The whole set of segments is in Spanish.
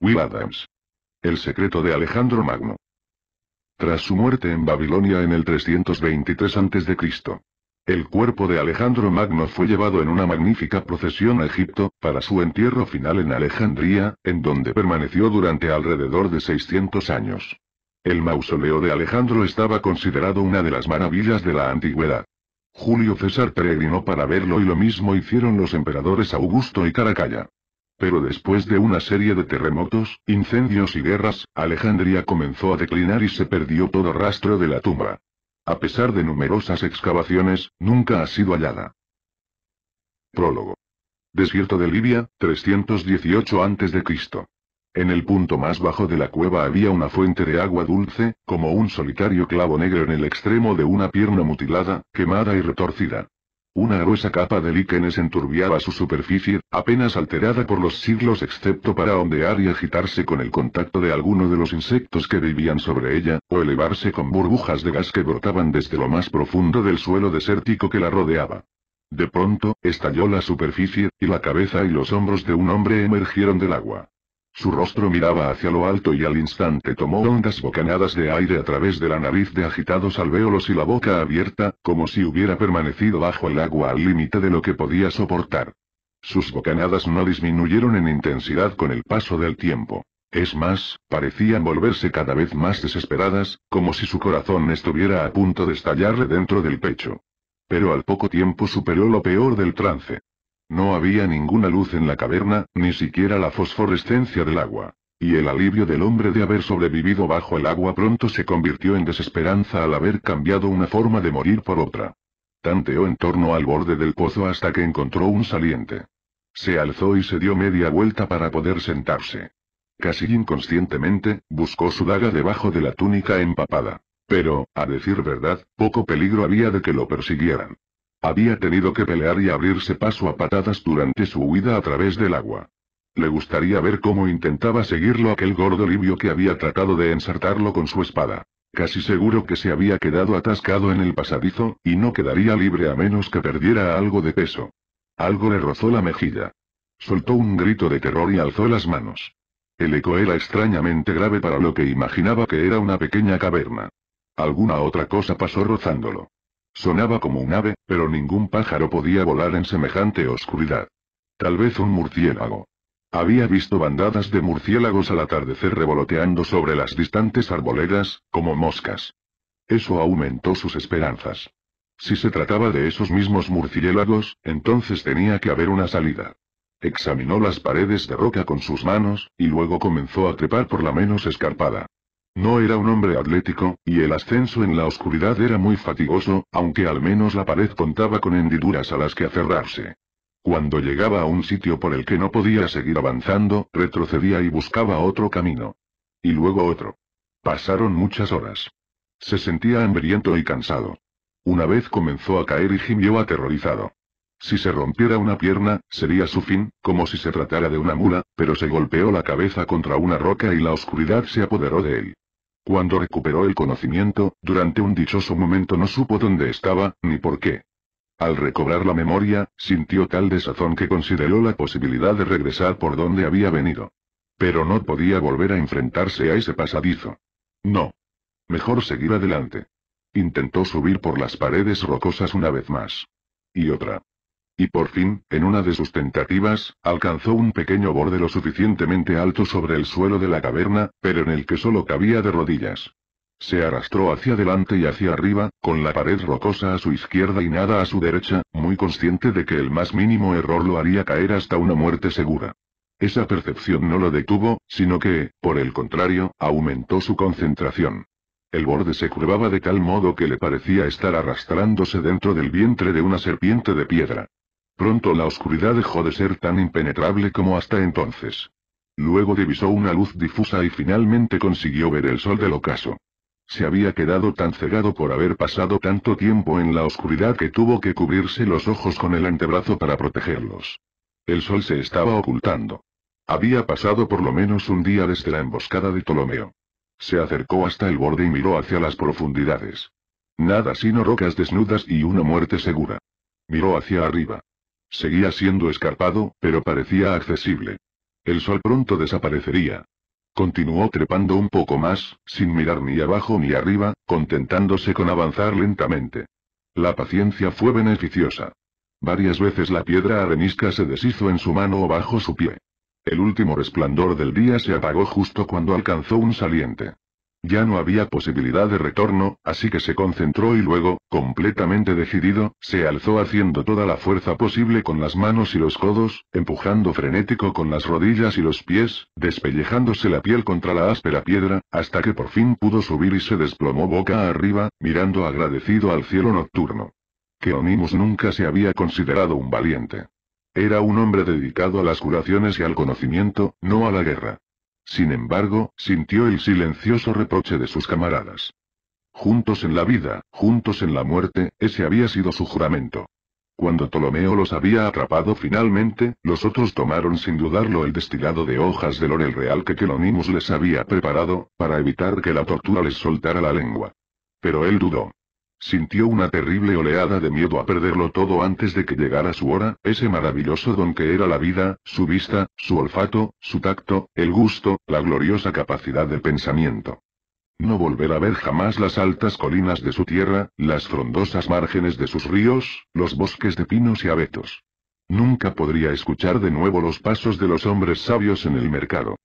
Will Adams. El secreto de Alejandro Magno. Tras su muerte en Babilonia en el 323 a.C., el cuerpo de Alejandro Magno fue llevado en una magnífica procesión a Egipto, para su entierro final en Alejandría, en donde permaneció durante alrededor de 600 años. El mausoleo de Alejandro estaba considerado una de las maravillas de la antigüedad. Julio César peregrinó para verlo y lo mismo hicieron los emperadores Augusto y Caracalla. Pero después de una serie de terremotos, incendios y guerras, Alejandría comenzó a declinar y se perdió todo rastro de la tumba. A pesar de numerosas excavaciones, nunca ha sido hallada. Prólogo. Desierto de Libia, 318 a.C. En el punto más bajo de la cueva había una fuente de agua dulce, como un solitario clavo negro en el extremo de una pierna mutilada, quemada y retorcida. Una gruesa capa de líquenes enturbiaba su superficie, apenas alterada por los siglos excepto para ondear y agitarse con el contacto de alguno de los insectos que vivían sobre ella, o elevarse con burbujas de gas que brotaban desde lo más profundo del suelo desértico que la rodeaba. De pronto, estalló la superficie, y la cabeza y los hombros de un hombre emergieron del agua. Su rostro miraba hacia lo alto y al instante tomó hondas bocanadas de aire a través de la nariz de agitados alvéolos y la boca abierta, como si hubiera permanecido bajo el agua al límite de lo que podía soportar. Sus bocanadas no disminuyeron en intensidad con el paso del tiempo. Es más, parecían volverse cada vez más desesperadas, como si su corazón estuviera a punto de estallarle dentro del pecho. Pero al poco tiempo superó lo peor del trance. No había ninguna luz en la caverna, ni siquiera la fosforescencia del agua. Y el alivio del hombre de haber sobrevivido bajo el agua pronto se convirtió en desesperanza al haber cambiado una forma de morir por otra. Tanteó en torno al borde del pozo hasta que encontró un saliente. Se alzó y se dio media vuelta para poder sentarse. Casi inconscientemente, buscó su daga debajo de la túnica empapada. Pero, a decir verdad, poco peligro había de que lo persiguieran. Había tenido que pelear y abrirse paso a patadas durante su huida a través del agua. Le gustaría ver cómo intentaba seguirlo aquel gordo libio que había tratado de ensartarlo con su espada. Casi seguro que se había quedado atascado en el pasadizo, y no quedaría libre a menos que perdiera algo de peso. Algo le rozó la mejilla. Soltó un grito de terror y alzó las manos. El eco era extrañamente grave para lo que imaginaba que era una pequeña caverna. Alguna otra cosa pasó rozándolo. Sonaba como un ave, pero ningún pájaro podía volar en semejante oscuridad. Tal vez un murciélago. Había visto bandadas de murciélagos al atardecer revoloteando sobre las distantes arboledas, como moscas. Eso aumentó sus esperanzas. Si se trataba de esos mismos murciélagos, entonces tenía que haber una salida. Examinó las paredes de roca con sus manos, y luego comenzó a trepar por la menos escarpada. No era un hombre atlético, y el ascenso en la oscuridad era muy fatigoso, aunque al menos la pared contaba con hendiduras a las que aferrarse. Cuando llegaba a un sitio por el que no podía seguir avanzando, retrocedía y buscaba otro camino. Y luego otro. Pasaron muchas horas. Se sentía hambriento y cansado. Una vez comenzó a caer y gimió aterrorizado. Si se rompiera una pierna, sería su fin, como si se tratara de una mula, pero se golpeó la cabeza contra una roca y la oscuridad se apoderó de él. Cuando recuperó el conocimiento, durante un dichoso momento no supo dónde estaba, ni por qué. Al recobrar la memoria, sintió tal desazón que consideró la posibilidad de regresar por donde había venido. Pero no podía volver a enfrentarse a ese pasadizo. No. Mejor seguir adelante. Intentó subir por las paredes rocosas una vez más. Y otra. Y por fin, en una de sus tentativas, alcanzó un pequeño borde lo suficientemente alto sobre el suelo de la caverna, pero en el que solo cabía de rodillas. Se arrastró hacia adelante y hacia arriba, con la pared rocosa a su izquierda y nada a su derecha, muy consciente de que el más mínimo error lo haría caer hasta una muerte segura. Esa percepción no lo detuvo, sino que, por el contrario, aumentó su concentración. El borde se curvaba de tal modo que le parecía estar arrastrándose dentro del vientre de una serpiente de piedra. Pronto la oscuridad dejó de ser tan impenetrable como hasta entonces. Luego divisó una luz difusa y finalmente consiguió ver el sol del ocaso. Se había quedado tan cegado por haber pasado tanto tiempo en la oscuridad que tuvo que cubrirse los ojos con el antebrazo para protegerlos. El sol se estaba ocultando. Había pasado por lo menos un día desde la emboscada de Ptolomeo. Se acercó hasta el borde y miró hacia las profundidades. Nada sino rocas desnudas y una muerte segura. Miró hacia arriba. Seguía siendo escarpado, pero parecía accesible. El sol pronto desaparecería. Continuó trepando un poco más, sin mirar ni abajo ni arriba, contentándose con avanzar lentamente. La paciencia fue beneficiosa. Varias veces la piedra arenisca se deshizo en su mano o bajo su pie. El último resplandor del día se apagó justo cuando alcanzó un saliente. Ya no había posibilidad de retorno, así que se concentró y luego, completamente decidido, se alzó haciendo toda la fuerza posible con las manos y los codos, empujando frenético con las rodillas y los pies, despellejándose la piel contra la áspera piedra, hasta que por fin pudo subir y se desplomó boca arriba, mirando agradecido al cielo nocturno. Keonimus nunca se había considerado un valiente. Era un hombre dedicado a las curaciones y al conocimiento, no a la guerra. Sin embargo, sintió el silencioso reproche de sus camaradas. Juntos en la vida, juntos en la muerte, ese había sido su juramento. Cuando Ptolomeo los había atrapado finalmente, los otros tomaron sin dudarlo el destilado de hojas de lorel real que Quelonimus les había preparado, para evitar que la tortura les soltara la lengua. Pero él dudó. Sintió una terrible oleada de miedo a perderlo todo antes de que llegara su hora, ese maravilloso don que era la vida, su vista, su olfato, su tacto, el gusto, la gloriosa capacidad de pensamiento. No volver a ver jamás las altas colinas de su tierra, las frondosas márgenes de sus ríos, los bosques de pinos y abetos. Nunca podría escuchar de nuevo los pasos de los hombres sabios en el mercado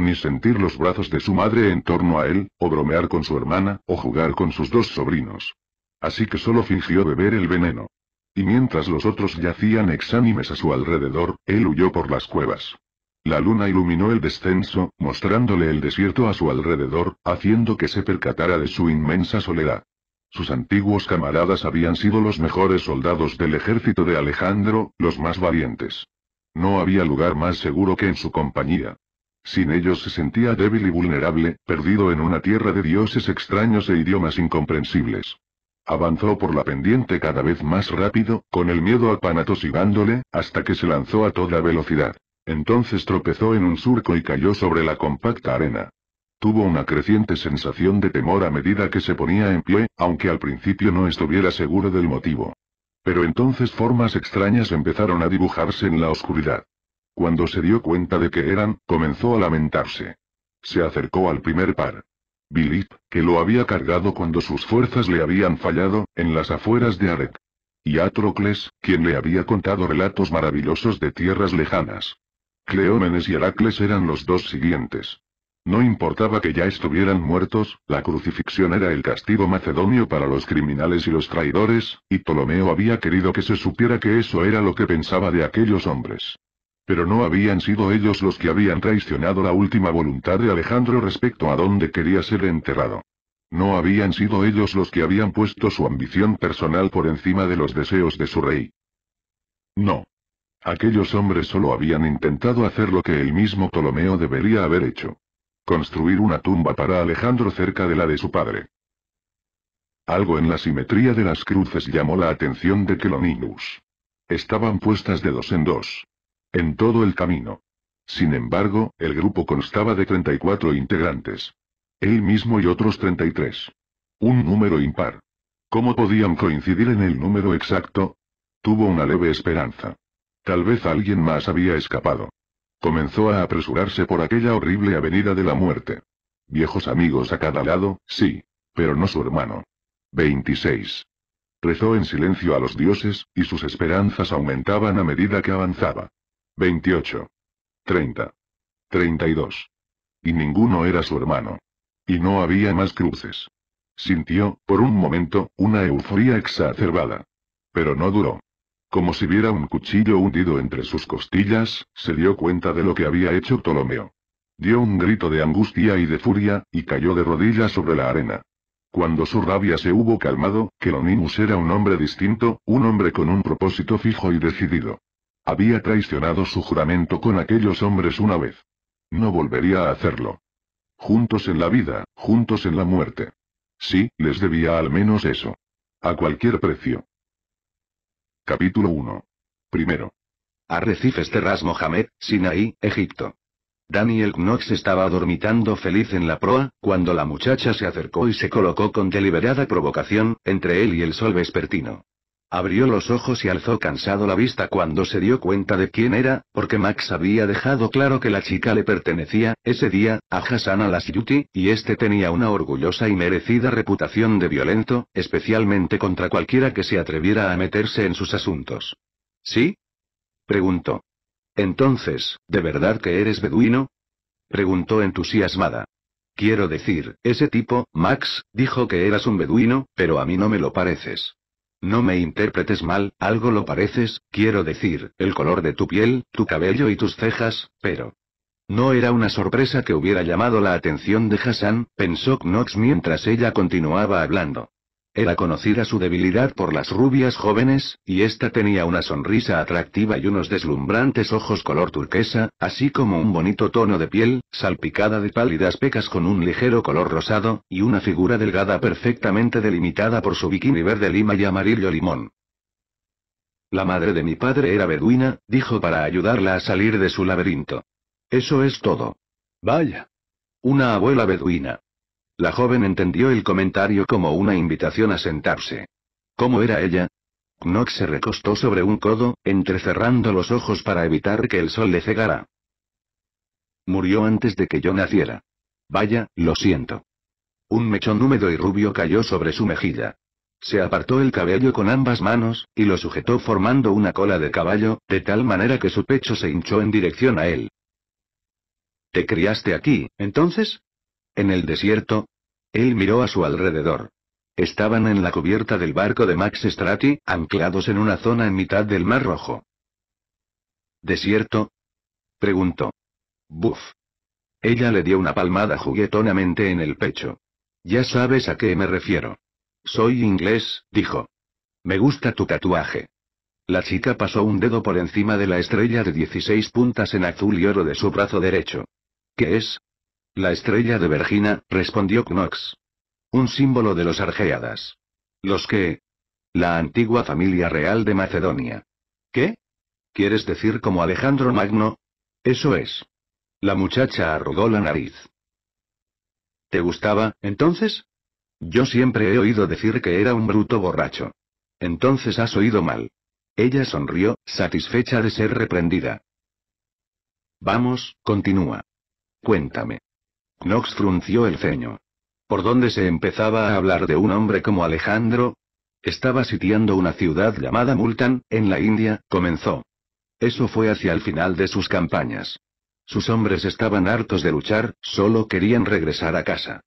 ni sentir los brazos de su madre en torno a él, o bromear con su hermana, o jugar con sus dos sobrinos. Así que solo fingió beber el veneno. Y mientras los otros yacían exánimes a su alrededor, él huyó por las cuevas. La luna iluminó el descenso, mostrándole el desierto a su alrededor, haciendo que se percatara de su inmensa soledad. Sus antiguos camaradas habían sido los mejores soldados del ejército de Alejandro, los más valientes. No había lugar más seguro que en su compañía. Sin ellos se sentía débil y vulnerable, perdido en una tierra de dioses extraños e idiomas incomprensibles. Avanzó por la pendiente cada vez más rápido, con el miedo apanatosigándole, hasta que se lanzó a toda velocidad. Entonces tropezó en un surco y cayó sobre la compacta arena. Tuvo una creciente sensación de temor a medida que se ponía en pie, aunque al principio no estuviera seguro del motivo. Pero entonces formas extrañas empezaron a dibujarse en la oscuridad. Cuando se dio cuenta de que eran, comenzó a lamentarse. Se acercó al primer par. Bilip, que lo había cargado cuando sus fuerzas le habían fallado, en las afueras de Arec. Y Atrocles, quien le había contado relatos maravillosos de tierras lejanas. Cleómenes y Heracles eran los dos siguientes. No importaba que ya estuvieran muertos, la crucifixión era el castigo macedonio para los criminales y los traidores, y Ptolomeo había querido que se supiera que eso era lo que pensaba de aquellos hombres. Pero no habían sido ellos los que habían traicionado la última voluntad de Alejandro respecto a dónde quería ser enterrado. No habían sido ellos los que habían puesto su ambición personal por encima de los deseos de su rey. No. Aquellos hombres solo habían intentado hacer lo que el mismo Ptolomeo debería haber hecho. Construir una tumba para Alejandro cerca de la de su padre. Algo en la simetría de las cruces llamó la atención de Keloninus. Estaban puestas de dos en dos en todo el camino. Sin embargo, el grupo constaba de 34 integrantes. Él mismo y otros 33. Un número impar. ¿Cómo podían coincidir en el número exacto? Tuvo una leve esperanza. Tal vez alguien más había escapado. Comenzó a apresurarse por aquella horrible avenida de la muerte. Viejos amigos a cada lado, sí, pero no su hermano. 26. Rezó en silencio a los dioses, y sus esperanzas aumentaban a medida que avanzaba. 28, 30, 32. Y ninguno era su hermano. Y no había más cruces. Sintió, por un momento, una euforia exacerbada. Pero no duró. Como si viera un cuchillo hundido entre sus costillas, se dio cuenta de lo que había hecho Ptolomeo. Dio un grito de angustia y de furia, y cayó de rodillas sobre la arena. Cuando su rabia se hubo calmado, Kelonimus era un hombre distinto, un hombre con un propósito fijo y decidido. Había traicionado su juramento con aquellos hombres una vez. No volvería a hacerlo. Juntos en la vida, juntos en la muerte. Sí, les debía al menos eso. A cualquier precio. Capítulo 1. Primero. Arrecifes Terras Mohamed, Sinaí, Egipto. Daniel Knox estaba dormitando feliz en la proa, cuando la muchacha se acercó y se colocó con deliberada provocación, entre él y el sol vespertino. Abrió los ojos y alzó cansado la vista cuando se dio cuenta de quién era, porque Max había dejado claro que la chica le pertenecía, ese día, a Hassan al y este tenía una orgullosa y merecida reputación de violento, especialmente contra cualquiera que se atreviera a meterse en sus asuntos. ¿Sí? preguntó. Entonces, ¿de verdad que eres beduino? preguntó entusiasmada. Quiero decir, ese tipo, Max, dijo que eras un beduino, pero a mí no me lo pareces. No me interpretes mal, algo lo pareces, quiero decir, el color de tu piel, tu cabello y tus cejas, pero... No era una sorpresa que hubiera llamado la atención de Hassan, pensó Knox mientras ella continuaba hablando. Era conocida su debilidad por las rubias jóvenes, y ésta tenía una sonrisa atractiva y unos deslumbrantes ojos color turquesa, así como un bonito tono de piel, salpicada de pálidas pecas con un ligero color rosado, y una figura delgada perfectamente delimitada por su bikini verde lima y amarillo limón. La madre de mi padre era beduina, dijo para ayudarla a salir de su laberinto. Eso es todo. Vaya. Una abuela beduina. La joven entendió el comentario como una invitación a sentarse. ¿Cómo era ella? Knox se recostó sobre un codo, entrecerrando los ojos para evitar que el sol le cegara. Murió antes de que yo naciera. Vaya, lo siento. Un mechón húmedo y rubio cayó sobre su mejilla. Se apartó el cabello con ambas manos, y lo sujetó formando una cola de caballo, de tal manera que su pecho se hinchó en dirección a él. ¿Te criaste aquí, entonces? ¿En el desierto? Él miró a su alrededor. Estaban en la cubierta del barco de Max Strati, anclados en una zona en mitad del Mar Rojo. ¿Desierto? preguntó. Buf. Ella le dio una palmada juguetonamente en el pecho. Ya sabes a qué me refiero. Soy inglés, dijo. Me gusta tu tatuaje. La chica pasó un dedo por encima de la estrella de 16 puntas en azul y oro de su brazo derecho. ¿Qué es? La estrella de Vergina, respondió Knox. Un símbolo de los Argeadas. Los que... La antigua familia real de Macedonia. ¿Qué? ¿Quieres decir como Alejandro Magno? Eso es. La muchacha arrugó la nariz. ¿Te gustaba, entonces? Yo siempre he oído decir que era un bruto borracho. Entonces has oído mal. Ella sonrió, satisfecha de ser reprendida. Vamos, continúa. Cuéntame. Knox frunció el ceño. ¿Por dónde se empezaba a hablar de un hombre como Alejandro? Estaba sitiando una ciudad llamada Multan, en la India, comenzó. Eso fue hacia el final de sus campañas. Sus hombres estaban hartos de luchar, solo querían regresar a casa.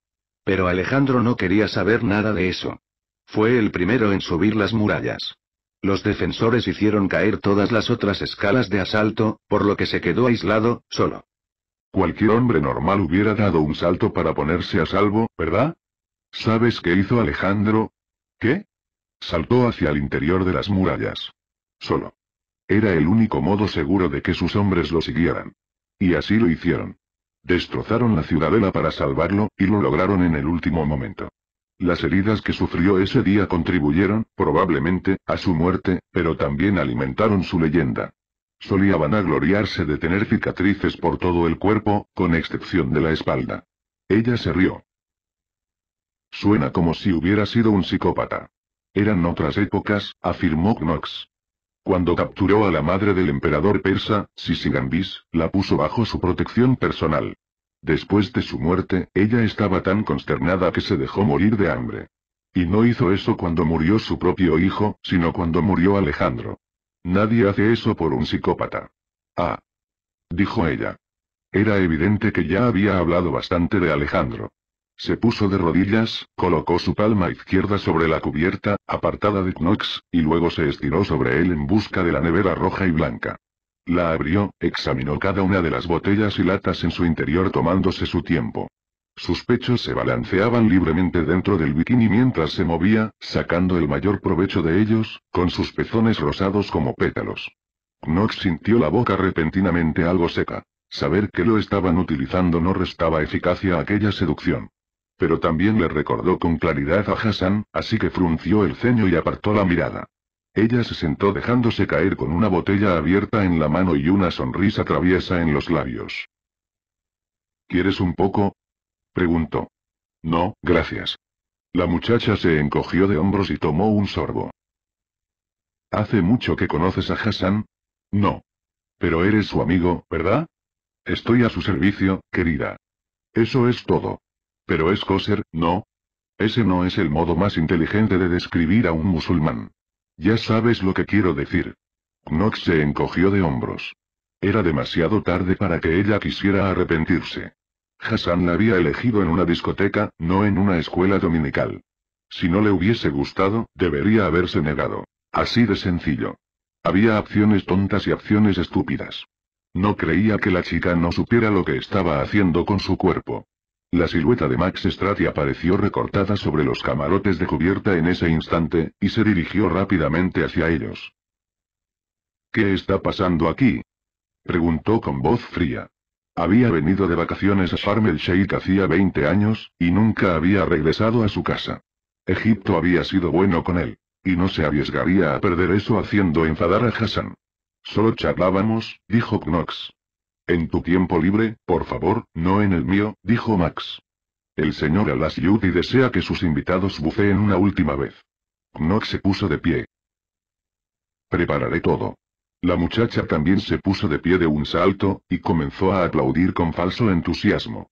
Pero Alejandro no quería saber nada de eso. Fue el primero en subir las murallas. Los defensores hicieron caer todas las otras escalas de asalto, por lo que se quedó aislado, solo. Cualquier hombre normal hubiera dado un salto para ponerse a salvo, ¿verdad? ¿Sabes qué hizo Alejandro? ¿Qué? Saltó hacia el interior de las murallas. Solo. Era el único modo seguro de que sus hombres lo siguieran. Y así lo hicieron. Destrozaron la ciudadela para salvarlo, y lo lograron en el último momento. Las heridas que sufrió ese día contribuyeron, probablemente, a su muerte, pero también alimentaron su leyenda. Solía vanagloriarse de tener cicatrices por todo el cuerpo, con excepción de la espalda. Ella se rió. Suena como si hubiera sido un psicópata. Eran otras épocas, afirmó Knox. Cuando capturó a la madre del emperador persa, Sisigambis, la puso bajo su protección personal. Después de su muerte, ella estaba tan consternada que se dejó morir de hambre. Y no hizo eso cuando murió su propio hijo, sino cuando murió Alejandro. Nadie hace eso por un psicópata. Ah. Dijo ella. Era evidente que ya había hablado bastante de Alejandro. Se puso de rodillas, colocó su palma izquierda sobre la cubierta, apartada de Knox, y luego se estiró sobre él en busca de la nevera roja y blanca. La abrió, examinó cada una de las botellas y latas en su interior tomándose su tiempo. Sus pechos se balanceaban libremente dentro del bikini mientras se movía, sacando el mayor provecho de ellos, con sus pezones rosados como pétalos. Knox sintió la boca repentinamente algo seca. Saber que lo estaban utilizando no restaba eficacia a aquella seducción. Pero también le recordó con claridad a Hassan, así que frunció el ceño y apartó la mirada. Ella se sentó dejándose caer con una botella abierta en la mano y una sonrisa traviesa en los labios. ¿Quieres un poco? Preguntó. No, gracias. La muchacha se encogió de hombros y tomó un sorbo. ¿Hace mucho que conoces a Hassan? No. Pero eres su amigo, ¿verdad? Estoy a su servicio, querida. Eso es todo. Pero es coser, ¿no? Ese no es el modo más inteligente de describir a un musulmán. Ya sabes lo que quiero decir. Knox se encogió de hombros. Era demasiado tarde para que ella quisiera arrepentirse. Hassan la había elegido en una discoteca, no en una escuela dominical. Si no le hubiese gustado, debería haberse negado. Así de sencillo. Había acciones tontas y acciones estúpidas. No creía que la chica no supiera lo que estaba haciendo con su cuerpo. La silueta de Max Strati apareció recortada sobre los camarotes de cubierta en ese instante, y se dirigió rápidamente hacia ellos. ¿Qué está pasando aquí? preguntó con voz fría. Había venido de vacaciones a Sharm el Sheikh hacía 20 años, y nunca había regresado a su casa. Egipto había sido bueno con él. Y no se arriesgaría a perder eso haciendo enfadar a Hassan. Solo charlábamos, dijo Knox. En tu tiempo libre, por favor, no en el mío, dijo Max. El señor Yuti desea que sus invitados buceen una última vez. Knox se puso de pie. Prepararé todo. La muchacha también se puso de pie de un salto, y comenzó a aplaudir con falso entusiasmo.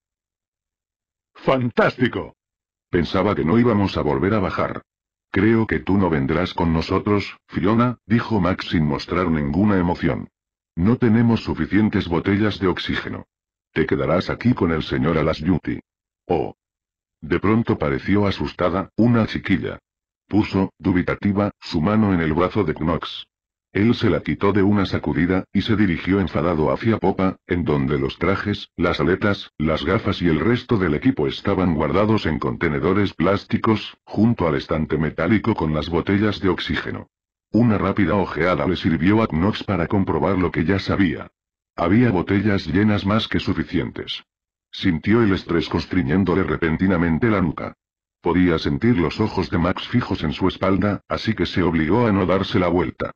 ¡Fantástico! Pensaba que no íbamos a volver a bajar. Creo que tú no vendrás con nosotros, Fiona, dijo Max sin mostrar ninguna emoción. No tenemos suficientes botellas de oxígeno. Te quedarás aquí con el señor yuti Oh. De pronto pareció asustada, una chiquilla. Puso, dubitativa, su mano en el brazo de Knox. Él se la quitó de una sacudida, y se dirigió enfadado hacia popa, en donde los trajes, las aletas, las gafas y el resto del equipo estaban guardados en contenedores plásticos, junto al estante metálico con las botellas de oxígeno. Una rápida ojeada le sirvió a Knox para comprobar lo que ya sabía. Había botellas llenas más que suficientes. Sintió el estrés constriñéndole repentinamente la nuca. Podía sentir los ojos de Max fijos en su espalda, así que se obligó a no darse la vuelta.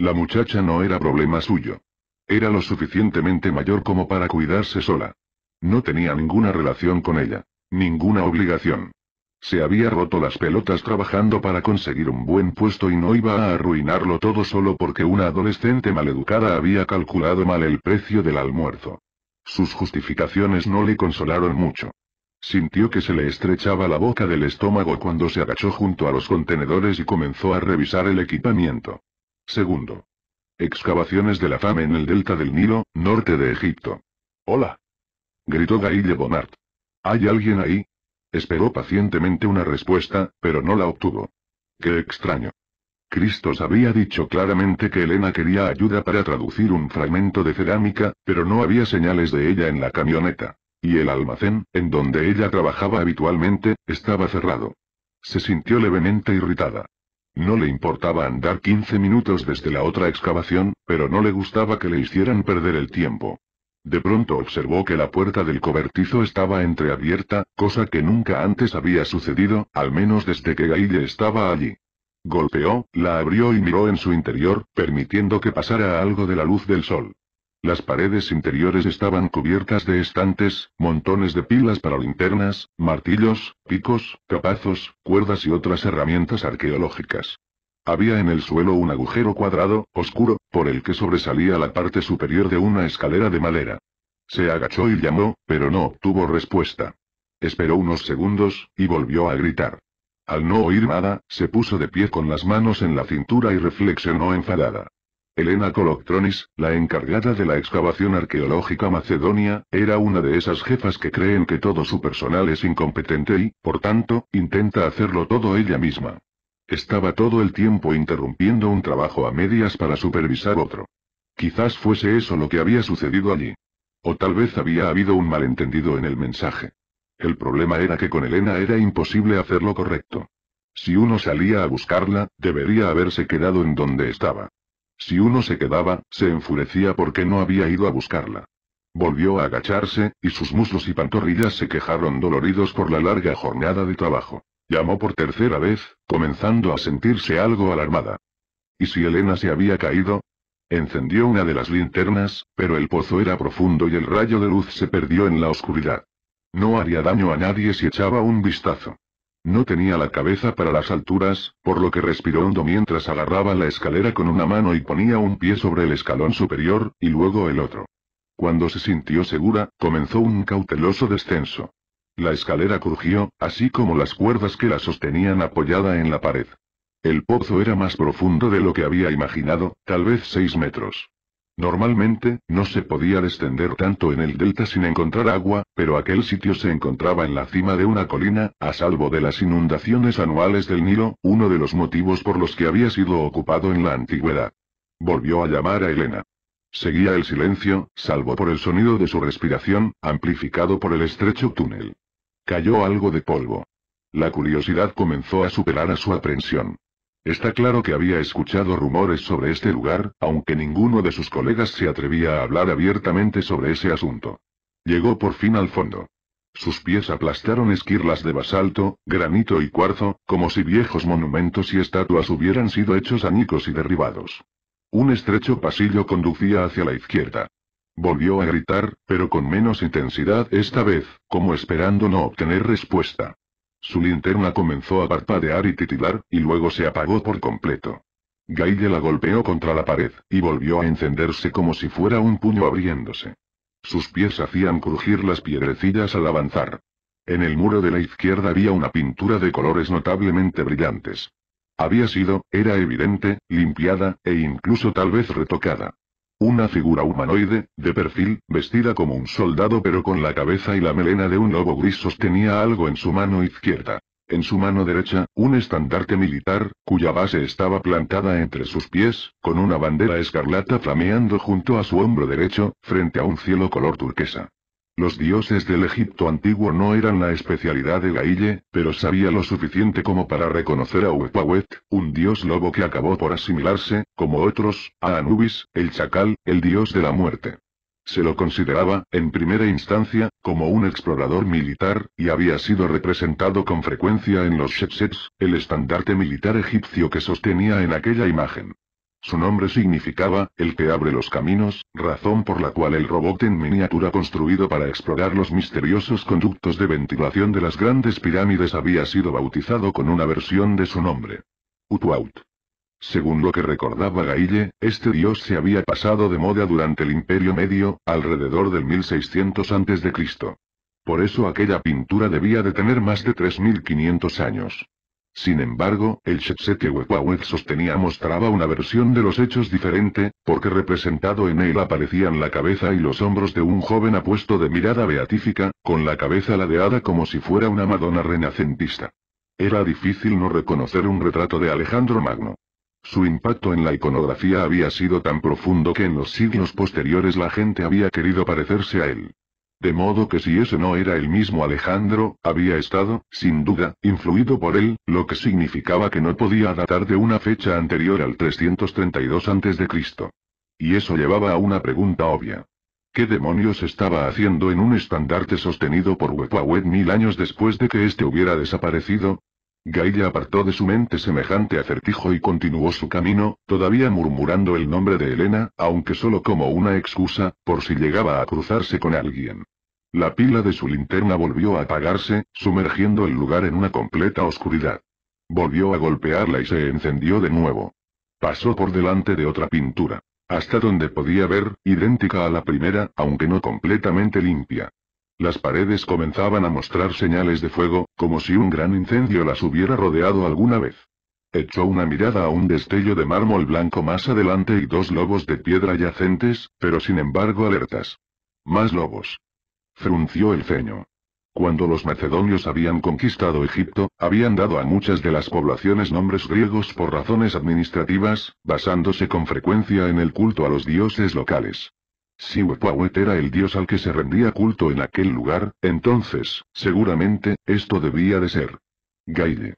La muchacha no era problema suyo. Era lo suficientemente mayor como para cuidarse sola. No tenía ninguna relación con ella. Ninguna obligación. Se había roto las pelotas trabajando para conseguir un buen puesto y no iba a arruinarlo todo solo porque una adolescente maleducada había calculado mal el precio del almuerzo. Sus justificaciones no le consolaron mucho. Sintió que se le estrechaba la boca del estómago cuando se agachó junto a los contenedores y comenzó a revisar el equipamiento. Segundo. Excavaciones de la fama en el delta del Nilo, norte de Egipto. Hola. Gritó Gaille Bonard. ¿Hay alguien ahí? Esperó pacientemente una respuesta, pero no la obtuvo. Qué extraño. Cristos había dicho claramente que Elena quería ayuda para traducir un fragmento de cerámica, pero no había señales de ella en la camioneta. Y el almacén, en donde ella trabajaba habitualmente, estaba cerrado. Se sintió levemente irritada. No le importaba andar 15 minutos desde la otra excavación, pero no le gustaba que le hicieran perder el tiempo. De pronto observó que la puerta del cobertizo estaba entreabierta, cosa que nunca antes había sucedido, al menos desde que Gaille estaba allí. Golpeó, la abrió y miró en su interior, permitiendo que pasara algo de la luz del sol. Las paredes interiores estaban cubiertas de estantes, montones de pilas para linternas, martillos, picos, capazos, cuerdas y otras herramientas arqueológicas. Había en el suelo un agujero cuadrado, oscuro, por el que sobresalía la parte superior de una escalera de madera. Se agachó y llamó, pero no obtuvo respuesta. Esperó unos segundos, y volvió a gritar. Al no oír nada, se puso de pie con las manos en la cintura y reflexionó enfadada. Elena Coloctronis, la encargada de la excavación arqueológica macedonia, era una de esas jefas que creen que todo su personal es incompetente y, por tanto, intenta hacerlo todo ella misma. Estaba todo el tiempo interrumpiendo un trabajo a medias para supervisar otro. Quizás fuese eso lo que había sucedido allí. O tal vez había habido un malentendido en el mensaje. El problema era que con Elena era imposible hacerlo correcto. Si uno salía a buscarla, debería haberse quedado en donde estaba. Si uno se quedaba, se enfurecía porque no había ido a buscarla. Volvió a agacharse, y sus muslos y pantorrillas se quejaron doloridos por la larga jornada de trabajo. Llamó por tercera vez, comenzando a sentirse algo alarmada. ¿Y si Elena se había caído? Encendió una de las linternas, pero el pozo era profundo y el rayo de luz se perdió en la oscuridad. No haría daño a nadie si echaba un vistazo. No tenía la cabeza para las alturas, por lo que respiró hondo mientras agarraba la escalera con una mano y ponía un pie sobre el escalón superior, y luego el otro. Cuando se sintió segura, comenzó un cauteloso descenso. La escalera crujió, así como las cuerdas que la sostenían apoyada en la pared. El pozo era más profundo de lo que había imaginado, tal vez seis metros. Normalmente, no se podía descender tanto en el delta sin encontrar agua, pero aquel sitio se encontraba en la cima de una colina, a salvo de las inundaciones anuales del Nilo, uno de los motivos por los que había sido ocupado en la antigüedad. Volvió a llamar a Elena. Seguía el silencio, salvo por el sonido de su respiración, amplificado por el estrecho túnel. Cayó algo de polvo. La curiosidad comenzó a superar a su aprensión. Está claro que había escuchado rumores sobre este lugar, aunque ninguno de sus colegas se atrevía a hablar abiertamente sobre ese asunto. Llegó por fin al fondo. Sus pies aplastaron esquirlas de basalto, granito y cuarzo, como si viejos monumentos y estatuas hubieran sido hechos añicos y derribados. Un estrecho pasillo conducía hacia la izquierda. Volvió a gritar, pero con menos intensidad esta vez, como esperando no obtener respuesta. Su linterna comenzó a parpadear y titilar, y luego se apagó por completo. Gaille la golpeó contra la pared, y volvió a encenderse como si fuera un puño abriéndose. Sus pies hacían crujir las piedrecillas al avanzar. En el muro de la izquierda había una pintura de colores notablemente brillantes. Había sido, era evidente, limpiada, e incluso tal vez retocada. Una figura humanoide, de perfil, vestida como un soldado pero con la cabeza y la melena de un lobo gris sostenía algo en su mano izquierda. En su mano derecha, un estandarte militar, cuya base estaba plantada entre sus pies, con una bandera escarlata flameando junto a su hombro derecho, frente a un cielo color turquesa. Los dioses del Egipto antiguo no eran la especialidad de Gaille, pero sabía lo suficiente como para reconocer a Upawet, un dios lobo que acabó por asimilarse, como otros, a Anubis, el chacal, el dios de la muerte. Se lo consideraba, en primera instancia, como un explorador militar, y había sido representado con frecuencia en los Shepsets, el estandarte militar egipcio que sostenía en aquella imagen. Su nombre significaba, el que abre los caminos, razón por la cual el robot en miniatura construido para explorar los misteriosos conductos de ventilación de las grandes pirámides había sido bautizado con una versión de su nombre. Utuaut. Según lo que recordaba Gaille, este dios se había pasado de moda durante el Imperio Medio, alrededor del 1600 a.C. Por eso aquella pintura debía de tener más de 3500 años. Sin embargo, el chetse que sostenía mostraba una versión de los hechos diferente, porque representado en él aparecían la cabeza y los hombros de un joven apuesto de mirada beatífica, con la cabeza ladeada como si fuera una madonna renacentista. Era difícil no reconocer un retrato de Alejandro Magno. Su impacto en la iconografía había sido tan profundo que en los siglos posteriores la gente había querido parecerse a él. De modo que si ese no era el mismo Alejandro, había estado, sin duda, influido por él, lo que significaba que no podía datar de una fecha anterior al 332 a.C. Y eso llevaba a una pregunta obvia. ¿Qué demonios estaba haciendo en un estandarte sostenido por Wepawet mil años después de que éste hubiera desaparecido? Gaia apartó de su mente semejante acertijo y continuó su camino, todavía murmurando el nombre de Elena, aunque solo como una excusa, por si llegaba a cruzarse con alguien. La pila de su linterna volvió a apagarse, sumergiendo el lugar en una completa oscuridad. Volvió a golpearla y se encendió de nuevo. Pasó por delante de otra pintura. Hasta donde podía ver, idéntica a la primera, aunque no completamente limpia. Las paredes comenzaban a mostrar señales de fuego, como si un gran incendio las hubiera rodeado alguna vez. Echó una mirada a un destello de mármol blanco más adelante y dos lobos de piedra yacentes, pero sin embargo alertas. Más lobos. Frunció el ceño. Cuando los macedonios habían conquistado Egipto, habían dado a muchas de las poblaciones nombres griegos por razones administrativas, basándose con frecuencia en el culto a los dioses locales. Si Wepawet era el dios al que se rendía culto en aquel lugar, entonces, seguramente, esto debía de ser. Gaide.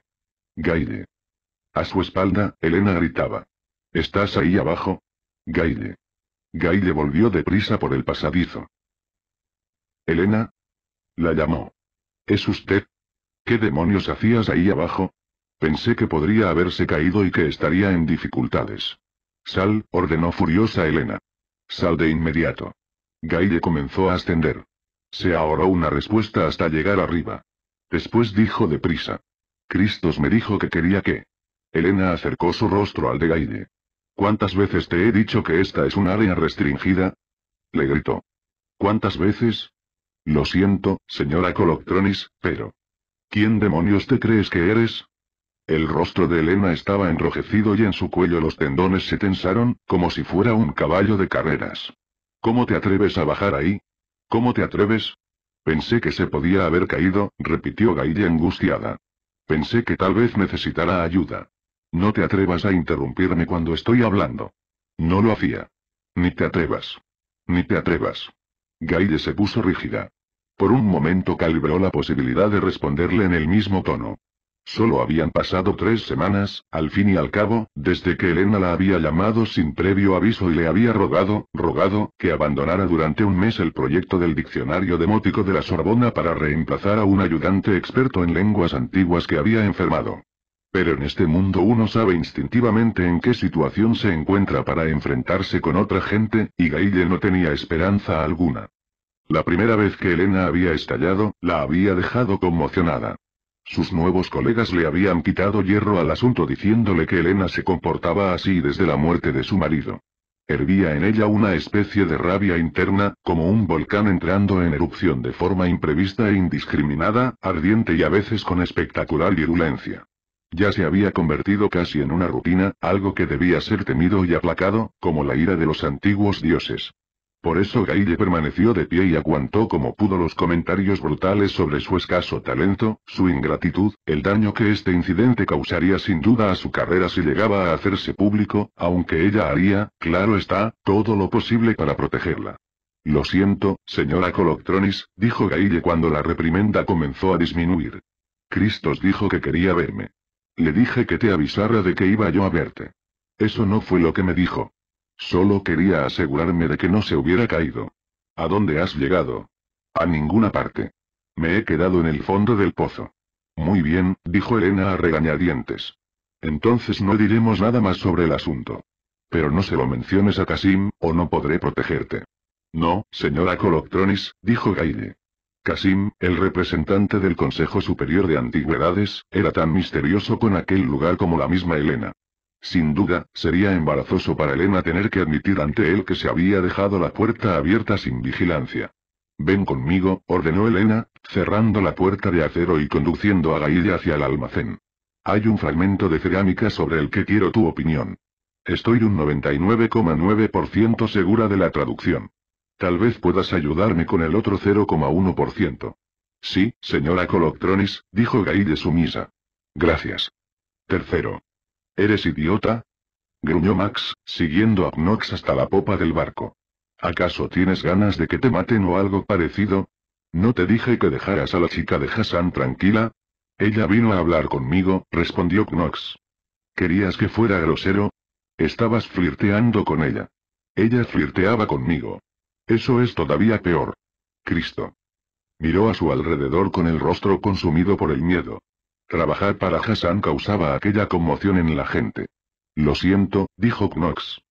Gaide. A su espalda, Elena gritaba. ¿Estás ahí abajo? Gaide. Gaide volvió deprisa por el pasadizo. Elena. La llamó. ¿Es usted? ¿Qué demonios hacías ahí abajo? Pensé que podría haberse caído y que estaría en dificultades. Sal, ordenó furiosa Elena. Sal de inmediato. Gaille comenzó a ascender. Se ahorró una respuesta hasta llegar arriba. Después dijo deprisa. Cristos me dijo que quería que. Elena acercó su rostro al de Gaille. ¿Cuántas veces te he dicho que esta es un área restringida? Le gritó. ¿Cuántas veces? Lo siento, señora Coloctronis, pero... ¿Quién demonios te crees que eres? El rostro de Elena estaba enrojecido y en su cuello los tendones se tensaron, como si fuera un caballo de carreras. ¿Cómo te atreves a bajar ahí? ¿Cómo te atreves? Pensé que se podía haber caído, repitió gaide angustiada. Pensé que tal vez necesitará ayuda. No te atrevas a interrumpirme cuando estoy hablando. No lo hacía. Ni te atrevas. Ni te atrevas. Gaille se puso rígida. Por un momento calibró la posibilidad de responderle en el mismo tono. Solo habían pasado tres semanas, al fin y al cabo, desde que Elena la había llamado sin previo aviso y le había rogado, rogado, que abandonara durante un mes el proyecto del diccionario demótico de la Sorbona para reemplazar a un ayudante experto en lenguas antiguas que había enfermado. Pero en este mundo uno sabe instintivamente en qué situación se encuentra para enfrentarse con otra gente, y Gaille no tenía esperanza alguna. La primera vez que Elena había estallado, la había dejado conmocionada. Sus nuevos colegas le habían quitado hierro al asunto diciéndole que Elena se comportaba así desde la muerte de su marido. Hervía en ella una especie de rabia interna, como un volcán entrando en erupción de forma imprevista e indiscriminada, ardiente y a veces con espectacular virulencia. Ya se había convertido casi en una rutina, algo que debía ser temido y aplacado, como la ira de los antiguos dioses. Por eso Gaille permaneció de pie y aguantó como pudo los comentarios brutales sobre su escaso talento, su ingratitud, el daño que este incidente causaría sin duda a su carrera si llegaba a hacerse público, aunque ella haría, claro está, todo lo posible para protegerla. Lo siento, señora Coloctronis, dijo Gaille cuando la reprimenda comenzó a disminuir. Cristos dijo que quería verme. Le dije que te avisara de que iba yo a verte. Eso no fue lo que me dijo. Solo quería asegurarme de que no se hubiera caído. ¿A dónde has llegado? A ninguna parte. Me he quedado en el fondo del pozo. Muy bien, dijo Elena a regañadientes. Entonces no diremos nada más sobre el asunto. Pero no se lo menciones a Casim, o no podré protegerte. No, señora Coloctronis, dijo Gaile. Casim, el representante del Consejo Superior de Antigüedades, era tan misterioso con aquel lugar como la misma Elena. Sin duda, sería embarazoso para Elena tener que admitir ante él que se había dejado la puerta abierta sin vigilancia. Ven conmigo, ordenó Elena, cerrando la puerta de acero y conduciendo a Gaide hacia el almacén. Hay un fragmento de cerámica sobre el que quiero tu opinión. Estoy un 99,9% segura de la traducción. Tal vez puedas ayudarme con el otro 0,1%. Sí, señora Coloctronis, dijo Gaide sumisa. Gracias. Tercero. ¿Eres idiota? gruñó Max, siguiendo a Knox hasta la popa del barco. ¿Acaso tienes ganas de que te maten o algo parecido? ¿No te dije que dejaras a la chica de Hassan tranquila? Ella vino a hablar conmigo, respondió Knox. ¿Querías que fuera grosero? Estabas flirteando con ella. Ella flirteaba conmigo. Eso es todavía peor. Cristo. Miró a su alrededor con el rostro consumido por el miedo. Trabajar para Hassan causaba aquella conmoción en la gente. Lo siento, dijo Knox.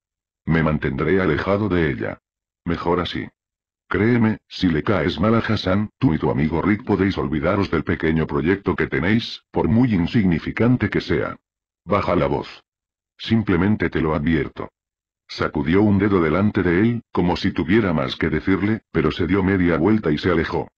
Me mantendré alejado de ella. Mejor así. Créeme, si le caes mal a Hassan, tú y tu amigo Rick podéis olvidaros del pequeño proyecto que tenéis, por muy insignificante que sea. Baja la voz. Simplemente te lo advierto. Sacudió un dedo delante de él, como si tuviera más que decirle, pero se dio media vuelta y se alejó.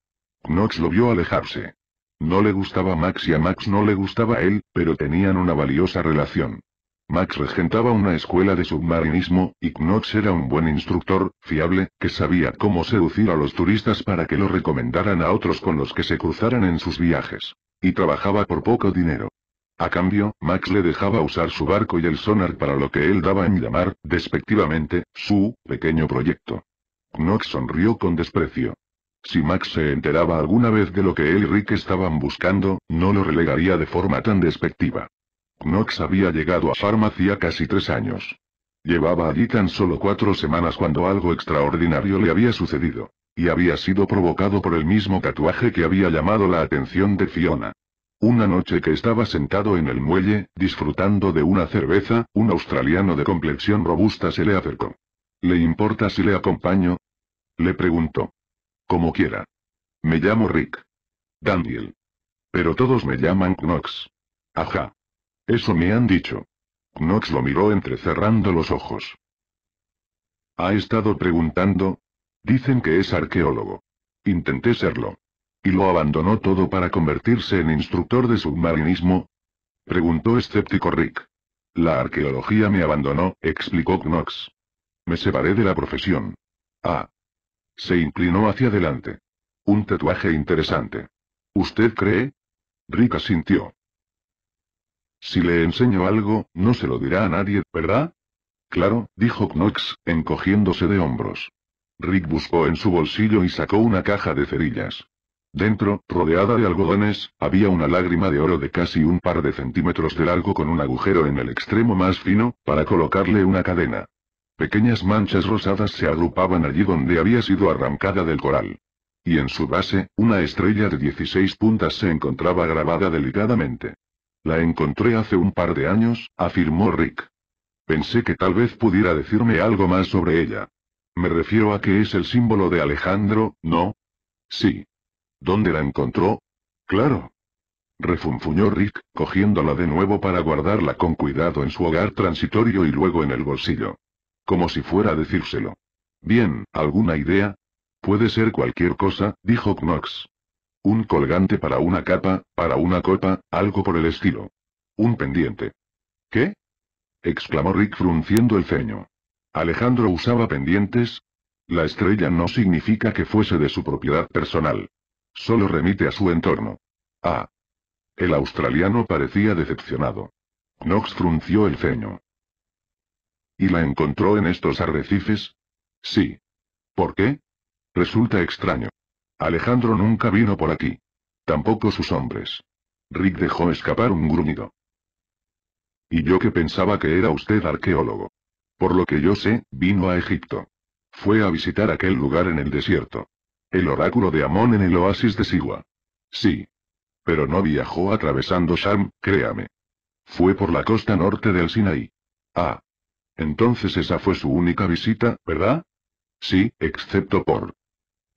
Knox lo vio alejarse. No le gustaba Max y a Max no le gustaba él, pero tenían una valiosa relación. Max regentaba una escuela de submarinismo, y Knox era un buen instructor, fiable, que sabía cómo seducir a los turistas para que lo recomendaran a otros con los que se cruzaran en sus viajes. Y trabajaba por poco dinero. A cambio, Max le dejaba usar su barco y el sonar para lo que él daba en llamar, despectivamente, su pequeño proyecto. Knox sonrió con desprecio. Si Max se enteraba alguna vez de lo que él y Rick estaban buscando, no lo relegaría de forma tan despectiva. Knox había llegado a Farmacia casi tres años. Llevaba allí tan solo cuatro semanas cuando algo extraordinario le había sucedido. Y había sido provocado por el mismo tatuaje que había llamado la atención de Fiona. Una noche que estaba sentado en el muelle, disfrutando de una cerveza, un australiano de complexión robusta se le acercó. ¿Le importa si le acompaño? Le preguntó. Como quiera. Me llamo Rick. Daniel. Pero todos me llaman Knox. Ajá. Eso me han dicho. Knox lo miró entrecerrando los ojos. ¿Ha estado preguntando? Dicen que es arqueólogo. Intenté serlo. ¿Y lo abandonó todo para convertirse en instructor de submarinismo? Preguntó escéptico Rick. La arqueología me abandonó, explicó Knox. Me separé de la profesión. Ah, se inclinó hacia adelante. Un tatuaje interesante. ¿Usted cree? Rick asintió. Si le enseño algo, no se lo dirá a nadie, ¿verdad? Claro, dijo Knox, encogiéndose de hombros. Rick buscó en su bolsillo y sacó una caja de cerillas. Dentro, rodeada de algodones, había una lágrima de oro de casi un par de centímetros de largo con un agujero en el extremo más fino, para colocarle una cadena. Pequeñas manchas rosadas se agrupaban allí donde había sido arrancada del coral. Y en su base, una estrella de 16 puntas se encontraba grabada delicadamente. La encontré hace un par de años, afirmó Rick. Pensé que tal vez pudiera decirme algo más sobre ella. Me refiero a que es el símbolo de Alejandro, ¿no? Sí. ¿Dónde la encontró? Claro. Refunfuñó Rick, cogiéndola de nuevo para guardarla con cuidado en su hogar transitorio y luego en el bolsillo como si fuera a decírselo. Bien, ¿alguna idea? Puede ser cualquier cosa, dijo Knox. Un colgante para una capa, para una copa, algo por el estilo. Un pendiente. ¿Qué? exclamó Rick frunciendo el ceño. Alejandro usaba pendientes. La estrella no significa que fuese de su propiedad personal. Solo remite a su entorno. Ah. El australiano parecía decepcionado. Knox frunció el ceño. ¿Y la encontró en estos arrecifes? Sí. ¿Por qué? Resulta extraño. Alejandro nunca vino por aquí. Tampoco sus hombres. Rick dejó escapar un gruñido. Y yo que pensaba que era usted arqueólogo. Por lo que yo sé, vino a Egipto. Fue a visitar aquel lugar en el desierto. El oráculo de Amón en el oasis de Siwa. Sí. Pero no viajó atravesando Sham, créame. Fue por la costa norte del Sinaí. Ah. Entonces esa fue su única visita, ¿verdad? Sí, excepto por...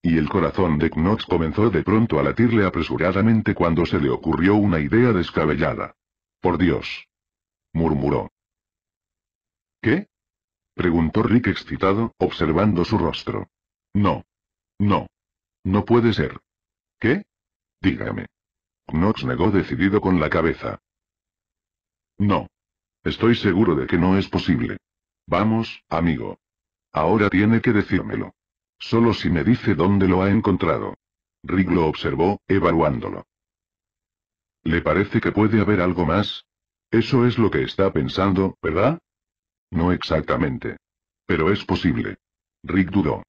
Y el corazón de Knox comenzó de pronto a latirle apresuradamente cuando se le ocurrió una idea descabellada. Por Dios. murmuró. ¿Qué? preguntó Rick excitado, observando su rostro. No. No. No puede ser. ¿Qué? Dígame. Knox negó decidido con la cabeza. No. Estoy seguro de que no es posible. Vamos, amigo. Ahora tiene que decírmelo. Solo si me dice dónde lo ha encontrado. Rick lo observó, evaluándolo. ¿Le parece que puede haber algo más? Eso es lo que está pensando, ¿verdad? No exactamente. Pero es posible. Rick dudó.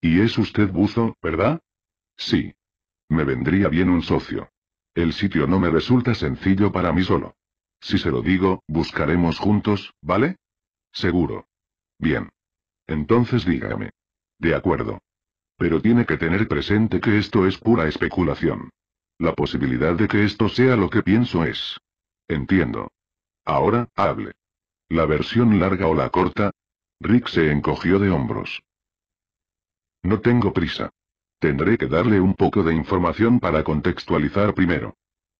Y es usted buzo, ¿verdad? Sí. Me vendría bien un socio. El sitio no me resulta sencillo para mí solo. Si se lo digo, buscaremos juntos, ¿vale? Seguro. Bien. Entonces dígame. De acuerdo. Pero tiene que tener presente que esto es pura especulación. La posibilidad de que esto sea lo que pienso es. Entiendo. Ahora, hable. ¿La versión larga o la corta? Rick se encogió de hombros. No tengo prisa. Tendré que darle un poco de información para contextualizar primero.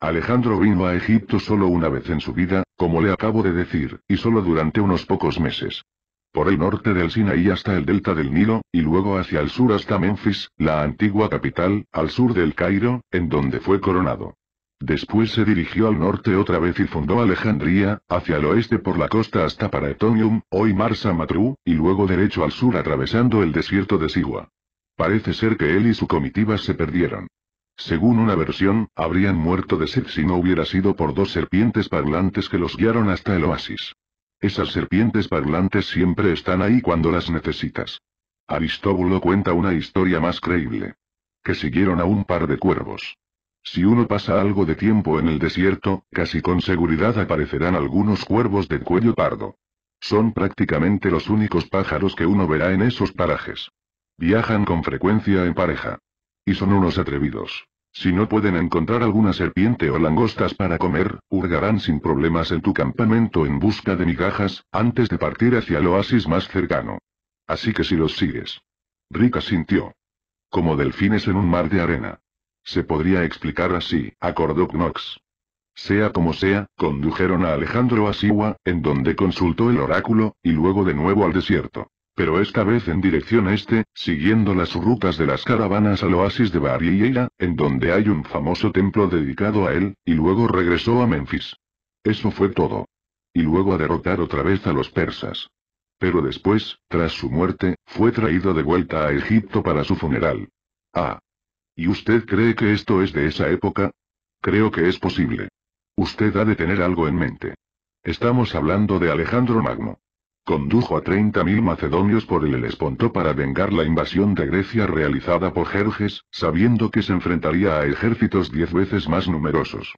Alejandro vino a Egipto solo una vez en su vida, como le acabo de decir, y solo durante unos pocos meses. Por el norte del Sinaí hasta el delta del Nilo, y luego hacia el sur hasta Memphis, la antigua capital, al sur del Cairo, en donde fue coronado. Después se dirigió al norte otra vez y fundó Alejandría, hacia el oeste por la costa hasta Paraetonium, hoy Marsa Matru, y luego derecho al sur atravesando el desierto de Sigua. Parece ser que él y su comitiva se perdieron. Según una versión, habrían muerto de sed si no hubiera sido por dos serpientes parlantes que los guiaron hasta el oasis. Esas serpientes parlantes siempre están ahí cuando las necesitas. Aristóbulo cuenta una historia más creíble. Que siguieron a un par de cuervos. Si uno pasa algo de tiempo en el desierto, casi con seguridad aparecerán algunos cuervos de cuello pardo. Son prácticamente los únicos pájaros que uno verá en esos parajes. Viajan con frecuencia en pareja. Y son unos atrevidos. Si no pueden encontrar alguna serpiente o langostas para comer, hurgarán sin problemas en tu campamento en busca de migajas, antes de partir hacia el oasis más cercano. Así que si los sigues. Rika sintió. Como delfines en un mar de arena. Se podría explicar así, acordó Knox. Sea como sea, condujeron a Alejandro a Siwa, en donde consultó el oráculo, y luego de nuevo al desierto pero esta vez en dirección este, siguiendo las rutas de las caravanas al oasis de Barieira, en donde hay un famoso templo dedicado a él, y luego regresó a Memphis. Eso fue todo. Y luego a derrotar otra vez a los persas. Pero después, tras su muerte, fue traído de vuelta a Egipto para su funeral. Ah. ¿Y usted cree que esto es de esa época? Creo que es posible. Usted ha de tener algo en mente. Estamos hablando de Alejandro Magno. Condujo a 30.000 macedonios por el Helesponto para vengar la invasión de Grecia realizada por Jerjes, sabiendo que se enfrentaría a ejércitos diez veces más numerosos.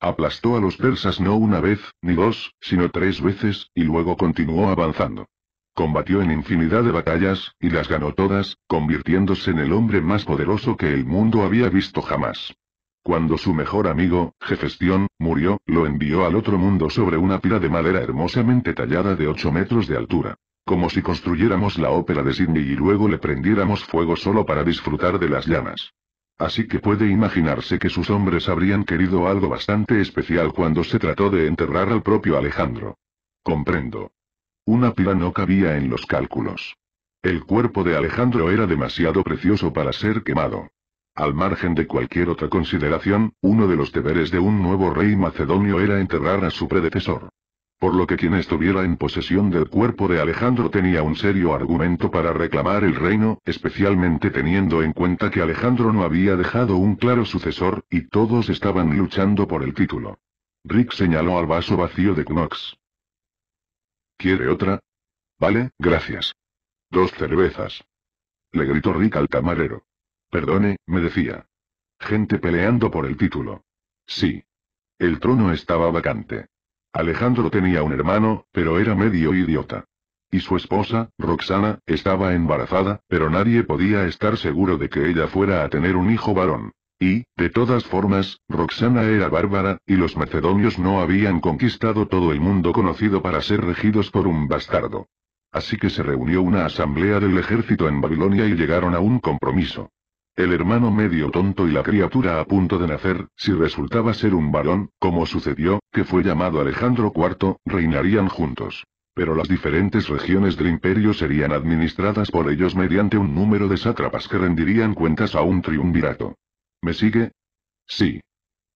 Aplastó a los persas no una vez, ni dos, sino tres veces, y luego continuó avanzando. Combatió en infinidad de batallas, y las ganó todas, convirtiéndose en el hombre más poderoso que el mundo había visto jamás. Cuando su mejor amigo, Jefestión, murió, lo envió al otro mundo sobre una pila de madera hermosamente tallada de 8 metros de altura. Como si construyéramos la ópera de Sidney y luego le prendiéramos fuego solo para disfrutar de las llamas. Así que puede imaginarse que sus hombres habrían querido algo bastante especial cuando se trató de enterrar al propio Alejandro. Comprendo. Una pila no cabía en los cálculos. El cuerpo de Alejandro era demasiado precioso para ser quemado. Al margen de cualquier otra consideración, uno de los deberes de un nuevo rey macedonio era enterrar a su predecesor. Por lo que quien estuviera en posesión del cuerpo de Alejandro tenía un serio argumento para reclamar el reino, especialmente teniendo en cuenta que Alejandro no había dejado un claro sucesor, y todos estaban luchando por el título. Rick señaló al vaso vacío de Knox. ¿Quiere otra? Vale, gracias. Dos cervezas. Le gritó Rick al camarero. Perdone, me decía. Gente peleando por el título. Sí. El trono estaba vacante. Alejandro tenía un hermano, pero era medio idiota. Y su esposa, Roxana, estaba embarazada, pero nadie podía estar seguro de que ella fuera a tener un hijo varón. Y, de todas formas, Roxana era bárbara, y los macedonios no habían conquistado todo el mundo conocido para ser regidos por un bastardo. Así que se reunió una asamblea del ejército en Babilonia y llegaron a un compromiso. El hermano medio tonto y la criatura a punto de nacer, si resultaba ser un varón, como sucedió, que fue llamado Alejandro IV, reinarían juntos. Pero las diferentes regiones del imperio serían administradas por ellos mediante un número de sátrapas que rendirían cuentas a un triunvirato. ¿Me sigue? Sí.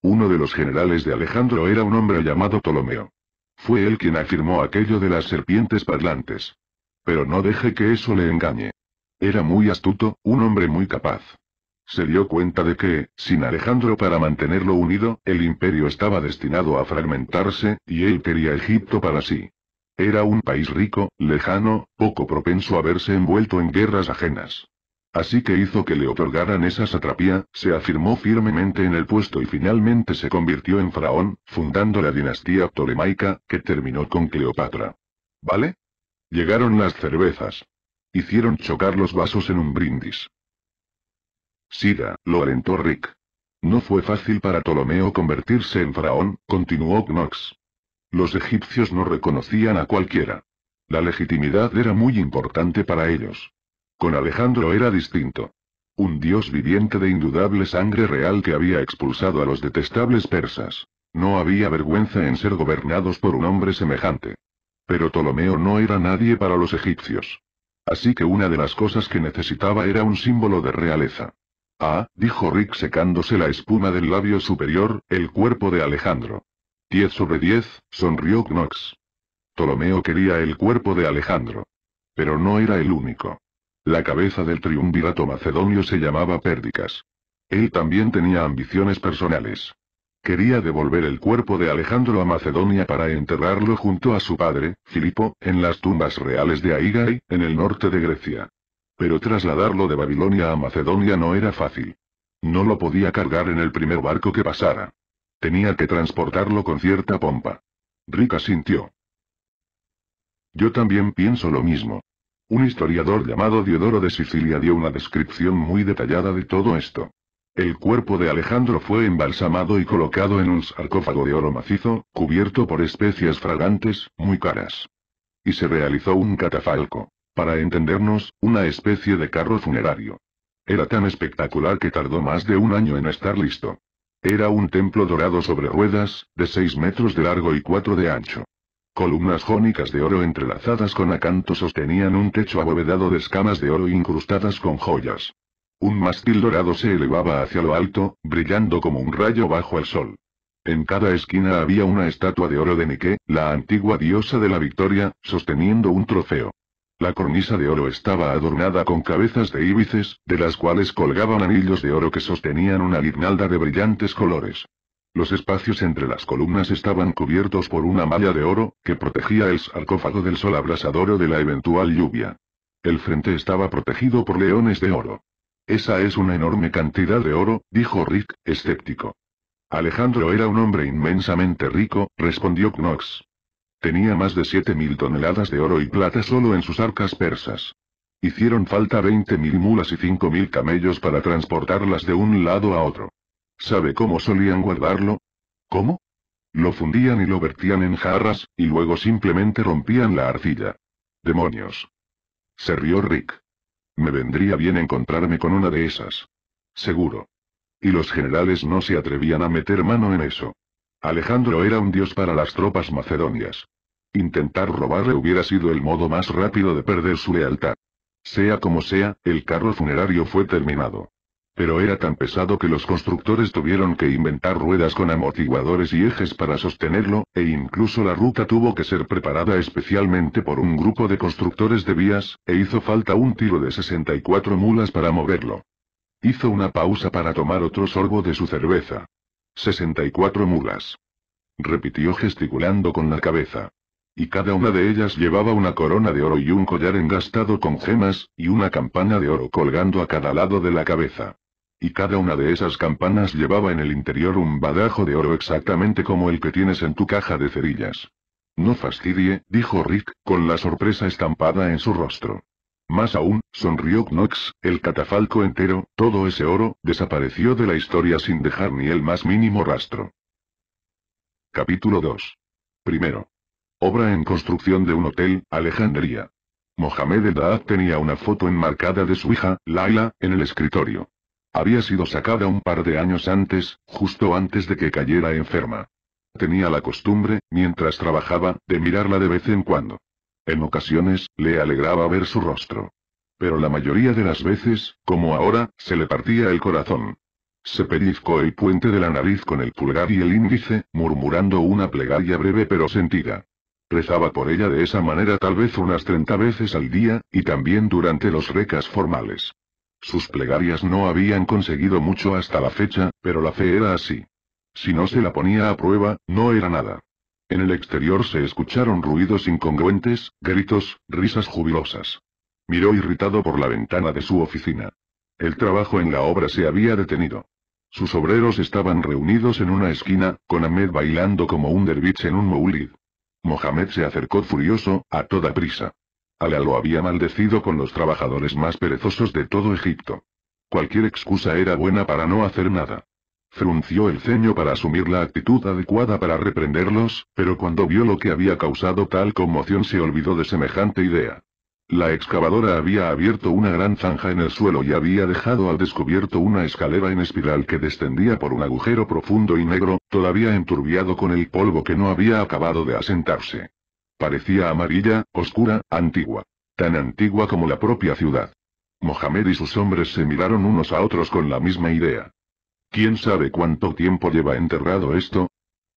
Uno de los generales de Alejandro era un hombre llamado Ptolomeo. Fue él quien afirmó aquello de las serpientes parlantes. Pero no deje que eso le engañe. Era muy astuto, un hombre muy capaz. Se dio cuenta de que, sin Alejandro para mantenerlo unido, el imperio estaba destinado a fragmentarse, y él quería Egipto para sí. Era un país rico, lejano, poco propenso a verse envuelto en guerras ajenas. Así que hizo que le otorgaran esa satrapía, se afirmó firmemente en el puesto y finalmente se convirtió en faraón, fundando la dinastía ptolemaica, que terminó con Cleopatra. ¿Vale? Llegaron las cervezas. Hicieron chocar los vasos en un brindis. Sida, lo alentó Rick. No fue fácil para Ptolomeo convertirse en faraón, continuó Knox. Los egipcios no reconocían a cualquiera. La legitimidad era muy importante para ellos. Con Alejandro era distinto. Un dios viviente de indudable sangre real que había expulsado a los detestables persas. No había vergüenza en ser gobernados por un hombre semejante. Pero Ptolomeo no era nadie para los egipcios. Así que una de las cosas que necesitaba era un símbolo de realeza. Ah, dijo Rick secándose la espuma del labio superior, el cuerpo de Alejandro. «¡Diez sobre diez!», sonrió Knox. Ptolomeo quería el cuerpo de Alejandro. Pero no era el único. La cabeza del triunvirato macedonio se llamaba Pérdicas. Él también tenía ambiciones personales. Quería devolver el cuerpo de Alejandro a Macedonia para enterrarlo junto a su padre, Filipo, en las tumbas reales de Aigai, en el norte de Grecia. Pero trasladarlo de Babilonia a Macedonia no era fácil. No lo podía cargar en el primer barco que pasara. Tenía que transportarlo con cierta pompa. Rica sintió. Yo también pienso lo mismo. Un historiador llamado Diodoro de Sicilia dio una descripción muy detallada de todo esto. El cuerpo de Alejandro fue embalsamado y colocado en un sarcófago de oro macizo, cubierto por especias fragantes, muy caras. Y se realizó un catafalco. Para entendernos, una especie de carro funerario. Era tan espectacular que tardó más de un año en estar listo. Era un templo dorado sobre ruedas, de 6 metros de largo y cuatro de ancho. Columnas jónicas de oro entrelazadas con acanto sostenían un techo abovedado de escamas de oro incrustadas con joyas. Un mástil dorado se elevaba hacia lo alto, brillando como un rayo bajo el sol. En cada esquina había una estatua de oro de Nike, la antigua diosa de la victoria, sosteniendo un trofeo. La cornisa de oro estaba adornada con cabezas de íbices, de las cuales colgaban anillos de oro que sostenían una guirnalda de brillantes colores. Los espacios entre las columnas estaban cubiertos por una malla de oro, que protegía el sarcófago del sol abrasador o de la eventual lluvia. El frente estaba protegido por leones de oro. Esa es una enorme cantidad de oro, dijo Rick, escéptico. Alejandro era un hombre inmensamente rico, respondió Knox. Tenía más de 7.000 toneladas de oro y plata solo en sus arcas persas. Hicieron falta 20.000 mulas y 5.000 camellos para transportarlas de un lado a otro. ¿Sabe cómo solían guardarlo? ¿Cómo? Lo fundían y lo vertían en jarras, y luego simplemente rompían la arcilla. ¡Demonios! Se rió Rick. Me vendría bien encontrarme con una de esas. Seguro. Y los generales no se atrevían a meter mano en eso. Alejandro era un dios para las tropas macedonias. Intentar robarle hubiera sido el modo más rápido de perder su lealtad. Sea como sea, el carro funerario fue terminado. Pero era tan pesado que los constructores tuvieron que inventar ruedas con amortiguadores y ejes para sostenerlo, e incluso la ruta tuvo que ser preparada especialmente por un grupo de constructores de vías, e hizo falta un tiro de 64 mulas para moverlo. Hizo una pausa para tomar otro sorbo de su cerveza. 64 mulas. Repitió gesticulando con la cabeza. Y cada una de ellas llevaba una corona de oro y un collar engastado con gemas, y una campana de oro colgando a cada lado de la cabeza. Y cada una de esas campanas llevaba en el interior un badajo de oro exactamente como el que tienes en tu caja de cerillas. No fastidie, dijo Rick, con la sorpresa estampada en su rostro. Más aún, sonrió Knox, el catafalco entero, todo ese oro, desapareció de la historia sin dejar ni el más mínimo rastro. Capítulo 2. Primero. Obra en construcción de un hotel, Alejandría. Mohamed dad tenía una foto enmarcada de su hija, Laila, en el escritorio. Había sido sacada un par de años antes, justo antes de que cayera enferma. Tenía la costumbre, mientras trabajaba, de mirarla de vez en cuando. En ocasiones, le alegraba ver su rostro. Pero la mayoría de las veces, como ahora, se le partía el corazón. Se pellizcó el puente de la nariz con el pulgar y el índice, murmurando una plegaria breve pero sentida. Rezaba por ella de esa manera tal vez unas 30 veces al día, y también durante los recas formales. Sus plegarias no habían conseguido mucho hasta la fecha, pero la fe era así. Si no se la ponía a prueba, no era nada. En el exterior se escucharon ruidos incongruentes, gritos, risas jubilosas. Miró irritado por la ventana de su oficina. El trabajo en la obra se había detenido. Sus obreros estaban reunidos en una esquina, con Ahmed bailando como un dervich en un moulid. Mohamed se acercó furioso, a toda prisa. Alá lo había maldecido con los trabajadores más perezosos de todo Egipto. Cualquier excusa era buena para no hacer nada. Frunció el ceño para asumir la actitud adecuada para reprenderlos, pero cuando vio lo que había causado tal conmoción se olvidó de semejante idea. La excavadora había abierto una gran zanja en el suelo y había dejado al descubierto una escalera en espiral que descendía por un agujero profundo y negro, todavía enturbiado con el polvo que no había acabado de asentarse. Parecía amarilla, oscura, antigua. Tan antigua como la propia ciudad. Mohamed y sus hombres se miraron unos a otros con la misma idea. ¿Quién sabe cuánto tiempo lleva enterrado esto?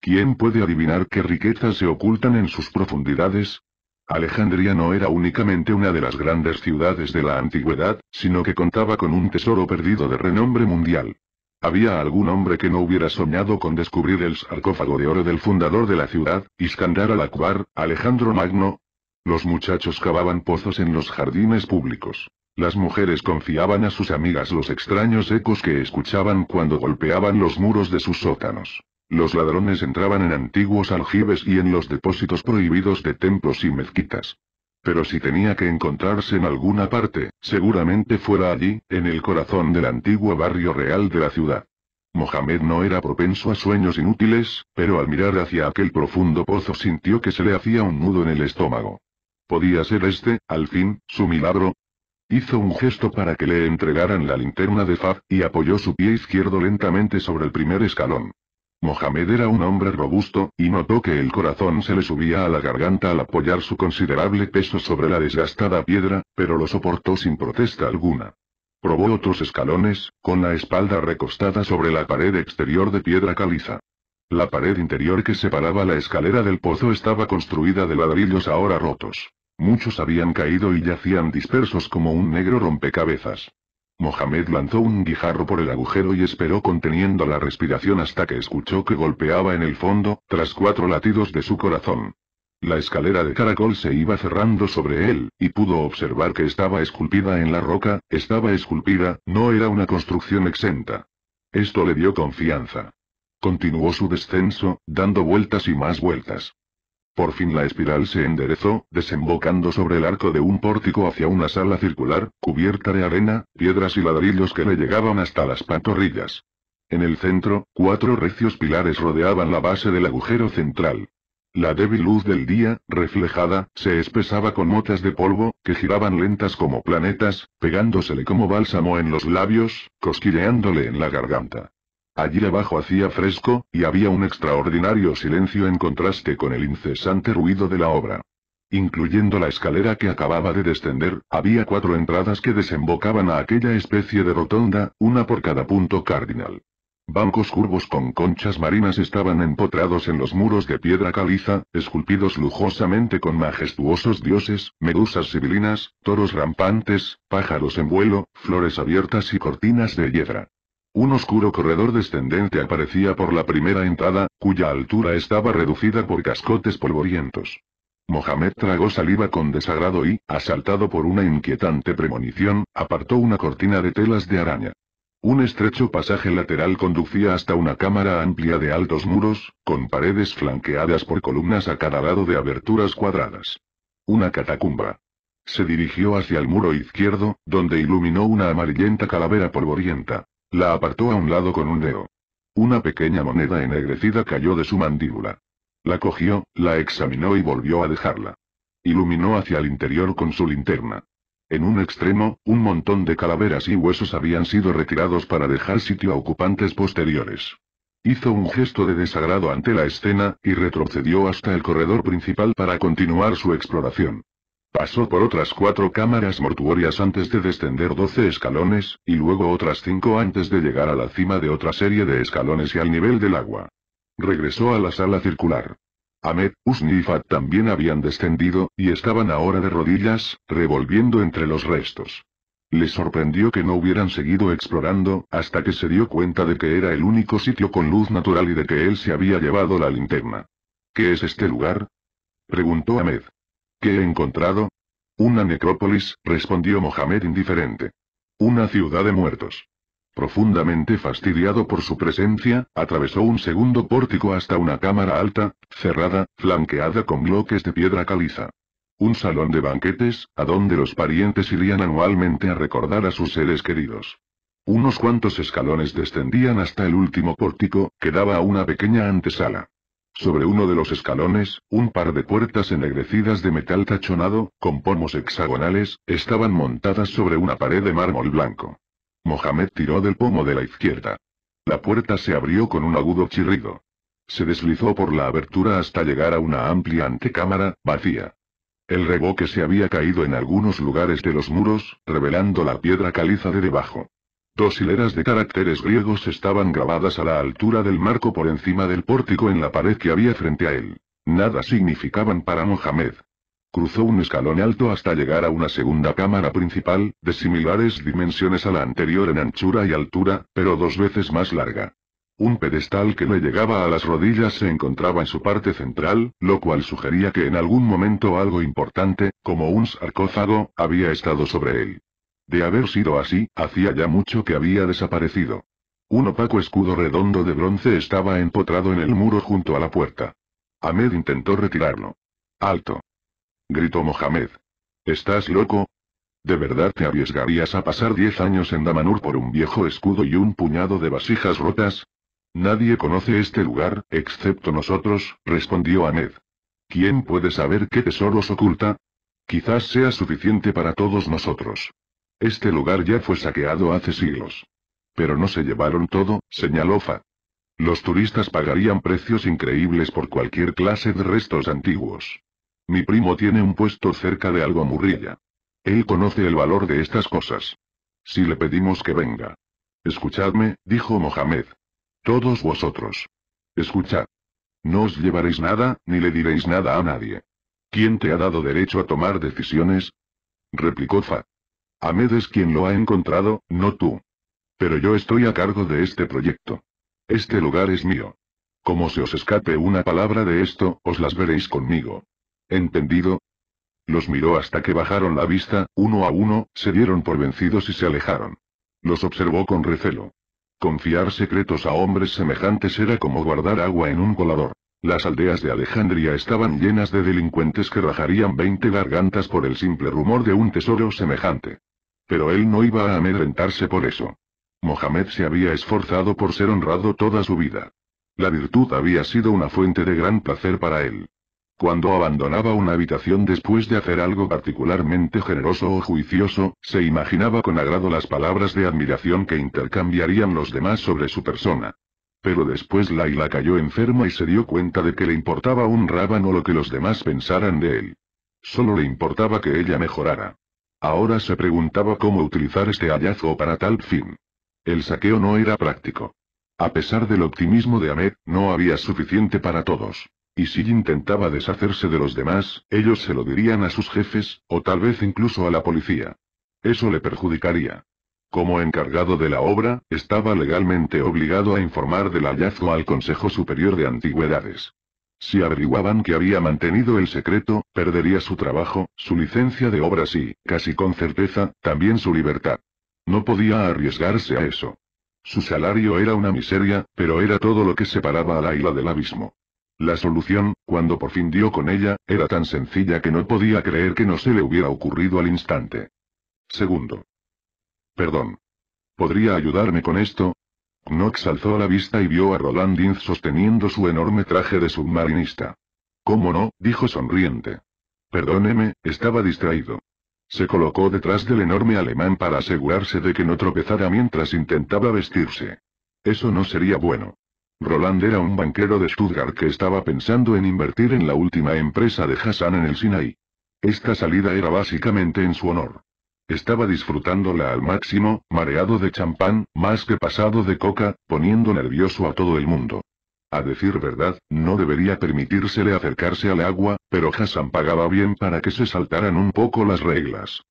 ¿Quién puede adivinar qué riquezas se ocultan en sus profundidades? Alejandría no era únicamente una de las grandes ciudades de la antigüedad, sino que contaba con un tesoro perdido de renombre mundial. ¿Había algún hombre que no hubiera soñado con descubrir el sarcófago de oro del fundador de la ciudad, Iskandar al-Akbar, Alejandro Magno? Los muchachos cavaban pozos en los jardines públicos. Las mujeres confiaban a sus amigas los extraños ecos que escuchaban cuando golpeaban los muros de sus sótanos. Los ladrones entraban en antiguos aljibes y en los depósitos prohibidos de templos y mezquitas. Pero si tenía que encontrarse en alguna parte, seguramente fuera allí, en el corazón del antiguo barrio real de la ciudad. Mohamed no era propenso a sueños inútiles, pero al mirar hacia aquel profundo pozo sintió que se le hacía un nudo en el estómago. ¿Podía ser este, al fin, su milagro? Hizo un gesto para que le entregaran la linterna de Fab, y apoyó su pie izquierdo lentamente sobre el primer escalón. Mohamed era un hombre robusto, y notó que el corazón se le subía a la garganta al apoyar su considerable peso sobre la desgastada piedra, pero lo soportó sin protesta alguna. Probó otros escalones, con la espalda recostada sobre la pared exterior de piedra caliza. La pared interior que separaba la escalera del pozo estaba construida de ladrillos ahora rotos. Muchos habían caído y yacían dispersos como un negro rompecabezas. Mohamed lanzó un guijarro por el agujero y esperó conteniendo la respiración hasta que escuchó que golpeaba en el fondo, tras cuatro latidos de su corazón. La escalera de caracol se iba cerrando sobre él, y pudo observar que estaba esculpida en la roca, estaba esculpida, no era una construcción exenta. Esto le dio confianza. Continuó su descenso, dando vueltas y más vueltas. Por fin la espiral se enderezó, desembocando sobre el arco de un pórtico hacia una sala circular, cubierta de arena, piedras y ladrillos que le llegaban hasta las pantorrillas. En el centro, cuatro recios pilares rodeaban la base del agujero central. La débil luz del día, reflejada, se espesaba con motas de polvo, que giraban lentas como planetas, pegándosele como bálsamo en los labios, cosquilleándole en la garganta. Allí abajo hacía fresco, y había un extraordinario silencio en contraste con el incesante ruido de la obra. Incluyendo la escalera que acababa de descender, había cuatro entradas que desembocaban a aquella especie de rotonda, una por cada punto cardinal. Bancos curvos con conchas marinas estaban empotrados en los muros de piedra caliza, esculpidos lujosamente con majestuosos dioses, medusas sibilinas, toros rampantes, pájaros en vuelo, flores abiertas y cortinas de hiedra. Un oscuro corredor descendente aparecía por la primera entrada, cuya altura estaba reducida por cascotes polvorientos. Mohamed tragó saliva con desagrado y, asaltado por una inquietante premonición, apartó una cortina de telas de araña. Un estrecho pasaje lateral conducía hasta una cámara amplia de altos muros, con paredes flanqueadas por columnas a cada lado de aberturas cuadradas. Una catacumba. Se dirigió hacia el muro izquierdo, donde iluminó una amarillenta calavera polvorienta. La apartó a un lado con un dedo. Una pequeña moneda ennegrecida cayó de su mandíbula. La cogió, la examinó y volvió a dejarla. Iluminó hacia el interior con su linterna. En un extremo, un montón de calaveras y huesos habían sido retirados para dejar sitio a ocupantes posteriores. Hizo un gesto de desagrado ante la escena, y retrocedió hasta el corredor principal para continuar su exploración. Pasó por otras cuatro cámaras mortuorias antes de descender doce escalones, y luego otras cinco antes de llegar a la cima de otra serie de escalones y al nivel del agua. Regresó a la sala circular. Ahmed, Usni y también habían descendido, y estaban ahora de rodillas, revolviendo entre los restos. Le sorprendió que no hubieran seguido explorando, hasta que se dio cuenta de que era el único sitio con luz natural y de que él se había llevado la linterna. ¿Qué es este lugar? Preguntó Ahmed. ¿Qué he encontrado? Una necrópolis, respondió Mohamed indiferente. Una ciudad de muertos. Profundamente fastidiado por su presencia, atravesó un segundo pórtico hasta una cámara alta, cerrada, flanqueada con bloques de piedra caliza. Un salón de banquetes, a donde los parientes irían anualmente a recordar a sus seres queridos. Unos cuantos escalones descendían hasta el último pórtico, que daba a una pequeña antesala. Sobre uno de los escalones, un par de puertas ennegrecidas de metal tachonado, con pomos hexagonales, estaban montadas sobre una pared de mármol blanco. Mohamed tiró del pomo de la izquierda. La puerta se abrió con un agudo chirrido. Se deslizó por la abertura hasta llegar a una amplia antecámara, vacía. El reboque se había caído en algunos lugares de los muros, revelando la piedra caliza de debajo. Dos hileras de caracteres griegos estaban grabadas a la altura del marco por encima del pórtico en la pared que había frente a él. Nada significaban para Mohamed. Cruzó un escalón alto hasta llegar a una segunda cámara principal, de similares dimensiones a la anterior en anchura y altura, pero dos veces más larga. Un pedestal que le llegaba a las rodillas se encontraba en su parte central, lo cual sugería que en algún momento algo importante, como un sarcófago, había estado sobre él. De haber sido así, hacía ya mucho que había desaparecido. Un opaco escudo redondo de bronce estaba empotrado en el muro junto a la puerta. Ahmed intentó retirarlo. ¡Alto! gritó Mohamed. ¿Estás loco? ¿De verdad te arriesgarías a pasar diez años en Damanur por un viejo escudo y un puñado de vasijas rotas? Nadie conoce este lugar, excepto nosotros, respondió Ahmed. ¿Quién puede saber qué tesoros oculta? Quizás sea suficiente para todos nosotros. Este lugar ya fue saqueado hace siglos. Pero no se llevaron todo, señaló Fa. Los turistas pagarían precios increíbles por cualquier clase de restos antiguos. Mi primo tiene un puesto cerca de algo murrilla. Él conoce el valor de estas cosas. Si le pedimos que venga. Escuchadme, dijo Mohamed. Todos vosotros. Escuchad. No os llevaréis nada, ni le diréis nada a nadie. ¿Quién te ha dado derecho a tomar decisiones? replicó Fa. Ahmed es quien lo ha encontrado, no tú. Pero yo estoy a cargo de este proyecto. Este lugar es mío. Como se os escape una palabra de esto, os las veréis conmigo. ¿Entendido? Los miró hasta que bajaron la vista, uno a uno, se dieron por vencidos y se alejaron. Los observó con recelo. Confiar secretos a hombres semejantes era como guardar agua en un colador. Las aldeas de Alejandría estaban llenas de delincuentes que rajarían 20 gargantas por el simple rumor de un tesoro semejante. Pero él no iba a amedrentarse por eso. Mohamed se había esforzado por ser honrado toda su vida. La virtud había sido una fuente de gran placer para él. Cuando abandonaba una habitación después de hacer algo particularmente generoso o juicioso, se imaginaba con agrado las palabras de admiración que intercambiarían los demás sobre su persona. Pero después Laila cayó enferma y se dio cuenta de que le importaba un rábano lo que los demás pensaran de él. Solo le importaba que ella mejorara. Ahora se preguntaba cómo utilizar este hallazgo para tal fin. El saqueo no era práctico. A pesar del optimismo de Ahmed, no había suficiente para todos. Y si intentaba deshacerse de los demás, ellos se lo dirían a sus jefes, o tal vez incluso a la policía. Eso le perjudicaría. Como encargado de la obra, estaba legalmente obligado a informar del hallazgo al Consejo Superior de Antigüedades. Si averiguaban que había mantenido el secreto, perdería su trabajo, su licencia de obras y, casi con certeza, también su libertad. No podía arriesgarse a eso. Su salario era una miseria, pero era todo lo que separaba a la isla del abismo. La solución, cuando por fin dio con ella, era tan sencilla que no podía creer que no se le hubiera ocurrido al instante. Segundo. Perdón. ¿Podría ayudarme con esto? Knox alzó la vista y vio a Roland Inz sosteniendo su enorme traje de submarinista. ¿Cómo no? dijo sonriente. Perdóneme, estaba distraído. Se colocó detrás del enorme alemán para asegurarse de que no tropezara mientras intentaba vestirse. Eso no sería bueno. Roland era un banquero de Stuttgart que estaba pensando en invertir en la última empresa de Hassan en el Sinaí. Esta salida era básicamente en su honor. Estaba disfrutándola al máximo, mareado de champán, más que pasado de coca, poniendo nervioso a todo el mundo. A decir verdad, no debería permitírsele acercarse al agua, pero Hassan pagaba bien para que se saltaran un poco las reglas.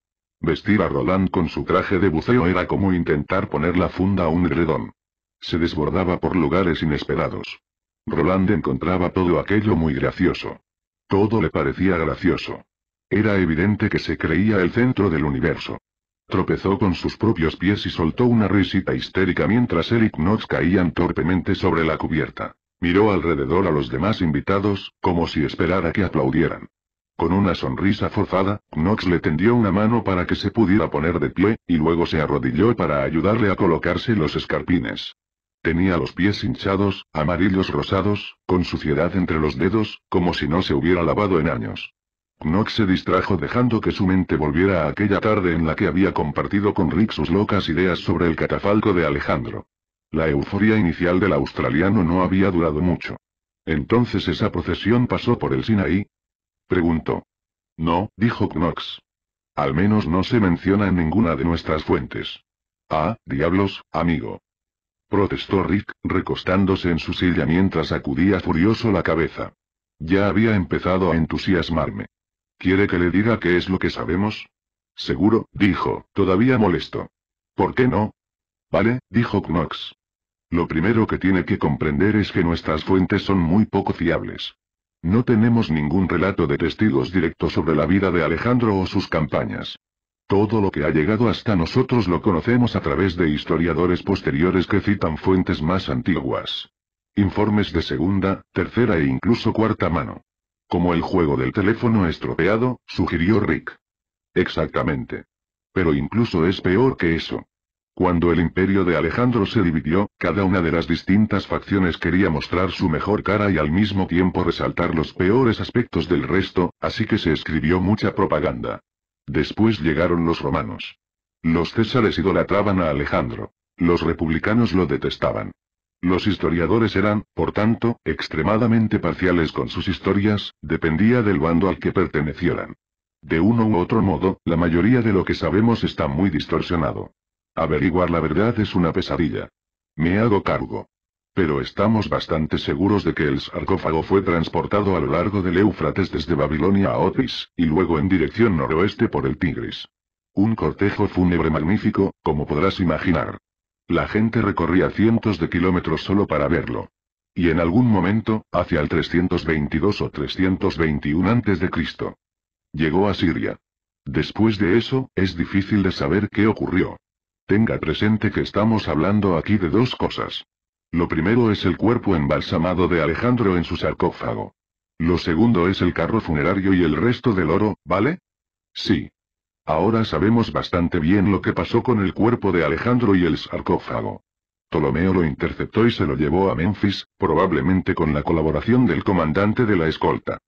Vestir a Roland con su traje de buceo era como intentar poner la funda a un redón. Se desbordaba por lugares inesperados. Roland encontraba todo aquello muy gracioso. Todo le parecía gracioso. Era evidente que se creía el centro del universo. Tropezó con sus propios pies y soltó una risita histérica mientras Eric Knox caían torpemente sobre la cubierta. Miró alrededor a los demás invitados, como si esperara que aplaudieran. Con una sonrisa forzada, Knox le tendió una mano para que se pudiera poner de pie, y luego se arrodilló para ayudarle a colocarse los escarpines. Tenía los pies hinchados, amarillos rosados, con suciedad entre los dedos, como si no se hubiera lavado en años. Knox se distrajo dejando que su mente volviera a aquella tarde en la que había compartido con Rick sus locas ideas sobre el catafalco de Alejandro. La euforia inicial del australiano no había durado mucho. ¿Entonces esa procesión pasó por el Sinaí? Preguntó. No, dijo Knox. Al menos no se menciona en ninguna de nuestras fuentes. Ah, diablos, amigo. Protestó Rick, recostándose en su silla mientras acudía furioso la cabeza. Ya había empezado a entusiasmarme. ¿Quiere que le diga qué es lo que sabemos? Seguro, dijo, todavía molesto. ¿Por qué no? Vale, dijo Knox. Lo primero que tiene que comprender es que nuestras fuentes son muy poco fiables. No tenemos ningún relato de testigos directos sobre la vida de Alejandro o sus campañas. Todo lo que ha llegado hasta nosotros lo conocemos a través de historiadores posteriores que citan fuentes más antiguas. Informes de segunda, tercera e incluso cuarta mano. Como el juego del teléfono estropeado, sugirió Rick. Exactamente. Pero incluso es peor que eso. Cuando el imperio de Alejandro se dividió, cada una de las distintas facciones quería mostrar su mejor cara y al mismo tiempo resaltar los peores aspectos del resto, así que se escribió mucha propaganda. Después llegaron los romanos. Los césares idolatraban a Alejandro. Los republicanos lo detestaban. Los historiadores eran, por tanto, extremadamente parciales con sus historias, dependía del bando al que pertenecieran. De uno u otro modo, la mayoría de lo que sabemos está muy distorsionado. Averiguar la verdad es una pesadilla. Me hago cargo. Pero estamos bastante seguros de que el sarcófago fue transportado a lo largo del Éufrates desde Babilonia a Otis, y luego en dirección noroeste por el Tigris. Un cortejo fúnebre magnífico, como podrás imaginar. La gente recorría cientos de kilómetros solo para verlo. Y en algún momento, hacia el 322 o 321 a.C., llegó a Siria. Después de eso, es difícil de saber qué ocurrió. Tenga presente que estamos hablando aquí de dos cosas. Lo primero es el cuerpo embalsamado de Alejandro en su sarcófago. Lo segundo es el carro funerario y el resto del oro, ¿vale? Sí. Ahora sabemos bastante bien lo que pasó con el cuerpo de Alejandro y el sarcófago. Ptolomeo lo interceptó y se lo llevó a Memphis, probablemente con la colaboración del comandante de la escolta.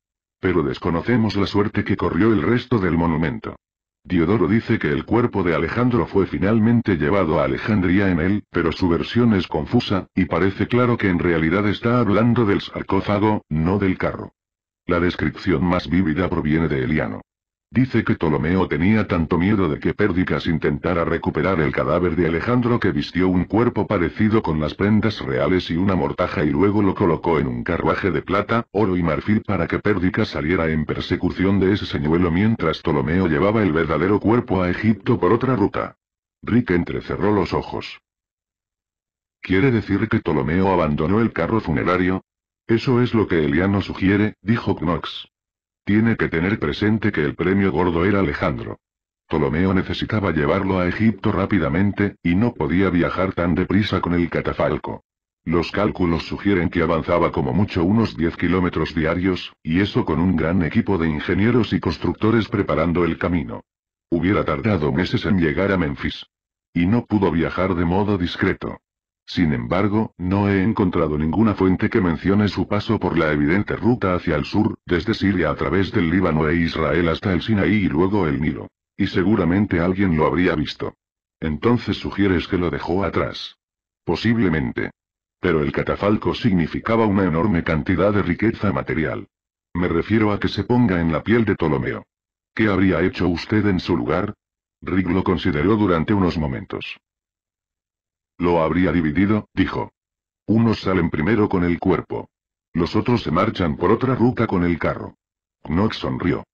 Pero desconocemos la suerte que corrió el resto del monumento. Diodoro dice que el cuerpo de Alejandro fue finalmente llevado a Alejandría en él, pero su versión es confusa, y parece claro que en realidad está hablando del sarcófago, no del carro. La descripción más vívida proviene de Eliano. Dice que Ptolomeo tenía tanto miedo de que Pérdicas intentara recuperar el cadáver de Alejandro que vistió un cuerpo parecido con las prendas reales y una mortaja y luego lo colocó en un carruaje de plata, oro y marfil para que Pérdicas saliera en persecución de ese señuelo mientras Ptolomeo llevaba el verdadero cuerpo a Egipto por otra ruta. Rick entrecerró los ojos. ¿Quiere decir que Ptolomeo abandonó el carro funerario? Eso es lo que Eliano sugiere, dijo Knox. Tiene que tener presente que el premio gordo era Alejandro. Ptolomeo necesitaba llevarlo a Egipto rápidamente, y no podía viajar tan deprisa con el catafalco. Los cálculos sugieren que avanzaba como mucho unos 10 kilómetros diarios, y eso con un gran equipo de ingenieros y constructores preparando el camino. Hubiera tardado meses en llegar a Memphis. Y no pudo viajar de modo discreto. Sin embargo, no he encontrado ninguna fuente que mencione su paso por la evidente ruta hacia el sur, desde Siria a través del Líbano e Israel hasta el Sinaí y luego el Nilo. Y seguramente alguien lo habría visto. Entonces sugieres que lo dejó atrás. Posiblemente. Pero el catafalco significaba una enorme cantidad de riqueza material. Me refiero a que se ponga en la piel de Ptolomeo. ¿Qué habría hecho usted en su lugar? Rick lo consideró durante unos momentos. Lo habría dividido, dijo. Unos salen primero con el cuerpo. Los otros se marchan por otra ruta con el carro. Knox sonrió.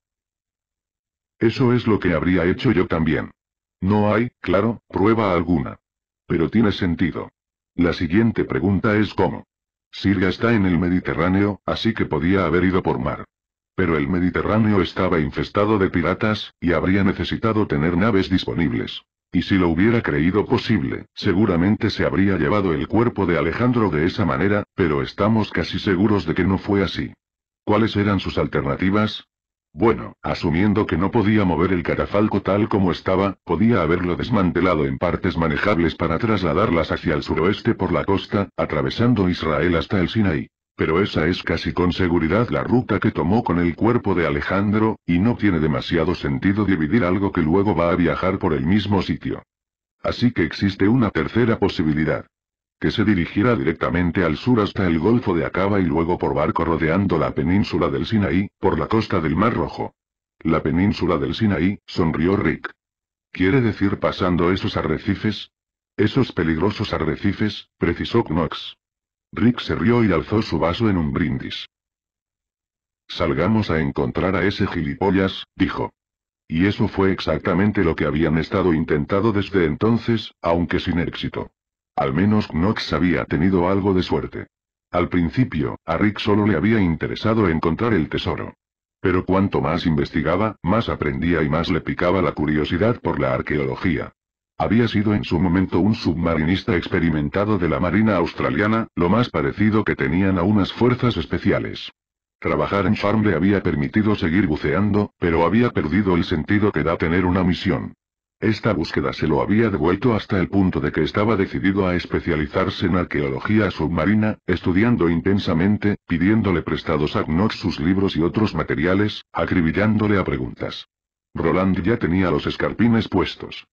Eso es lo que habría hecho yo también. No hay, claro, prueba alguna. Pero tiene sentido. La siguiente pregunta es cómo. Sirga está en el Mediterráneo, así que podía haber ido por mar. Pero el Mediterráneo estaba infestado de piratas, y habría necesitado tener naves disponibles. Y si lo hubiera creído posible, seguramente se habría llevado el cuerpo de Alejandro de esa manera, pero estamos casi seguros de que no fue así. ¿Cuáles eran sus alternativas? Bueno, asumiendo que no podía mover el catafalco tal como estaba, podía haberlo desmantelado en partes manejables para trasladarlas hacia el suroeste por la costa, atravesando Israel hasta el Sinaí. Pero esa es casi con seguridad la ruta que tomó con el cuerpo de Alejandro, y no tiene demasiado sentido dividir algo que luego va a viajar por el mismo sitio. Así que existe una tercera posibilidad. Que se dirigiera directamente al sur hasta el Golfo de Acaba y luego por barco rodeando la península del Sinaí, por la costa del Mar Rojo. La península del Sinaí, sonrió Rick. ¿Quiere decir pasando esos arrecifes? Esos peligrosos arrecifes, precisó Knox. Rick se rió y alzó su vaso en un brindis. Salgamos a encontrar a ese gilipollas, dijo. Y eso fue exactamente lo que habían estado intentando desde entonces, aunque sin éxito. Al menos Knox había tenido algo de suerte. Al principio, a Rick solo le había interesado encontrar el tesoro. Pero cuanto más investigaba, más aprendía y más le picaba la curiosidad por la arqueología. Había sido en su momento un submarinista experimentado de la Marina Australiana, lo más parecido que tenían a unas fuerzas especiales. Trabajar en Farm le había permitido seguir buceando, pero había perdido el sentido que da tener una misión. Esta búsqueda se lo había devuelto hasta el punto de que estaba decidido a especializarse en arqueología submarina, estudiando intensamente, pidiéndole prestados a Knox sus libros y otros materiales, acribillándole a preguntas. Roland ya tenía los escarpines puestos.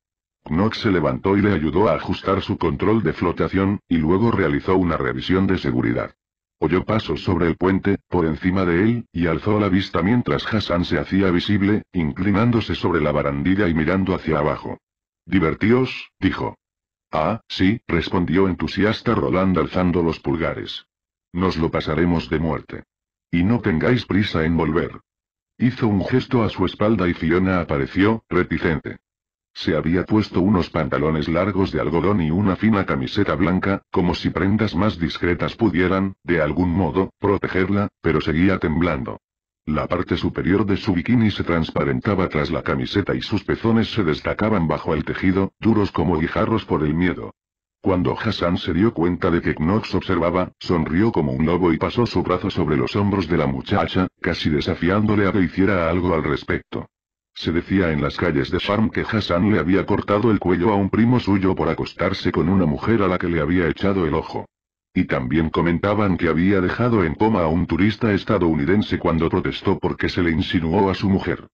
Knox se levantó y le ayudó a ajustar su control de flotación, y luego realizó una revisión de seguridad. Oyó pasos sobre el puente, por encima de él, y alzó la vista mientras Hassan se hacía visible, inclinándose sobre la barandilla y mirando hacia abajo. Divertíos, dijo. Ah, sí, respondió entusiasta Roland alzando los pulgares. Nos lo pasaremos de muerte. Y no tengáis prisa en volver. Hizo un gesto a su espalda y Fiona apareció, reticente. Se había puesto unos pantalones largos de algodón y una fina camiseta blanca, como si prendas más discretas pudieran, de algún modo, protegerla, pero seguía temblando. La parte superior de su bikini se transparentaba tras la camiseta y sus pezones se destacaban bajo el tejido, duros como guijarros por el miedo. Cuando Hassan se dio cuenta de que Knox observaba, sonrió como un lobo y pasó su brazo sobre los hombros de la muchacha, casi desafiándole a que hiciera algo al respecto. Se decía en las calles de Farm que Hassan le había cortado el cuello a un primo suyo por acostarse con una mujer a la que le había echado el ojo. Y también comentaban que había dejado en coma a un turista estadounidense cuando protestó porque se le insinuó a su mujer.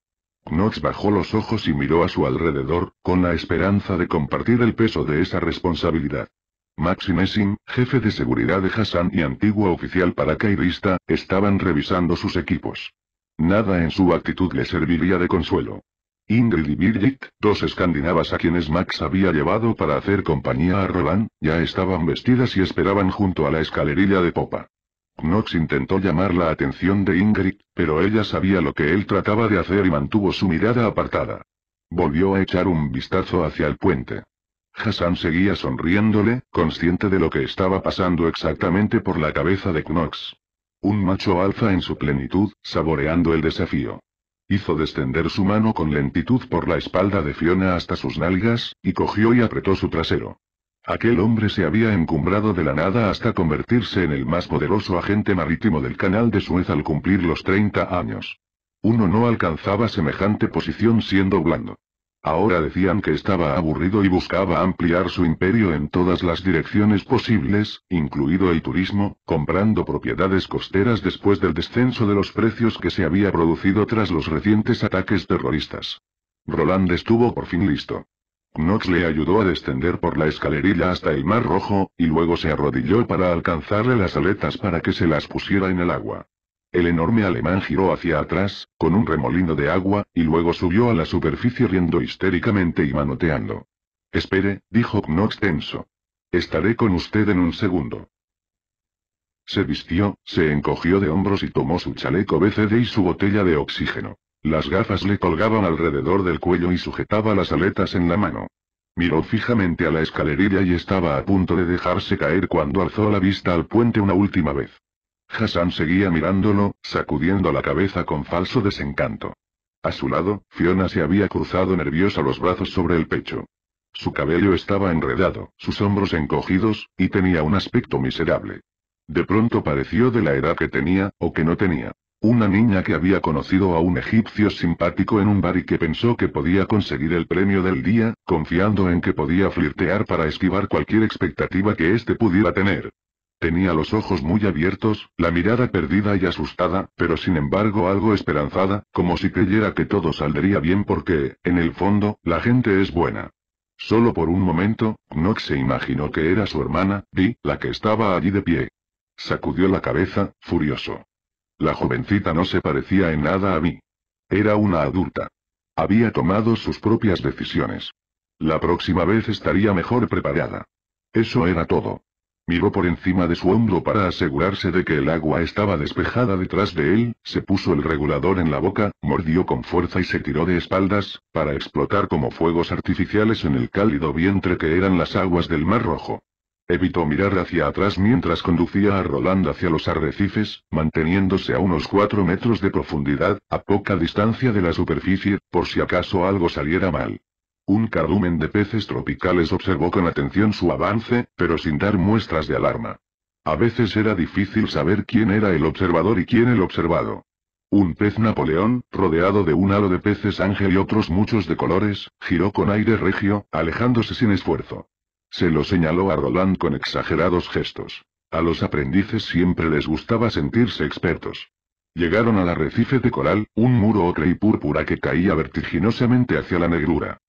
Knox bajó los ojos y miró a su alrededor, con la esperanza de compartir el peso de esa responsabilidad. Maxi jefe de seguridad de Hassan y antiguo oficial paracaidista, estaban revisando sus equipos. Nada en su actitud le serviría de consuelo. Ingrid y Birgit, dos escandinavas a quienes Max había llevado para hacer compañía a Roland, ya estaban vestidas y esperaban junto a la escalerilla de popa. Knox intentó llamar la atención de Ingrid, pero ella sabía lo que él trataba de hacer y mantuvo su mirada apartada. Volvió a echar un vistazo hacia el puente. Hassan seguía sonriéndole, consciente de lo que estaba pasando exactamente por la cabeza de Knox. Un macho alfa en su plenitud, saboreando el desafío. Hizo descender su mano con lentitud por la espalda de Fiona hasta sus nalgas, y cogió y apretó su trasero. Aquel hombre se había encumbrado de la nada hasta convertirse en el más poderoso agente marítimo del canal de Suez al cumplir los 30 años. Uno no alcanzaba semejante posición siendo blando. Ahora decían que estaba aburrido y buscaba ampliar su imperio en todas las direcciones posibles, incluido el turismo, comprando propiedades costeras después del descenso de los precios que se había producido tras los recientes ataques terroristas. Roland estuvo por fin listo. Knox le ayudó a descender por la escalerilla hasta el Mar Rojo, y luego se arrodilló para alcanzarle las aletas para que se las pusiera en el agua. El enorme alemán giró hacia atrás, con un remolino de agua, y luego subió a la superficie riendo histéricamente y manoteando. Espere, dijo Knox tenso. Estaré con usted en un segundo. Se vistió, se encogió de hombros y tomó su chaleco BCD y su botella de oxígeno. Las gafas le colgaban alrededor del cuello y sujetaba las aletas en la mano. Miró fijamente a la escalerilla y estaba a punto de dejarse caer cuando alzó la vista al puente una última vez. Hassan seguía mirándolo, sacudiendo la cabeza con falso desencanto. A su lado, Fiona se había cruzado nerviosa los brazos sobre el pecho. Su cabello estaba enredado, sus hombros encogidos, y tenía un aspecto miserable. De pronto pareció de la edad que tenía, o que no tenía. Una niña que había conocido a un egipcio simpático en un bar y que pensó que podía conseguir el premio del día, confiando en que podía flirtear para esquivar cualquier expectativa que éste pudiera tener. Tenía los ojos muy abiertos, la mirada perdida y asustada, pero sin embargo algo esperanzada, como si creyera que todo saldría bien porque, en el fondo, la gente es buena. Solo por un momento, Knox se imaginó que era su hermana, Vi, la que estaba allí de pie. Sacudió la cabeza, furioso. La jovencita no se parecía en nada a mí. Era una adulta. Había tomado sus propias decisiones. La próxima vez estaría mejor preparada. Eso era todo. Miró por encima de su hombro para asegurarse de que el agua estaba despejada detrás de él, se puso el regulador en la boca, mordió con fuerza y se tiró de espaldas, para explotar como fuegos artificiales en el cálido vientre que eran las aguas del Mar Rojo. Evitó mirar hacia atrás mientras conducía a Roland hacia los arrecifes, manteniéndose a unos cuatro metros de profundidad, a poca distancia de la superficie, por si acaso algo saliera mal. Un cardumen de peces tropicales observó con atención su avance, pero sin dar muestras de alarma. A veces era difícil saber quién era el observador y quién el observado. Un pez Napoleón, rodeado de un halo de peces ángel y otros muchos de colores, giró con aire regio, alejándose sin esfuerzo. Se lo señaló a Roland con exagerados gestos. A los aprendices siempre les gustaba sentirse expertos. Llegaron al arrecife de coral, un muro ocre y púrpura que caía vertiginosamente hacia la negrura.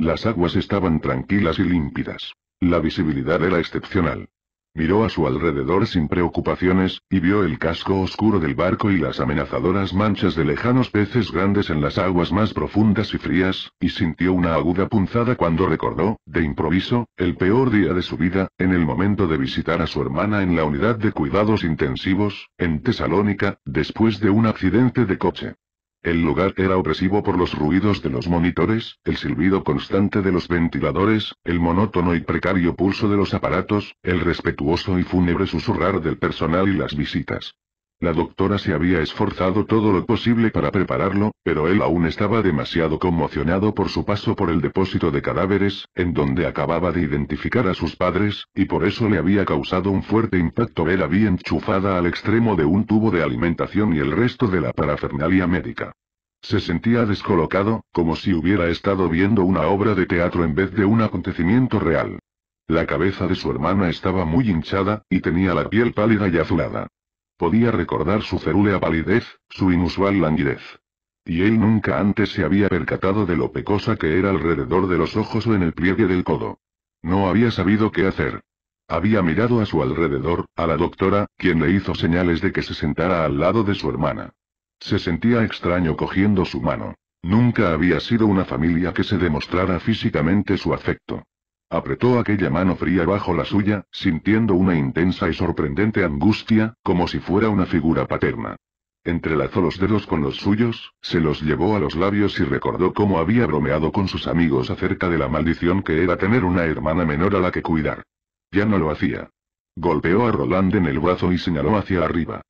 Las aguas estaban tranquilas y límpidas. La visibilidad era excepcional. Miró a su alrededor sin preocupaciones, y vio el casco oscuro del barco y las amenazadoras manchas de lejanos peces grandes en las aguas más profundas y frías, y sintió una aguda punzada cuando recordó, de improviso, el peor día de su vida, en el momento de visitar a su hermana en la unidad de cuidados intensivos, en Tesalónica, después de un accidente de coche. El lugar era opresivo por los ruidos de los monitores, el silbido constante de los ventiladores, el monótono y precario pulso de los aparatos, el respetuoso y fúnebre susurrar del personal y las visitas. La doctora se había esforzado todo lo posible para prepararlo, pero él aún estaba demasiado conmocionado por su paso por el depósito de cadáveres, en donde acababa de identificar a sus padres, y por eso le había causado un fuerte impacto ver a enchufada al extremo de un tubo de alimentación y el resto de la parafernalia médica. Se sentía descolocado, como si hubiera estado viendo una obra de teatro en vez de un acontecimiento real. La cabeza de su hermana estaba muy hinchada, y tenía la piel pálida y azulada. Podía recordar su cerúlea palidez, su inusual languidez. Y él nunca antes se había percatado de lo pecosa que era alrededor de los ojos o en el pliegue del codo. No había sabido qué hacer. Había mirado a su alrededor, a la doctora, quien le hizo señales de que se sentara al lado de su hermana. Se sentía extraño cogiendo su mano. Nunca había sido una familia que se demostrara físicamente su afecto. Apretó aquella mano fría bajo la suya, sintiendo una intensa y sorprendente angustia, como si fuera una figura paterna. Entrelazó los dedos con los suyos, se los llevó a los labios y recordó cómo había bromeado con sus amigos acerca de la maldición que era tener una hermana menor a la que cuidar. Ya no lo hacía. Golpeó a Roland en el brazo y señaló hacia arriba.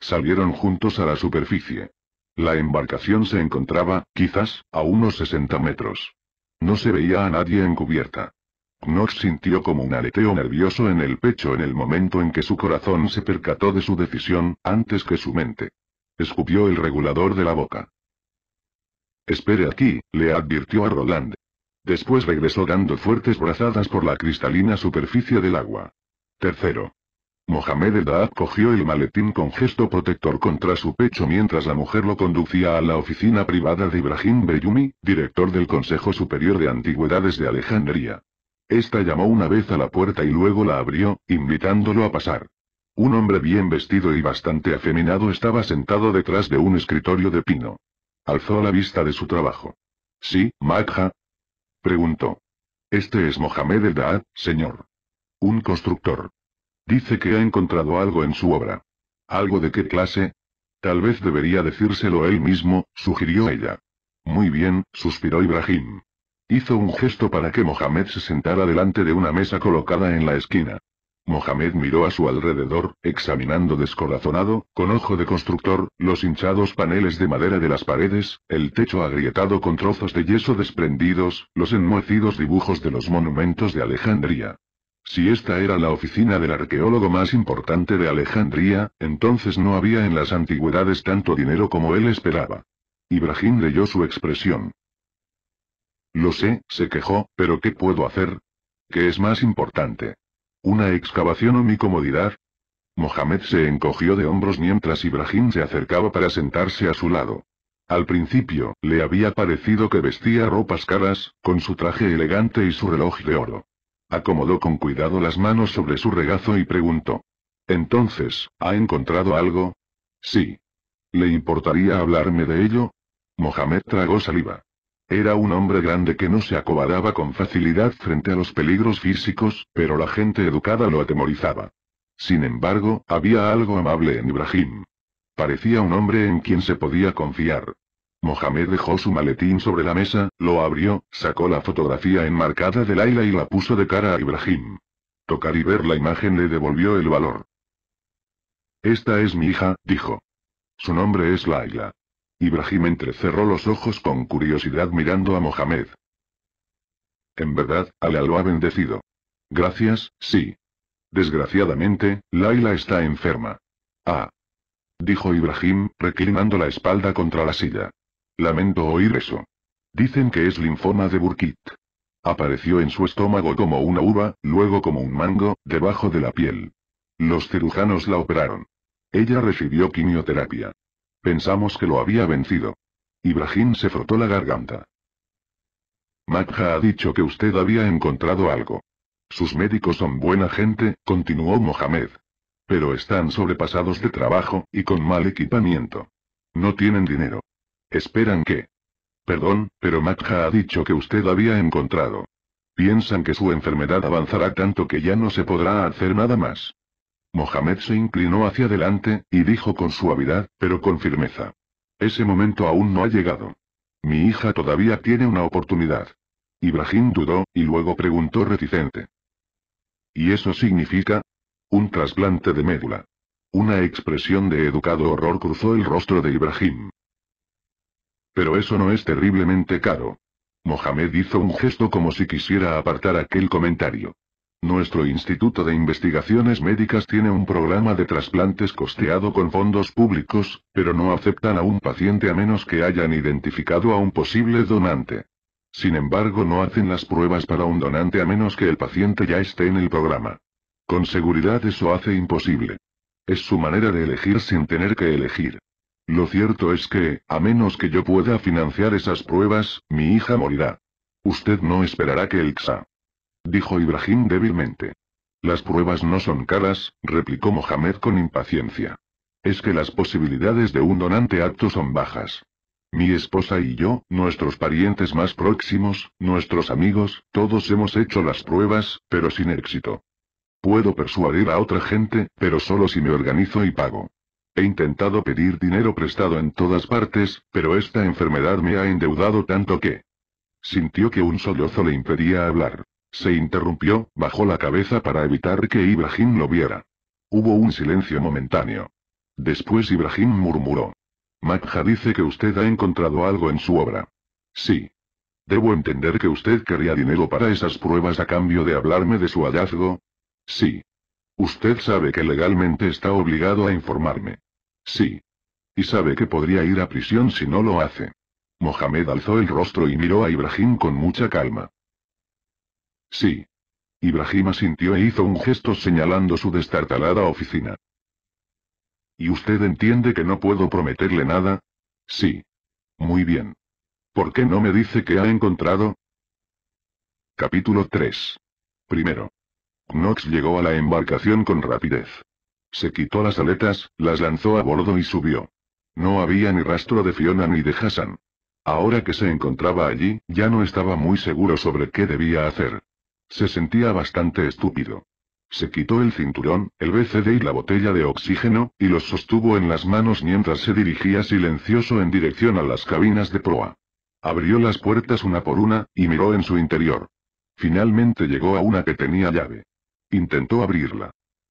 Salieron juntos a la superficie. La embarcación se encontraba, quizás, a unos 60 metros. No se veía a nadie en cubierta. Knox sintió como un aleteo nervioso en el pecho en el momento en que su corazón se percató de su decisión, antes que su mente. Escupió el regulador de la boca. Espere aquí, le advirtió a Roland. Después regresó dando fuertes brazadas por la cristalina superficie del agua. Tercero. Mohamed Daab cogió el maletín con gesto protector contra su pecho mientras la mujer lo conducía a la oficina privada de Ibrahim Beyumi, director del Consejo Superior de Antigüedades de Alejandría. Esta llamó una vez a la puerta y luego la abrió, invitándolo a pasar. Un hombre bien vestido y bastante afeminado estaba sentado detrás de un escritorio de pino. Alzó la vista de su trabajo. ¿Sí, Madja? Preguntó. Este es Mohamed El Daad, señor. Un constructor. Dice que ha encontrado algo en su obra. ¿Algo de qué clase? Tal vez debería decírselo él mismo, sugirió ella. Muy bien, suspiró Ibrahim. Hizo un gesto para que Mohamed se sentara delante de una mesa colocada en la esquina. Mohamed miró a su alrededor, examinando descorazonado, con ojo de constructor, los hinchados paneles de madera de las paredes, el techo agrietado con trozos de yeso desprendidos, los enmohecidos dibujos de los monumentos de Alejandría. Si esta era la oficina del arqueólogo más importante de Alejandría, entonces no había en las antigüedades tanto dinero como él esperaba. Ibrahim leyó su expresión. Lo sé, se quejó, pero ¿qué puedo hacer? ¿Qué es más importante? ¿Una excavación o mi comodidad? Mohamed se encogió de hombros mientras Ibrahim se acercaba para sentarse a su lado. Al principio, le había parecido que vestía ropas caras, con su traje elegante y su reloj de oro. Acomodó con cuidado las manos sobre su regazo y preguntó. Entonces, ¿ha encontrado algo? Sí. ¿Le importaría hablarme de ello? Mohamed tragó saliva. Era un hombre grande que no se acobardaba con facilidad frente a los peligros físicos, pero la gente educada lo atemorizaba. Sin embargo, había algo amable en Ibrahim. Parecía un hombre en quien se podía confiar. Mohamed dejó su maletín sobre la mesa, lo abrió, sacó la fotografía enmarcada de Laila y la puso de cara a Ibrahim. Tocar y ver la imagen le devolvió el valor. Esta es mi hija, dijo. Su nombre es Laila. Ibrahim entrecerró los ojos con curiosidad mirando a Mohamed. En verdad, Alá lo ha bendecido. Gracias, sí. Desgraciadamente, Laila está enferma. Ah. Dijo Ibrahim, reclinando la espalda contra la silla. Lamento oír eso. Dicen que es linfoma de Burkitt. Apareció en su estómago como una uva, luego como un mango, debajo de la piel. Los cirujanos la operaron. Ella recibió quimioterapia. Pensamos que lo había vencido. Ibrahim se frotó la garganta. «Makha ha dicho que usted había encontrado algo. Sus médicos son buena gente, continuó Mohamed. Pero están sobrepasados de trabajo, y con mal equipamiento. No tienen dinero. Esperan que... Perdón, pero matja ha dicho que usted había encontrado. Piensan que su enfermedad avanzará tanto que ya no se podrá hacer nada más. Mohamed se inclinó hacia adelante, y dijo con suavidad, pero con firmeza. Ese momento aún no ha llegado. Mi hija todavía tiene una oportunidad. Ibrahim dudó, y luego preguntó reticente. ¿Y eso significa? Un trasplante de médula. Una expresión de educado horror cruzó el rostro de Ibrahim. Pero eso no es terriblemente caro. Mohamed hizo un gesto como si quisiera apartar aquel comentario. Nuestro Instituto de Investigaciones Médicas tiene un programa de trasplantes costeado con fondos públicos, pero no aceptan a un paciente a menos que hayan identificado a un posible donante. Sin embargo, no hacen las pruebas para un donante a menos que el paciente ya esté en el programa. Con seguridad eso hace imposible. Es su manera de elegir sin tener que elegir. Lo cierto es que, a menos que yo pueda financiar esas pruebas, mi hija morirá. Usted no esperará que el XA dijo Ibrahim débilmente. Las pruebas no son caras, replicó Mohamed con impaciencia. Es que las posibilidades de un donante acto son bajas. Mi esposa y yo, nuestros parientes más próximos, nuestros amigos, todos hemos hecho las pruebas, pero sin éxito. Puedo persuadir a otra gente, pero solo si me organizo y pago. He intentado pedir dinero prestado en todas partes, pero esta enfermedad me ha endeudado tanto que... Sintió que un sollozo le impedía hablar. Se interrumpió, bajó la cabeza para evitar que Ibrahim lo viera. Hubo un silencio momentáneo. Después Ibrahim murmuró. Makha dice que usted ha encontrado algo en su obra. Sí. Debo entender que usted quería dinero para esas pruebas a cambio de hablarme de su hallazgo. Sí. Usted sabe que legalmente está obligado a informarme. Sí. Y sabe que podría ir a prisión si no lo hace. Mohamed alzó el rostro y miró a Ibrahim con mucha calma. Sí. Ibrahima sintió e hizo un gesto señalando su destartalada oficina. ¿Y usted entiende que no puedo prometerle nada? Sí. Muy bien. ¿Por qué no me dice que ha encontrado? Capítulo 3. Primero. Knox llegó a la embarcación con rapidez. Se quitó las aletas, las lanzó a bordo y subió. No había ni rastro de Fiona ni de Hassan. Ahora que se encontraba allí, ya no estaba muy seguro sobre qué debía hacer. Se sentía bastante estúpido. Se quitó el cinturón, el BCD y la botella de oxígeno, y los sostuvo en las manos mientras se dirigía silencioso en dirección a las cabinas de proa. Abrió las puertas una por una, y miró en su interior. Finalmente llegó a una que tenía llave. Intentó abrirla.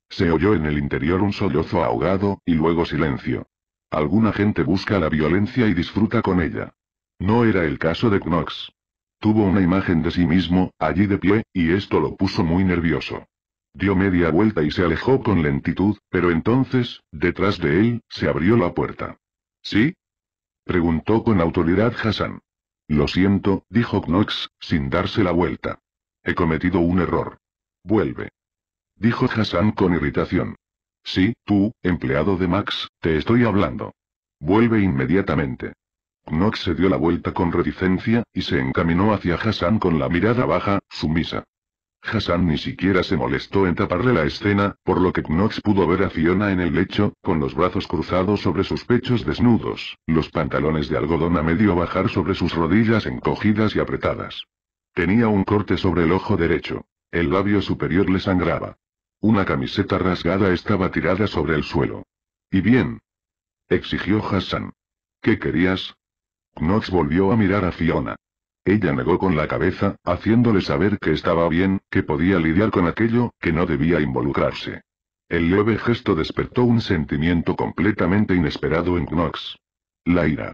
Se oyó en el interior un sollozo ahogado, y luego silencio. Alguna gente busca la violencia y disfruta con ella. No era el caso de Knox. Tuvo una imagen de sí mismo, allí de pie, y esto lo puso muy nervioso. Dio media vuelta y se alejó con lentitud, pero entonces, detrás de él, se abrió la puerta. ¿Sí? preguntó con autoridad Hassan. Lo siento, dijo Knox, sin darse la vuelta. He cometido un error. Vuelve. Dijo Hassan con irritación. Sí, tú, empleado de Max, te estoy hablando. Vuelve inmediatamente. Knox se dio la vuelta con reticencia, y se encaminó hacia Hassan con la mirada baja, sumisa. Hassan ni siquiera se molestó en taparle la escena, por lo que Knox pudo ver a Fiona en el lecho, con los brazos cruzados sobre sus pechos desnudos, los pantalones de algodón a medio bajar sobre sus rodillas encogidas y apretadas. Tenía un corte sobre el ojo derecho. El labio superior le sangraba. Una camiseta rasgada estaba tirada sobre el suelo. ¿Y bien? exigió Hassan. ¿Qué querías? Knox volvió a mirar a Fiona. Ella negó con la cabeza, haciéndole saber que estaba bien, que podía lidiar con aquello, que no debía involucrarse. El leve gesto despertó un sentimiento completamente inesperado en Knox. La ira.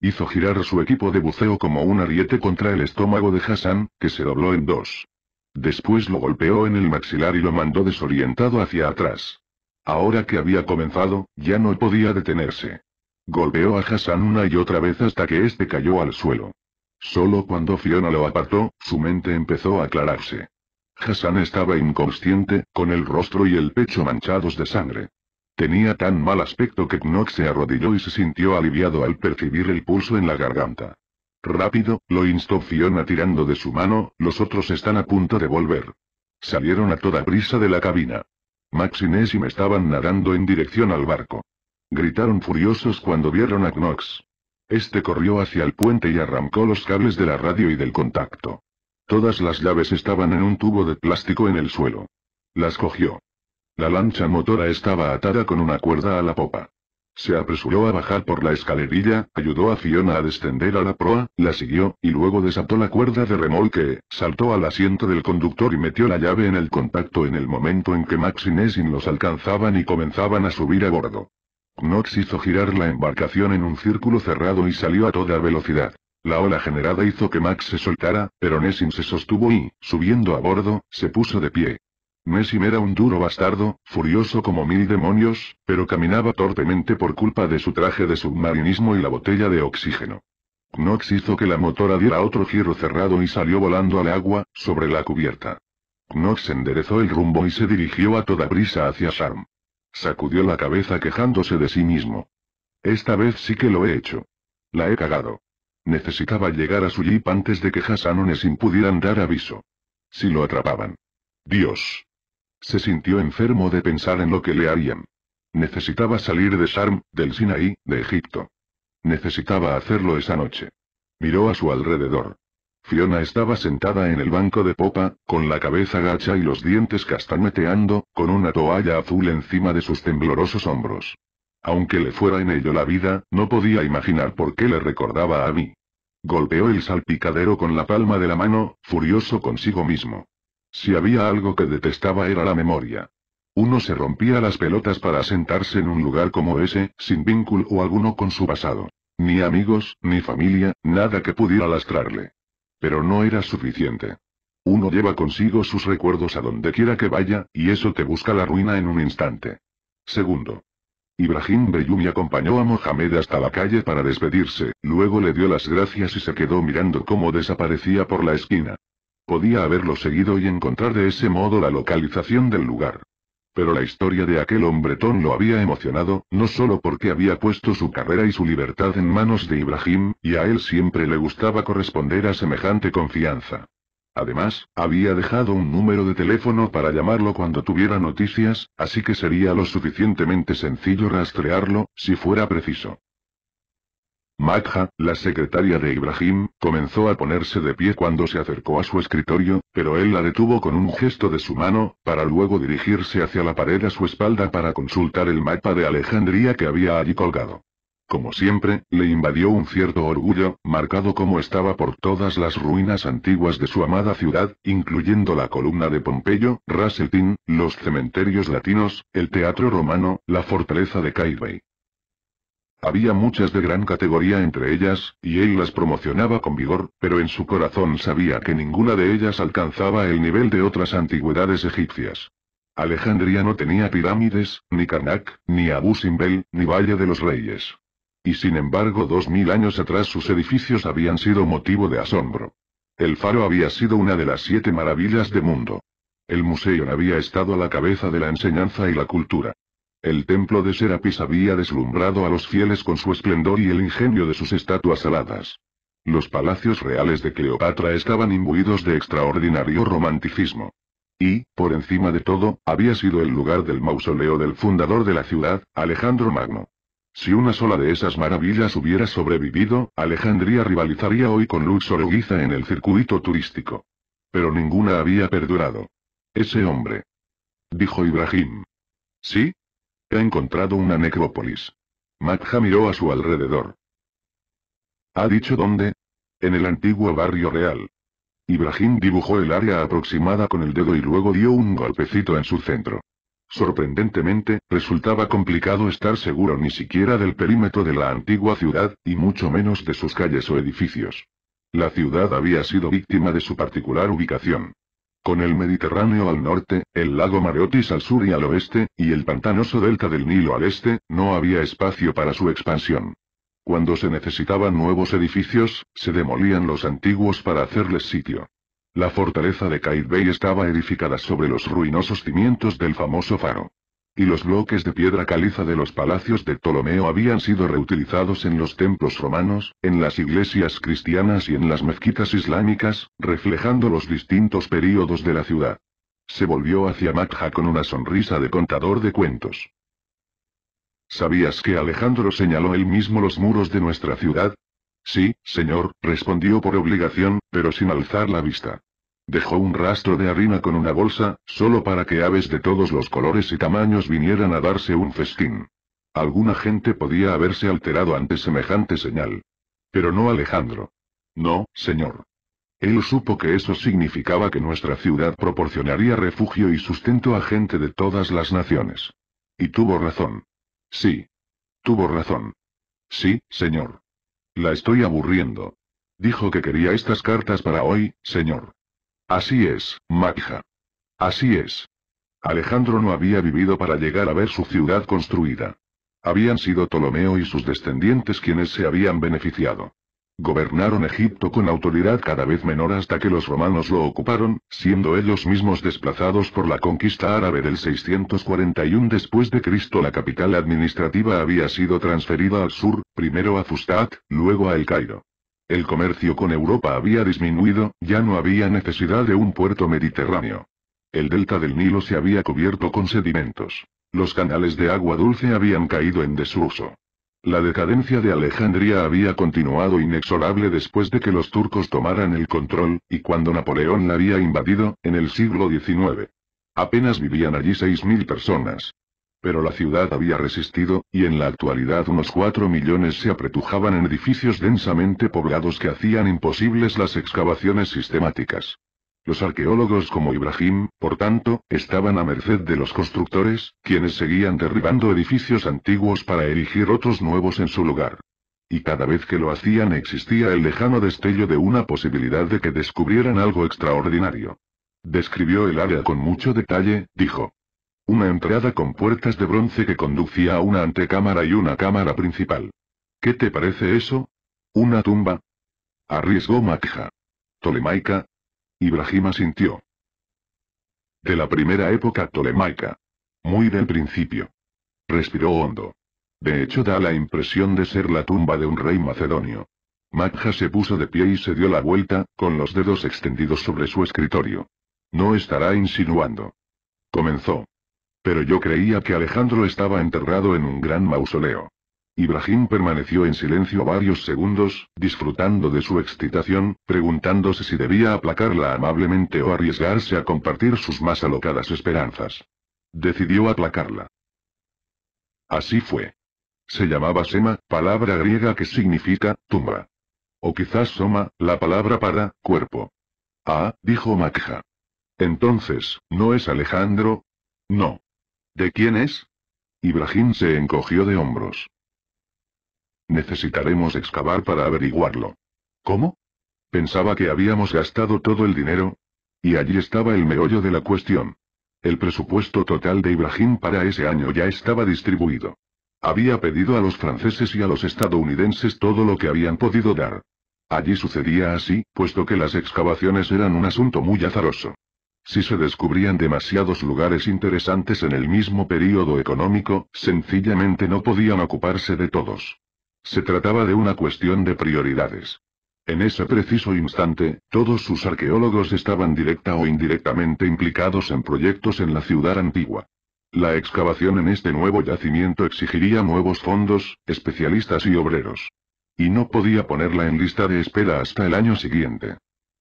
Hizo girar su equipo de buceo como un ariete contra el estómago de Hassan, que se dobló en dos. Después lo golpeó en el maxilar y lo mandó desorientado hacia atrás. Ahora que había comenzado, ya no podía detenerse. Golpeó a Hassan una y otra vez hasta que este cayó al suelo. Solo cuando Fiona lo apartó, su mente empezó a aclararse. Hassan estaba inconsciente, con el rostro y el pecho manchados de sangre. Tenía tan mal aspecto que Knox se arrodilló y se sintió aliviado al percibir el pulso en la garganta. Rápido, lo instó Fiona tirando de su mano, los otros están a punto de volver. Salieron a toda prisa de la cabina. Max y me estaban nadando en dirección al barco. Gritaron furiosos cuando vieron a Knox. Este corrió hacia el puente y arrancó los cables de la radio y del contacto. Todas las llaves estaban en un tubo de plástico en el suelo. Las cogió. La lancha motora estaba atada con una cuerda a la popa. Se apresuró a bajar por la escalerilla, ayudó a Fiona a descender a la proa, la siguió, y luego desató la cuerda de remolque, saltó al asiento del conductor y metió la llave en el contacto en el momento en que Max y Nessin los alcanzaban y comenzaban a subir a bordo. Knox hizo girar la embarcación en un círculo cerrado y salió a toda velocidad. La ola generada hizo que Max se soltara, pero Nessim se sostuvo y, subiendo a bordo, se puso de pie. Nessim era un duro bastardo, furioso como mil demonios, pero caminaba torpemente por culpa de su traje de submarinismo y la botella de oxígeno. Knox hizo que la motora diera otro giro cerrado y salió volando al agua, sobre la cubierta. Knox enderezó el rumbo y se dirigió a toda prisa hacia Sharm. Sacudió la cabeza quejándose de sí mismo. Esta vez sí que lo he hecho. La he cagado. Necesitaba llegar a su jeep antes de que Hassan sin pudieran dar aviso. Si lo atrapaban. Dios. Se sintió enfermo de pensar en lo que le harían. Necesitaba salir de Sharm, del Sinaí, de Egipto. Necesitaba hacerlo esa noche. Miró a su alrededor. Fiona estaba sentada en el banco de popa, con la cabeza gacha y los dientes castañeteando, con una toalla azul encima de sus temblorosos hombros. Aunque le fuera en ello la vida, no podía imaginar por qué le recordaba a mí. Golpeó el salpicadero con la palma de la mano, furioso consigo mismo. Si había algo que detestaba era la memoria. Uno se rompía las pelotas para sentarse en un lugar como ese, sin vínculo alguno con su pasado. Ni amigos, ni familia, nada que pudiera lastrarle. Pero no era suficiente. Uno lleva consigo sus recuerdos a donde quiera que vaya, y eso te busca la ruina en un instante. Segundo. Ibrahim Beyumi acompañó a Mohamed hasta la calle para despedirse, luego le dio las gracias y se quedó mirando cómo desaparecía por la esquina. Podía haberlo seguido y encontrar de ese modo la localización del lugar pero la historia de aquel hombretón lo había emocionado, no solo porque había puesto su carrera y su libertad en manos de Ibrahim, y a él siempre le gustaba corresponder a semejante confianza. Además, había dejado un número de teléfono para llamarlo cuando tuviera noticias, así que sería lo suficientemente sencillo rastrearlo, si fuera preciso. Magha, la secretaria de Ibrahim, comenzó a ponerse de pie cuando se acercó a su escritorio, pero él la detuvo con un gesto de su mano, para luego dirigirse hacia la pared a su espalda para consultar el mapa de Alejandría que había allí colgado. Como siempre, le invadió un cierto orgullo, marcado como estaba por todas las ruinas antiguas de su amada ciudad, incluyendo la columna de Pompeyo, Rasetín, los cementerios latinos, el teatro romano, la fortaleza de Cairey. Había muchas de gran categoría entre ellas, y él las promocionaba con vigor, pero en su corazón sabía que ninguna de ellas alcanzaba el nivel de otras antigüedades egipcias. Alejandría no tenía pirámides, ni Karnak, ni Abu Simbel, ni Valle de los Reyes. Y sin embargo, dos mil años atrás sus edificios habían sido motivo de asombro. El faro había sido una de las siete maravillas del mundo. El museo había estado a la cabeza de la enseñanza y la cultura. El templo de Serapis había deslumbrado a los fieles con su esplendor y el ingenio de sus estatuas aladas. Los palacios reales de Cleopatra estaban imbuidos de extraordinario romanticismo. Y, por encima de todo, había sido el lugar del mausoleo del fundador de la ciudad, Alejandro Magno. Si una sola de esas maravillas hubiera sobrevivido, Alejandría rivalizaría hoy con Luxor Giza en el circuito turístico. Pero ninguna había perdurado. Ese hombre. Dijo Ibrahim. Sí, He encontrado una necrópolis. Matja miró a su alrededor. ¿Ha dicho dónde? En el antiguo barrio real. Ibrahim dibujó el área aproximada con el dedo y luego dio un golpecito en su centro. Sorprendentemente, resultaba complicado estar seguro ni siquiera del perímetro de la antigua ciudad, y mucho menos de sus calles o edificios. La ciudad había sido víctima de su particular ubicación con el Mediterráneo al norte, el lago Mareotis al sur y al oeste, y el pantanoso delta del Nilo al este, no había espacio para su expansión. Cuando se necesitaban nuevos edificios, se demolían los antiguos para hacerles sitio. La fortaleza de Kaid estaba edificada sobre los ruinosos cimientos del famoso faro y los bloques de piedra caliza de los palacios de Ptolomeo habían sido reutilizados en los templos romanos, en las iglesias cristianas y en las mezquitas islámicas, reflejando los distintos períodos de la ciudad. Se volvió hacia Magja con una sonrisa de contador de cuentos. ¿Sabías que Alejandro señaló él mismo los muros de nuestra ciudad? Sí, señor, respondió por obligación, pero sin alzar la vista. Dejó un rastro de harina con una bolsa, solo para que aves de todos los colores y tamaños vinieran a darse un festín. Alguna gente podía haberse alterado ante semejante señal. Pero no Alejandro. No, señor. Él supo que eso significaba que nuestra ciudad proporcionaría refugio y sustento a gente de todas las naciones. Y tuvo razón. Sí. Tuvo razón. Sí, señor. La estoy aburriendo. Dijo que quería estas cartas para hoy, señor. Así es, Magja. Así es. Alejandro no había vivido para llegar a ver su ciudad construida. Habían sido Ptolomeo y sus descendientes quienes se habían beneficiado. Gobernaron Egipto con autoridad cada vez menor hasta que los romanos lo ocuparon, siendo ellos mismos desplazados por la conquista árabe del 641 después de Cristo. La capital administrativa había sido transferida al sur, primero a Fustat, luego a El Cairo. El comercio con Europa había disminuido, ya no había necesidad de un puerto mediterráneo. El delta del Nilo se había cubierto con sedimentos. Los canales de agua dulce habían caído en desuso. La decadencia de Alejandría había continuado inexorable después de que los turcos tomaran el control, y cuando Napoleón la había invadido, en el siglo XIX. Apenas vivían allí 6.000 personas. Pero la ciudad había resistido, y en la actualidad unos cuatro millones se apretujaban en edificios densamente poblados que hacían imposibles las excavaciones sistemáticas. Los arqueólogos como Ibrahim, por tanto, estaban a merced de los constructores, quienes seguían derribando edificios antiguos para erigir otros nuevos en su lugar. Y cada vez que lo hacían existía el lejano destello de una posibilidad de que descubrieran algo extraordinario. Describió el área con mucho detalle, dijo. Una entrada con puertas de bronce que conducía a una antecámara y una cámara principal. ¿Qué te parece eso? ¿Una tumba? Arriesgó Makja. Tolemaica. Ibrahima sintió. De la primera época tolemaica. Muy del principio. Respiró hondo. De hecho da la impresión de ser la tumba de un rey macedonio. Makja se puso de pie y se dio la vuelta, con los dedos extendidos sobre su escritorio. No estará insinuando. Comenzó. Pero yo creía que Alejandro estaba enterrado en un gran mausoleo. Ibrahim permaneció en silencio varios segundos, disfrutando de su excitación, preguntándose si debía aplacarla amablemente o arriesgarse a compartir sus más alocadas esperanzas. Decidió aplacarla. Así fue. Se llamaba Sema, palabra griega que significa tumba. O quizás Soma, la palabra para cuerpo. Ah, dijo Makja. Entonces, ¿no es Alejandro? No. ¿De quién es? Ibrahim se encogió de hombros. Necesitaremos excavar para averiguarlo. ¿Cómo? Pensaba que habíamos gastado todo el dinero. Y allí estaba el meollo de la cuestión. El presupuesto total de Ibrahim para ese año ya estaba distribuido. Había pedido a los franceses y a los estadounidenses todo lo que habían podido dar. Allí sucedía así, puesto que las excavaciones eran un asunto muy azaroso. Si se descubrían demasiados lugares interesantes en el mismo período económico, sencillamente no podían ocuparse de todos. Se trataba de una cuestión de prioridades. En ese preciso instante, todos sus arqueólogos estaban directa o indirectamente implicados en proyectos en la ciudad antigua. La excavación en este nuevo yacimiento exigiría nuevos fondos, especialistas y obreros. Y no podía ponerla en lista de espera hasta el año siguiente.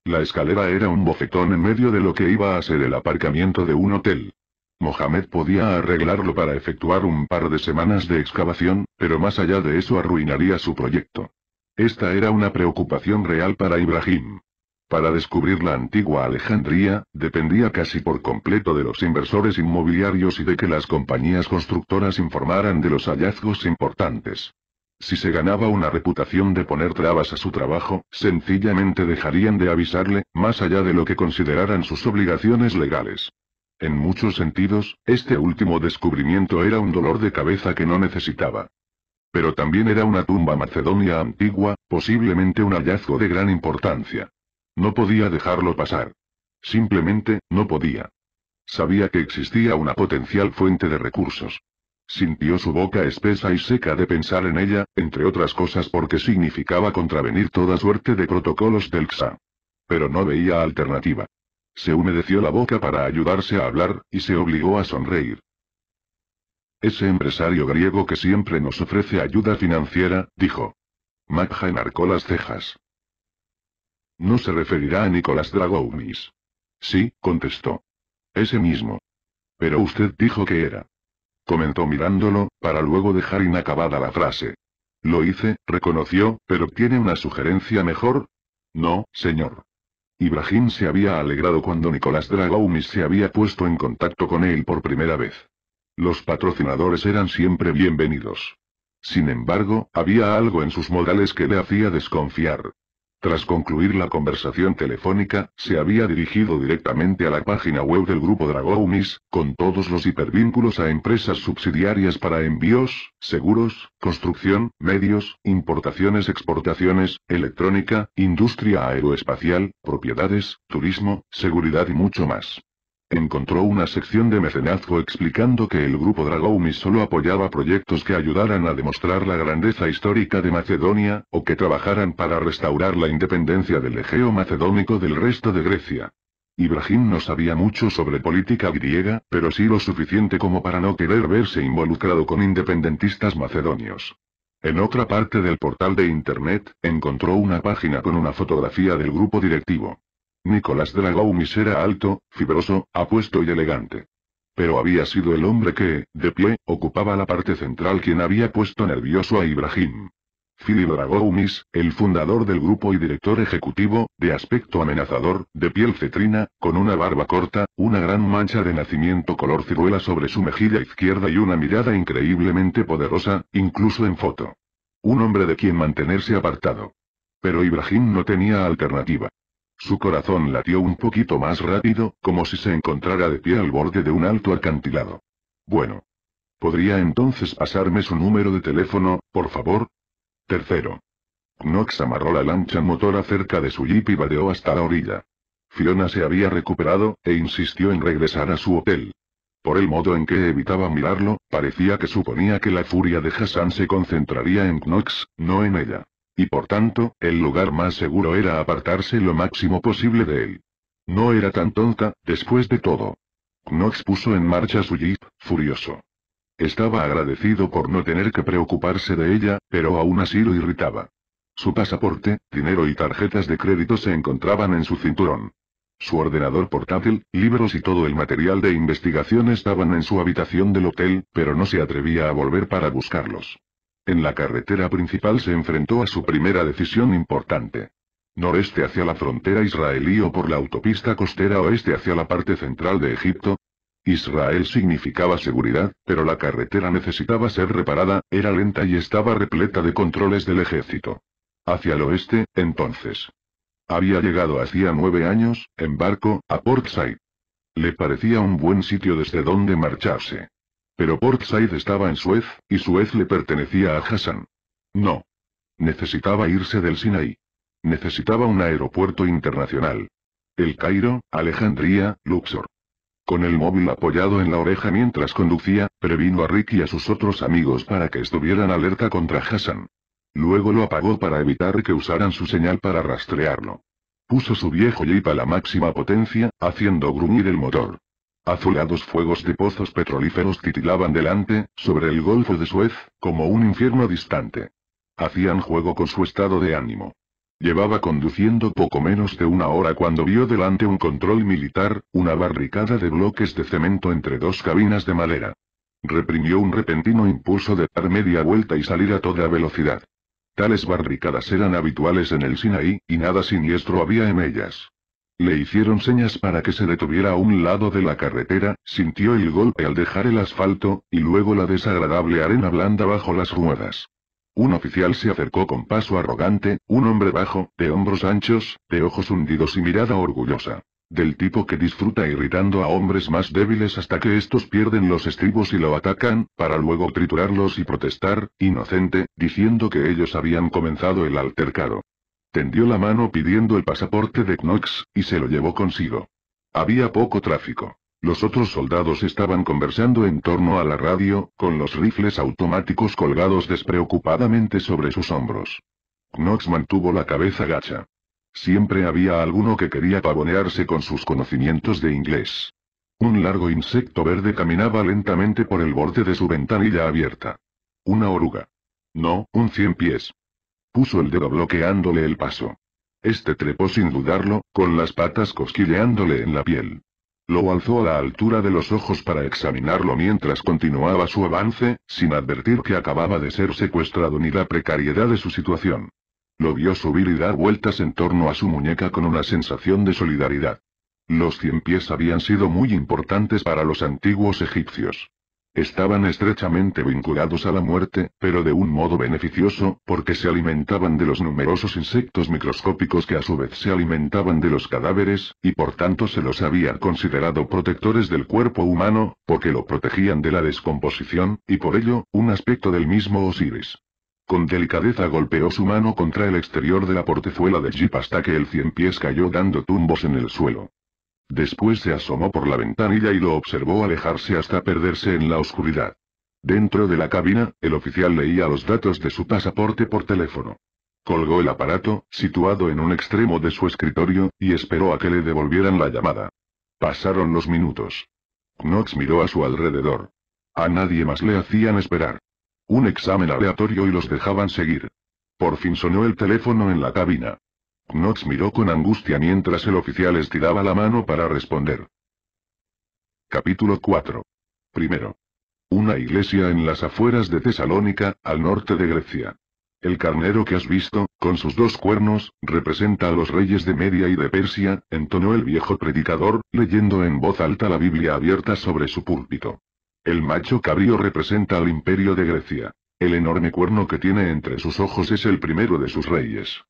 La escalera era un bofetón en medio de lo que iba a ser el aparcamiento de un hotel. Mohamed podía arreglarlo para efectuar un par de semanas de excavación, pero más allá de eso arruinaría su proyecto. Esta era una preocupación real para Ibrahim. Para descubrir la antigua Alejandría, dependía casi por completo de los inversores inmobiliarios y de que las compañías constructoras informaran de los hallazgos importantes. Si se ganaba una reputación de poner trabas a su trabajo, sencillamente dejarían de avisarle, más allá de lo que consideraran sus obligaciones legales. En muchos sentidos, este último descubrimiento era un dolor de cabeza que no necesitaba. Pero también era una tumba macedonia antigua, posiblemente un hallazgo de gran importancia. No podía dejarlo pasar. Simplemente, no podía. Sabía que existía una potencial fuente de recursos. Sintió su boca espesa y seca de pensar en ella, entre otras cosas porque significaba contravenir toda suerte de protocolos del XA. Pero no veía alternativa. Se humedeció la boca para ayudarse a hablar, y se obligó a sonreír. Ese empresario griego que siempre nos ofrece ayuda financiera, dijo. Magja enarcó las cejas. No se referirá a Nicolás Dragoumis? Sí, contestó. Ese mismo. Pero usted dijo que era comentó mirándolo, para luego dejar inacabada la frase. Lo hice, reconoció, pero ¿tiene una sugerencia mejor? No, señor. Ibrahim se había alegrado cuando Nicolás Dragoumis se había puesto en contacto con él por primera vez. Los patrocinadores eran siempre bienvenidos. Sin embargo, había algo en sus modales que le hacía desconfiar. Tras concluir la conversación telefónica, se había dirigido directamente a la página web del grupo Dragoumis, con todos los hipervínculos a empresas subsidiarias para envíos, seguros, construcción, medios, importaciones, exportaciones, electrónica, industria aeroespacial, propiedades, turismo, seguridad y mucho más. Encontró una sección de mecenazgo explicando que el grupo Dragoumi solo apoyaba proyectos que ayudaran a demostrar la grandeza histórica de Macedonia, o que trabajaran para restaurar la independencia del Egeo macedónico del resto de Grecia. Ibrahim no sabía mucho sobre política griega, pero sí lo suficiente como para no querer verse involucrado con independentistas macedonios. En otra parte del portal de Internet, encontró una página con una fotografía del grupo directivo. Nicolás Dragoumis era alto, fibroso, apuesto y elegante. Pero había sido el hombre que, de pie, ocupaba la parte central quien había puesto nervioso a Ibrahim. Philip Dragoumis, el fundador del grupo y director ejecutivo, de aspecto amenazador, de piel cetrina, con una barba corta, una gran mancha de nacimiento color ciruela sobre su mejilla izquierda y una mirada increíblemente poderosa, incluso en foto. Un hombre de quien mantenerse apartado. Pero Ibrahim no tenía alternativa. Su corazón latió un poquito más rápido, como si se encontrara de pie al borde de un alto acantilado. Bueno. ¿Podría entonces pasarme su número de teléfono, por favor? Tercero. Knox amarró la lancha motora cerca de su jeep y vadeó hasta la orilla. Fiona se había recuperado, e insistió en regresar a su hotel. Por el modo en que evitaba mirarlo, parecía que suponía que la furia de Hassan se concentraría en Knox, no en ella. Y por tanto, el lugar más seguro era apartarse lo máximo posible de él. No era tan tonta, después de todo. Knox puso en marcha su jeep, furioso. Estaba agradecido por no tener que preocuparse de ella, pero aún así lo irritaba. Su pasaporte, dinero y tarjetas de crédito se encontraban en su cinturón. Su ordenador portátil, libros y todo el material de investigación estaban en su habitación del hotel, pero no se atrevía a volver para buscarlos. En la carretera principal se enfrentó a su primera decisión importante. Noreste hacia la frontera israelí o por la autopista costera oeste hacia la parte central de Egipto. Israel significaba seguridad, pero la carretera necesitaba ser reparada, era lenta y estaba repleta de controles del ejército. Hacia el oeste, entonces. Había llegado hacía nueve años, en barco, a Port Said. Le parecía un buen sitio desde donde marcharse. Pero Port estaba en Suez, y Suez le pertenecía a Hassan. No. Necesitaba irse del Sinaí. Necesitaba un aeropuerto internacional. El Cairo, Alejandría, Luxor. Con el móvil apoyado en la oreja mientras conducía, previno a Rick y a sus otros amigos para que estuvieran alerta contra Hassan. Luego lo apagó para evitar que usaran su señal para rastrearlo. Puso su viejo jeep a la máxima potencia, haciendo gruñir el motor. Azulados fuegos de pozos petrolíferos titilaban delante, sobre el golfo de Suez, como un infierno distante. Hacían juego con su estado de ánimo. Llevaba conduciendo poco menos de una hora cuando vio delante un control militar, una barricada de bloques de cemento entre dos cabinas de madera. Reprimió un repentino impulso de dar media vuelta y salir a toda velocidad. Tales barricadas eran habituales en el Sinaí, y nada siniestro había en ellas. Le hicieron señas para que se detuviera a un lado de la carretera, sintió el golpe al dejar el asfalto, y luego la desagradable arena blanda bajo las ruedas. Un oficial se acercó con paso arrogante, un hombre bajo, de hombros anchos, de ojos hundidos y mirada orgullosa. Del tipo que disfruta irritando a hombres más débiles hasta que estos pierden los estribos y lo atacan, para luego triturarlos y protestar, inocente, diciendo que ellos habían comenzado el altercado. Tendió la mano pidiendo el pasaporte de Knox, y se lo llevó consigo. Había poco tráfico. Los otros soldados estaban conversando en torno a la radio, con los rifles automáticos colgados despreocupadamente sobre sus hombros. Knox mantuvo la cabeza gacha. Siempre había alguno que quería pavonearse con sus conocimientos de inglés. Un largo insecto verde caminaba lentamente por el borde de su ventanilla abierta. Una oruga. No, un cien pies. Puso el dedo bloqueándole el paso. Este trepó sin dudarlo, con las patas cosquilleándole en la piel. Lo alzó a la altura de los ojos para examinarlo mientras continuaba su avance, sin advertir que acababa de ser secuestrado ni la precariedad de su situación. Lo vio subir y dar vueltas en torno a su muñeca con una sensación de solidaridad. Los cien pies habían sido muy importantes para los antiguos egipcios. Estaban estrechamente vinculados a la muerte, pero de un modo beneficioso, porque se alimentaban de los numerosos insectos microscópicos que a su vez se alimentaban de los cadáveres, y por tanto se los había considerado protectores del cuerpo humano, porque lo protegían de la descomposición, y por ello, un aspecto del mismo Osiris. Con delicadeza golpeó su mano contra el exterior de la portezuela de Jeep hasta que el cien pies cayó dando tumbos en el suelo. Después se asomó por la ventanilla y lo observó alejarse hasta perderse en la oscuridad. Dentro de la cabina, el oficial leía los datos de su pasaporte por teléfono. Colgó el aparato, situado en un extremo de su escritorio, y esperó a que le devolvieran la llamada. Pasaron los minutos. Knox miró a su alrededor. A nadie más le hacían esperar. Un examen aleatorio y los dejaban seguir. Por fin sonó el teléfono en la cabina. Knox miró con angustia mientras el oficial estiraba la mano para responder. Capítulo 4. Primero. Una iglesia en las afueras de Tesalónica, al norte de Grecia. El carnero que has visto, con sus dos cuernos, representa a los reyes de Media y de Persia, entonó el viejo predicador, leyendo en voz alta la Biblia abierta sobre su púlpito. El macho cabrío representa al imperio de Grecia. El enorme cuerno que tiene entre sus ojos es el primero de sus reyes.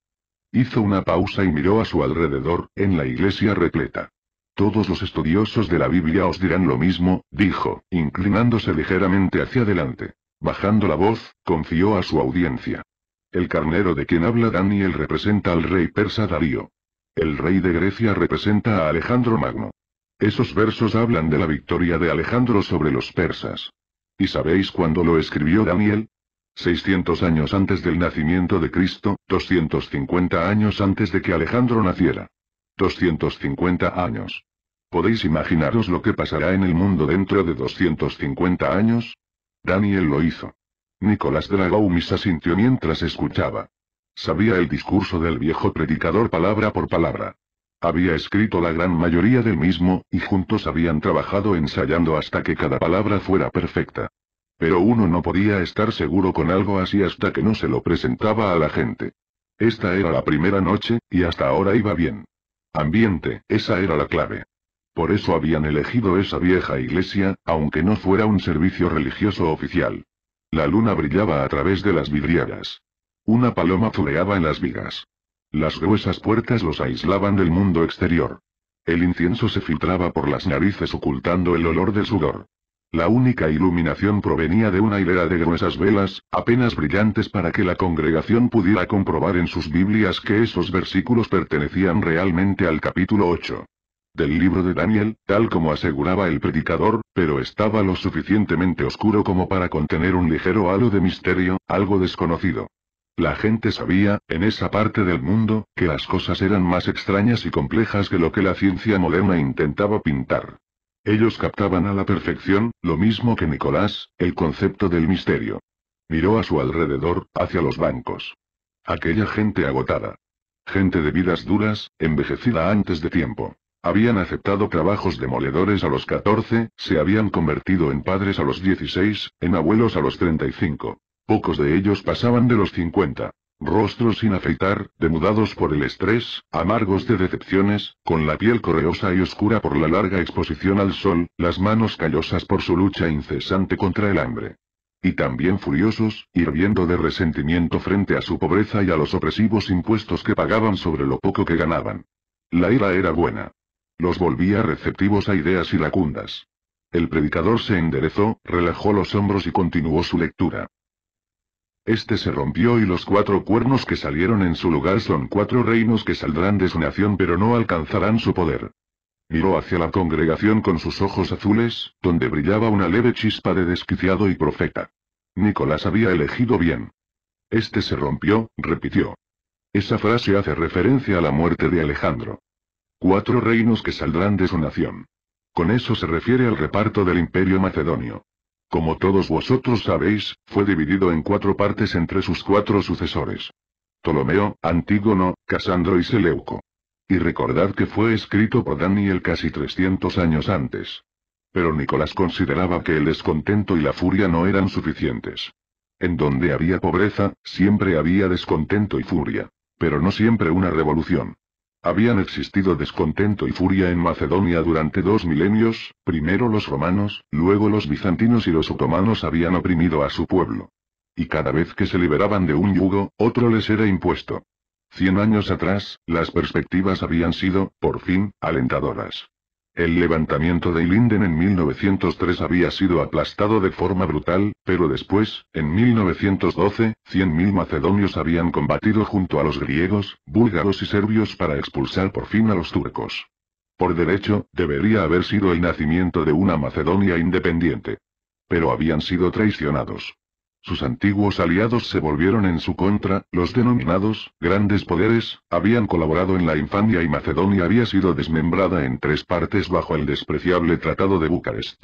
Hizo una pausa y miró a su alrededor, en la iglesia repleta. Todos los estudiosos de la Biblia os dirán lo mismo, dijo, inclinándose ligeramente hacia adelante. Bajando la voz, confió a su audiencia. El carnero de quien habla Daniel representa al rey persa Darío. El rey de Grecia representa a Alejandro Magno. Esos versos hablan de la victoria de Alejandro sobre los persas. ¿Y sabéis cuándo lo escribió Daniel? 600 años antes del nacimiento de Cristo, 250 años antes de que Alejandro naciera. 250 años. ¿Podéis imaginaros lo que pasará en el mundo dentro de 250 años? Daniel lo hizo. Nicolás se asintió mientras escuchaba. Sabía el discurso del viejo predicador palabra por palabra. Había escrito la gran mayoría del mismo, y juntos habían trabajado ensayando hasta que cada palabra fuera perfecta. Pero uno no podía estar seguro con algo así hasta que no se lo presentaba a la gente. Esta era la primera noche, y hasta ahora iba bien. Ambiente, esa era la clave. Por eso habían elegido esa vieja iglesia, aunque no fuera un servicio religioso oficial. La luna brillaba a través de las vidrieras. Una paloma zuleaba en las vigas. Las gruesas puertas los aislaban del mundo exterior. El incienso se filtraba por las narices ocultando el olor del sudor. La única iluminación provenía de una hilera de gruesas velas, apenas brillantes para que la congregación pudiera comprobar en sus Biblias que esos versículos pertenecían realmente al capítulo 8 del libro de Daniel, tal como aseguraba el predicador, pero estaba lo suficientemente oscuro como para contener un ligero halo de misterio, algo desconocido. La gente sabía, en esa parte del mundo, que las cosas eran más extrañas y complejas que lo que la ciencia moderna intentaba pintar. Ellos captaban a la perfección, lo mismo que Nicolás, el concepto del misterio. Miró a su alrededor, hacia los bancos. Aquella gente agotada. Gente de vidas duras, envejecida antes de tiempo. Habían aceptado trabajos demoledores a los 14, se habían convertido en padres a los 16, en abuelos a los 35. Pocos de ellos pasaban de los 50. Rostros sin afeitar, demudados por el estrés, amargos de decepciones, con la piel correosa y oscura por la larga exposición al sol, las manos callosas por su lucha incesante contra el hambre. Y también furiosos, hirviendo de resentimiento frente a su pobreza y a los opresivos impuestos que pagaban sobre lo poco que ganaban. La ira era buena. Los volvía receptivos a ideas iracundas. El predicador se enderezó, relajó los hombros y continuó su lectura. Este se rompió y los cuatro cuernos que salieron en su lugar son cuatro reinos que saldrán de su nación pero no alcanzarán su poder. Miró hacia la congregación con sus ojos azules, donde brillaba una leve chispa de desquiciado y profeta. Nicolás había elegido bien. Este se rompió, repitió. Esa frase hace referencia a la muerte de Alejandro. Cuatro reinos que saldrán de su nación. Con eso se refiere al reparto del imperio macedonio. Como todos vosotros sabéis, fue dividido en cuatro partes entre sus cuatro sucesores. Ptolomeo, Antígono, Casandro y Seleuco. Y recordad que fue escrito por Daniel casi 300 años antes. Pero Nicolás consideraba que el descontento y la furia no eran suficientes. En donde había pobreza, siempre había descontento y furia. Pero no siempre una revolución. Habían existido descontento y furia en Macedonia durante dos milenios, primero los romanos, luego los bizantinos y los otomanos habían oprimido a su pueblo. Y cada vez que se liberaban de un yugo, otro les era impuesto. Cien años atrás, las perspectivas habían sido, por fin, alentadoras. El levantamiento de Ilinden en 1903 había sido aplastado de forma brutal, pero después, en 1912, 100.000 macedonios habían combatido junto a los griegos, búlgaros y serbios para expulsar por fin a los turcos. Por derecho, debería haber sido el nacimiento de una Macedonia independiente. Pero habían sido traicionados. Sus antiguos aliados se volvieron en su contra, los denominados grandes poderes, habían colaborado en la infamia y Macedonia había sido desmembrada en tres partes bajo el despreciable Tratado de Bucarest.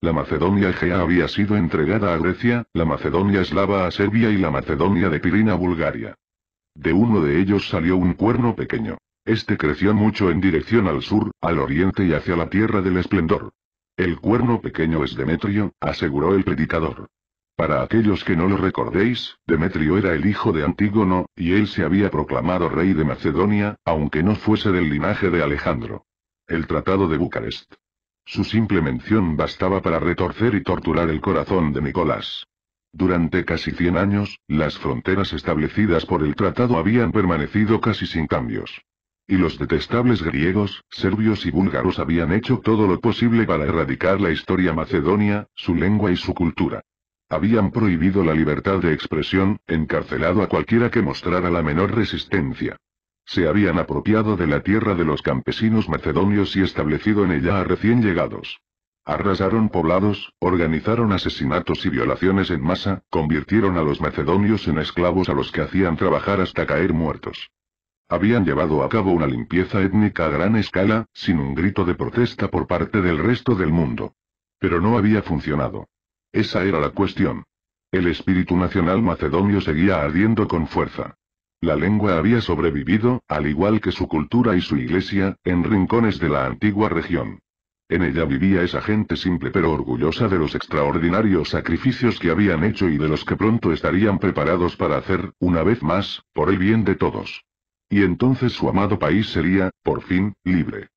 La Macedonia Egea había sido entregada a Grecia, la Macedonia eslava a Serbia y la Macedonia de Pirina a Bulgaria. De uno de ellos salió un cuerno pequeño. Este creció mucho en dirección al sur, al oriente y hacia la tierra del esplendor. El cuerno pequeño es Demetrio, aseguró el predicador. Para aquellos que no lo recordéis, Demetrio era el hijo de Antígono, y él se había proclamado rey de Macedonia, aunque no fuese del linaje de Alejandro. El Tratado de Bucarest. Su simple mención bastaba para retorcer y torturar el corazón de Nicolás. Durante casi 100 años, las fronteras establecidas por el tratado habían permanecido casi sin cambios. Y los detestables griegos, serbios y búlgaros habían hecho todo lo posible para erradicar la historia macedonia, su lengua y su cultura. Habían prohibido la libertad de expresión, encarcelado a cualquiera que mostrara la menor resistencia. Se habían apropiado de la tierra de los campesinos macedonios y establecido en ella a recién llegados. Arrasaron poblados, organizaron asesinatos y violaciones en masa, convirtieron a los macedonios en esclavos a los que hacían trabajar hasta caer muertos. Habían llevado a cabo una limpieza étnica a gran escala, sin un grito de protesta por parte del resto del mundo. Pero no había funcionado. Esa era la cuestión. El espíritu nacional macedonio seguía ardiendo con fuerza. La lengua había sobrevivido, al igual que su cultura y su iglesia, en rincones de la antigua región. En ella vivía esa gente simple pero orgullosa de los extraordinarios sacrificios que habían hecho y de los que pronto estarían preparados para hacer, una vez más, por el bien de todos. Y entonces su amado país sería, por fin, libre.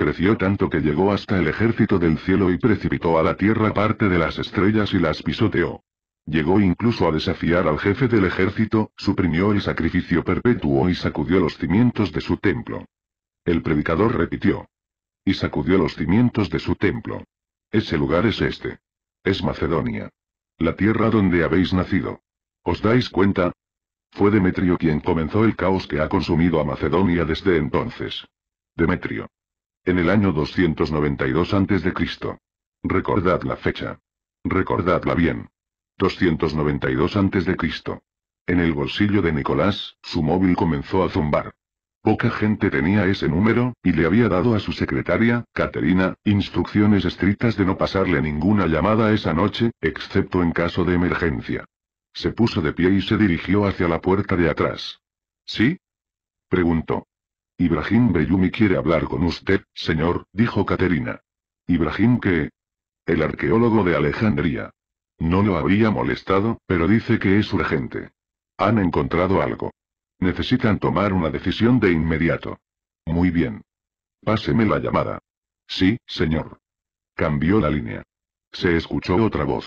Creció tanto que llegó hasta el ejército del cielo y precipitó a la tierra parte de las estrellas y las pisoteó. Llegó incluso a desafiar al jefe del ejército, suprimió el sacrificio perpetuo y sacudió los cimientos de su templo. El predicador repitió. Y sacudió los cimientos de su templo. Ese lugar es este. Es Macedonia. La tierra donde habéis nacido. ¿Os dais cuenta? Fue Demetrio quien comenzó el caos que ha consumido a Macedonia desde entonces. Demetrio en el año 292 a.C. Recordad la fecha. Recordadla bien. 292 a.C. En el bolsillo de Nicolás, su móvil comenzó a zumbar. Poca gente tenía ese número, y le había dado a su secretaria, Caterina, instrucciones estrictas de no pasarle ninguna llamada esa noche, excepto en caso de emergencia. Se puso de pie y se dirigió hacia la puerta de atrás. ¿Sí? Preguntó. Ibrahim Beyumi quiere hablar con usted, señor, dijo Caterina. Ibrahim que... El arqueólogo de Alejandría. No lo habría molestado, pero dice que es urgente. Han encontrado algo. Necesitan tomar una decisión de inmediato. Muy bien. Páseme la llamada. Sí, señor. Cambió la línea. Se escuchó otra voz.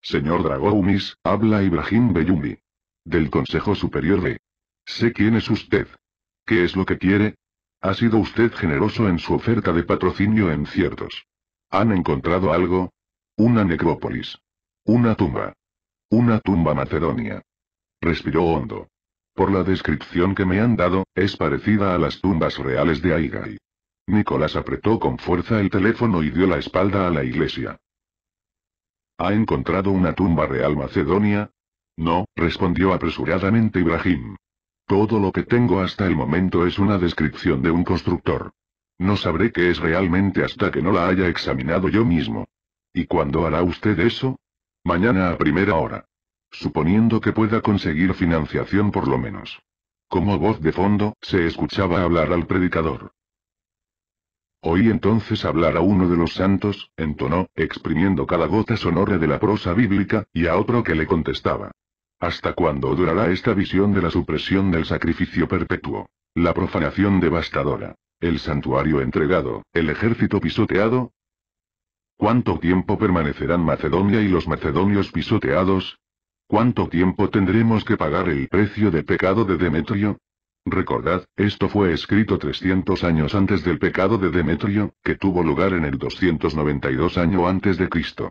Señor Dragoumis, habla Ibrahim Beyumi. Del Consejo Superior de... Sé quién es usted. ¿Qué es lo que quiere? Ha sido usted generoso en su oferta de patrocinio en ciertos. ¿Han encontrado algo? Una necrópolis. Una tumba. Una tumba macedonia. Respiró hondo. Por la descripción que me han dado, es parecida a las tumbas reales de Aigai. Nicolás apretó con fuerza el teléfono y dio la espalda a la iglesia. ¿Ha encontrado una tumba real macedonia? No, respondió apresuradamente Ibrahim. Todo lo que tengo hasta el momento es una descripción de un constructor. No sabré qué es realmente hasta que no la haya examinado yo mismo. ¿Y cuándo hará usted eso? Mañana a primera hora. Suponiendo que pueda conseguir financiación por lo menos. Como voz de fondo, se escuchaba hablar al predicador. Oí entonces hablar a uno de los santos, entonó, exprimiendo cada gota sonora de la prosa bíblica, y a otro que le contestaba. ¿Hasta cuándo durará esta visión de la supresión del sacrificio perpetuo? La profanación devastadora. El santuario entregado, el ejército pisoteado. ¿Cuánto tiempo permanecerán Macedonia y los macedonios pisoteados? ¿Cuánto tiempo tendremos que pagar el precio de pecado de Demetrio? Recordad, esto fue escrito 300 años antes del pecado de Demetrio, que tuvo lugar en el 292 año antes de Cristo.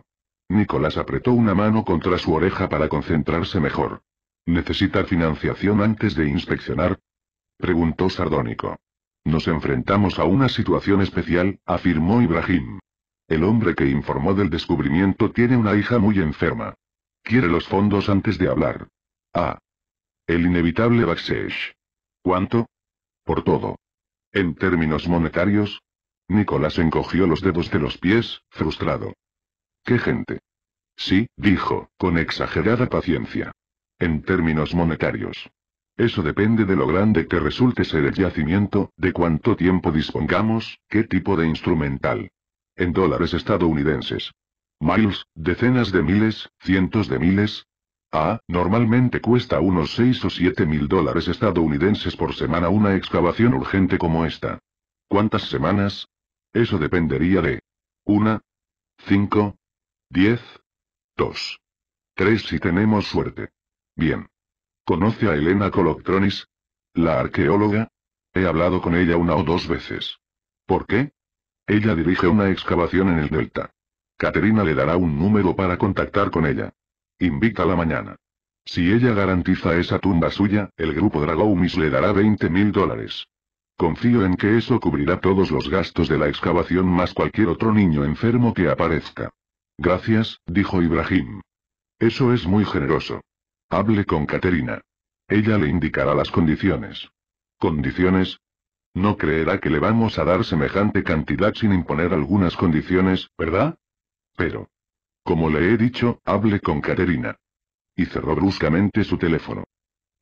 Nicolás apretó una mano contra su oreja para concentrarse mejor. ¿Necesita financiación antes de inspeccionar? Preguntó sardónico. Nos enfrentamos a una situación especial, afirmó Ibrahim. El hombre que informó del descubrimiento tiene una hija muy enferma. Quiere los fondos antes de hablar. Ah. El inevitable backstage. ¿Cuánto? Por todo. En términos monetarios. Nicolás encogió los dedos de los pies, frustrado. ¿Qué gente? Sí, dijo, con exagerada paciencia. En términos monetarios. Eso depende de lo grande que resulte ser el yacimiento, de cuánto tiempo dispongamos, qué tipo de instrumental. En dólares estadounidenses. Miles, decenas de miles, cientos de miles. Ah, normalmente cuesta unos 6 o 7 mil dólares estadounidenses por semana una excavación urgente como esta. ¿Cuántas semanas? Eso dependería de... Una, cinco. 10. 2. 3. Si tenemos suerte. Bien. ¿Conoce a Elena Coloctronis? La arqueóloga. He hablado con ella una o dos veces. ¿Por qué? Ella dirige una excavación en el delta. Caterina le dará un número para contactar con ella. Invítala mañana. Si ella garantiza esa tumba suya, el grupo Dragoumis le dará 20 mil dólares. Confío en que eso cubrirá todos los gastos de la excavación más cualquier otro niño enfermo que aparezca. Gracias, dijo Ibrahim. Eso es muy generoso. Hable con Caterina. Ella le indicará las condiciones. ¿Condiciones? No creerá que le vamos a dar semejante cantidad sin imponer algunas condiciones, ¿verdad? Pero. Como le he dicho, hable con Caterina. Y cerró bruscamente su teléfono.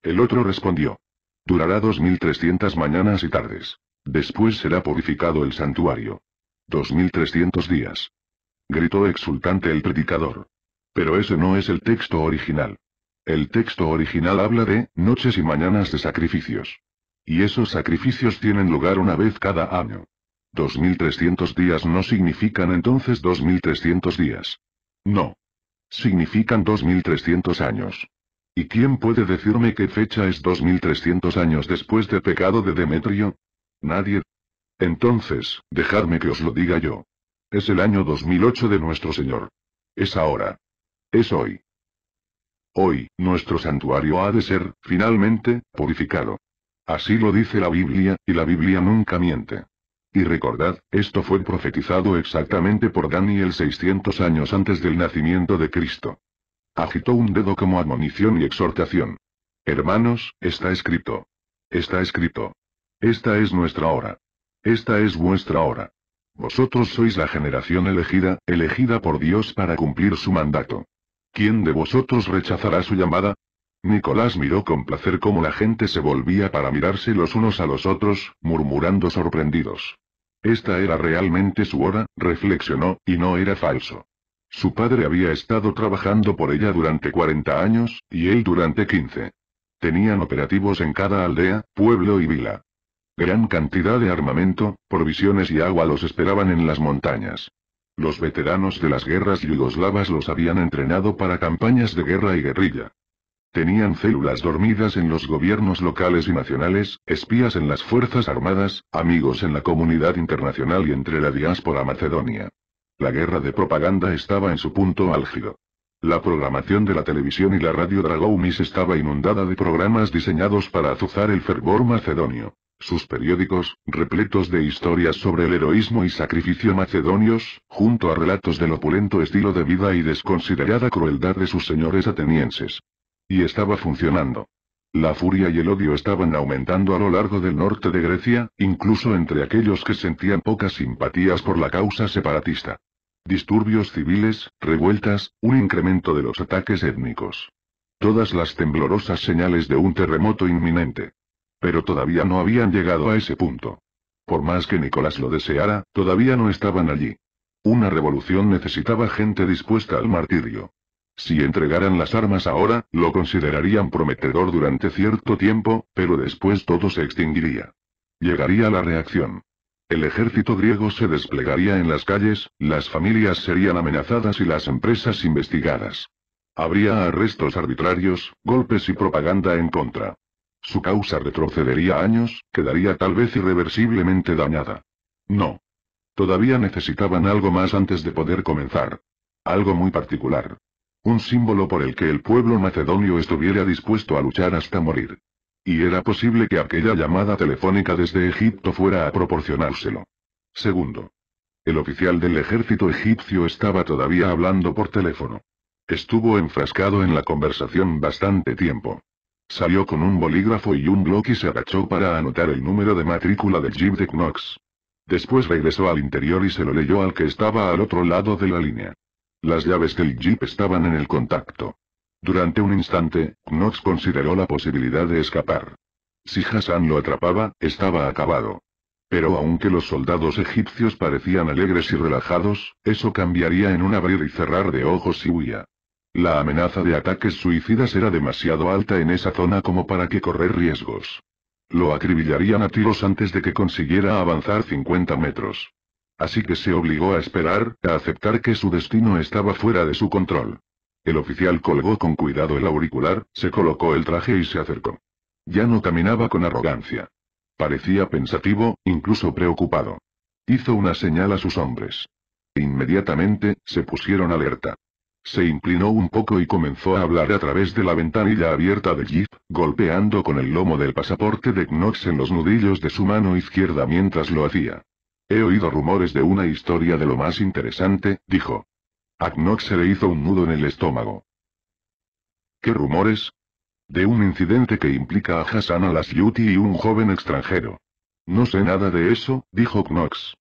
El otro respondió. Durará 2.300 mañanas y tardes. Después será purificado el santuario. 2.300 días gritó exultante el predicador. Pero ese no es el texto original. El texto original habla de noches y mañanas de sacrificios. Y esos sacrificios tienen lugar una vez cada año. 2300 días no significan entonces 2300 días. No. Significan 2300 años. ¿Y quién puede decirme qué fecha es 2300 años después del pecado de Demetrio? Nadie. Entonces, dejadme que os lo diga yo. Es el año 2008 de nuestro Señor. Es ahora. Es hoy. Hoy, nuestro santuario ha de ser, finalmente, purificado. Así lo dice la Biblia, y la Biblia nunca miente. Y recordad, esto fue profetizado exactamente por Daniel 600 años antes del nacimiento de Cristo. Agitó un dedo como admonición y exhortación. Hermanos, está escrito. Está escrito. Esta es nuestra hora. Esta es vuestra hora. Vosotros sois la generación elegida, elegida por Dios para cumplir su mandato. ¿Quién de vosotros rechazará su llamada? Nicolás miró con placer cómo la gente se volvía para mirarse los unos a los otros, murmurando sorprendidos. Esta era realmente su hora, reflexionó, y no era falso. Su padre había estado trabajando por ella durante 40 años, y él durante 15. Tenían operativos en cada aldea, pueblo y vila. Gran cantidad de armamento, provisiones y agua los esperaban en las montañas. Los veteranos de las guerras yugoslavas los habían entrenado para campañas de guerra y guerrilla. Tenían células dormidas en los gobiernos locales y nacionales, espías en las Fuerzas Armadas, amigos en la comunidad internacional y entre la diáspora macedonia. La guerra de propaganda estaba en su punto álgido. La programación de la televisión y la radio Dragoumis estaba inundada de programas diseñados para azuzar el fervor macedonio. Sus periódicos, repletos de historias sobre el heroísmo y sacrificio macedonios, junto a relatos del opulento estilo de vida y desconsiderada crueldad de sus señores atenienses. Y estaba funcionando. La furia y el odio estaban aumentando a lo largo del norte de Grecia, incluso entre aquellos que sentían pocas simpatías por la causa separatista. Disturbios civiles, revueltas, un incremento de los ataques étnicos. Todas las temblorosas señales de un terremoto inminente. Pero todavía no habían llegado a ese punto. Por más que Nicolás lo deseara, todavía no estaban allí. Una revolución necesitaba gente dispuesta al martirio. Si entregaran las armas ahora, lo considerarían prometedor durante cierto tiempo, pero después todo se extinguiría. Llegaría la reacción. El ejército griego se desplegaría en las calles, las familias serían amenazadas y las empresas investigadas. Habría arrestos arbitrarios, golpes y propaganda en contra. Su causa retrocedería años, quedaría tal vez irreversiblemente dañada. No. Todavía necesitaban algo más antes de poder comenzar. Algo muy particular. Un símbolo por el que el pueblo macedonio estuviera dispuesto a luchar hasta morir. Y era posible que aquella llamada telefónica desde Egipto fuera a proporcionárselo. Segundo. El oficial del ejército egipcio estaba todavía hablando por teléfono. Estuvo enfrascado en la conversación bastante tiempo. Salió con un bolígrafo y un bloque y se agachó para anotar el número de matrícula del jeep de Knox. Después regresó al interior y se lo leyó al que estaba al otro lado de la línea. Las llaves del jeep estaban en el contacto. Durante un instante, Knox consideró la posibilidad de escapar. Si Hassan lo atrapaba, estaba acabado. Pero aunque los soldados egipcios parecían alegres y relajados, eso cambiaría en un abrir y cerrar de ojos si huía. La amenaza de ataques suicidas era demasiado alta en esa zona como para que correr riesgos. Lo acribillarían a tiros antes de que consiguiera avanzar 50 metros. Así que se obligó a esperar, a aceptar que su destino estaba fuera de su control. El oficial colgó con cuidado el auricular, se colocó el traje y se acercó. Ya no caminaba con arrogancia. Parecía pensativo, incluso preocupado. Hizo una señal a sus hombres. Inmediatamente, se pusieron alerta. Se inclinó un poco y comenzó a hablar a través de la ventanilla abierta de jeep, golpeando con el lomo del pasaporte de Knox en los nudillos de su mano izquierda mientras lo hacía. He oído rumores de una historia de lo más interesante, dijo. A Knox se le hizo un nudo en el estómago. ¿Qué rumores? De un incidente que implica a Hassan al-Asyuti y un joven extranjero. No sé nada de eso, dijo Knox.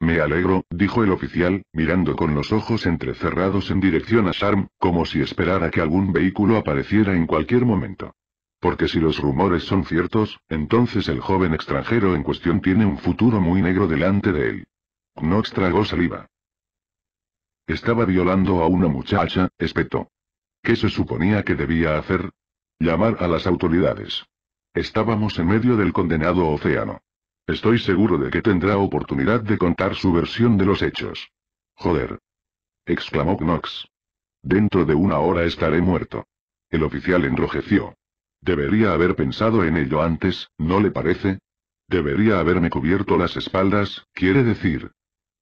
Me alegro, dijo el oficial, mirando con los ojos entrecerrados en dirección a Sharm, como si esperara que algún vehículo apareciera en cualquier momento. Porque si los rumores son ciertos, entonces el joven extranjero en cuestión tiene un futuro muy negro delante de él. Knox tragó saliva. Estaba violando a una muchacha, espetó. ¿Qué se suponía que debía hacer? Llamar a las autoridades. Estábamos en medio del condenado océano. Estoy seguro de que tendrá oportunidad de contar su versión de los hechos. Joder. exclamó Knox. Dentro de una hora estaré muerto. El oficial enrojeció. Debería haber pensado en ello antes, ¿no le parece? Debería haberme cubierto las espaldas, quiere decir.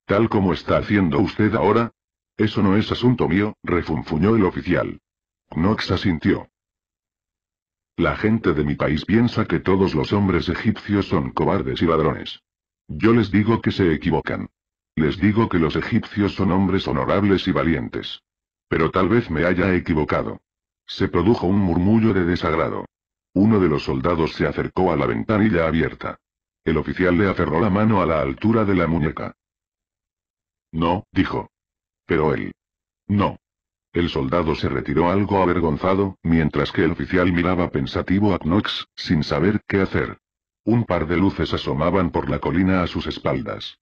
Tal como está haciendo usted ahora. Eso no es asunto mío, refunfuñó el oficial. Knox asintió. La gente de mi país piensa que todos los hombres egipcios son cobardes y ladrones. Yo les digo que se equivocan. Les digo que los egipcios son hombres honorables y valientes. Pero tal vez me haya equivocado. Se produjo un murmullo de desagrado. Uno de los soldados se acercó a la ventanilla abierta. El oficial le aferró la mano a la altura de la muñeca. No, dijo. Pero él. No. El soldado se retiró algo avergonzado, mientras que el oficial miraba pensativo a Knox, sin saber qué hacer. Un par de luces asomaban por la colina a sus espaldas.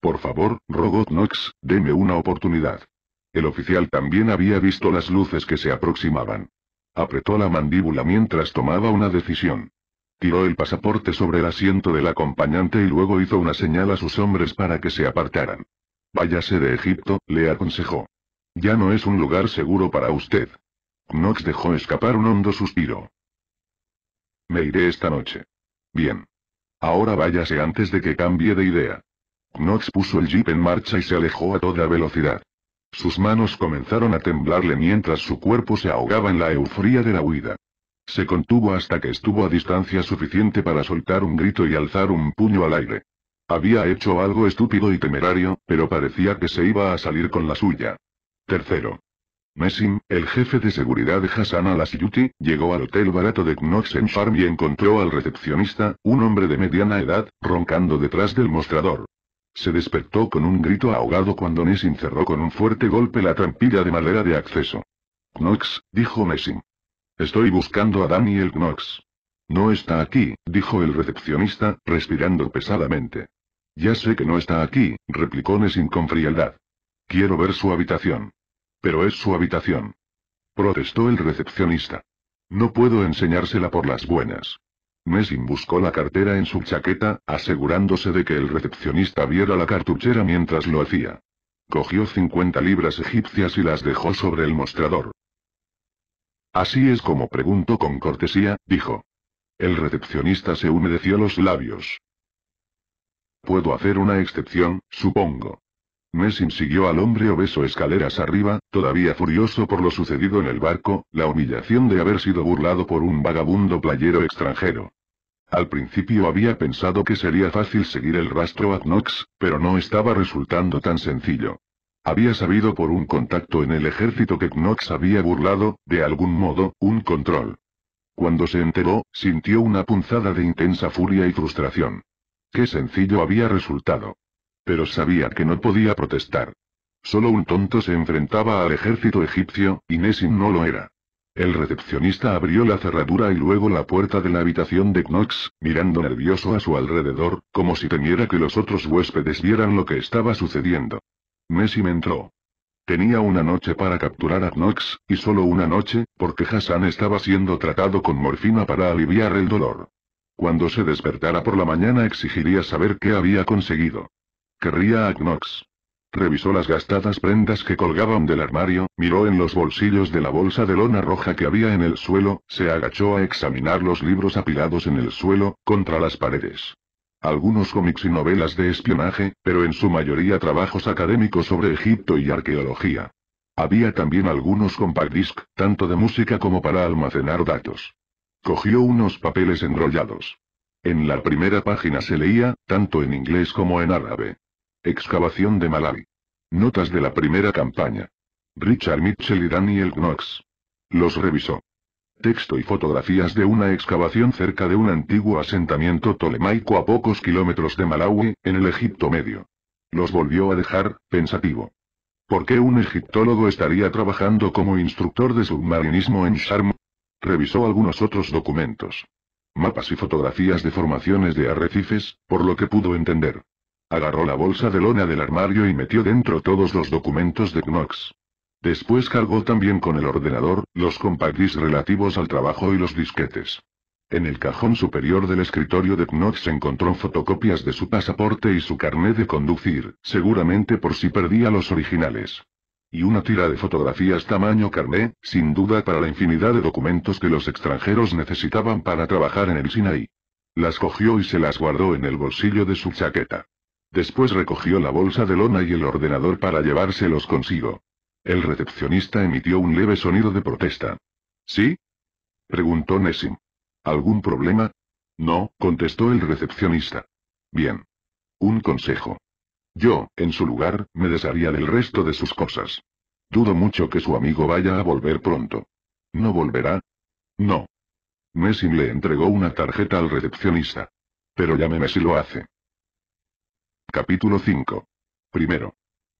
Por favor, rogó Knox, deme una oportunidad. El oficial también había visto las luces que se aproximaban. Apretó la mandíbula mientras tomaba una decisión. Tiró el pasaporte sobre el asiento del acompañante y luego hizo una señal a sus hombres para que se apartaran. Váyase de Egipto, le aconsejó. Ya no es un lugar seguro para usted. Knox dejó escapar un hondo suspiro. Me iré esta noche. Bien. Ahora váyase antes de que cambie de idea. Knox puso el jeep en marcha y se alejó a toda velocidad. Sus manos comenzaron a temblarle mientras su cuerpo se ahogaba en la eufría de la huida. Se contuvo hasta que estuvo a distancia suficiente para soltar un grito y alzar un puño al aire. Había hecho algo estúpido y temerario, pero parecía que se iba a salir con la suya. Tercero. Messim, el jefe de seguridad de Hassan al llegó al hotel barato de Knox en Farm y encontró al recepcionista, un hombre de mediana edad, roncando detrás del mostrador. Se despertó con un grito ahogado cuando Messing cerró con un fuerte golpe la trampilla de madera de acceso. Knox, dijo Messim. Estoy buscando a Daniel Knox. No está aquí, dijo el recepcionista, respirando pesadamente. Ya sé que no está aquí, replicó Nessin con frialdad. Quiero ver su habitación. Pero es su habitación. Protestó el recepcionista. No puedo enseñársela por las buenas. Messin buscó la cartera en su chaqueta, asegurándose de que el recepcionista viera la cartuchera mientras lo hacía. Cogió 50 libras egipcias y las dejó sobre el mostrador. Así es como pregunto con cortesía, dijo. El recepcionista se humedeció los labios. Puedo hacer una excepción, supongo. Messing siguió al hombre obeso escaleras arriba, todavía furioso por lo sucedido en el barco, la humillación de haber sido burlado por un vagabundo playero extranjero. Al principio había pensado que sería fácil seguir el rastro a Knox, pero no estaba resultando tan sencillo. Había sabido por un contacto en el ejército que Knox había burlado, de algún modo, un control. Cuando se enteró, sintió una punzada de intensa furia y frustración. Qué sencillo había resultado pero sabía que no podía protestar. Solo un tonto se enfrentaba al ejército egipcio, y Nessim no lo era. El recepcionista abrió la cerradura y luego la puerta de la habitación de Knox, mirando nervioso a su alrededor, como si temiera que los otros huéspedes vieran lo que estaba sucediendo. Nessim entró. Tenía una noche para capturar a Knox, y solo una noche, porque Hassan estaba siendo tratado con morfina para aliviar el dolor. Cuando se despertara por la mañana exigiría saber qué había conseguido. Querría a Revisó las gastadas prendas que colgaban del armario, miró en los bolsillos de la bolsa de lona roja que había en el suelo, se agachó a examinar los libros apilados en el suelo, contra las paredes. Algunos cómics y novelas de espionaje, pero en su mayoría trabajos académicos sobre Egipto y arqueología. Había también algunos compact disc, tanto de música como para almacenar datos. Cogió unos papeles enrollados. En la primera página se leía, tanto en inglés como en árabe. Excavación de Malawi. Notas de la primera campaña. Richard Mitchell y Daniel Knox. Los revisó. Texto y fotografías de una excavación cerca de un antiguo asentamiento tolemaico a pocos kilómetros de Malawi, en el Egipto Medio. Los volvió a dejar, pensativo. ¿Por qué un egiptólogo estaría trabajando como instructor de submarinismo en Sharm? Revisó algunos otros documentos. Mapas y fotografías de formaciones de arrecifes, por lo que pudo entender. Agarró la bolsa de lona del armario y metió dentro todos los documentos de Knox. Después cargó también con el ordenador, los compactis relativos al trabajo y los disquetes. En el cajón superior del escritorio de Knox encontró fotocopias de su pasaporte y su carnet de conducir, seguramente por si perdía los originales. Y una tira de fotografías tamaño carné, sin duda para la infinidad de documentos que los extranjeros necesitaban para trabajar en el Sinaí. Las cogió y se las guardó en el bolsillo de su chaqueta. Después recogió la bolsa de lona y el ordenador para llevárselos consigo. El recepcionista emitió un leve sonido de protesta. ¿Sí? preguntó Nessim. ¿Algún problema? No, contestó el recepcionista. Bien. Un consejo. Yo, en su lugar, me desharía del resto de sus cosas. Dudo mucho que su amigo vaya a volver pronto. ¿No volverá? No. Nessim le entregó una tarjeta al recepcionista. Pero llámeme si lo hace. Capítulo 5. Primero.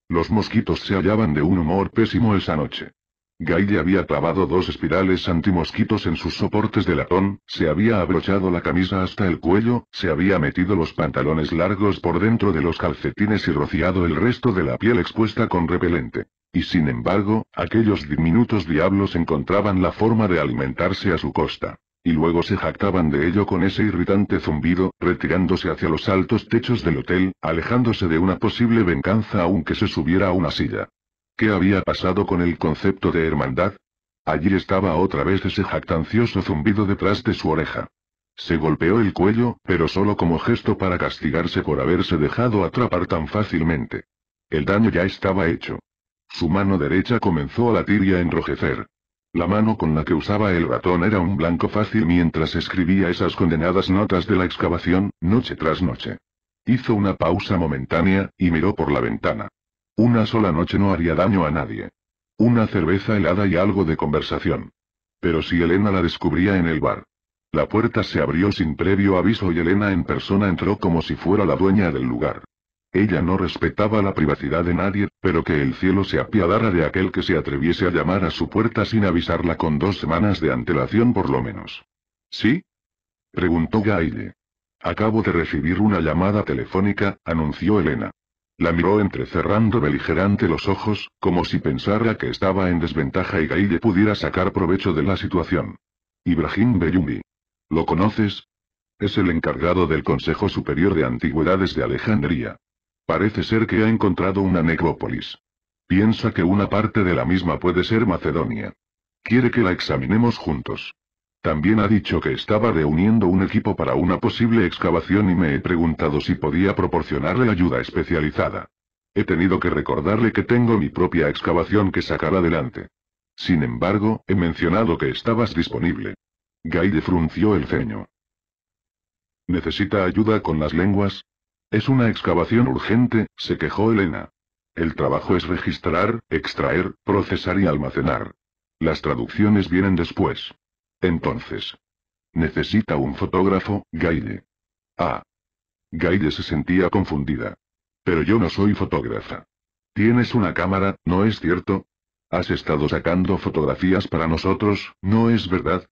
Los mosquitos se hallaban de un humor pésimo esa noche. Gaile había clavado dos espirales antimosquitos en sus soportes de latón, se había abrochado la camisa hasta el cuello, se había metido los pantalones largos por dentro de los calcetines y rociado el resto de la piel expuesta con repelente. Y sin embargo, aquellos diminutos diablos encontraban la forma de alimentarse a su costa. Y luego se jactaban de ello con ese irritante zumbido, retirándose hacia los altos techos del hotel, alejándose de una posible venganza aunque se subiera a una silla. ¿Qué había pasado con el concepto de hermandad? Allí estaba otra vez ese jactancioso zumbido detrás de su oreja. Se golpeó el cuello, pero solo como gesto para castigarse por haberse dejado atrapar tan fácilmente. El daño ya estaba hecho. Su mano derecha comenzó a latir y a enrojecer. La mano con la que usaba el ratón era un blanco fácil mientras escribía esas condenadas notas de la excavación, noche tras noche. Hizo una pausa momentánea, y miró por la ventana. Una sola noche no haría daño a nadie. Una cerveza helada y algo de conversación. Pero si Elena la descubría en el bar. La puerta se abrió sin previo aviso y Elena en persona entró como si fuera la dueña del lugar. Ella no respetaba la privacidad de nadie, pero que el cielo se apiadara de aquel que se atreviese a llamar a su puerta sin avisarla con dos semanas de antelación por lo menos. ¿Sí? preguntó Gaille. Acabo de recibir una llamada telefónica, anunció Elena. La miró entrecerrando beligerante los ojos, como si pensara que estaba en desventaja y Gaille pudiera sacar provecho de la situación. Ibrahim Beyumi. ¿Lo conoces? Es el encargado del Consejo Superior de Antigüedades de Alejandría. Parece ser que ha encontrado una necrópolis. Piensa que una parte de la misma puede ser Macedonia. Quiere que la examinemos juntos. También ha dicho que estaba reuniendo un equipo para una posible excavación y me he preguntado si podía proporcionarle ayuda especializada. He tenido que recordarle que tengo mi propia excavación que sacar adelante. Sin embargo, he mencionado que estabas disponible. Gaide frunció el ceño. ¿Necesita ayuda con las lenguas? Es una excavación urgente, se quejó Elena. El trabajo es registrar, extraer, procesar y almacenar. Las traducciones vienen después. Entonces. Necesita un fotógrafo, Gaide. Ah. Gaide se sentía confundida. Pero yo no soy fotógrafa. Tienes una cámara, ¿no es cierto? Has estado sacando fotografías para nosotros, ¿no es verdad?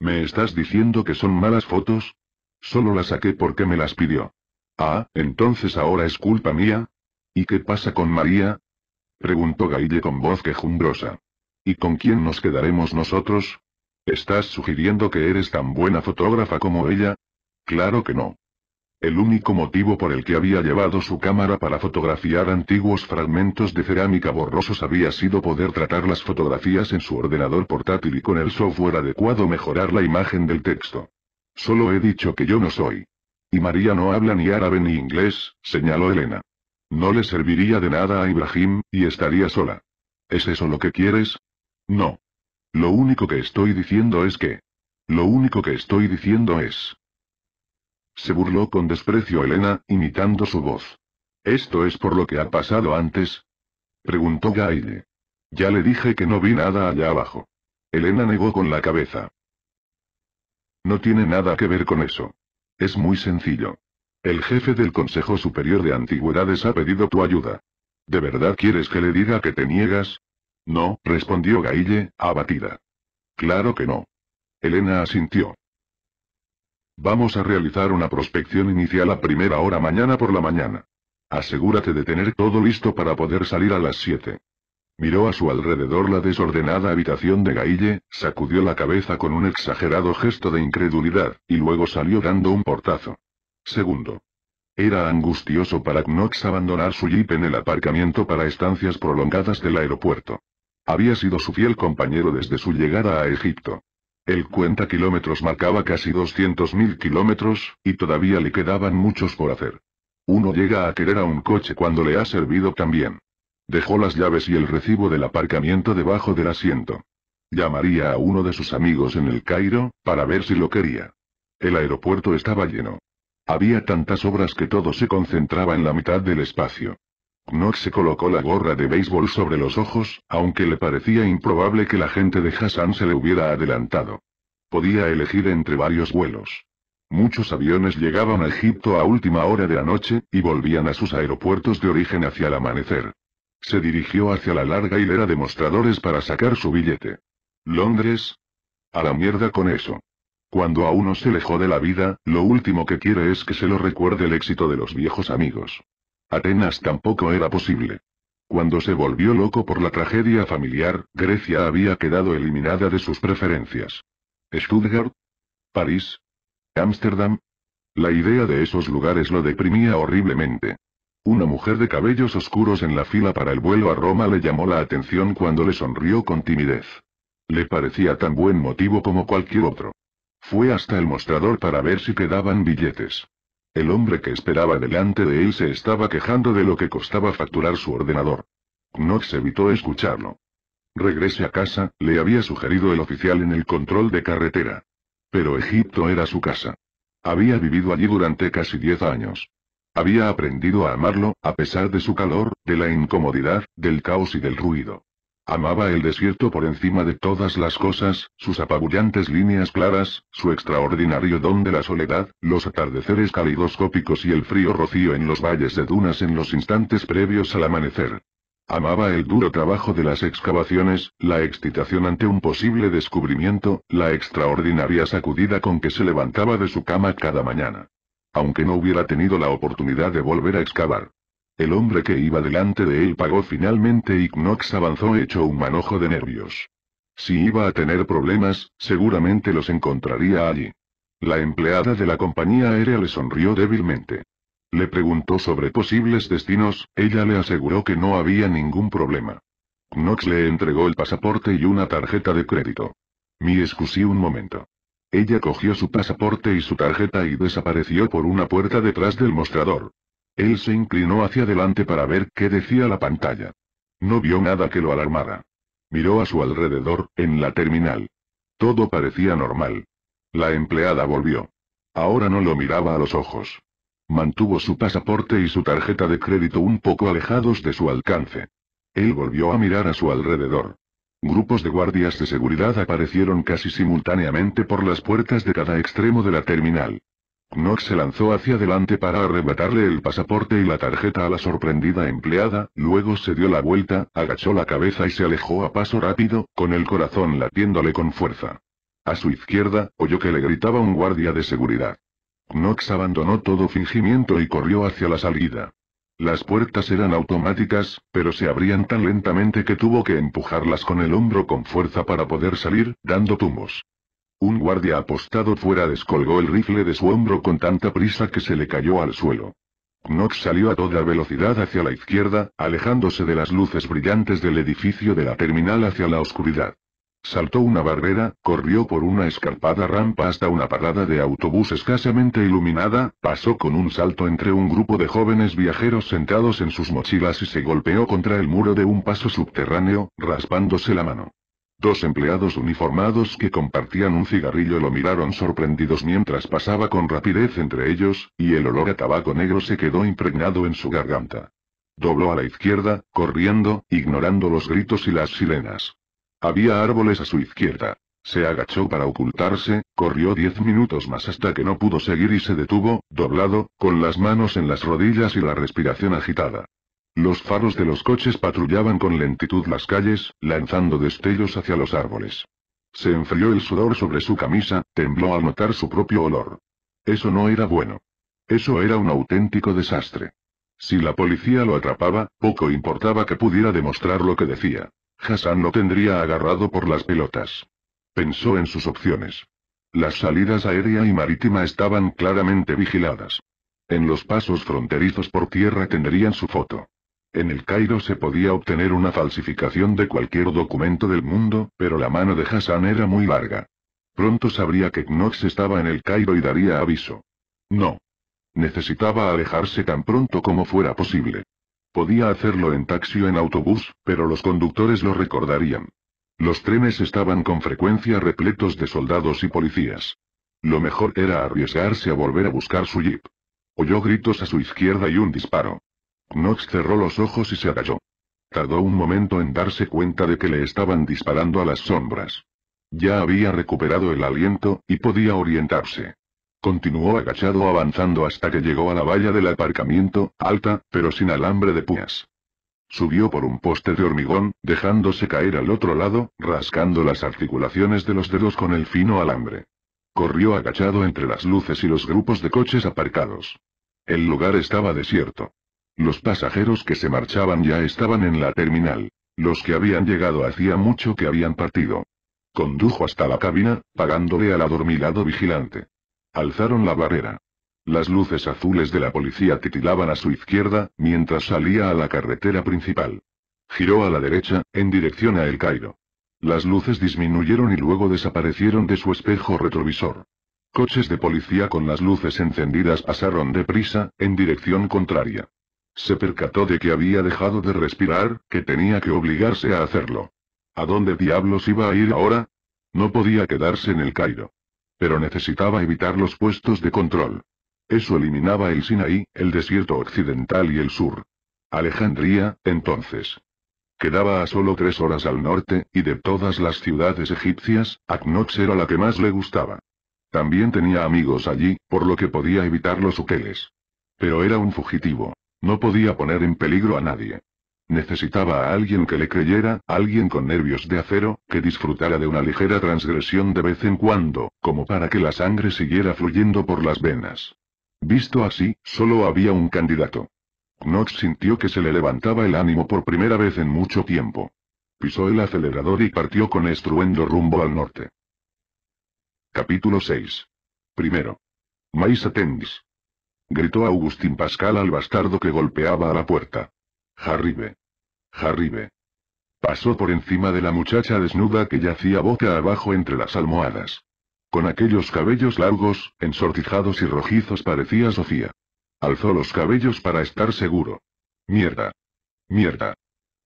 ¿Me estás diciendo que son malas fotos? Solo las saqué porque me las pidió. Ah, entonces ahora es culpa mía. ¿Y qué pasa con María? Preguntó Gaille con voz quejumbrosa. ¿Y con quién nos quedaremos nosotros? ¿Estás sugiriendo que eres tan buena fotógrafa como ella? Claro que no. El único motivo por el que había llevado su cámara para fotografiar antiguos fragmentos de cerámica borrosos había sido poder tratar las fotografías en su ordenador portátil y con el software adecuado mejorar la imagen del texto. Solo he dicho que yo no soy. Y María no habla ni árabe ni inglés, señaló Elena. No le serviría de nada a Ibrahim, y estaría sola. ¿Es eso lo que quieres? No. Lo único que estoy diciendo es que... Lo único que estoy diciendo es... Se burló con desprecio Elena, imitando su voz. ¿Esto es por lo que ha pasado antes? Preguntó Gaile. Ya le dije que no vi nada allá abajo. Elena negó con la cabeza. No tiene nada que ver con eso. Es muy sencillo. El jefe del Consejo Superior de Antigüedades ha pedido tu ayuda. ¿De verdad quieres que le diga que te niegas? No, respondió Gaille, abatida. Claro que no. Elena asintió. Vamos a realizar una prospección inicial a primera hora mañana por la mañana. Asegúrate de tener todo listo para poder salir a las siete». Miró a su alrededor la desordenada habitación de Gaille, sacudió la cabeza con un exagerado gesto de incredulidad, y luego salió dando un portazo. Segundo. Era angustioso para Knox abandonar su jeep en el aparcamiento para estancias prolongadas del aeropuerto. Había sido su fiel compañero desde su llegada a Egipto. El cuenta kilómetros marcaba casi 200.000 kilómetros, y todavía le quedaban muchos por hacer. Uno llega a querer a un coche cuando le ha servido también. Dejó las llaves y el recibo del aparcamiento debajo del asiento. Llamaría a uno de sus amigos en el Cairo, para ver si lo quería. El aeropuerto estaba lleno. Había tantas obras que todo se concentraba en la mitad del espacio. Knox se colocó la gorra de béisbol sobre los ojos, aunque le parecía improbable que la gente de Hassan se le hubiera adelantado. Podía elegir entre varios vuelos. Muchos aviones llegaban a Egipto a última hora de la noche, y volvían a sus aeropuertos de origen hacia el amanecer. Se dirigió hacia la larga hilera de mostradores para sacar su billete. Londres. A la mierda con eso. Cuando a uno se le jode la vida, lo último que quiere es que se lo recuerde el éxito de los viejos amigos. Atenas tampoco era posible. Cuando se volvió loco por la tragedia familiar, Grecia había quedado eliminada de sus preferencias. Stuttgart, París, Ámsterdam. La idea de esos lugares lo deprimía horriblemente. Una mujer de cabellos oscuros en la fila para el vuelo a Roma le llamó la atención cuando le sonrió con timidez. Le parecía tan buen motivo como cualquier otro. Fue hasta el mostrador para ver si quedaban billetes. El hombre que esperaba delante de él se estaba quejando de lo que costaba facturar su ordenador. Knox evitó escucharlo. Regrese a casa, le había sugerido el oficial en el control de carretera. Pero Egipto era su casa. Había vivido allí durante casi diez años. Había aprendido a amarlo, a pesar de su calor, de la incomodidad, del caos y del ruido. Amaba el desierto por encima de todas las cosas, sus apabullantes líneas claras, su extraordinario don de la soledad, los atardeceres calidoscópicos y el frío rocío en los valles de dunas en los instantes previos al amanecer. Amaba el duro trabajo de las excavaciones, la excitación ante un posible descubrimiento, la extraordinaria sacudida con que se levantaba de su cama cada mañana aunque no hubiera tenido la oportunidad de volver a excavar. El hombre que iba delante de él pagó finalmente y Knox avanzó hecho un manojo de nervios. Si iba a tener problemas, seguramente los encontraría allí. La empleada de la compañía aérea le sonrió débilmente. Le preguntó sobre posibles destinos, ella le aseguró que no había ningún problema. Knox le entregó el pasaporte y una tarjeta de crédito. Mi excusé un momento. Ella cogió su pasaporte y su tarjeta y desapareció por una puerta detrás del mostrador. Él se inclinó hacia adelante para ver qué decía la pantalla. No vio nada que lo alarmara. Miró a su alrededor, en la terminal. Todo parecía normal. La empleada volvió. Ahora no lo miraba a los ojos. Mantuvo su pasaporte y su tarjeta de crédito un poco alejados de su alcance. Él volvió a mirar a su alrededor. Grupos de guardias de seguridad aparecieron casi simultáneamente por las puertas de cada extremo de la terminal. Knox se lanzó hacia adelante para arrebatarle el pasaporte y la tarjeta a la sorprendida empleada, luego se dio la vuelta, agachó la cabeza y se alejó a paso rápido, con el corazón latiéndole con fuerza. A su izquierda, oyó que le gritaba un guardia de seguridad. Knox abandonó todo fingimiento y corrió hacia la salida. Las puertas eran automáticas, pero se abrían tan lentamente que tuvo que empujarlas con el hombro con fuerza para poder salir, dando tumbos. Un guardia apostado fuera descolgó el rifle de su hombro con tanta prisa que se le cayó al suelo. Knox salió a toda velocidad hacia la izquierda, alejándose de las luces brillantes del edificio de la terminal hacia la oscuridad. Saltó una barrera, corrió por una escarpada rampa hasta una parada de autobús escasamente iluminada, pasó con un salto entre un grupo de jóvenes viajeros sentados en sus mochilas y se golpeó contra el muro de un paso subterráneo, raspándose la mano. Dos empleados uniformados que compartían un cigarrillo lo miraron sorprendidos mientras pasaba con rapidez entre ellos, y el olor a tabaco negro se quedó impregnado en su garganta. Dobló a la izquierda, corriendo, ignorando los gritos y las sirenas. Había árboles a su izquierda. Se agachó para ocultarse, corrió diez minutos más hasta que no pudo seguir y se detuvo, doblado, con las manos en las rodillas y la respiración agitada. Los faros de los coches patrullaban con lentitud las calles, lanzando destellos hacia los árboles. Se enfrió el sudor sobre su camisa, tembló al notar su propio olor. Eso no era bueno. Eso era un auténtico desastre. Si la policía lo atrapaba, poco importaba que pudiera demostrar lo que decía. Hassan lo tendría agarrado por las pelotas. Pensó en sus opciones. Las salidas aérea y marítima estaban claramente vigiladas. En los pasos fronterizos por tierra tendrían su foto. En el Cairo se podía obtener una falsificación de cualquier documento del mundo, pero la mano de Hassan era muy larga. Pronto sabría que Knox estaba en el Cairo y daría aviso. No. Necesitaba alejarse tan pronto como fuera posible. Podía hacerlo en taxi o en autobús, pero los conductores lo recordarían. Los trenes estaban con frecuencia repletos de soldados y policías. Lo mejor era arriesgarse a volver a buscar su jeep. Oyó gritos a su izquierda y un disparo. Knox cerró los ojos y se agalló. Tardó un momento en darse cuenta de que le estaban disparando a las sombras. Ya había recuperado el aliento, y podía orientarse. Continuó agachado avanzando hasta que llegó a la valla del aparcamiento, alta, pero sin alambre de púas. Subió por un poste de hormigón, dejándose caer al otro lado, rascando las articulaciones de los dedos con el fino alambre. Corrió agachado entre las luces y los grupos de coches aparcados. El lugar estaba desierto. Los pasajeros que se marchaban ya estaban en la terminal. Los que habían llegado hacía mucho que habían partido. Condujo hasta la cabina, pagándole al adormilado vigilante. Alzaron la barrera. Las luces azules de la policía titilaban a su izquierda, mientras salía a la carretera principal. Giró a la derecha, en dirección a El Cairo. Las luces disminuyeron y luego desaparecieron de su espejo retrovisor. Coches de policía con las luces encendidas pasaron deprisa, en dirección contraria. Se percató de que había dejado de respirar, que tenía que obligarse a hacerlo. ¿A dónde diablos iba a ir ahora? No podía quedarse en el Cairo. Pero necesitaba evitar los puestos de control. Eso eliminaba el Sinaí, el desierto occidental y el sur. Alejandría, entonces. Quedaba a solo tres horas al norte, y de todas las ciudades egipcias, Aknox era la que más le gustaba. También tenía amigos allí, por lo que podía evitar los ukeles. Pero era un fugitivo. No podía poner en peligro a nadie. Necesitaba a alguien que le creyera, alguien con nervios de acero, que disfrutara de una ligera transgresión de vez en cuando, como para que la sangre siguiera fluyendo por las venas. Visto así, solo había un candidato. Knox sintió que se le levantaba el ánimo por primera vez en mucho tiempo. Pisó el acelerador y partió con estruendo rumbo al norte. Capítulo 6. Primero. Mais atendis. Gritó Agustín Pascal al bastardo que golpeaba a la puerta. Jarribe. Jarribe. Pasó por encima de la muchacha desnuda que yacía boca abajo entre las almohadas. Con aquellos cabellos largos, ensortijados y rojizos parecía Sofía. Alzó los cabellos para estar seguro. Mierda. Mierda.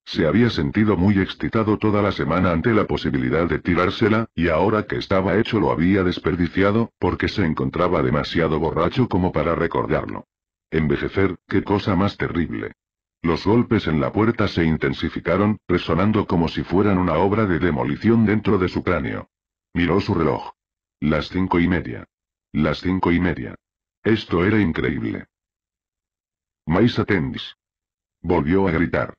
Se había sentido muy excitado toda la semana ante la posibilidad de tirársela, y ahora que estaba hecho lo había desperdiciado, porque se encontraba demasiado borracho como para recordarlo. Envejecer, qué cosa más terrible. Los golpes en la puerta se intensificaron, resonando como si fueran una obra de demolición dentro de su cráneo. Miró su reloj. Las cinco y media. Las cinco y media. Esto era increíble. Mais atendis. Volvió a gritar.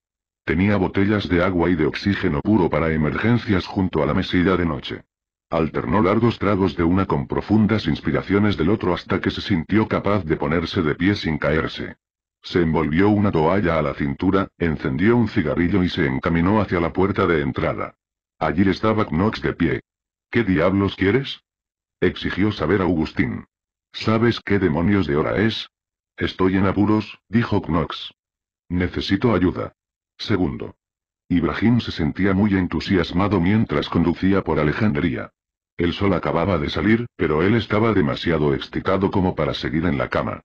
Tenía botellas de agua y de oxígeno puro para emergencias junto a la mesilla de noche. Alternó largos tragos de una con profundas inspiraciones del otro hasta que se sintió capaz de ponerse de pie sin caerse. Se envolvió una toalla a la cintura, encendió un cigarrillo y se encaminó hacia la puerta de entrada. Allí estaba Knox de pie. ¿Qué diablos quieres? Exigió saber Agustín. ¿Sabes qué demonios de hora es? Estoy en apuros, dijo Knox. Necesito ayuda. Segundo. Ibrahim se sentía muy entusiasmado mientras conducía por Alejandría. El sol acababa de salir, pero él estaba demasiado excitado como para seguir en la cama.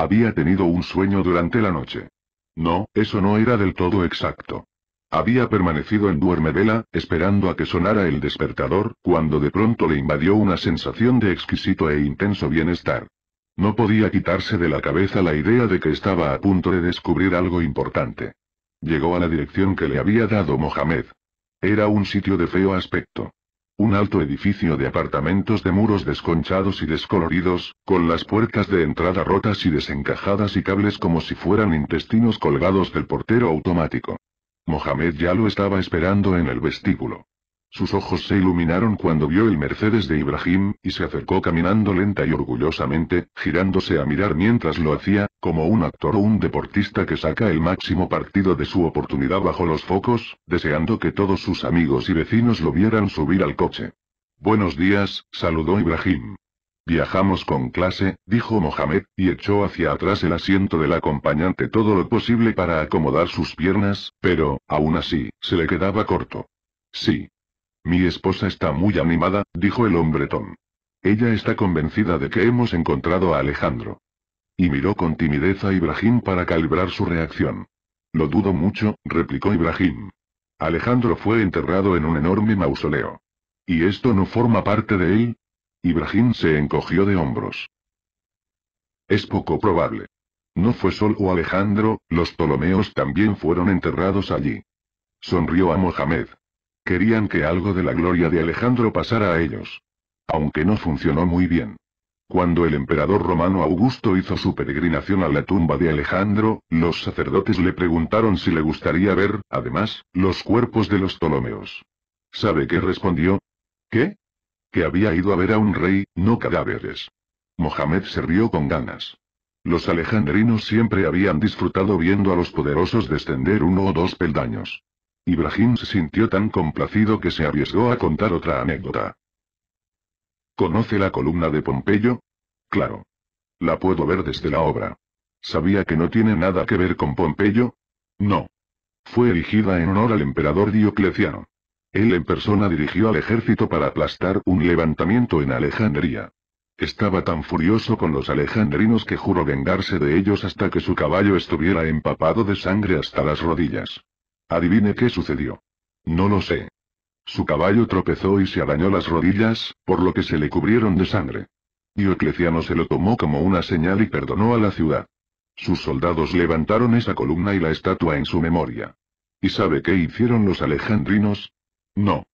Había tenido un sueño durante la noche. No, eso no era del todo exacto. Había permanecido en duerme vela, esperando a que sonara el despertador, cuando de pronto le invadió una sensación de exquisito e intenso bienestar. No podía quitarse de la cabeza la idea de que estaba a punto de descubrir algo importante. Llegó a la dirección que le había dado Mohamed. Era un sitio de feo aspecto. Un alto edificio de apartamentos de muros desconchados y descoloridos, con las puertas de entrada rotas y desencajadas y cables como si fueran intestinos colgados del portero automático. Mohamed ya lo estaba esperando en el vestíbulo. Sus ojos se iluminaron cuando vio el Mercedes de Ibrahim, y se acercó caminando lenta y orgullosamente, girándose a mirar mientras lo hacía, como un actor o un deportista que saca el máximo partido de su oportunidad bajo los focos, deseando que todos sus amigos y vecinos lo vieran subir al coche. Buenos días, saludó Ibrahim. Viajamos con clase, dijo Mohamed, y echó hacia atrás el asiento del acompañante todo lo posible para acomodar sus piernas, pero, aún así, se le quedaba corto. Sí, mi esposa está muy animada, dijo el hombretón. Ella está convencida de que hemos encontrado a Alejandro. Y miró con timidez a Ibrahim para calibrar su reacción. Lo dudo mucho, replicó Ibrahim. Alejandro fue enterrado en un enorme mausoleo. ¿Y esto no forma parte de él? Ibrahim se encogió de hombros. Es poco probable. No fue solo Alejandro, los Ptolomeos también fueron enterrados allí. Sonrió a Mohamed. Querían que algo de la gloria de Alejandro pasara a ellos. Aunque no funcionó muy bien. Cuando el emperador romano Augusto hizo su peregrinación a la tumba de Alejandro, los sacerdotes le preguntaron si le gustaría ver, además, los cuerpos de los Ptolomeos. ¿Sabe qué respondió? ¿Qué? Que había ido a ver a un rey, no cadáveres. Mohamed se rió con ganas. Los alejandrinos siempre habían disfrutado viendo a los poderosos descender uno o dos peldaños. Ibrahim se sintió tan complacido que se arriesgó a contar otra anécdota. ¿Conoce la columna de Pompeyo? Claro. La puedo ver desde la obra. ¿Sabía que no tiene nada que ver con Pompeyo? No. Fue erigida en honor al emperador Diocleciano. Él en persona dirigió al ejército para aplastar un levantamiento en Alejandría. Estaba tan furioso con los alejandrinos que juró vengarse de ellos hasta que su caballo estuviera empapado de sangre hasta las rodillas. Adivine qué sucedió. No lo sé. Su caballo tropezó y se arañó las rodillas, por lo que se le cubrieron de sangre. Diocleciano se lo tomó como una señal y perdonó a la ciudad. Sus soldados levantaron esa columna y la estatua en su memoria. ¿Y sabe qué hicieron los alejandrinos? No.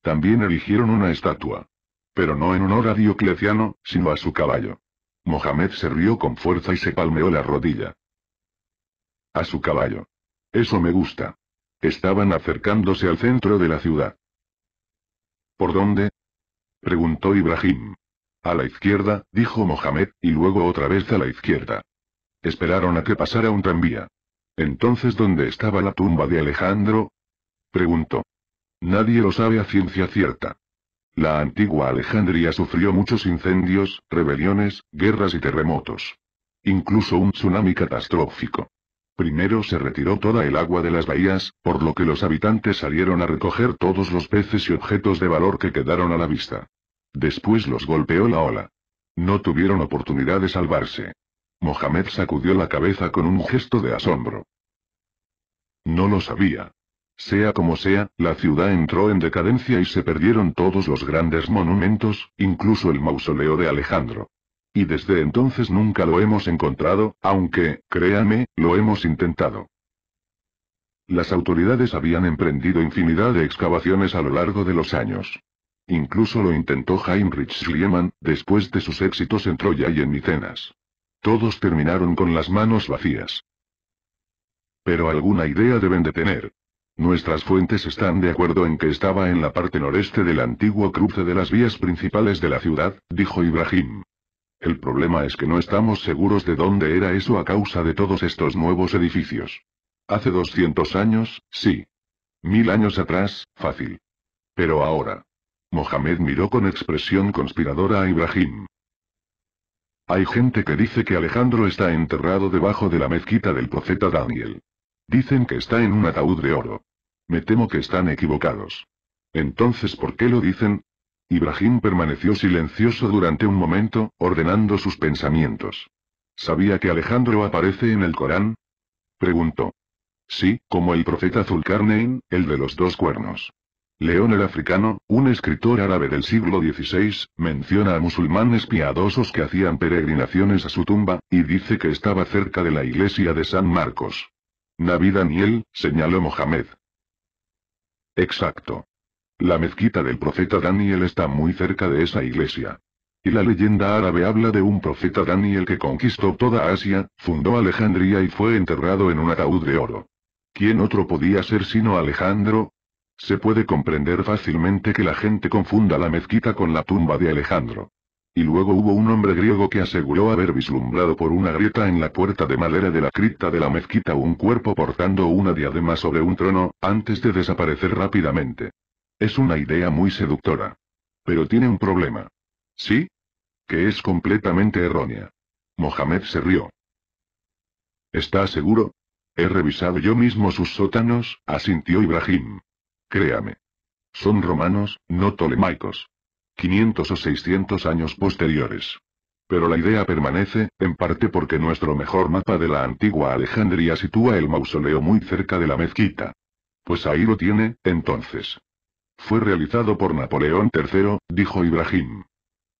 También eligieron una estatua. Pero no en honor a Diocleciano, sino a su caballo. Mohamed se rió con fuerza y se palmeó la rodilla. A su caballo. Eso me gusta. Estaban acercándose al centro de la ciudad. ¿Por dónde? preguntó Ibrahim. A la izquierda, dijo Mohamed, y luego otra vez a la izquierda. Esperaron a que pasara un tranvía. Entonces, ¿dónde estaba la tumba de Alejandro? preguntó. Nadie lo sabe a ciencia cierta. La antigua Alejandría sufrió muchos incendios, rebeliones, guerras y terremotos. Incluso un tsunami catastrófico. Primero se retiró toda el agua de las bahías, por lo que los habitantes salieron a recoger todos los peces y objetos de valor que quedaron a la vista. Después los golpeó la ola. No tuvieron oportunidad de salvarse. Mohamed sacudió la cabeza con un gesto de asombro. No lo sabía. Sea como sea, la ciudad entró en decadencia y se perdieron todos los grandes monumentos, incluso el mausoleo de Alejandro. Y desde entonces nunca lo hemos encontrado, aunque, créame, lo hemos intentado. Las autoridades habían emprendido infinidad de excavaciones a lo largo de los años. Incluso lo intentó Heinrich Schliemann, después de sus éxitos en Troya y en Micenas. Todos terminaron con las manos vacías. Pero alguna idea deben de tener. Nuestras fuentes están de acuerdo en que estaba en la parte noreste del antiguo cruce de las vías principales de la ciudad, dijo Ibrahim. El problema es que no estamos seguros de dónde era eso a causa de todos estos nuevos edificios. Hace 200 años, sí. Mil años atrás, fácil. Pero ahora. Mohamed miró con expresión conspiradora a Ibrahim. Hay gente que dice que Alejandro está enterrado debajo de la mezquita del profeta Daniel. Dicen que está en un ataúd de oro. Me temo que están equivocados. Entonces, ¿por qué lo dicen? Ibrahim permaneció silencioso durante un momento, ordenando sus pensamientos. ¿Sabía que Alejandro aparece en el Corán? Preguntó. Sí, como el profeta Zulqarnain, el de los dos cuernos. León el Africano, un escritor árabe del siglo XVI, menciona a musulmanes piadosos que hacían peregrinaciones a su tumba, y dice que estaba cerca de la iglesia de San Marcos. Nabi Daniel, señaló Mohamed. Exacto. La mezquita del profeta Daniel está muy cerca de esa iglesia. Y la leyenda árabe habla de un profeta Daniel que conquistó toda Asia, fundó Alejandría y fue enterrado en un ataúd de oro. ¿Quién otro podía ser sino Alejandro? Se puede comprender fácilmente que la gente confunda la mezquita con la tumba de Alejandro. Y luego hubo un hombre griego que aseguró haber vislumbrado por una grieta en la puerta de madera de la cripta de la mezquita un cuerpo portando una diadema sobre un trono, antes de desaparecer rápidamente. Es una idea muy seductora. Pero tiene un problema. ¿Sí? Que es completamente errónea. Mohamed se rió. ¿Está seguro? He revisado yo mismo sus sótanos, asintió Ibrahim. Créame. Son romanos, no tolemaicos. 500 o 600 años posteriores. Pero la idea permanece, en parte porque nuestro mejor mapa de la antigua Alejandría sitúa el mausoleo muy cerca de la mezquita. Pues ahí lo tiene, entonces. Fue realizado por Napoleón III, dijo Ibrahim.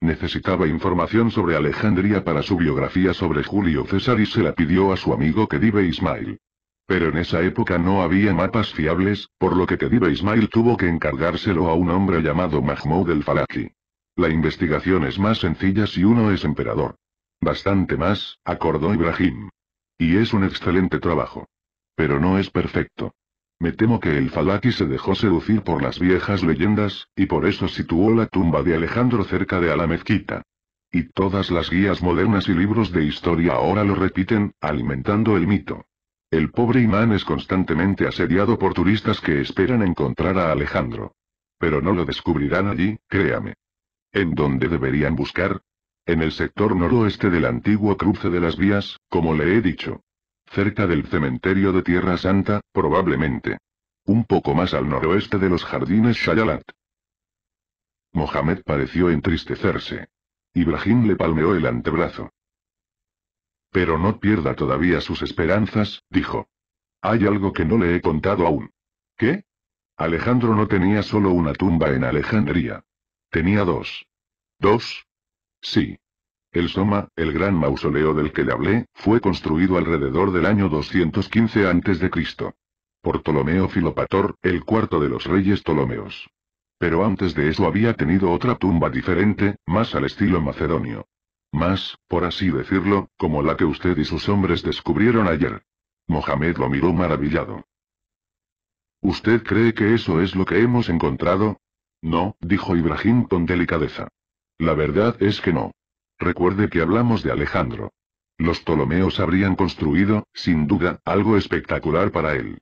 Necesitaba información sobre Alejandría para su biografía sobre Julio César y se la pidió a su amigo Kedive Ismail. Pero en esa época no había mapas fiables, por lo que Kedive Ismail tuvo que encargárselo a un hombre llamado Mahmoud el Falaki. La investigación es más sencilla si uno es emperador. Bastante más, acordó Ibrahim. Y es un excelente trabajo. Pero no es perfecto. Me temo que el Falaki se dejó seducir por las viejas leyendas, y por eso situó la tumba de Alejandro cerca de la mezquita. Y todas las guías modernas y libros de historia ahora lo repiten, alimentando el mito. El pobre imán es constantemente asediado por turistas que esperan encontrar a Alejandro. Pero no lo descubrirán allí, créame. ¿En dónde deberían buscar? En el sector noroeste del antiguo cruce de las vías, como le he dicho. Cerca del cementerio de Tierra Santa, probablemente. Un poco más al noroeste de los jardines Shayalat. Mohamed pareció entristecerse. Ibrahim le palmeó el antebrazo. Pero no pierda todavía sus esperanzas, dijo. Hay algo que no le he contado aún. ¿Qué? Alejandro no tenía solo una tumba en Alejandría. Tenía dos. ¿Dos? Sí. El Soma, el gran mausoleo del que le hablé, fue construido alrededor del año 215 a.C. Por Ptolomeo Filopator, el cuarto de los reyes Ptolomeos. Pero antes de eso había tenido otra tumba diferente, más al estilo macedonio. Más, por así decirlo, como la que usted y sus hombres descubrieron ayer. Mohamed lo miró maravillado. ¿Usted cree que eso es lo que hemos encontrado? No, dijo Ibrahim con delicadeza. La verdad es que no. Recuerde que hablamos de Alejandro. Los Ptolomeos habrían construido, sin duda, algo espectacular para él.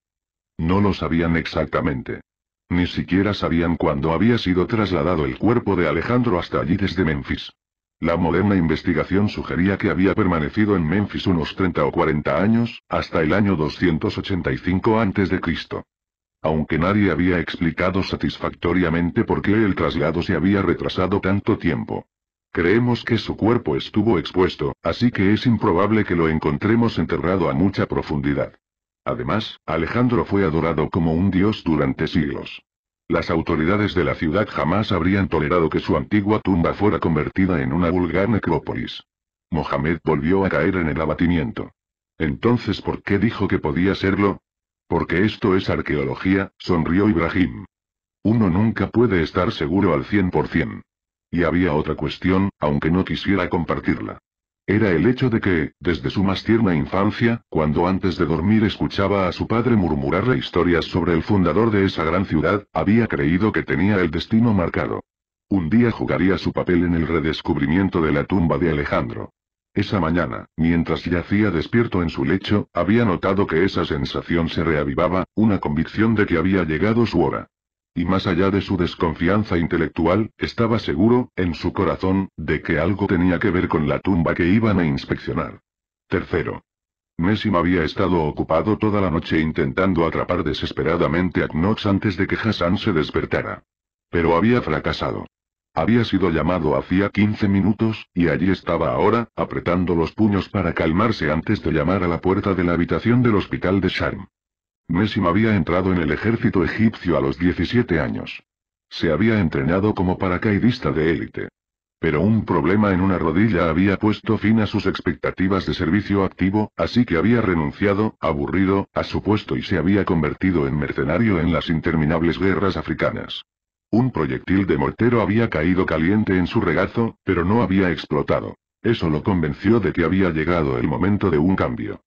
No lo sabían exactamente. Ni siquiera sabían cuándo había sido trasladado el cuerpo de Alejandro hasta allí desde Memphis. La moderna investigación sugería que había permanecido en Memphis unos 30 o 40 años, hasta el año 285 a.C. Aunque nadie había explicado satisfactoriamente por qué el traslado se había retrasado tanto tiempo. Creemos que su cuerpo estuvo expuesto, así que es improbable que lo encontremos enterrado a mucha profundidad. Además, Alejandro fue adorado como un dios durante siglos. Las autoridades de la ciudad jamás habrían tolerado que su antigua tumba fuera convertida en una vulgar necrópolis. Mohamed volvió a caer en el abatimiento. Entonces, ¿por qué dijo que podía serlo? Porque esto es arqueología, sonrió Ibrahim. Uno nunca puede estar seguro al 100%. Y había otra cuestión, aunque no quisiera compartirla. Era el hecho de que, desde su más tierna infancia, cuando antes de dormir escuchaba a su padre murmurarle historias sobre el fundador de esa gran ciudad, había creído que tenía el destino marcado. Un día jugaría su papel en el redescubrimiento de la tumba de Alejandro. Esa mañana, mientras yacía despierto en su lecho, había notado que esa sensación se reavivaba, una convicción de que había llegado su hora. Y más allá de su desconfianza intelectual, estaba seguro, en su corazón, de que algo tenía que ver con la tumba que iban a inspeccionar. Tercero. Messim había estado ocupado toda la noche intentando atrapar desesperadamente a Knox antes de que Hassan se despertara. Pero había fracasado. Había sido llamado hacía 15 minutos, y allí estaba ahora, apretando los puños para calmarse antes de llamar a la puerta de la habitación del hospital de Sharm. Messim había entrado en el ejército egipcio a los 17 años. Se había entrenado como paracaidista de élite. Pero un problema en una rodilla había puesto fin a sus expectativas de servicio activo, así que había renunciado, aburrido, a su puesto y se había convertido en mercenario en las interminables guerras africanas. Un proyectil de mortero había caído caliente en su regazo, pero no había explotado. Eso lo convenció de que había llegado el momento de un cambio.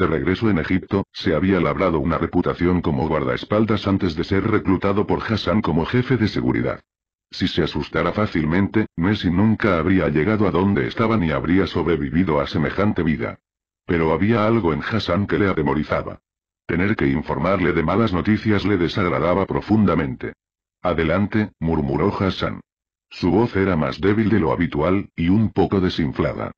De regreso en Egipto, se había labrado una reputación como guardaespaldas antes de ser reclutado por Hassan como jefe de seguridad. Si se asustara fácilmente, Messi nunca habría llegado a donde estaba ni habría sobrevivido a semejante vida. Pero había algo en Hassan que le atemorizaba. Tener que informarle de malas noticias le desagradaba profundamente. Adelante, murmuró Hassan. Su voz era más débil de lo habitual, y un poco desinflada.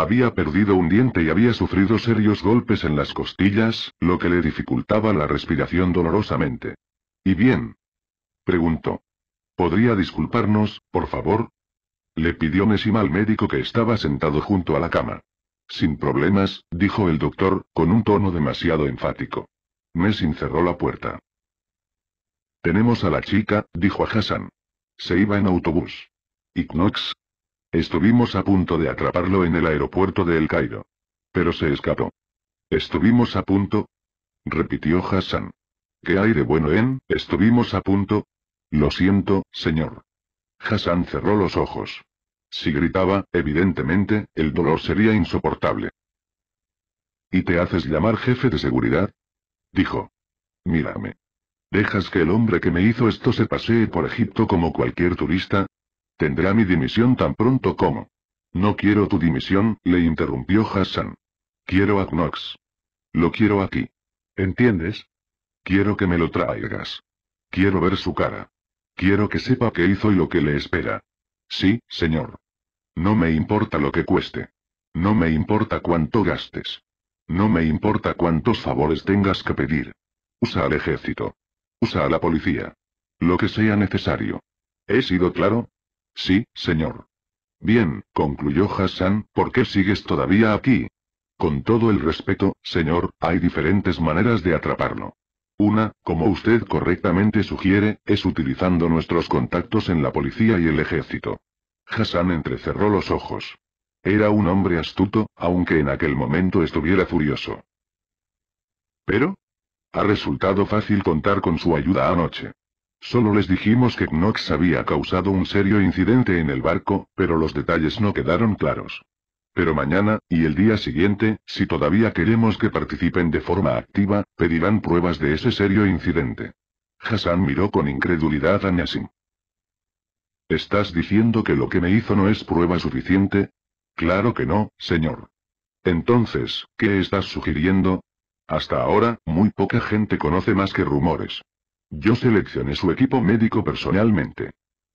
Había perdido un diente y había sufrido serios golpes en las costillas, lo que le dificultaba la respiración dolorosamente. ¿Y bien? preguntó. ¿Podría disculparnos, por favor? Le pidió Nesima al médico que estaba sentado junto a la cama. Sin problemas, dijo el doctor, con un tono demasiado enfático. Nesim cerró la puerta. Tenemos a la chica, dijo a Hassan. Se iba en autobús. ¿Y Knox? Estuvimos a punto de atraparlo en el aeropuerto de El Cairo. Pero se escapó. Estuvimos a punto. Repitió Hassan. ¿Qué aire bueno en, estuvimos a punto? Lo siento, señor. Hassan cerró los ojos. Si gritaba, evidentemente, el dolor sería insoportable. ¿Y te haces llamar jefe de seguridad? Dijo. Mírame. ¿Dejas que el hombre que me hizo esto se pasee por Egipto como cualquier turista? Tendrá mi dimisión tan pronto como. No quiero tu dimisión, le interrumpió Hassan. Quiero a Knox. Lo quiero aquí. ¿Entiendes? Quiero que me lo traigas. Quiero ver su cara. Quiero que sepa qué hizo y lo que le espera. Sí, señor. No me importa lo que cueste. No me importa cuánto gastes. No me importa cuántos favores tengas que pedir. Usa al ejército. Usa a la policía. Lo que sea necesario. ¿He sido claro? Sí, señor. Bien, concluyó Hassan, ¿por qué sigues todavía aquí? Con todo el respeto, señor, hay diferentes maneras de atraparlo. Una, como usted correctamente sugiere, es utilizando nuestros contactos en la policía y el ejército. Hassan entrecerró los ojos. Era un hombre astuto, aunque en aquel momento estuviera furioso. Pero, ha resultado fácil contar con su ayuda anoche. Solo les dijimos que Knox había causado un serio incidente en el barco, pero los detalles no quedaron claros. Pero mañana, y el día siguiente, si todavía queremos que participen de forma activa, pedirán pruebas de ese serio incidente. Hassan miró con incredulidad a Nassim. ¿Estás diciendo que lo que me hizo no es prueba suficiente? Claro que no, señor. Entonces, ¿qué estás sugiriendo? Hasta ahora, muy poca gente conoce más que rumores. Yo seleccioné su equipo médico personalmente.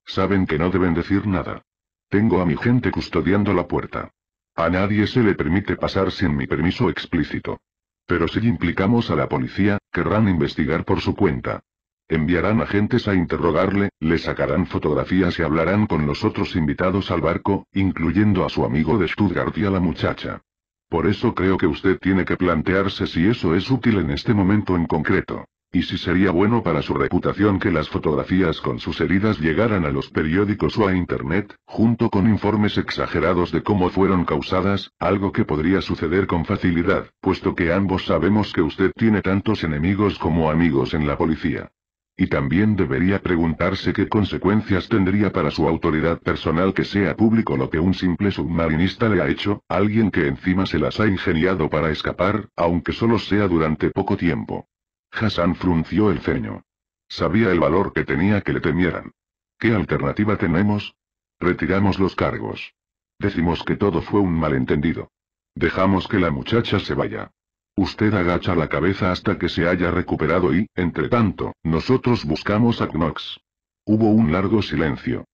Saben que no deben decir nada. Tengo a mi gente custodiando la puerta. A nadie se le permite pasar sin mi permiso explícito. Pero si implicamos a la policía, querrán investigar por su cuenta. Enviarán agentes a interrogarle, le sacarán fotografías y hablarán con los otros invitados al barco, incluyendo a su amigo de Stuttgart y a la muchacha. Por eso creo que usted tiene que plantearse si eso es útil en este momento en concreto. Y si sería bueno para su reputación que las fotografías con sus heridas llegaran a los periódicos o a Internet, junto con informes exagerados de cómo fueron causadas, algo que podría suceder con facilidad, puesto que ambos sabemos que usted tiene tantos enemigos como amigos en la policía. Y también debería preguntarse qué consecuencias tendría para su autoridad personal que sea público lo que un simple submarinista le ha hecho, alguien que encima se las ha ingeniado para escapar, aunque solo sea durante poco tiempo. Hassan frunció el ceño. Sabía el valor que tenía que le temieran. ¿Qué alternativa tenemos? Retiramos los cargos. Decimos que todo fue un malentendido. Dejamos que la muchacha se vaya. Usted agacha la cabeza hasta que se haya recuperado y, entre tanto, nosotros buscamos a Knox. Hubo un largo silencio.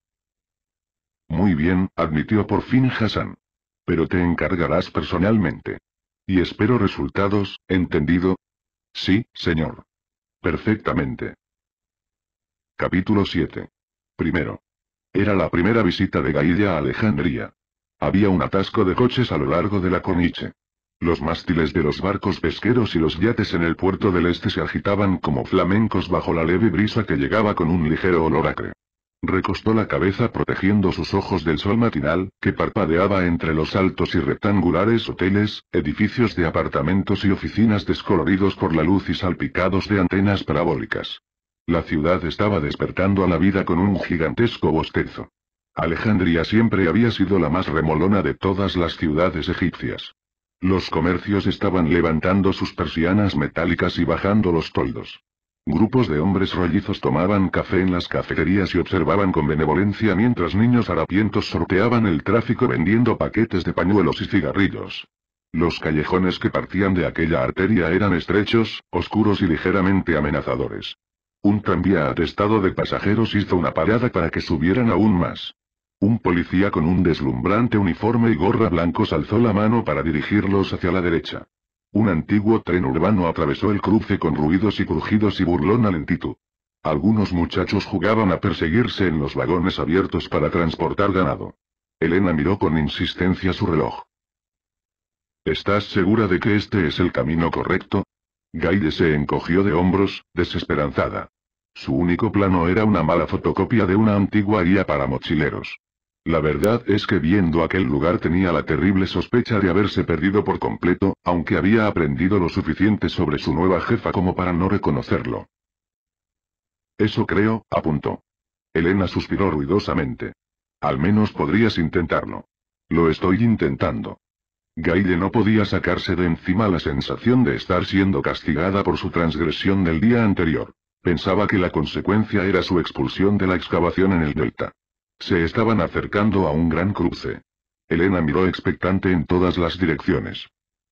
Muy bien, admitió por fin Hassan. Pero te encargarás personalmente. Y espero resultados, ¿entendido? Sí, señor. Perfectamente. Capítulo 7. Primero. Era la primera visita de Gailla a Alejandría. Había un atasco de coches a lo largo de la coniche. Los mástiles de los barcos pesqueros y los yates en el puerto del este se agitaban como flamencos bajo la leve brisa que llegaba con un ligero olor acre. Recostó la cabeza protegiendo sus ojos del sol matinal, que parpadeaba entre los altos y rectangulares hoteles, edificios de apartamentos y oficinas descoloridos por la luz y salpicados de antenas parabólicas. La ciudad estaba despertando a la vida con un gigantesco bostezo. Alejandría siempre había sido la más remolona de todas las ciudades egipcias. Los comercios estaban levantando sus persianas metálicas y bajando los toldos. Grupos de hombres rollizos tomaban café en las cafeterías y observaban con benevolencia mientras niños harapientos sorteaban el tráfico vendiendo paquetes de pañuelos y cigarrillos. Los callejones que partían de aquella arteria eran estrechos, oscuros y ligeramente amenazadores. Un tranvía atestado de pasajeros hizo una parada para que subieran aún más. Un policía con un deslumbrante uniforme y gorra blanco alzó la mano para dirigirlos hacia la derecha. Un antiguo tren urbano atravesó el cruce con ruidos y crujidos y burlona lentitud. Algunos muchachos jugaban a perseguirse en los vagones abiertos para transportar ganado. Elena miró con insistencia su reloj. ¿Estás segura de que este es el camino correcto? Gaide se encogió de hombros, desesperanzada. Su único plano era una mala fotocopia de una antigua guía para mochileros. La verdad es que viendo aquel lugar tenía la terrible sospecha de haberse perdido por completo, aunque había aprendido lo suficiente sobre su nueva jefa como para no reconocerlo. Eso creo, apuntó. Elena suspiró ruidosamente. Al menos podrías intentarlo. Lo estoy intentando. Gaille no podía sacarse de encima la sensación de estar siendo castigada por su transgresión del día anterior. Pensaba que la consecuencia era su expulsión de la excavación en el delta. Se estaban acercando a un gran cruce. Elena miró expectante en todas las direcciones.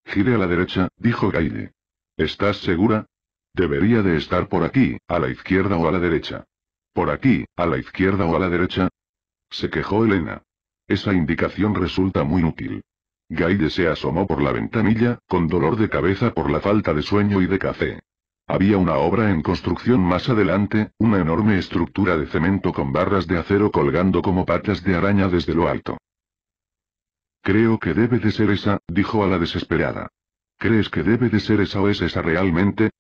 Gire a la derecha, dijo Gaide. ¿Estás segura? Debería de estar por aquí, a la izquierda o a la derecha. Por aquí, a la izquierda o a la derecha. Se quejó Elena. Esa indicación resulta muy útil. Gaide se asomó por la ventanilla, con dolor de cabeza por la falta de sueño y de café. Había una obra en construcción más adelante, una enorme estructura de cemento con barras de acero colgando como patas de araña desde lo alto. Creo que debe de ser esa, dijo a la desesperada. ¿Crees que debe de ser esa o es esa realmente?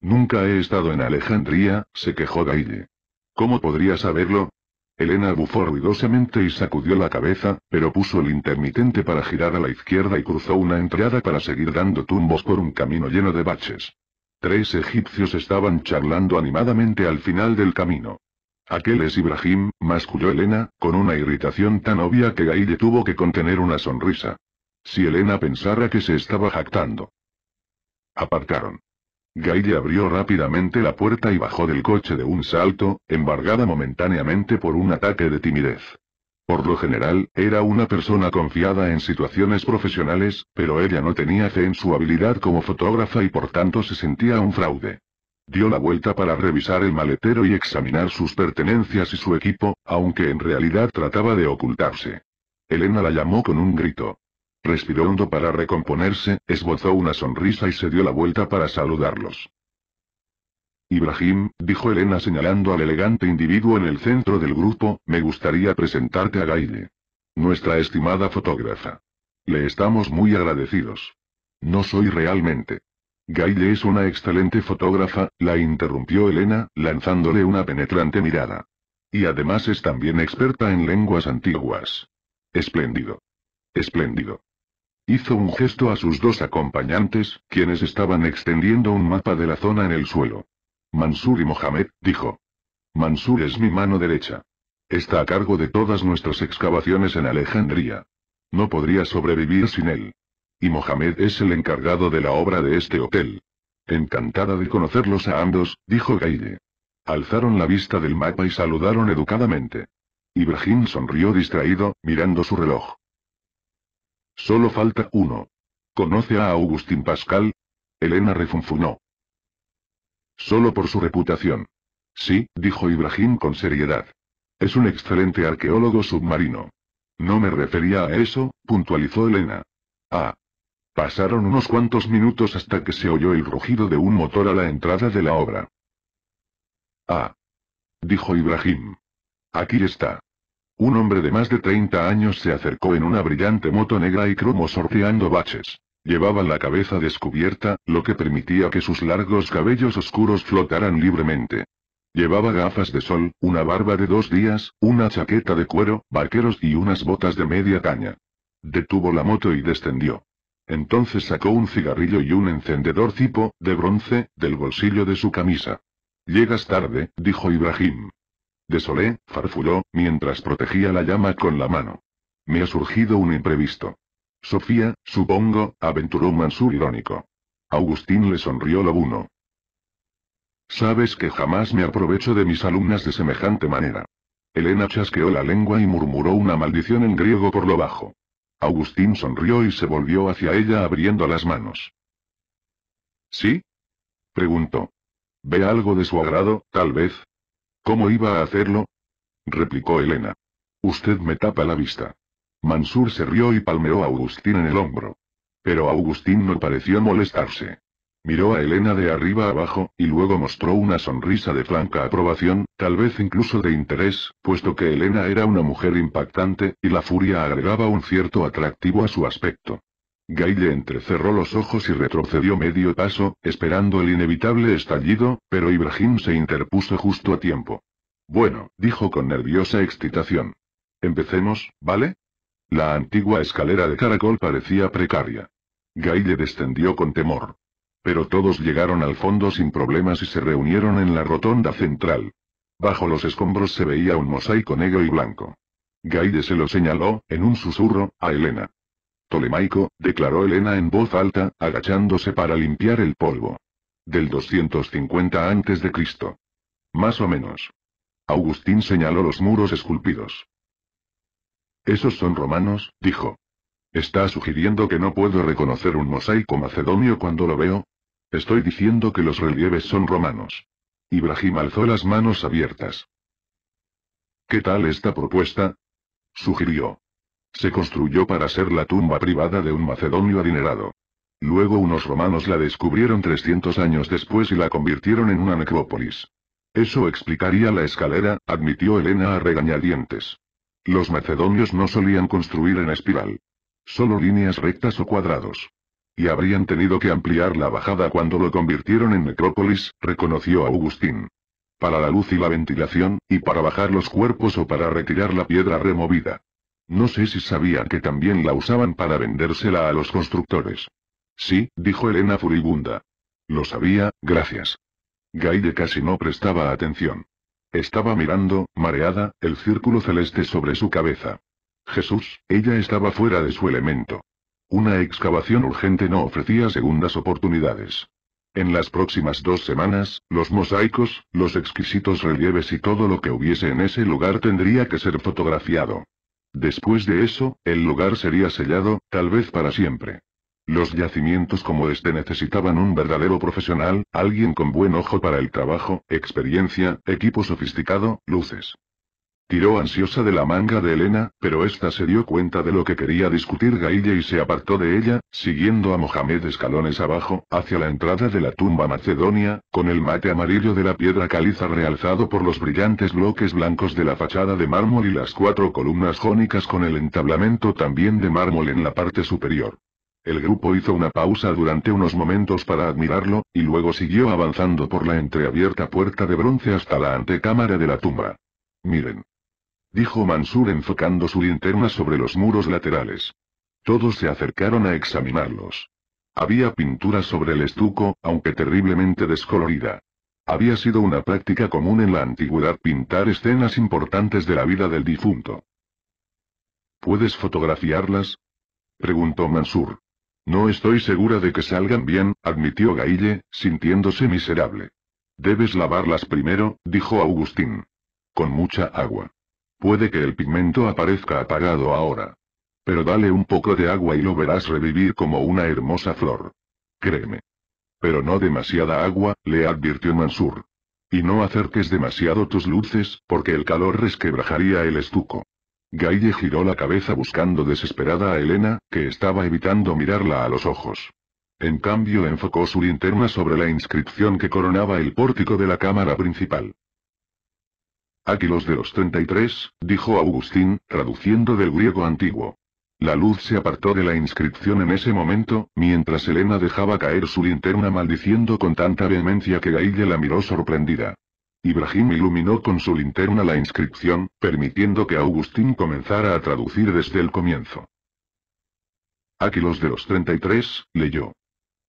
Nunca he estado en Alejandría, se quejó Gaille. ¿Cómo podría saberlo? Elena bufó ruidosamente y sacudió la cabeza, pero puso el intermitente para girar a la izquierda y cruzó una entrada para seguir dando tumbos por un camino lleno de baches. Tres egipcios estaban charlando animadamente al final del camino. Aquel es Ibrahim, masculló Elena, con una irritación tan obvia que Gaille tuvo que contener una sonrisa. Si Elena pensara que se estaba jactando. Aparcaron. Gaille abrió rápidamente la puerta y bajó del coche de un salto, embargada momentáneamente por un ataque de timidez. Por lo general, era una persona confiada en situaciones profesionales, pero ella no tenía fe en su habilidad como fotógrafa y por tanto se sentía un fraude. Dio la vuelta para revisar el maletero y examinar sus pertenencias y su equipo, aunque en realidad trataba de ocultarse. Elena la llamó con un grito. Respiró hondo para recomponerse, esbozó una sonrisa y se dio la vuelta para saludarlos. Ibrahim, dijo Elena señalando al elegante individuo en el centro del grupo, me gustaría presentarte a Gaile. Nuestra estimada fotógrafa. Le estamos muy agradecidos. No soy realmente. Gaile es una excelente fotógrafa, la interrumpió Elena, lanzándole una penetrante mirada. Y además es también experta en lenguas antiguas. Espléndido. Espléndido. Hizo un gesto a sus dos acompañantes, quienes estaban extendiendo un mapa de la zona en el suelo. Mansur y Mohamed, dijo. Mansur es mi mano derecha. Está a cargo de todas nuestras excavaciones en Alejandría. No podría sobrevivir sin él. Y Mohamed es el encargado de la obra de este hotel. Encantada de conocerlos a ambos, dijo Gaide. Alzaron la vista del mapa y saludaron educadamente. Ibrahim sonrió distraído, mirando su reloj. Solo falta uno. ¿Conoce a Agustín Pascal? Elena refunfunó. Solo por su reputación. Sí, dijo Ibrahim con seriedad. Es un excelente arqueólogo submarino. No me refería a eso, puntualizó Elena. Ah. Pasaron unos cuantos minutos hasta que se oyó el rugido de un motor a la entrada de la obra. Ah. Dijo Ibrahim. Aquí está. Un hombre de más de 30 años se acercó en una brillante moto negra y cromo sorteando baches. Llevaba la cabeza descubierta, lo que permitía que sus largos cabellos oscuros flotaran libremente. Llevaba gafas de sol, una barba de dos días, una chaqueta de cuero, vaqueros y unas botas de media caña. Detuvo la moto y descendió. Entonces sacó un cigarrillo y un encendedor tipo, de bronce, del bolsillo de su camisa. Llegas tarde, dijo Ibrahim. Desolé, farfulló, mientras protegía la llama con la mano. Me ha surgido un imprevisto. Sofía, supongo, aventuró Mansur irónico. Agustín le sonrió Lobuno. Sabes que jamás me aprovecho de mis alumnas de semejante manera. Elena chasqueó la lengua y murmuró una maldición en griego por lo bajo. Agustín sonrió y se volvió hacia ella abriendo las manos. ¿Sí? preguntó. ¿Ve algo de su agrado, tal vez? ¿Cómo iba a hacerlo? replicó Elena. Usted me tapa la vista. Mansur se rió y palmeó a Agustín en el hombro. Pero Agustín no pareció molestarse. Miró a Elena de arriba abajo, y luego mostró una sonrisa de franca aprobación, tal vez incluso de interés, puesto que Elena era una mujer impactante, y la furia agregaba un cierto atractivo a su aspecto. Gaille entrecerró los ojos y retrocedió medio paso, esperando el inevitable estallido, pero Ibrahim se interpuso justo a tiempo. Bueno, dijo con nerviosa excitación. Empecemos, ¿vale? La antigua escalera de caracol parecía precaria. Gaile descendió con temor. Pero todos llegaron al fondo sin problemas y se reunieron en la rotonda central. Bajo los escombros se veía un mosaico negro y blanco. Gaide se lo señaló, en un susurro, a Elena. Tolemaico, declaró Elena en voz alta, agachándose para limpiar el polvo. Del 250 a.C. Más o menos. Agustín señaló los muros esculpidos. Esos son romanos, dijo. ¿Está sugiriendo que no puedo reconocer un mosaico macedonio cuando lo veo? Estoy diciendo que los relieves son romanos. Ibrahim alzó las manos abiertas. ¿Qué tal esta propuesta? sugirió. Se construyó para ser la tumba privada de un macedonio adinerado. Luego unos romanos la descubrieron 300 años después y la convirtieron en una necrópolis. Eso explicaría la escalera, admitió Elena a regañadientes. Los macedonios no solían construir en espiral. Solo líneas rectas o cuadrados. Y habrían tenido que ampliar la bajada cuando lo convirtieron en necrópolis, reconoció Augustín. Para la luz y la ventilación, y para bajar los cuerpos o para retirar la piedra removida. No sé si sabían que también la usaban para vendérsela a los constructores. Sí, dijo Elena furibunda. Lo sabía, gracias. Gaide casi no prestaba atención. Estaba mirando, mareada, el círculo celeste sobre su cabeza. Jesús, ella estaba fuera de su elemento. Una excavación urgente no ofrecía segundas oportunidades. En las próximas dos semanas, los mosaicos, los exquisitos relieves y todo lo que hubiese en ese lugar tendría que ser fotografiado. Después de eso, el lugar sería sellado, tal vez para siempre. Los yacimientos como este necesitaban un verdadero profesional, alguien con buen ojo para el trabajo, experiencia, equipo sofisticado, luces. Tiró ansiosa de la manga de Elena, pero ésta se dio cuenta de lo que quería discutir Gailla y se apartó de ella, siguiendo a Mohamed escalones abajo, hacia la entrada de la tumba macedonia, con el mate amarillo de la piedra caliza realzado por los brillantes bloques blancos de la fachada de mármol y las cuatro columnas jónicas con el entablamento también de mármol en la parte superior. El grupo hizo una pausa durante unos momentos para admirarlo, y luego siguió avanzando por la entreabierta puerta de bronce hasta la antecámara de la tumba. Miren. Dijo Mansur enfocando su linterna sobre los muros laterales. Todos se acercaron a examinarlos. Había pintura sobre el estuco, aunque terriblemente descolorida. Había sido una práctica común en la antigüedad pintar escenas importantes de la vida del difunto. ¿Puedes fotografiarlas? preguntó Mansur. No estoy segura de que salgan bien, admitió Gaille, sintiéndose miserable. Debes lavarlas primero, dijo Agustín. Con mucha agua. Puede que el pigmento aparezca apagado ahora. Pero dale un poco de agua y lo verás revivir como una hermosa flor. Créeme. Pero no demasiada agua, le advirtió Mansur. Y no acerques demasiado tus luces, porque el calor resquebrajaría el estuco. Gaille giró la cabeza buscando desesperada a Elena, que estaba evitando mirarla a los ojos. En cambio enfocó su linterna sobre la inscripción que coronaba el pórtico de la cámara principal. Aquí los de los 33, dijo Agustín, traduciendo del griego antiguo. La luz se apartó de la inscripción en ese momento, mientras Elena dejaba caer su linterna maldiciendo con tanta vehemencia que Gaille la miró sorprendida. Ibrahim iluminó con su linterna la inscripción, permitiendo que Agustín comenzara a traducir desde el comienzo. los de los 33, leyó.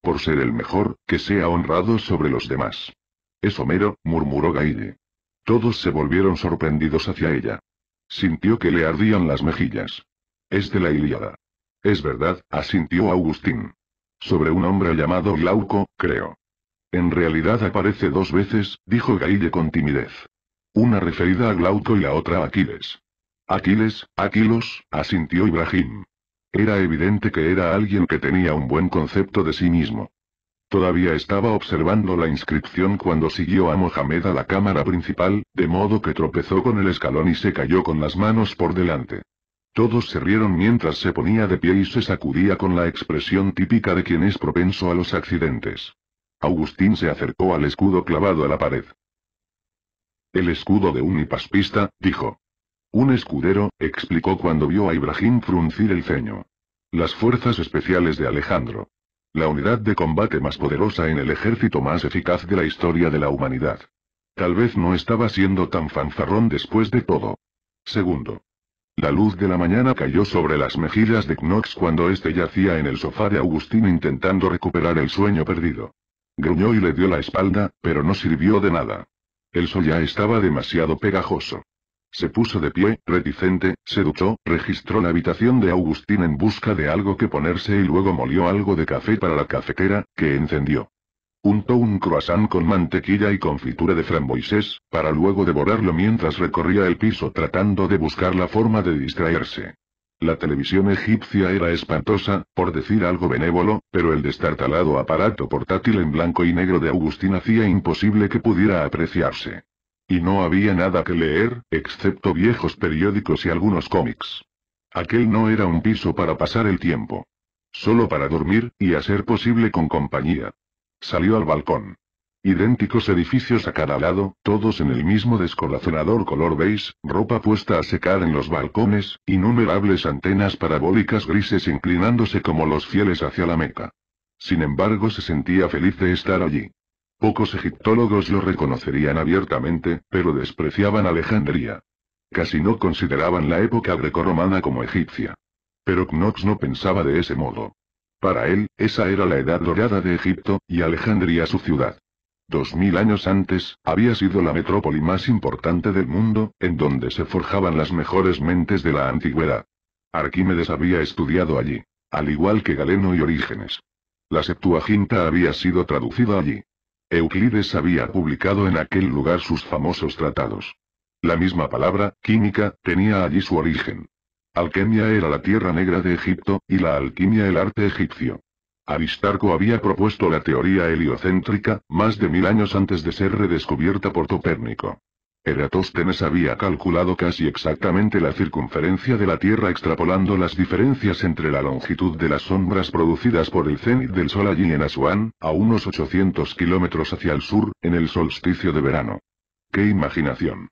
Por ser el mejor, que sea honrado sobre los demás. Es Homero, murmuró Gaille. Todos se volvieron sorprendidos hacia ella. Sintió que le ardían las mejillas. Es de la Ilíada. Es verdad, asintió Agustín. Sobre un hombre llamado Glauco, creo. En realidad aparece dos veces, dijo Gaille con timidez. Una referida a Glauco y la otra a Aquiles. Aquiles, Aquilos, asintió Ibrahim. Era evidente que era alguien que tenía un buen concepto de sí mismo. Todavía estaba observando la inscripción cuando siguió a Mohamed a la cámara principal, de modo que tropezó con el escalón y se cayó con las manos por delante. Todos se rieron mientras se ponía de pie y se sacudía con la expresión típica de quien es propenso a los accidentes. Agustín se acercó al escudo clavado a la pared. El escudo de un hipaspista, dijo. Un escudero, explicó cuando vio a Ibrahim fruncir el ceño. Las fuerzas especiales de Alejandro. La unidad de combate más poderosa en el ejército más eficaz de la historia de la humanidad. Tal vez no estaba siendo tan fanfarrón después de todo. Segundo. La luz de la mañana cayó sobre las mejillas de Knox cuando éste yacía en el sofá de Agustín intentando recuperar el sueño perdido. Gruñó y le dio la espalda, pero no sirvió de nada. El sol ya estaba demasiado pegajoso. Se puso de pie, reticente, se duchó, registró la habitación de Agustín en busca de algo que ponerse y luego molió algo de café para la cafetera, que encendió. Untó un croissant con mantequilla y confitura de framboisés, para luego devorarlo mientras recorría el piso tratando de buscar la forma de distraerse. La televisión egipcia era espantosa, por decir algo benévolo, pero el destartalado aparato portátil en blanco y negro de Agustín hacía imposible que pudiera apreciarse. Y no había nada que leer, excepto viejos periódicos y algunos cómics. Aquel no era un piso para pasar el tiempo. Solo para dormir, y a ser posible con compañía. Salió al balcón. Idénticos edificios a cada lado, todos en el mismo descorazonador color beige, ropa puesta a secar en los balcones, innumerables antenas parabólicas grises inclinándose como los fieles hacia la meca. Sin embargo, se sentía feliz de estar allí. Pocos egiptólogos lo reconocerían abiertamente, pero despreciaban Alejandría. Casi no consideraban la época grecorromana como egipcia. Pero Knox no pensaba de ese modo. Para él, esa era la edad dorada de Egipto, y Alejandría su ciudad. Dos mil años antes, había sido la metrópoli más importante del mundo, en donde se forjaban las mejores mentes de la antigüedad. Arquímedes había estudiado allí, al igual que Galeno y Orígenes. La Septuaginta había sido traducida allí. Euclides había publicado en aquel lugar sus famosos tratados. La misma palabra, química, tenía allí su origen. Alquimia era la tierra negra de Egipto, y la alquimia el arte egipcio. Aristarco había propuesto la teoría heliocéntrica, más de mil años antes de ser redescubierta por Copérnico. Eratóstenes había calculado casi exactamente la circunferencia de la Tierra extrapolando las diferencias entre la longitud de las sombras producidas por el cenit del Sol allí en Asuán, a unos 800 kilómetros hacia el sur, en el solsticio de verano. ¡Qué imaginación!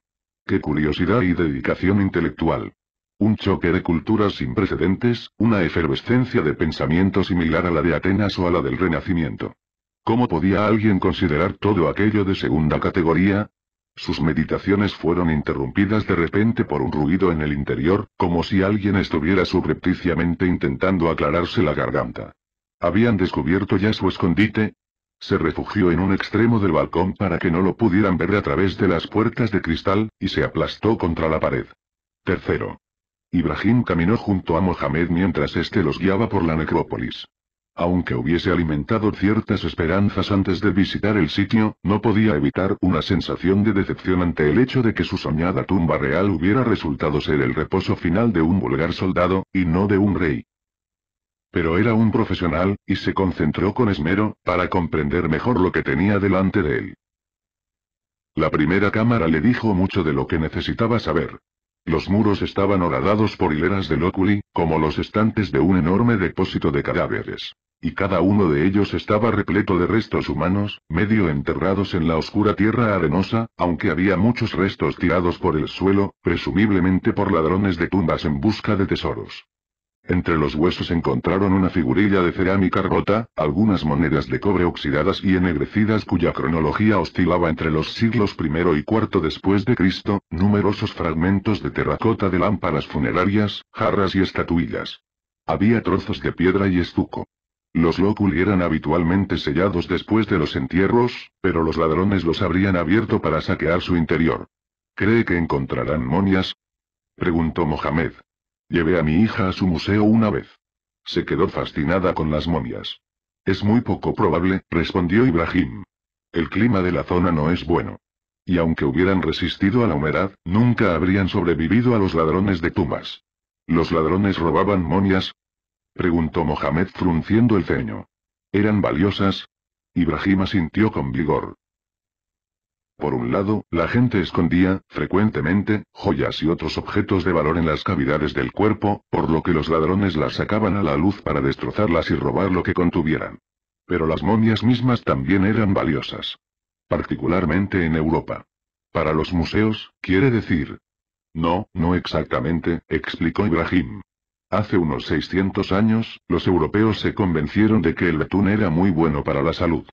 ¡Qué curiosidad y dedicación intelectual! Un choque de culturas sin precedentes, una efervescencia de pensamiento similar a la de Atenas o a la del Renacimiento. ¿Cómo podía alguien considerar todo aquello de segunda categoría? Sus meditaciones fueron interrumpidas de repente por un ruido en el interior, como si alguien estuviera subrepticiamente intentando aclararse la garganta. ¿Habían descubierto ya su escondite? Se refugió en un extremo del balcón para que no lo pudieran ver a través de las puertas de cristal, y se aplastó contra la pared. Tercero. Ibrahim caminó junto a Mohamed mientras éste los guiaba por la necrópolis. Aunque hubiese alimentado ciertas esperanzas antes de visitar el sitio, no podía evitar una sensación de decepción ante el hecho de que su soñada tumba real hubiera resultado ser el reposo final de un vulgar soldado, y no de un rey. Pero era un profesional, y se concentró con esmero, para comprender mejor lo que tenía delante de él. La primera cámara le dijo mucho de lo que necesitaba saber. Los muros estaban horadados por hileras de loculi, como los estantes de un enorme depósito de cadáveres. Y cada uno de ellos estaba repleto de restos humanos, medio enterrados en la oscura tierra arenosa, aunque había muchos restos tirados por el suelo, presumiblemente por ladrones de tumbas en busca de tesoros. Entre los huesos encontraron una figurilla de cerámica rota, algunas monedas de cobre oxidadas y ennegrecidas cuya cronología oscilaba entre los siglos I y IV después de Cristo, numerosos fragmentos de terracota de lámparas funerarias, jarras y estatuillas. Había trozos de piedra y estuco. Los locul eran habitualmente sellados después de los entierros, pero los ladrones los habrían abierto para saquear su interior. ¿Cree que encontrarán monias? Preguntó Mohamed. Llevé a mi hija a su museo una vez. Se quedó fascinada con las momias. Es muy poco probable, respondió Ibrahim. El clima de la zona no es bueno. Y aunque hubieran resistido a la humedad, nunca habrían sobrevivido a los ladrones de tumbas. ¿Los ladrones robaban momias? Preguntó Mohamed frunciendo el ceño. ¿Eran valiosas? Ibrahim asintió con vigor. Por un lado, la gente escondía, frecuentemente, joyas y otros objetos de valor en las cavidades del cuerpo, por lo que los ladrones las sacaban a la luz para destrozarlas y robar lo que contuvieran. Pero las momias mismas también eran valiosas. Particularmente en Europa. Para los museos, quiere decir. No, no exactamente, explicó Ibrahim. Hace unos 600 años, los europeos se convencieron de que el betún era muy bueno para la salud.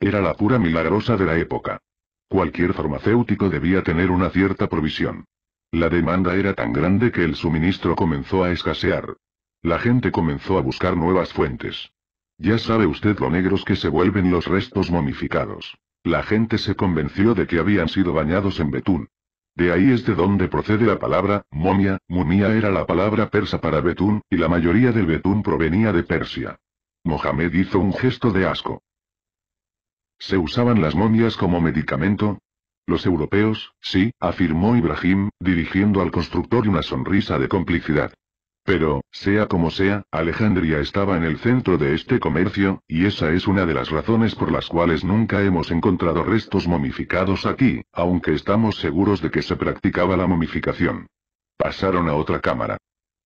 Era la pura milagrosa de la época. Cualquier farmacéutico debía tener una cierta provisión. La demanda era tan grande que el suministro comenzó a escasear. La gente comenzó a buscar nuevas fuentes. Ya sabe usted lo negros que se vuelven los restos momificados. La gente se convenció de que habían sido bañados en betún. De ahí es de donde procede la palabra, momia, mumia era la palabra persa para betún, y la mayoría del betún provenía de Persia. Mohamed hizo un gesto de asco. ¿Se usaban las momias como medicamento? Los europeos, sí, afirmó Ibrahim, dirigiendo al constructor una sonrisa de complicidad. Pero, sea como sea, Alejandría estaba en el centro de este comercio, y esa es una de las razones por las cuales nunca hemos encontrado restos momificados aquí, aunque estamos seguros de que se practicaba la momificación. Pasaron a otra cámara.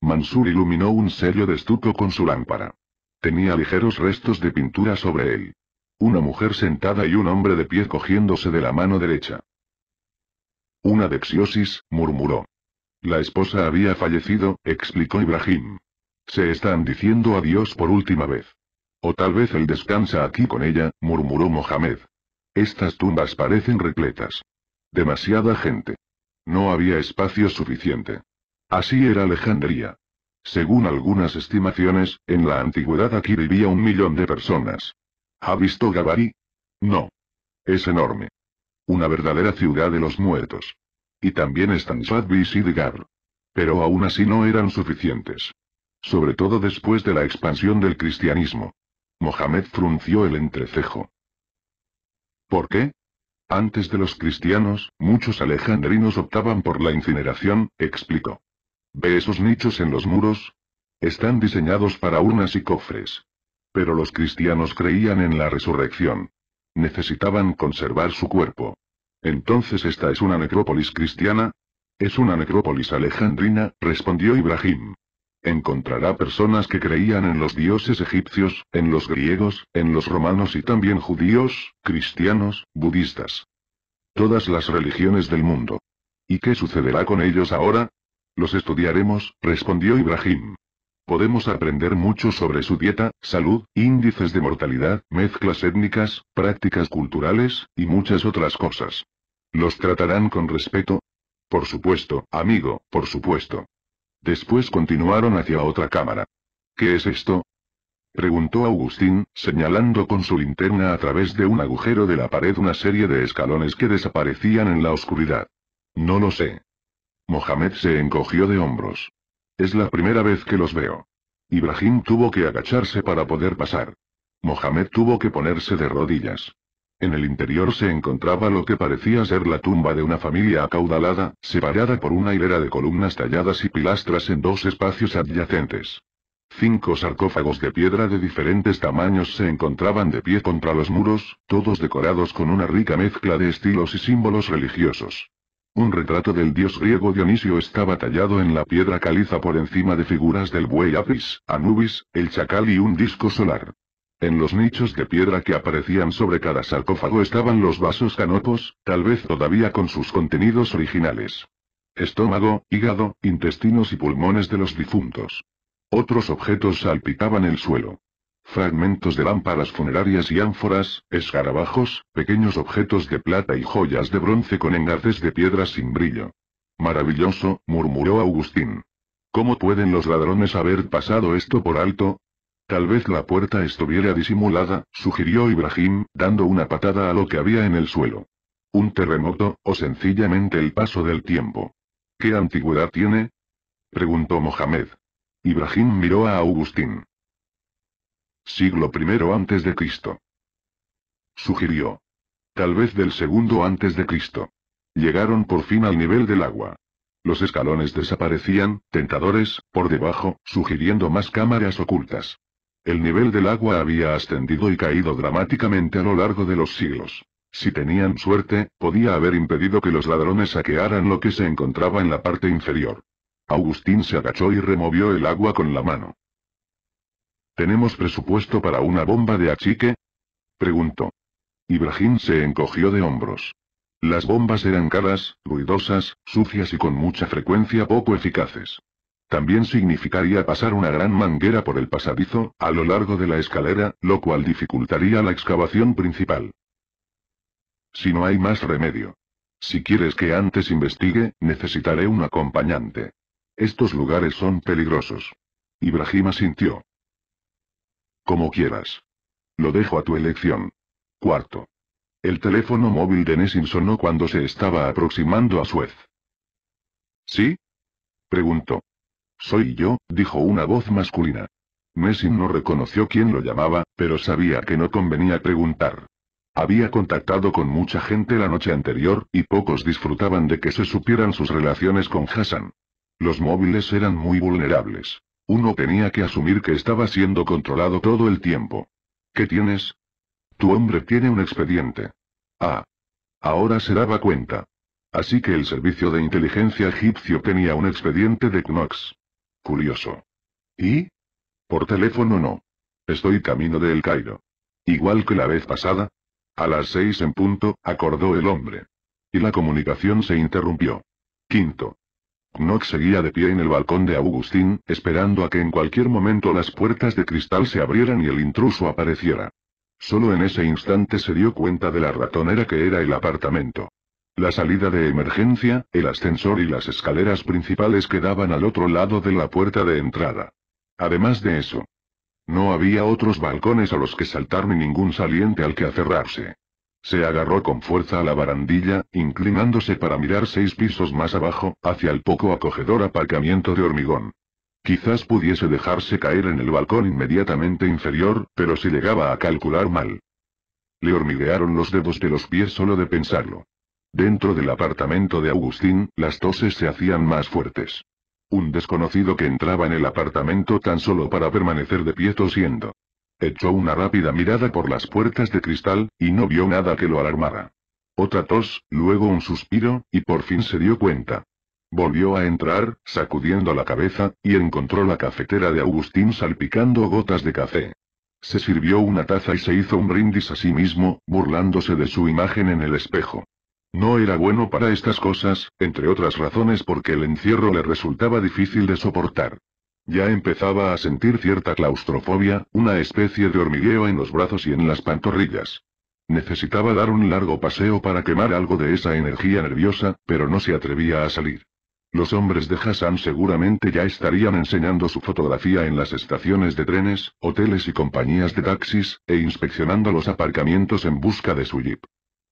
Mansur iluminó un sello de estuco con su lámpara. Tenía ligeros restos de pintura sobre él. Una mujer sentada y un hombre de pie cogiéndose de la mano derecha. Una dexiosis, murmuró. La esposa había fallecido, explicó Ibrahim. Se están diciendo adiós por última vez. O tal vez él descansa aquí con ella, murmuró Mohamed. Estas tumbas parecen repletas. Demasiada gente. No había espacio suficiente. Así era Alejandría. Según algunas estimaciones, en la antigüedad aquí vivía un millón de personas. ¿Ha visto Gabari? No. Es enorme. Una verdadera ciudad de los muertos. Y también están Shadbi y gabri Pero aún así no eran suficientes. Sobre todo después de la expansión del cristianismo. Mohamed frunció el entrecejo. ¿Por qué? Antes de los cristianos, muchos alejandrinos optaban por la incineración, explicó. ¿Ve esos nichos en los muros? Están diseñados para urnas y cofres. Pero los cristianos creían en la resurrección. Necesitaban conservar su cuerpo. Entonces esta es una necrópolis cristiana. Es una necrópolis alejandrina, respondió Ibrahim. Encontrará personas que creían en los dioses egipcios, en los griegos, en los romanos y también judíos, cristianos, budistas. Todas las religiones del mundo. ¿Y qué sucederá con ellos ahora? Los estudiaremos, respondió Ibrahim. Podemos aprender mucho sobre su dieta, salud, índices de mortalidad, mezclas étnicas, prácticas culturales, y muchas otras cosas. ¿Los tratarán con respeto? Por supuesto, amigo, por supuesto. Después continuaron hacia otra cámara. ¿Qué es esto? preguntó Agustín, señalando con su linterna a través de un agujero de la pared una serie de escalones que desaparecían en la oscuridad. No lo sé. Mohamed se encogió de hombros. Es la primera vez que los veo. Ibrahim tuvo que agacharse para poder pasar. Mohamed tuvo que ponerse de rodillas. En el interior se encontraba lo que parecía ser la tumba de una familia acaudalada, separada por una hilera de columnas talladas y pilastras en dos espacios adyacentes. Cinco sarcófagos de piedra de diferentes tamaños se encontraban de pie contra los muros, todos decorados con una rica mezcla de estilos y símbolos religiosos. Un retrato del dios griego Dionisio estaba tallado en la piedra caliza por encima de figuras del buey Apis, Anubis, el chacal y un disco solar. En los nichos de piedra que aparecían sobre cada sarcófago estaban los vasos canopos, tal vez todavía con sus contenidos originales. Estómago, hígado, intestinos y pulmones de los difuntos. Otros objetos salpicaban el suelo fragmentos de lámparas funerarias y ánforas, escarabajos, pequeños objetos de plata y joyas de bronce con engarces de piedra sin brillo. Maravilloso, murmuró Agustín. ¿Cómo pueden los ladrones haber pasado esto por alto? Tal vez la puerta estuviera disimulada, sugirió Ibrahim, dando una patada a lo que había en el suelo. Un terremoto, o sencillamente el paso del tiempo. ¿Qué antigüedad tiene? preguntó Mohamed. Ibrahim miró a Agustín. Siglo I antes de Cristo. Sugirió. Tal vez del segundo antes de Cristo. Llegaron por fin al nivel del agua. Los escalones desaparecían, tentadores, por debajo, sugiriendo más cámaras ocultas. El nivel del agua había ascendido y caído dramáticamente a lo largo de los siglos. Si tenían suerte, podía haber impedido que los ladrones saquearan lo que se encontraba en la parte inferior. Agustín se agachó y removió el agua con la mano. ¿Tenemos presupuesto para una bomba de achique? Preguntó. Ibrahim se encogió de hombros. Las bombas eran caras, ruidosas, sucias y con mucha frecuencia poco eficaces. También significaría pasar una gran manguera por el pasadizo, a lo largo de la escalera, lo cual dificultaría la excavación principal. Si no hay más remedio. Si quieres que antes investigue, necesitaré un acompañante. Estos lugares son peligrosos. Ibrahim asintió. Como quieras. Lo dejo a tu elección. Cuarto. El teléfono móvil de Nessin sonó cuando se estaba aproximando a Suez. ¿Sí? Preguntó. Soy yo, dijo una voz masculina. Nessim no reconoció quién lo llamaba, pero sabía que no convenía preguntar. Había contactado con mucha gente la noche anterior, y pocos disfrutaban de que se supieran sus relaciones con Hassan. Los móviles eran muy vulnerables. Uno tenía que asumir que estaba siendo controlado todo el tiempo. ¿Qué tienes? Tu hombre tiene un expediente. Ah. Ahora se daba cuenta. Así que el servicio de inteligencia egipcio tenía un expediente de Knox. Curioso. ¿Y? Por teléfono no. Estoy camino de El Cairo. Igual que la vez pasada. A las seis en punto, acordó el hombre. Y la comunicación se interrumpió. Quinto. Knox seguía de pie en el balcón de Augustín, esperando a que en cualquier momento las puertas de cristal se abrieran y el intruso apareciera. Solo en ese instante se dio cuenta de la ratonera que era el apartamento. La salida de emergencia, el ascensor y las escaleras principales quedaban al otro lado de la puerta de entrada. Además de eso, no había otros balcones a los que saltar ni ningún saliente al que aferrarse. Se agarró con fuerza a la barandilla, inclinándose para mirar seis pisos más abajo, hacia el poco acogedor aparcamiento de hormigón. Quizás pudiese dejarse caer en el balcón inmediatamente inferior, pero si llegaba a calcular mal. Le hormiguearon los dedos de los pies solo de pensarlo. Dentro del apartamento de Agustín, las toses se hacían más fuertes. Un desconocido que entraba en el apartamento tan solo para permanecer de pie tosiendo. Echó una rápida mirada por las puertas de cristal, y no vio nada que lo alarmara. Otra tos, luego un suspiro, y por fin se dio cuenta. Volvió a entrar, sacudiendo la cabeza, y encontró la cafetera de Agustín salpicando gotas de café. Se sirvió una taza y se hizo un brindis a sí mismo, burlándose de su imagen en el espejo. No era bueno para estas cosas, entre otras razones porque el encierro le resultaba difícil de soportar. Ya empezaba a sentir cierta claustrofobia, una especie de hormigueo en los brazos y en las pantorrillas. Necesitaba dar un largo paseo para quemar algo de esa energía nerviosa, pero no se atrevía a salir. Los hombres de Hassan seguramente ya estarían enseñando su fotografía en las estaciones de trenes, hoteles y compañías de taxis, e inspeccionando los aparcamientos en busca de su jeep.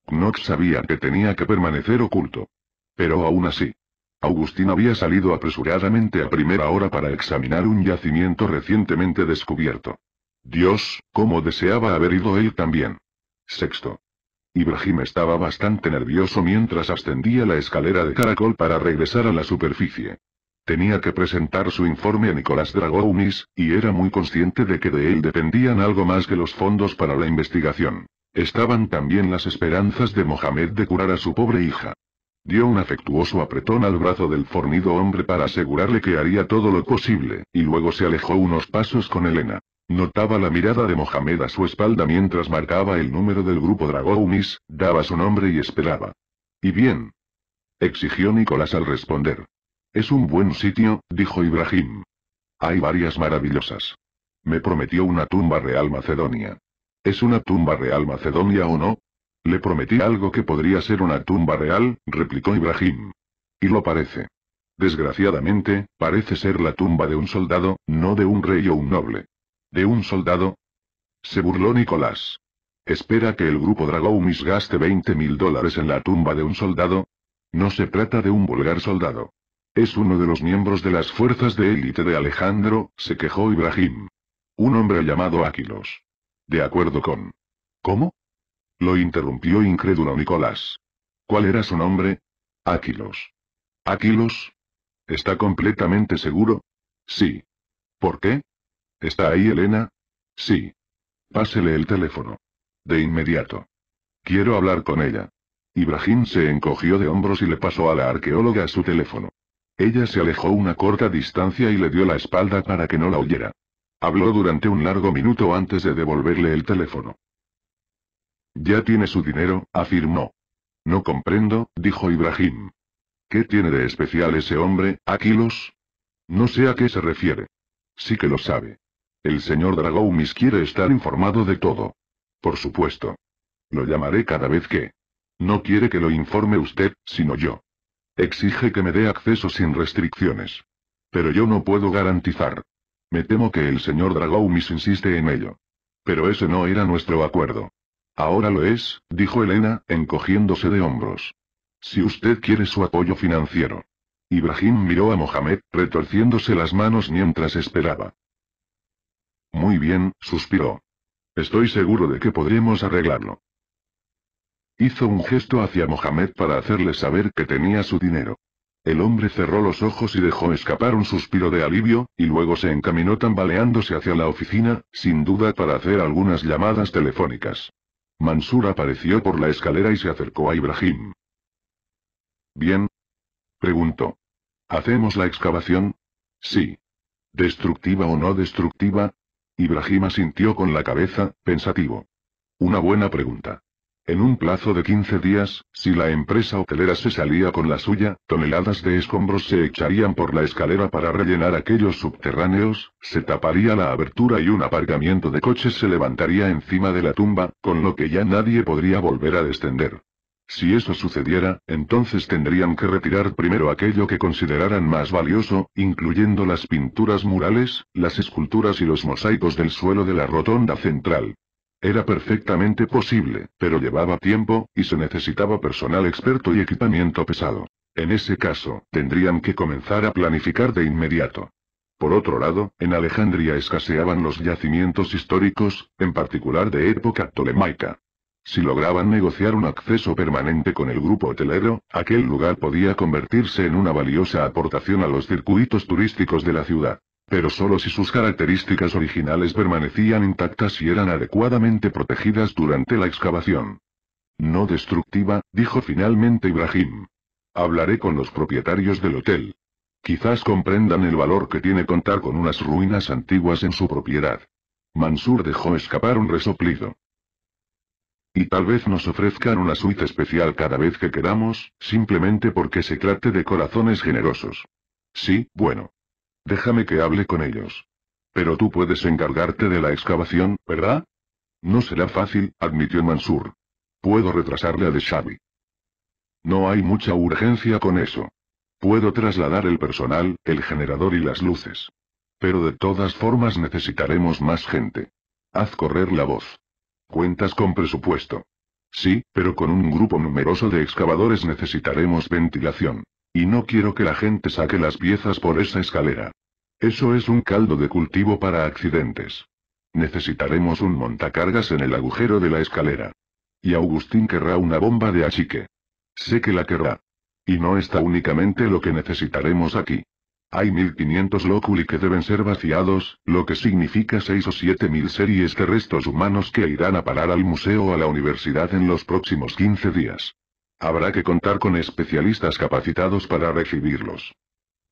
Knox sabía que tenía que permanecer oculto. Pero aún así, Agustín había salido apresuradamente a primera hora para examinar un yacimiento recientemente descubierto. Dios, cómo deseaba haber ido él también. Sexto. Ibrahim estaba bastante nervioso mientras ascendía la escalera de caracol para regresar a la superficie. Tenía que presentar su informe a Nicolás Dragounis, y era muy consciente de que de él dependían algo más que los fondos para la investigación. Estaban también las esperanzas de Mohamed de curar a su pobre hija. Dio un afectuoso apretón al brazo del fornido hombre para asegurarle que haría todo lo posible, y luego se alejó unos pasos con Elena. Notaba la mirada de Mohamed a su espalda mientras marcaba el número del grupo Dragoumis, daba su nombre y esperaba. ¿Y bien? exigió Nicolás al responder. Es un buen sitio, dijo Ibrahim. Hay varias maravillosas. Me prometió una tumba real macedonia. ¿Es una tumba real macedonia o no? Le prometí algo que podría ser una tumba real, replicó Ibrahim. Y lo parece. Desgraciadamente, parece ser la tumba de un soldado, no de un rey o un noble. ¿De un soldado? Se burló Nicolás. ¿Espera que el grupo Dragoumis gaste 20 mil dólares en la tumba de un soldado? No se trata de un vulgar soldado. Es uno de los miembros de las fuerzas de élite de Alejandro, se quejó Ibrahim. Un hombre llamado Aquilos». De acuerdo con. ¿Cómo? Lo interrumpió incrédulo Nicolás. ¿Cuál era su nombre? Aquilos. ¿Aquilos? ¿Está completamente seguro? Sí. ¿Por qué? ¿Está ahí Elena? Sí. Pásele el teléfono. De inmediato. Quiero hablar con ella. Ibrahim se encogió de hombros y le pasó a la arqueóloga su teléfono. Ella se alejó una corta distancia y le dio la espalda para que no la oyera. Habló durante un largo minuto antes de devolverle el teléfono. Ya tiene su dinero, afirmó. No comprendo, dijo Ibrahim. ¿Qué tiene de especial ese hombre, Aquilos? No sé a qué se refiere. Sí que lo sabe. El señor Dragoumis quiere estar informado de todo. Por supuesto. Lo llamaré cada vez que. No quiere que lo informe usted, sino yo. Exige que me dé acceso sin restricciones. Pero yo no puedo garantizar. Me temo que el señor Dragoumis insiste en ello. Pero ese no era nuestro acuerdo. Ahora lo es, dijo Elena, encogiéndose de hombros. Si usted quiere su apoyo financiero. Ibrahim miró a Mohamed, retorciéndose las manos mientras esperaba. Muy bien, suspiró. Estoy seguro de que podremos arreglarlo. Hizo un gesto hacia Mohamed para hacerle saber que tenía su dinero. El hombre cerró los ojos y dejó escapar un suspiro de alivio, y luego se encaminó tambaleándose hacia la oficina, sin duda para hacer algunas llamadas telefónicas. Mansur apareció por la escalera y se acercó a Ibrahim. ¿Bien? Preguntó. ¿Hacemos la excavación? Sí. ¿Destructiva o no destructiva? Ibrahim asintió con la cabeza, pensativo. Una buena pregunta. En un plazo de 15 días, si la empresa hotelera se salía con la suya, toneladas de escombros se echarían por la escalera para rellenar aquellos subterráneos, se taparía la abertura y un aparcamiento de coches se levantaría encima de la tumba, con lo que ya nadie podría volver a descender. Si eso sucediera, entonces tendrían que retirar primero aquello que consideraran más valioso, incluyendo las pinturas murales, las esculturas y los mosaicos del suelo de la rotonda central. Era perfectamente posible, pero llevaba tiempo, y se necesitaba personal experto y equipamiento pesado. En ese caso, tendrían que comenzar a planificar de inmediato. Por otro lado, en Alejandría escaseaban los yacimientos históricos, en particular de época ptolemaica. Si lograban negociar un acceso permanente con el grupo hotelero, aquel lugar podía convertirse en una valiosa aportación a los circuitos turísticos de la ciudad. Pero solo si sus características originales permanecían intactas y eran adecuadamente protegidas durante la excavación. No destructiva, dijo finalmente Ibrahim. Hablaré con los propietarios del hotel. Quizás comprendan el valor que tiene contar con unas ruinas antiguas en su propiedad. Mansur dejó escapar un resoplido. Y tal vez nos ofrezcan una suite especial cada vez que queramos, simplemente porque se trate de corazones generosos. Sí, bueno. Déjame que hable con ellos. Pero tú puedes encargarte de la excavación, ¿verdad? No será fácil, admitió Mansur. Puedo retrasarle a de Xavi. No hay mucha urgencia con eso. Puedo trasladar el personal, el generador y las luces. Pero de todas formas necesitaremos más gente. Haz correr la voz. Cuentas con presupuesto. Sí, pero con un grupo numeroso de excavadores necesitaremos ventilación. Y no quiero que la gente saque las piezas por esa escalera. Eso es un caldo de cultivo para accidentes. Necesitaremos un montacargas en el agujero de la escalera. Y Agustín querrá una bomba de achique. Sé que la querrá. Y no está únicamente lo que necesitaremos aquí. Hay 1500 loculi que deben ser vaciados, lo que significa 6 o 7000 series de restos humanos que irán a parar al museo o a la universidad en los próximos 15 días. Habrá que contar con especialistas capacitados para recibirlos.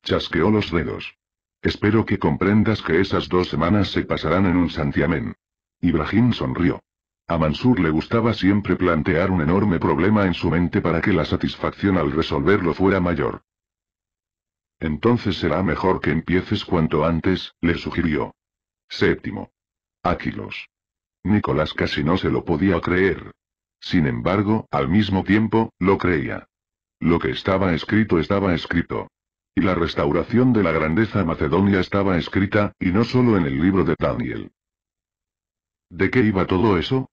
Chasqueó los dedos. Espero que comprendas que esas dos semanas se pasarán en un santiamén. Ibrahim sonrió. A Mansur le gustaba siempre plantear un enorme problema en su mente para que la satisfacción al resolverlo fuera mayor. Entonces será mejor que empieces cuanto antes, le sugirió. Séptimo. Áquilos. Nicolás casi no se lo podía creer. Sin embargo, al mismo tiempo, lo creía. Lo que estaba escrito estaba escrito. Y la restauración de la grandeza macedonia estaba escrita, y no solo en el libro de Daniel. ¿De qué iba todo eso?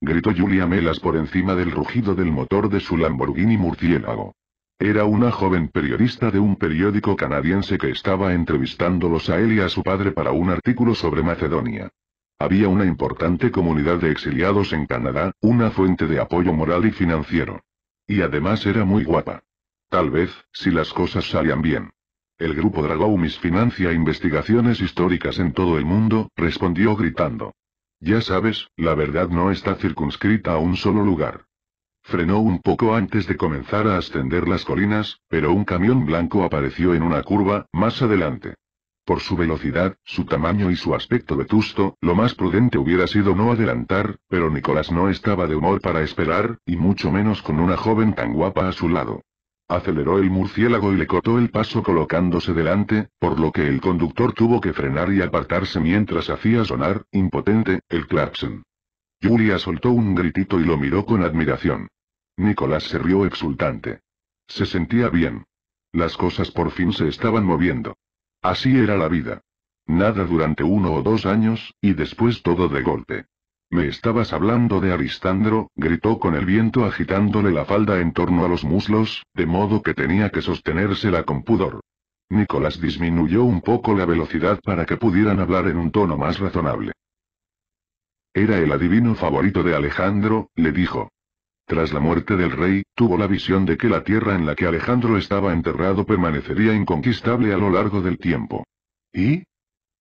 gritó Julia Melas por encima del rugido del motor de su Lamborghini murciélago. Era una joven periodista de un periódico canadiense que estaba entrevistándolos a él y a su padre para un artículo sobre Macedonia. Había una importante comunidad de exiliados en Canadá, una fuente de apoyo moral y financiero. Y además era muy guapa. Tal vez, si las cosas salían bien. El grupo Dragoumis financia investigaciones históricas en todo el mundo, respondió gritando. Ya sabes, la verdad no está circunscrita a un solo lugar. Frenó un poco antes de comenzar a ascender las colinas, pero un camión blanco apareció en una curva, más adelante. Por su velocidad, su tamaño y su aspecto vetusto, lo más prudente hubiera sido no adelantar, pero Nicolás no estaba de humor para esperar, y mucho menos con una joven tan guapa a su lado. Aceleró el murciélago y le cortó el paso colocándose delante, por lo que el conductor tuvo que frenar y apartarse mientras hacía sonar, impotente, el claxon. Julia soltó un gritito y lo miró con admiración. Nicolás se rió exultante. Se sentía bien. Las cosas por fin se estaban moviendo. Así era la vida. Nada durante uno o dos años, y después todo de golpe. Me estabas hablando de Aristandro, gritó con el viento agitándole la falda en torno a los muslos, de modo que tenía que la con pudor. Nicolás disminuyó un poco la velocidad para que pudieran hablar en un tono más razonable. Era el adivino favorito de Alejandro, le dijo. Tras la muerte del rey, tuvo la visión de que la tierra en la que Alejandro estaba enterrado permanecería inconquistable a lo largo del tiempo. ¿Y?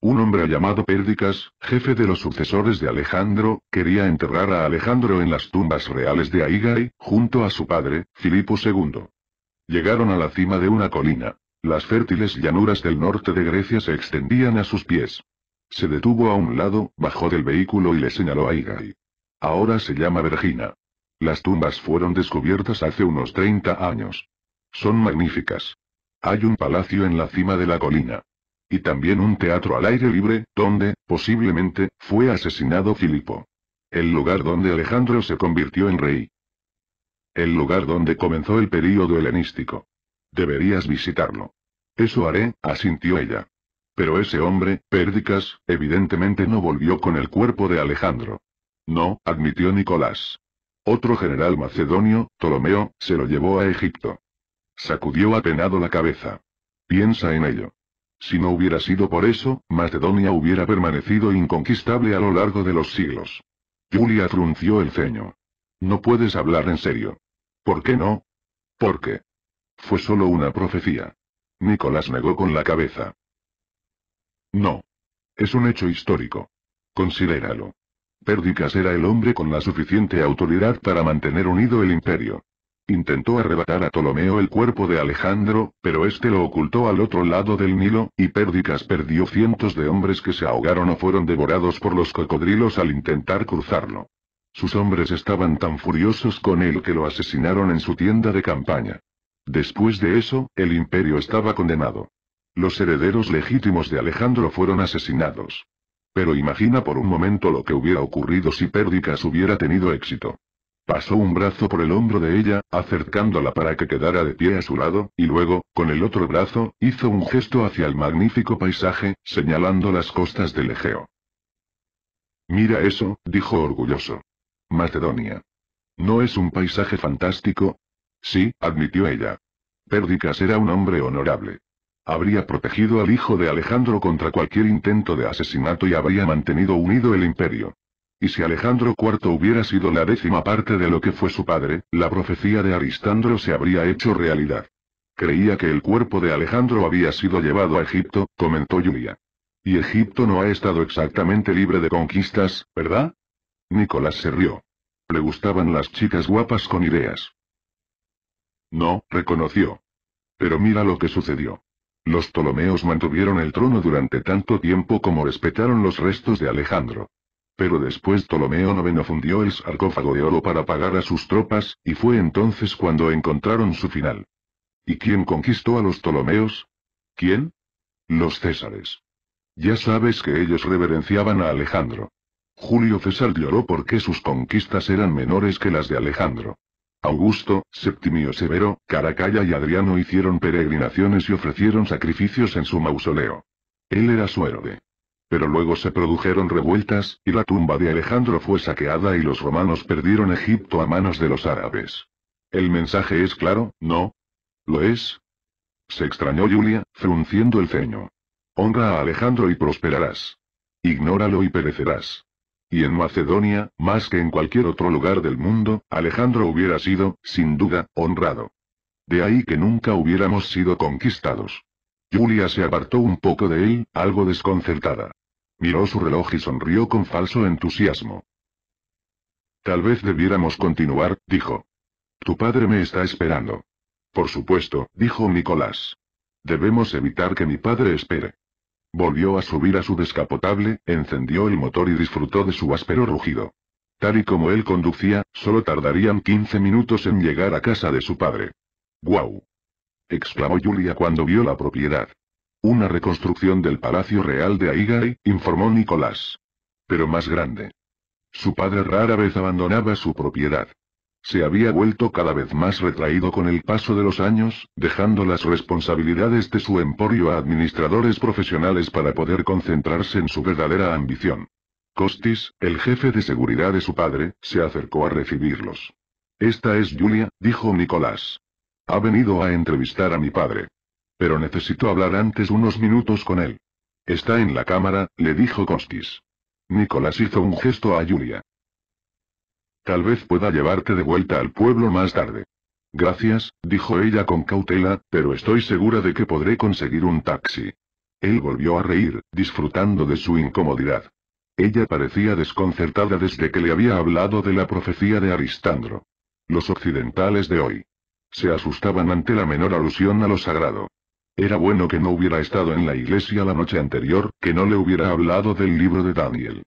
Un hombre llamado Pérdicas, jefe de los sucesores de Alejandro, quería enterrar a Alejandro en las tumbas reales de Aigai, junto a su padre, Filipo II. Llegaron a la cima de una colina. Las fértiles llanuras del norte de Grecia se extendían a sus pies. Se detuvo a un lado, bajó del vehículo y le señaló a Aigai. Ahora se llama Vergina. Las tumbas fueron descubiertas hace unos 30 años. Son magníficas. Hay un palacio en la cima de la colina. Y también un teatro al aire libre, donde, posiblemente, fue asesinado Filipo. El lugar donde Alejandro se convirtió en rey. El lugar donde comenzó el período helenístico. Deberías visitarlo. Eso haré, asintió ella. Pero ese hombre, Pérdicas, evidentemente no volvió con el cuerpo de Alejandro. No, admitió Nicolás. Otro general macedonio, Ptolomeo, se lo llevó a Egipto. Sacudió apenado la cabeza. Piensa en ello. Si no hubiera sido por eso, Macedonia hubiera permanecido inconquistable a lo largo de los siglos. Julia frunció el ceño. No puedes hablar en serio. ¿Por qué no? ¿Por qué? Fue solo una profecía. Nicolás negó con la cabeza. No. Es un hecho histórico. Considéralo. Perdicas era el hombre con la suficiente autoridad para mantener unido el imperio. Intentó arrebatar a Ptolomeo el cuerpo de Alejandro, pero este lo ocultó al otro lado del Nilo, y Pérdicas perdió cientos de hombres que se ahogaron o fueron devorados por los cocodrilos al intentar cruzarlo. Sus hombres estaban tan furiosos con él que lo asesinaron en su tienda de campaña. Después de eso, el imperio estaba condenado. Los herederos legítimos de Alejandro fueron asesinados. Pero imagina por un momento lo que hubiera ocurrido si Pérdicas hubiera tenido éxito. Pasó un brazo por el hombro de ella, acercándola para que quedara de pie a su lado, y luego, con el otro brazo, hizo un gesto hacia el magnífico paisaje, señalando las costas del Egeo. Mira eso, dijo orgulloso. Macedonia. ¿No es un paisaje fantástico? Sí, admitió ella. Pérdicas era un hombre honorable habría protegido al hijo de Alejandro contra cualquier intento de asesinato y habría mantenido unido el imperio. Y si Alejandro IV hubiera sido la décima parte de lo que fue su padre, la profecía de Aristandro se habría hecho realidad. Creía que el cuerpo de Alejandro había sido llevado a Egipto, comentó Julia. Y Egipto no ha estado exactamente libre de conquistas, ¿verdad? Nicolás se rió. Le gustaban las chicas guapas con ideas. No, reconoció. Pero mira lo que sucedió. Los Ptolomeos mantuvieron el trono durante tanto tiempo como respetaron los restos de Alejandro. Pero después Ptolomeo IX fundió el sarcófago de oro para pagar a sus tropas, y fue entonces cuando encontraron su final. ¿Y quién conquistó a los Ptolomeos? ¿Quién? Los Césares. Ya sabes que ellos reverenciaban a Alejandro. Julio César lloró porque sus conquistas eran menores que las de Alejandro. Augusto, Septimio Severo, Caracalla y Adriano hicieron peregrinaciones y ofrecieron sacrificios en su mausoleo. Él era su héroe. Pero luego se produjeron revueltas, y la tumba de Alejandro fue saqueada y los romanos perdieron Egipto a manos de los árabes. El mensaje es claro, ¿no? ¿Lo es? Se extrañó Julia, frunciendo el ceño. Honra a Alejandro y prosperarás. Ignóralo y perecerás. Y en Macedonia, más que en cualquier otro lugar del mundo, Alejandro hubiera sido, sin duda, honrado. De ahí que nunca hubiéramos sido conquistados. Julia se apartó un poco de él, algo desconcertada. Miró su reloj y sonrió con falso entusiasmo. Tal vez debiéramos continuar, dijo. Tu padre me está esperando. Por supuesto, dijo Nicolás. Debemos evitar que mi padre espere. Volvió a subir a su descapotable, encendió el motor y disfrutó de su áspero rugido. Tal y como él conducía, solo tardarían 15 minutos en llegar a casa de su padre. ¡Guau! exclamó Julia cuando vio la propiedad. Una reconstrucción del Palacio Real de Aigari, informó Nicolás. Pero más grande. Su padre rara vez abandonaba su propiedad se había vuelto cada vez más retraído con el paso de los años, dejando las responsabilidades de su emporio a administradores profesionales para poder concentrarse en su verdadera ambición. Costis, el jefe de seguridad de su padre, se acercó a recibirlos. Esta es Julia, dijo Nicolás. Ha venido a entrevistar a mi padre. Pero necesito hablar antes unos minutos con él. Está en la cámara, le dijo Costis. Nicolás hizo un gesto a Julia. Tal vez pueda llevarte de vuelta al pueblo más tarde. Gracias, dijo ella con cautela, pero estoy segura de que podré conseguir un taxi. Él volvió a reír, disfrutando de su incomodidad. Ella parecía desconcertada desde que le había hablado de la profecía de Aristandro. Los occidentales de hoy. Se asustaban ante la menor alusión a lo sagrado. Era bueno que no hubiera estado en la iglesia la noche anterior, que no le hubiera hablado del libro de Daniel.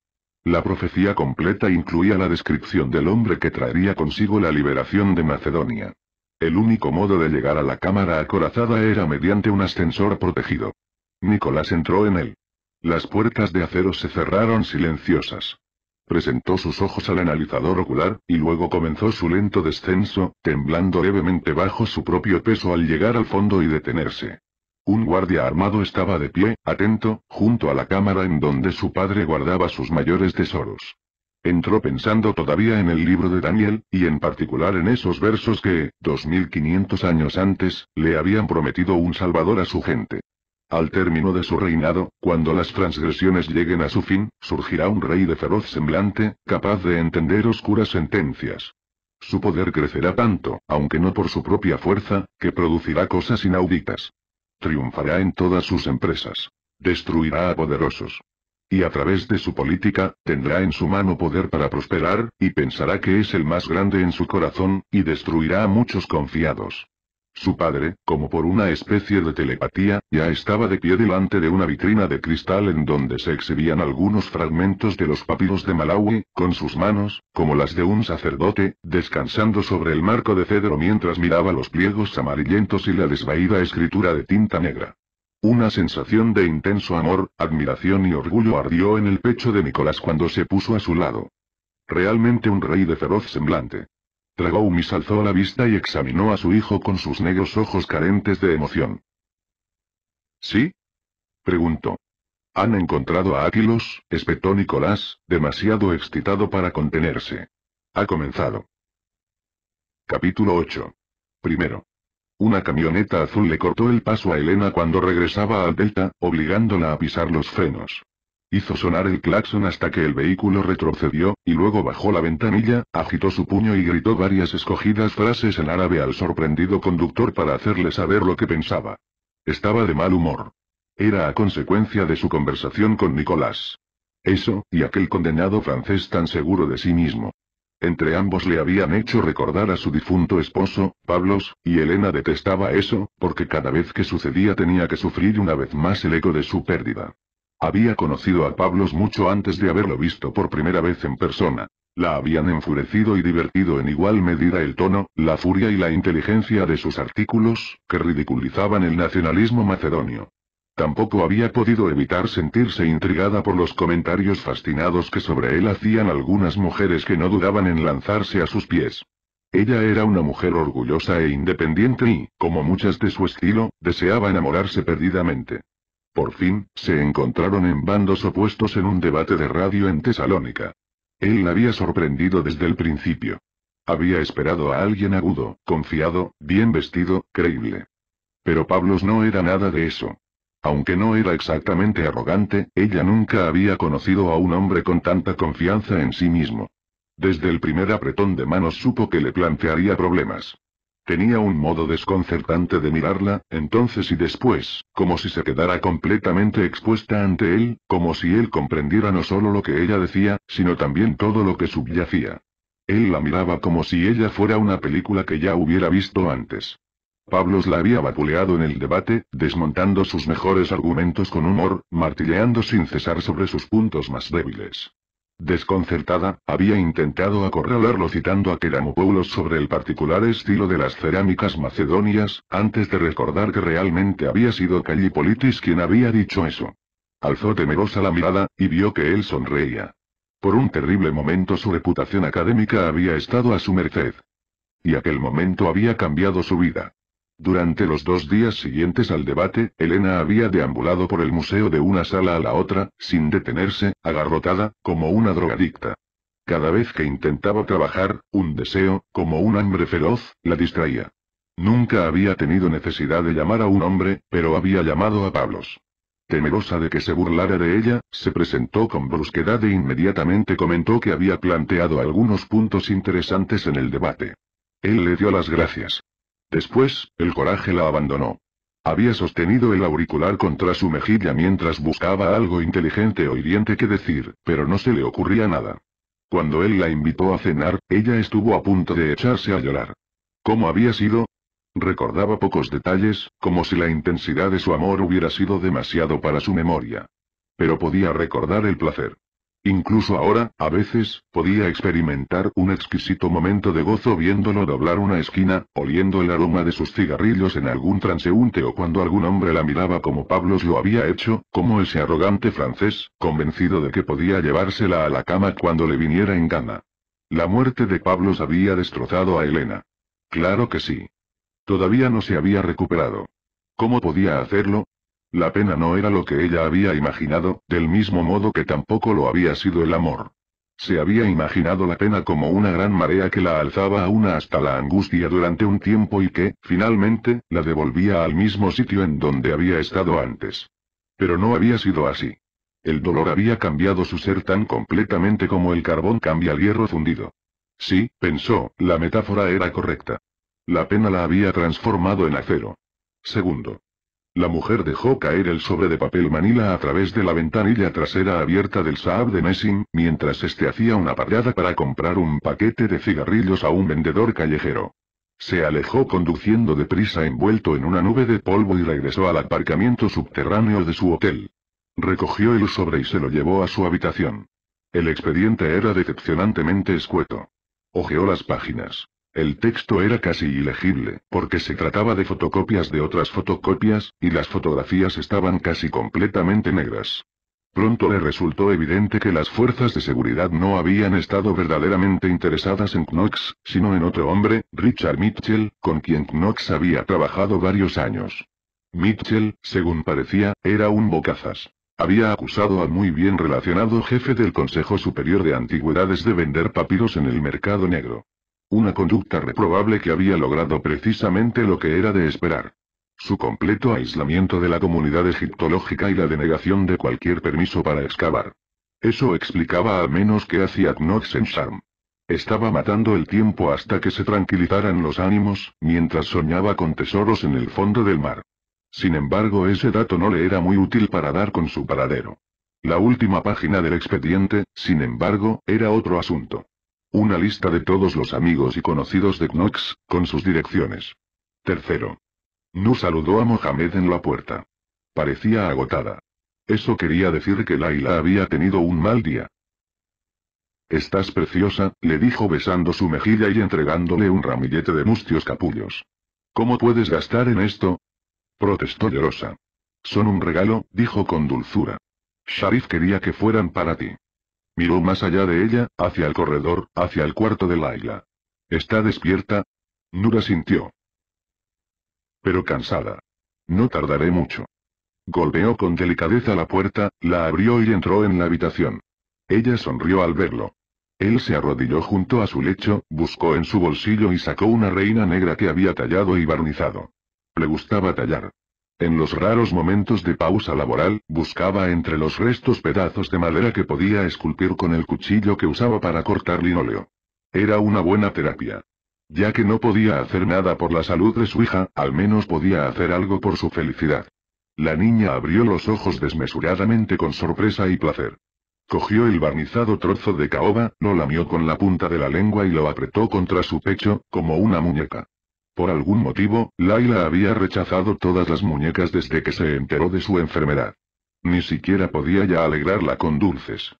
La profecía completa incluía la descripción del hombre que traería consigo la liberación de Macedonia. El único modo de llegar a la cámara acorazada era mediante un ascensor protegido. Nicolás entró en él. Las puertas de acero se cerraron silenciosas. Presentó sus ojos al analizador ocular, y luego comenzó su lento descenso, temblando levemente bajo su propio peso al llegar al fondo y detenerse. Un guardia armado estaba de pie, atento, junto a la cámara en donde su padre guardaba sus mayores tesoros. Entró pensando todavía en el libro de Daniel, y en particular en esos versos que, 2500 años antes, le habían prometido un salvador a su gente. Al término de su reinado, cuando las transgresiones lleguen a su fin, surgirá un rey de feroz semblante, capaz de entender oscuras sentencias. Su poder crecerá tanto, aunque no por su propia fuerza, que producirá cosas inauditas triunfará en todas sus empresas. Destruirá a poderosos. Y a través de su política, tendrá en su mano poder para prosperar, y pensará que es el más grande en su corazón, y destruirá a muchos confiados. Su padre, como por una especie de telepatía, ya estaba de pie delante de una vitrina de cristal en donde se exhibían algunos fragmentos de los papiros de Malawi, con sus manos, como las de un sacerdote, descansando sobre el marco de cedro mientras miraba los pliegos amarillentos y la desvaída escritura de tinta negra. Una sensación de intenso amor, admiración y orgullo ardió en el pecho de Nicolás cuando se puso a su lado. Realmente un rey de feroz semblante. Dragoumis alzó la vista y examinó a su hijo con sus negros ojos carentes de emoción. ¿Sí? preguntó. Han encontrado a Áquilos, espetó Nicolás, demasiado excitado para contenerse. Ha comenzado. Capítulo 8. Primero. Una camioneta azul le cortó el paso a Elena cuando regresaba al delta, obligándola a pisar los frenos. Hizo sonar el claxon hasta que el vehículo retrocedió, y luego bajó la ventanilla, agitó su puño y gritó varias escogidas frases en árabe al sorprendido conductor para hacerle saber lo que pensaba. Estaba de mal humor. Era a consecuencia de su conversación con Nicolás. Eso, y aquel condenado francés tan seguro de sí mismo. Entre ambos le habían hecho recordar a su difunto esposo, Pablos, y Elena detestaba eso, porque cada vez que sucedía tenía que sufrir una vez más el eco de su pérdida. Había conocido a Pablos mucho antes de haberlo visto por primera vez en persona. La habían enfurecido y divertido en igual medida el tono, la furia y la inteligencia de sus artículos, que ridiculizaban el nacionalismo macedonio. Tampoco había podido evitar sentirse intrigada por los comentarios fascinados que sobre él hacían algunas mujeres que no dudaban en lanzarse a sus pies. Ella era una mujer orgullosa e independiente y, como muchas de su estilo, deseaba enamorarse perdidamente. Por fin, se encontraron en bandos opuestos en un debate de radio en Tesalónica. Él la había sorprendido desde el principio. Había esperado a alguien agudo, confiado, bien vestido, creíble. Pero Pablos no era nada de eso. Aunque no era exactamente arrogante, ella nunca había conocido a un hombre con tanta confianza en sí mismo. Desde el primer apretón de manos supo que le plantearía problemas. Tenía un modo desconcertante de mirarla, entonces y después, como si se quedara completamente expuesta ante él, como si él comprendiera no solo lo que ella decía, sino también todo lo que subyacía. Él la miraba como si ella fuera una película que ya hubiera visto antes. Pablos la había vapuleado en el debate, desmontando sus mejores argumentos con humor, martilleando sin cesar sobre sus puntos más débiles. Desconcertada, había intentado acorralarlo citando a Keramopoulos sobre el particular estilo de las cerámicas macedonias, antes de recordar que realmente había sido Callipolitis quien había dicho eso. Alzó temerosa la mirada, y vio que él sonreía. Por un terrible momento su reputación académica había estado a su merced. Y aquel momento había cambiado su vida. Durante los dos días siguientes al debate, Elena había deambulado por el museo de una sala a la otra, sin detenerse, agarrotada, como una drogadicta. Cada vez que intentaba trabajar, un deseo, como un hambre feroz, la distraía. Nunca había tenido necesidad de llamar a un hombre, pero había llamado a Pablos. Temerosa de que se burlara de ella, se presentó con brusquedad e inmediatamente comentó que había planteado algunos puntos interesantes en el debate. Él le dio las gracias. Después, el coraje la abandonó. Había sostenido el auricular contra su mejilla mientras buscaba algo inteligente o hiriente que decir, pero no se le ocurría nada. Cuando él la invitó a cenar, ella estuvo a punto de echarse a llorar. ¿Cómo había sido? Recordaba pocos detalles, como si la intensidad de su amor hubiera sido demasiado para su memoria. Pero podía recordar el placer. Incluso ahora, a veces, podía experimentar un exquisito momento de gozo viéndolo doblar una esquina, oliendo el aroma de sus cigarrillos en algún transeúnte o cuando algún hombre la miraba como Pablos lo había hecho, como ese arrogante francés, convencido de que podía llevársela a la cama cuando le viniera en gana. La muerte de Pablos había destrozado a Elena. Claro que sí. Todavía no se había recuperado. ¿Cómo podía hacerlo? La pena no era lo que ella había imaginado, del mismo modo que tampoco lo había sido el amor. Se había imaginado la pena como una gran marea que la alzaba a una hasta la angustia durante un tiempo y que, finalmente, la devolvía al mismo sitio en donde había estado antes. Pero no había sido así. El dolor había cambiado su ser tan completamente como el carbón cambia el hierro fundido. Sí, pensó, la metáfora era correcta. La pena la había transformado en acero. Segundo. La mujer dejó caer el sobre de papel manila a través de la ventanilla trasera abierta del Saab de Messing, mientras este hacía una parada para comprar un paquete de cigarrillos a un vendedor callejero. Se alejó conduciendo deprisa envuelto en una nube de polvo y regresó al aparcamiento subterráneo de su hotel. Recogió el sobre y se lo llevó a su habitación. El expediente era decepcionantemente escueto. Ojeó las páginas. El texto era casi ilegible, porque se trataba de fotocopias de otras fotocopias, y las fotografías estaban casi completamente negras. Pronto le resultó evidente que las fuerzas de seguridad no habían estado verdaderamente interesadas en Knox, sino en otro hombre, Richard Mitchell, con quien Knox había trabajado varios años. Mitchell, según parecía, era un bocazas. Había acusado al muy bien relacionado jefe del Consejo Superior de Antigüedades de vender papiros en el mercado negro. Una conducta reprobable que había logrado precisamente lo que era de esperar. Su completo aislamiento de la comunidad egiptológica y la denegación de cualquier permiso para excavar. Eso explicaba a menos que hacía en Estaba matando el tiempo hasta que se tranquilizaran los ánimos, mientras soñaba con tesoros en el fondo del mar. Sin embargo ese dato no le era muy útil para dar con su paradero. La última página del expediente, sin embargo, era otro asunto. Una lista de todos los amigos y conocidos de Knox, con sus direcciones. Tercero. Nu saludó a Mohamed en la puerta. Parecía agotada. Eso quería decir que Laila había tenido un mal día. Estás preciosa, le dijo besando su mejilla y entregándole un ramillete de mustios capullos. ¿Cómo puedes gastar en esto? Protestó llorosa. Son un regalo, dijo con dulzura. Sharif quería que fueran para ti. Miró más allá de ella, hacia el corredor, hacia el cuarto de Laila. ¿Está despierta? Nura sintió. Pero cansada. No tardaré mucho. Golpeó con delicadeza la puerta, la abrió y entró en la habitación. Ella sonrió al verlo. Él se arrodilló junto a su lecho, buscó en su bolsillo y sacó una reina negra que había tallado y barnizado. Le gustaba tallar. En los raros momentos de pausa laboral, buscaba entre los restos pedazos de madera que podía esculpir con el cuchillo que usaba para cortar linóleo. Era una buena terapia. Ya que no podía hacer nada por la salud de su hija, al menos podía hacer algo por su felicidad. La niña abrió los ojos desmesuradamente con sorpresa y placer. Cogió el barnizado trozo de caoba, lo lamió con la punta de la lengua y lo apretó contra su pecho, como una muñeca. Por algún motivo, Laila había rechazado todas las muñecas desde que se enteró de su enfermedad. Ni siquiera podía ya alegrarla con dulces.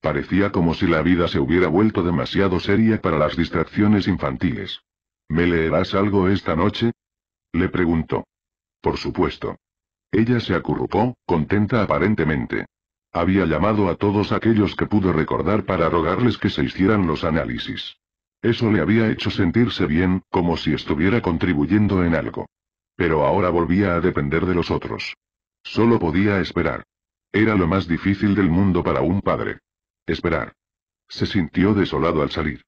Parecía como si la vida se hubiera vuelto demasiado seria para las distracciones infantiles. ¿Me leerás algo esta noche? Le preguntó. Por supuesto. Ella se acurrucó, contenta aparentemente. Había llamado a todos aquellos que pudo recordar para rogarles que se hicieran los análisis. Eso le había hecho sentirse bien, como si estuviera contribuyendo en algo. Pero ahora volvía a depender de los otros. Solo podía esperar. Era lo más difícil del mundo para un padre. Esperar. Se sintió desolado al salir.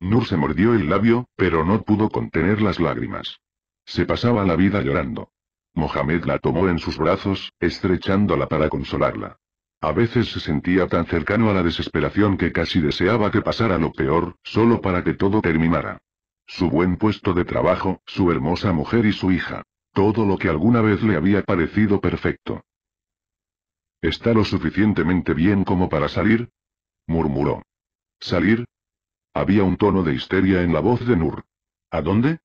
Nur se mordió el labio, pero no pudo contener las lágrimas. Se pasaba la vida llorando. Mohamed la tomó en sus brazos, estrechándola para consolarla. A veces se sentía tan cercano a la desesperación que casi deseaba que pasara lo peor, solo para que todo terminara. Su buen puesto de trabajo, su hermosa mujer y su hija. Todo lo que alguna vez le había parecido perfecto. ¿Está lo suficientemente bien como para salir? murmuró. ¿Salir? Había un tono de histeria en la voz de Nur. ¿A dónde?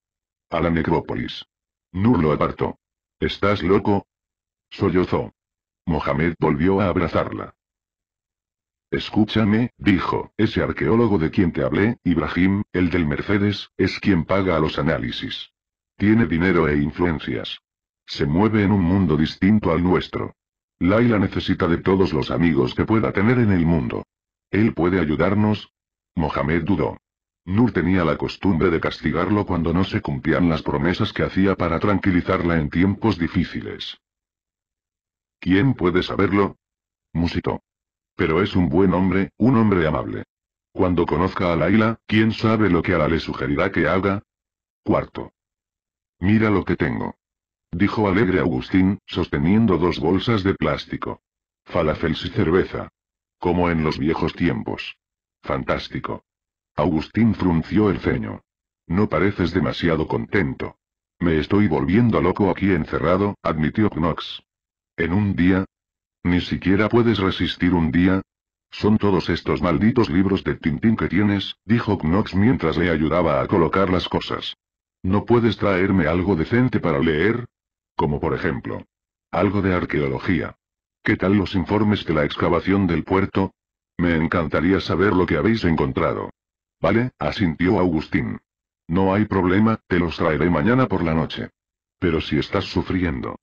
A la necrópolis. Nur lo apartó. ¿Estás loco? Sollozó. Mohamed volvió a abrazarla. Escúchame, dijo, ese arqueólogo de quien te hablé, Ibrahim, el del Mercedes, es quien paga a los análisis. Tiene dinero e influencias. Se mueve en un mundo distinto al nuestro. Laila necesita de todos los amigos que pueda tener en el mundo. ¿Él puede ayudarnos? Mohamed dudó. Nur tenía la costumbre de castigarlo cuando no se cumplían las promesas que hacía para tranquilizarla en tiempos difíciles. ¿Quién puede saberlo? Musito. Pero es un buen hombre, un hombre amable. Cuando conozca a Laila, ¿quién sabe lo que la le sugerirá que haga? Cuarto. Mira lo que tengo. Dijo alegre Agustín, sosteniendo dos bolsas de plástico. Falafels y cerveza. Como en los viejos tiempos. Fantástico. Agustín frunció el ceño. No pareces demasiado contento. Me estoy volviendo loco aquí encerrado, admitió Knox. ¿En un día? ¿Ni siquiera puedes resistir un día? Son todos estos malditos libros de Tintín que tienes, dijo Knox mientras le ayudaba a colocar las cosas. ¿No puedes traerme algo decente para leer? Como por ejemplo, algo de arqueología. ¿Qué tal los informes de la excavación del puerto? Me encantaría saber lo que habéis encontrado. Vale, asintió Agustín. No hay problema, te los traeré mañana por la noche. Pero si estás sufriendo.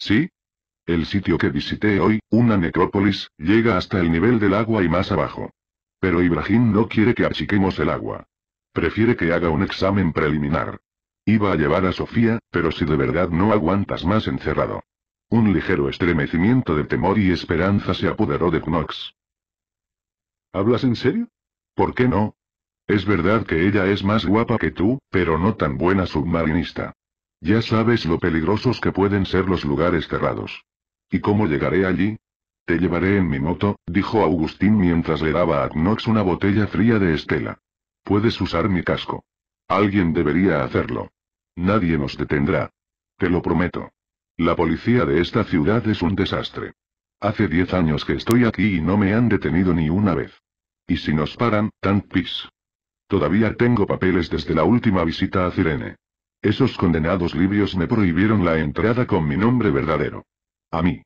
¿Sí? El sitio que visité hoy, una necrópolis, llega hasta el nivel del agua y más abajo. Pero Ibrahim no quiere que achiquemos el agua. Prefiere que haga un examen preliminar. Iba a llevar a Sofía, pero si de verdad no aguantas más encerrado. Un ligero estremecimiento de temor y esperanza se apoderó de Knox. ¿Hablas en serio? ¿Por qué no? Es verdad que ella es más guapa que tú, pero no tan buena submarinista. Ya sabes lo peligrosos que pueden ser los lugares cerrados. ¿Y cómo llegaré allí? Te llevaré en mi moto, dijo Agustín mientras le daba a Knox una botella fría de Estela. Puedes usar mi casco. Alguien debería hacerlo. Nadie nos detendrá. Te lo prometo. La policía de esta ciudad es un desastre. Hace diez años que estoy aquí y no me han detenido ni una vez. Y si nos paran, tan pis. Todavía tengo papeles desde la última visita a Cirene. Esos condenados libios me prohibieron la entrada con mi nombre verdadero. A mí.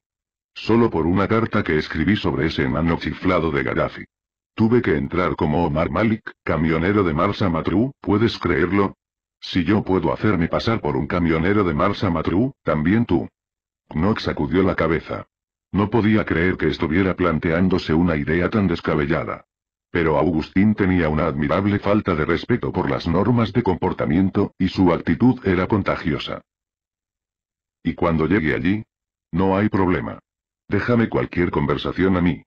Solo por una carta que escribí sobre ese enano chiflado de Garafi, Tuve que entrar como Omar Malik, camionero de Marsa Matru, ¿puedes creerlo? Si yo puedo hacerme pasar por un camionero de Marsa Matru, también tú. No sacudió la cabeza. No podía creer que estuviera planteándose una idea tan descabellada. Pero Agustín tenía una admirable falta de respeto por las normas de comportamiento, y su actitud era contagiosa. Y cuando llegué allí, no hay problema. Déjame cualquier conversación a mí.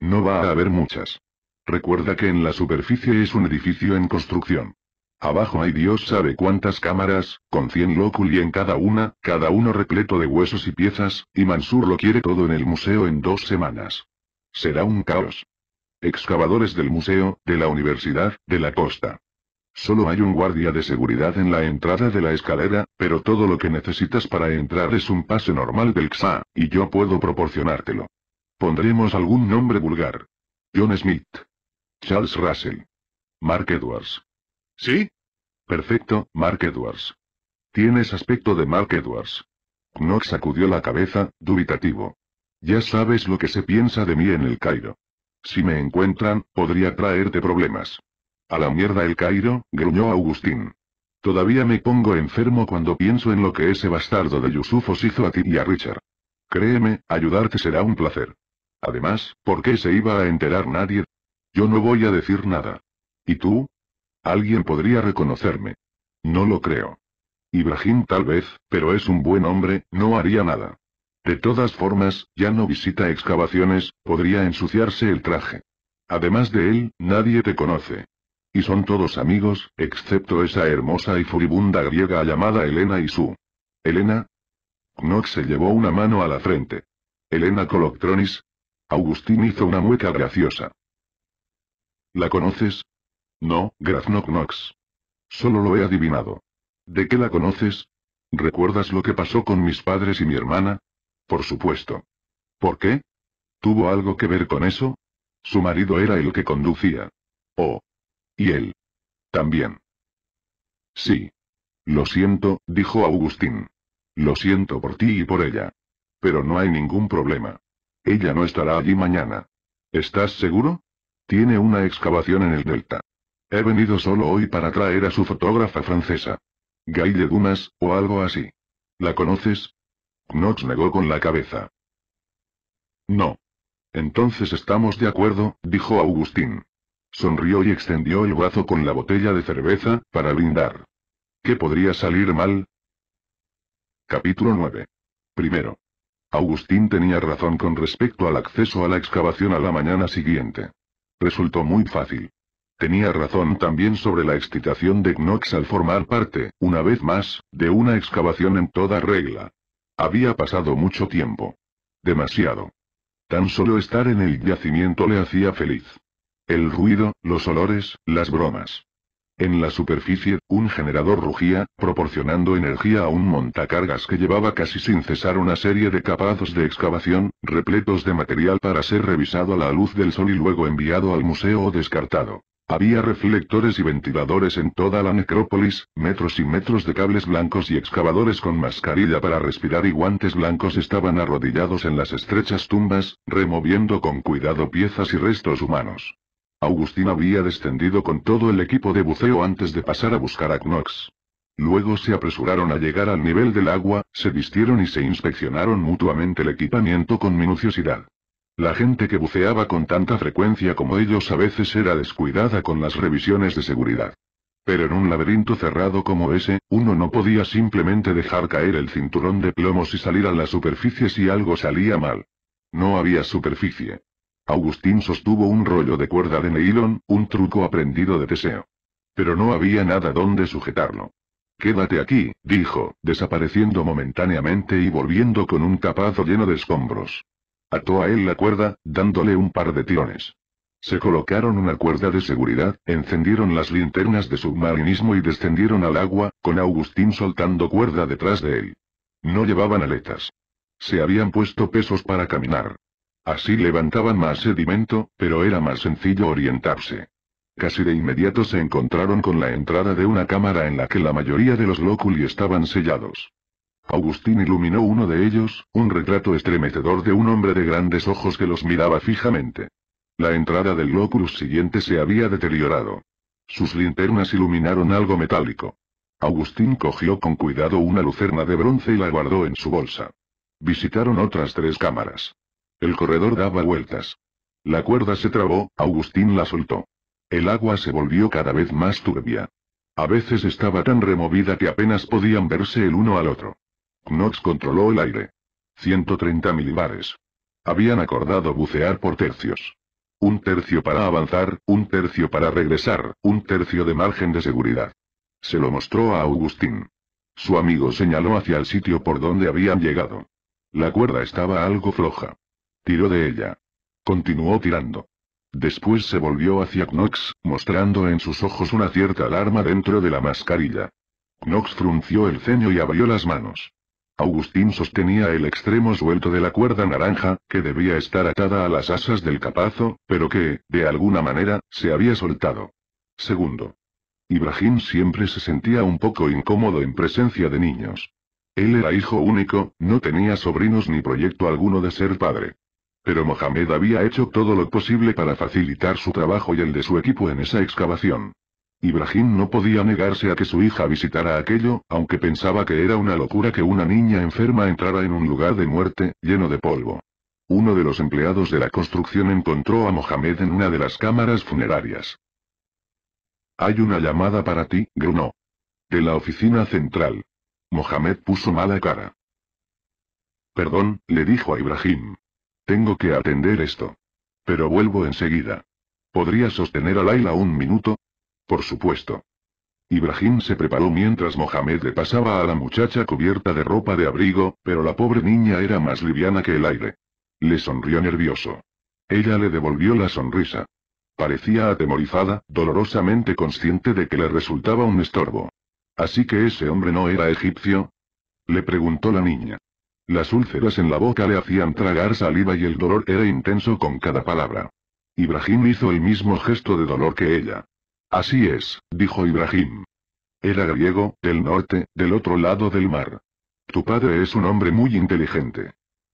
No va a haber muchas. Recuerda que en la superficie es un edificio en construcción. Abajo hay Dios sabe cuántas cámaras, con 100 y en cada una, cada uno repleto de huesos y piezas, y Mansur lo quiere todo en el museo en dos semanas. Será un caos. Excavadores del museo, de la universidad, de la costa. Solo hay un guardia de seguridad en la entrada de la escalera, pero todo lo que necesitas para entrar es un pase normal del XA, y yo puedo proporcionártelo. Pondremos algún nombre vulgar. John Smith. Charles Russell. Mark Edwards. ¿Sí? Perfecto, Mark Edwards. Tienes aspecto de Mark Edwards. Knox sacudió la cabeza, dubitativo. Ya sabes lo que se piensa de mí en el Cairo. Si me encuentran, podría traerte problemas. A la mierda el Cairo, gruñó Agustín. Todavía me pongo enfermo cuando pienso en lo que ese bastardo de Yusufos hizo a ti y a Richard. Créeme, ayudarte será un placer. Además, ¿por qué se iba a enterar nadie? Yo no voy a decir nada. ¿Y tú? Alguien podría reconocerme. No lo creo. Ibrahim tal vez, pero es un buen hombre, no haría nada. De todas formas, ya no visita excavaciones, podría ensuciarse el traje. Además de él, nadie te conoce. Y son todos amigos, excepto esa hermosa y furibunda griega llamada Elena y su... ¿Elena? Knox se llevó una mano a la frente. ¿Elena Coloctronis? Agustín hizo una mueca graciosa. ¿La conoces? No, Graznok Knox. Solo lo he adivinado. ¿De qué la conoces? ¿Recuerdas lo que pasó con mis padres y mi hermana? Por supuesto. ¿Por qué? ¿Tuvo algo que ver con eso? Su marido era el que conducía. Oh, y él. También. Sí. Lo siento, dijo Agustín. Lo siento por ti y por ella. Pero no hay ningún problema. Ella no estará allí mañana. ¿Estás seguro? Tiene una excavación en el delta. He venido solo hoy para traer a su fotógrafa francesa. Gaille Dumas, o algo así. ¿La conoces? Knox negó con la cabeza. No. Entonces estamos de acuerdo, dijo Agustín. Sonrió y extendió el brazo con la botella de cerveza, para brindar. ¿Qué podría salir mal? Capítulo 9. Primero. Agustín tenía razón con respecto al acceso a la excavación a la mañana siguiente. Resultó muy fácil. Tenía razón también sobre la excitación de Knox al formar parte, una vez más, de una excavación en toda regla. Había pasado mucho tiempo. Demasiado. Tan solo estar en el yacimiento le hacía feliz. El ruido, los olores, las bromas. En la superficie, un generador rugía, proporcionando energía a un montacargas que llevaba casi sin cesar una serie de capazos de excavación, repletos de material para ser revisado a la luz del sol y luego enviado al museo o descartado. Había reflectores y ventiladores en toda la necrópolis, metros y metros de cables blancos y excavadores con mascarilla para respirar y guantes blancos estaban arrodillados en las estrechas tumbas, removiendo con cuidado piezas y restos humanos. Agustín había descendido con todo el equipo de buceo antes de pasar a buscar a Knox. Luego se apresuraron a llegar al nivel del agua, se vistieron y se inspeccionaron mutuamente el equipamiento con minuciosidad. La gente que buceaba con tanta frecuencia como ellos a veces era descuidada con las revisiones de seguridad. Pero en un laberinto cerrado como ese, uno no podía simplemente dejar caer el cinturón de plomos y salir a la superficie si algo salía mal. No había superficie. Agustín sostuvo un rollo de cuerda de nylon, un truco aprendido de Teseo. Pero no había nada donde sujetarlo. Quédate aquí, dijo, desapareciendo momentáneamente y volviendo con un capazo lleno de escombros. Ató a él la cuerda, dándole un par de tirones. Se colocaron una cuerda de seguridad, encendieron las linternas de submarinismo y descendieron al agua, con Agustín soltando cuerda detrás de él. No llevaban aletas. Se habían puesto pesos para caminar. Así levantaban más sedimento, pero era más sencillo orientarse. Casi de inmediato se encontraron con la entrada de una cámara en la que la mayoría de los loculi estaban sellados. Agustín iluminó uno de ellos, un retrato estremecedor de un hombre de grandes ojos que los miraba fijamente. La entrada del Loculus siguiente se había deteriorado. Sus linternas iluminaron algo metálico. Agustín cogió con cuidado una lucerna de bronce y la guardó en su bolsa. Visitaron otras tres cámaras. El corredor daba vueltas. La cuerda se trabó, Agustín la soltó. El agua se volvió cada vez más turbia. A veces estaba tan removida que apenas podían verse el uno al otro. Knox controló el aire. 130 milibares. Habían acordado bucear por tercios. Un tercio para avanzar, un tercio para regresar, un tercio de margen de seguridad. Se lo mostró a Agustín. Su amigo señaló hacia el sitio por donde habían llegado. La cuerda estaba algo floja. Tiró de ella. Continuó tirando. Después se volvió hacia Knox, mostrando en sus ojos una cierta alarma dentro de la mascarilla. Knox frunció el ceño y abrió las manos. Agustín sostenía el extremo suelto de la cuerda naranja, que debía estar atada a las asas del capazo, pero que, de alguna manera, se había soltado. Segundo. Ibrahim siempre se sentía un poco incómodo en presencia de niños. Él era hijo único, no tenía sobrinos ni proyecto alguno de ser padre pero Mohamed había hecho todo lo posible para facilitar su trabajo y el de su equipo en esa excavación. Ibrahim no podía negarse a que su hija visitara aquello, aunque pensaba que era una locura que una niña enferma entrara en un lugar de muerte, lleno de polvo. Uno de los empleados de la construcción encontró a Mohamed en una de las cámaras funerarias. Hay una llamada para ti, Grunó. De la oficina central. Mohamed puso mala cara. Perdón, le dijo a Ibrahim. Tengo que atender esto. Pero vuelvo enseguida. ¿Podría sostener a Laila un minuto? Por supuesto. Ibrahim se preparó mientras Mohamed le pasaba a la muchacha cubierta de ropa de abrigo, pero la pobre niña era más liviana que el aire. Le sonrió nervioso. Ella le devolvió la sonrisa. Parecía atemorizada, dolorosamente consciente de que le resultaba un estorbo. ¿Así que ese hombre no era egipcio? Le preguntó la niña. Las úlceras en la boca le hacían tragar saliva y el dolor era intenso con cada palabra. Ibrahim hizo el mismo gesto de dolor que ella. Así es, dijo Ibrahim. Era griego, del norte, del otro lado del mar. Tu padre es un hombre muy inteligente.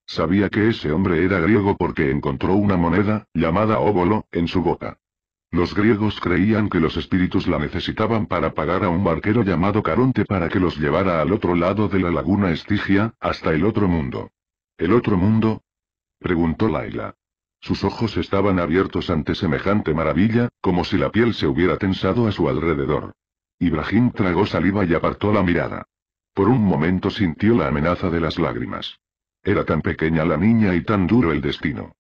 Sabía que ese hombre era griego porque encontró una moneda, llamada óbolo, en su boca. Los griegos creían que los espíritus la necesitaban para pagar a un barquero llamado Caronte para que los llevara al otro lado de la laguna Estigia, hasta el otro mundo. ¿El otro mundo? preguntó Laila. Sus ojos estaban abiertos ante semejante maravilla, como si la piel se hubiera tensado a su alrededor. Ibrahim tragó saliva y apartó la mirada. Por un momento sintió la amenaza de las lágrimas. Era tan pequeña la niña y tan duro el destino.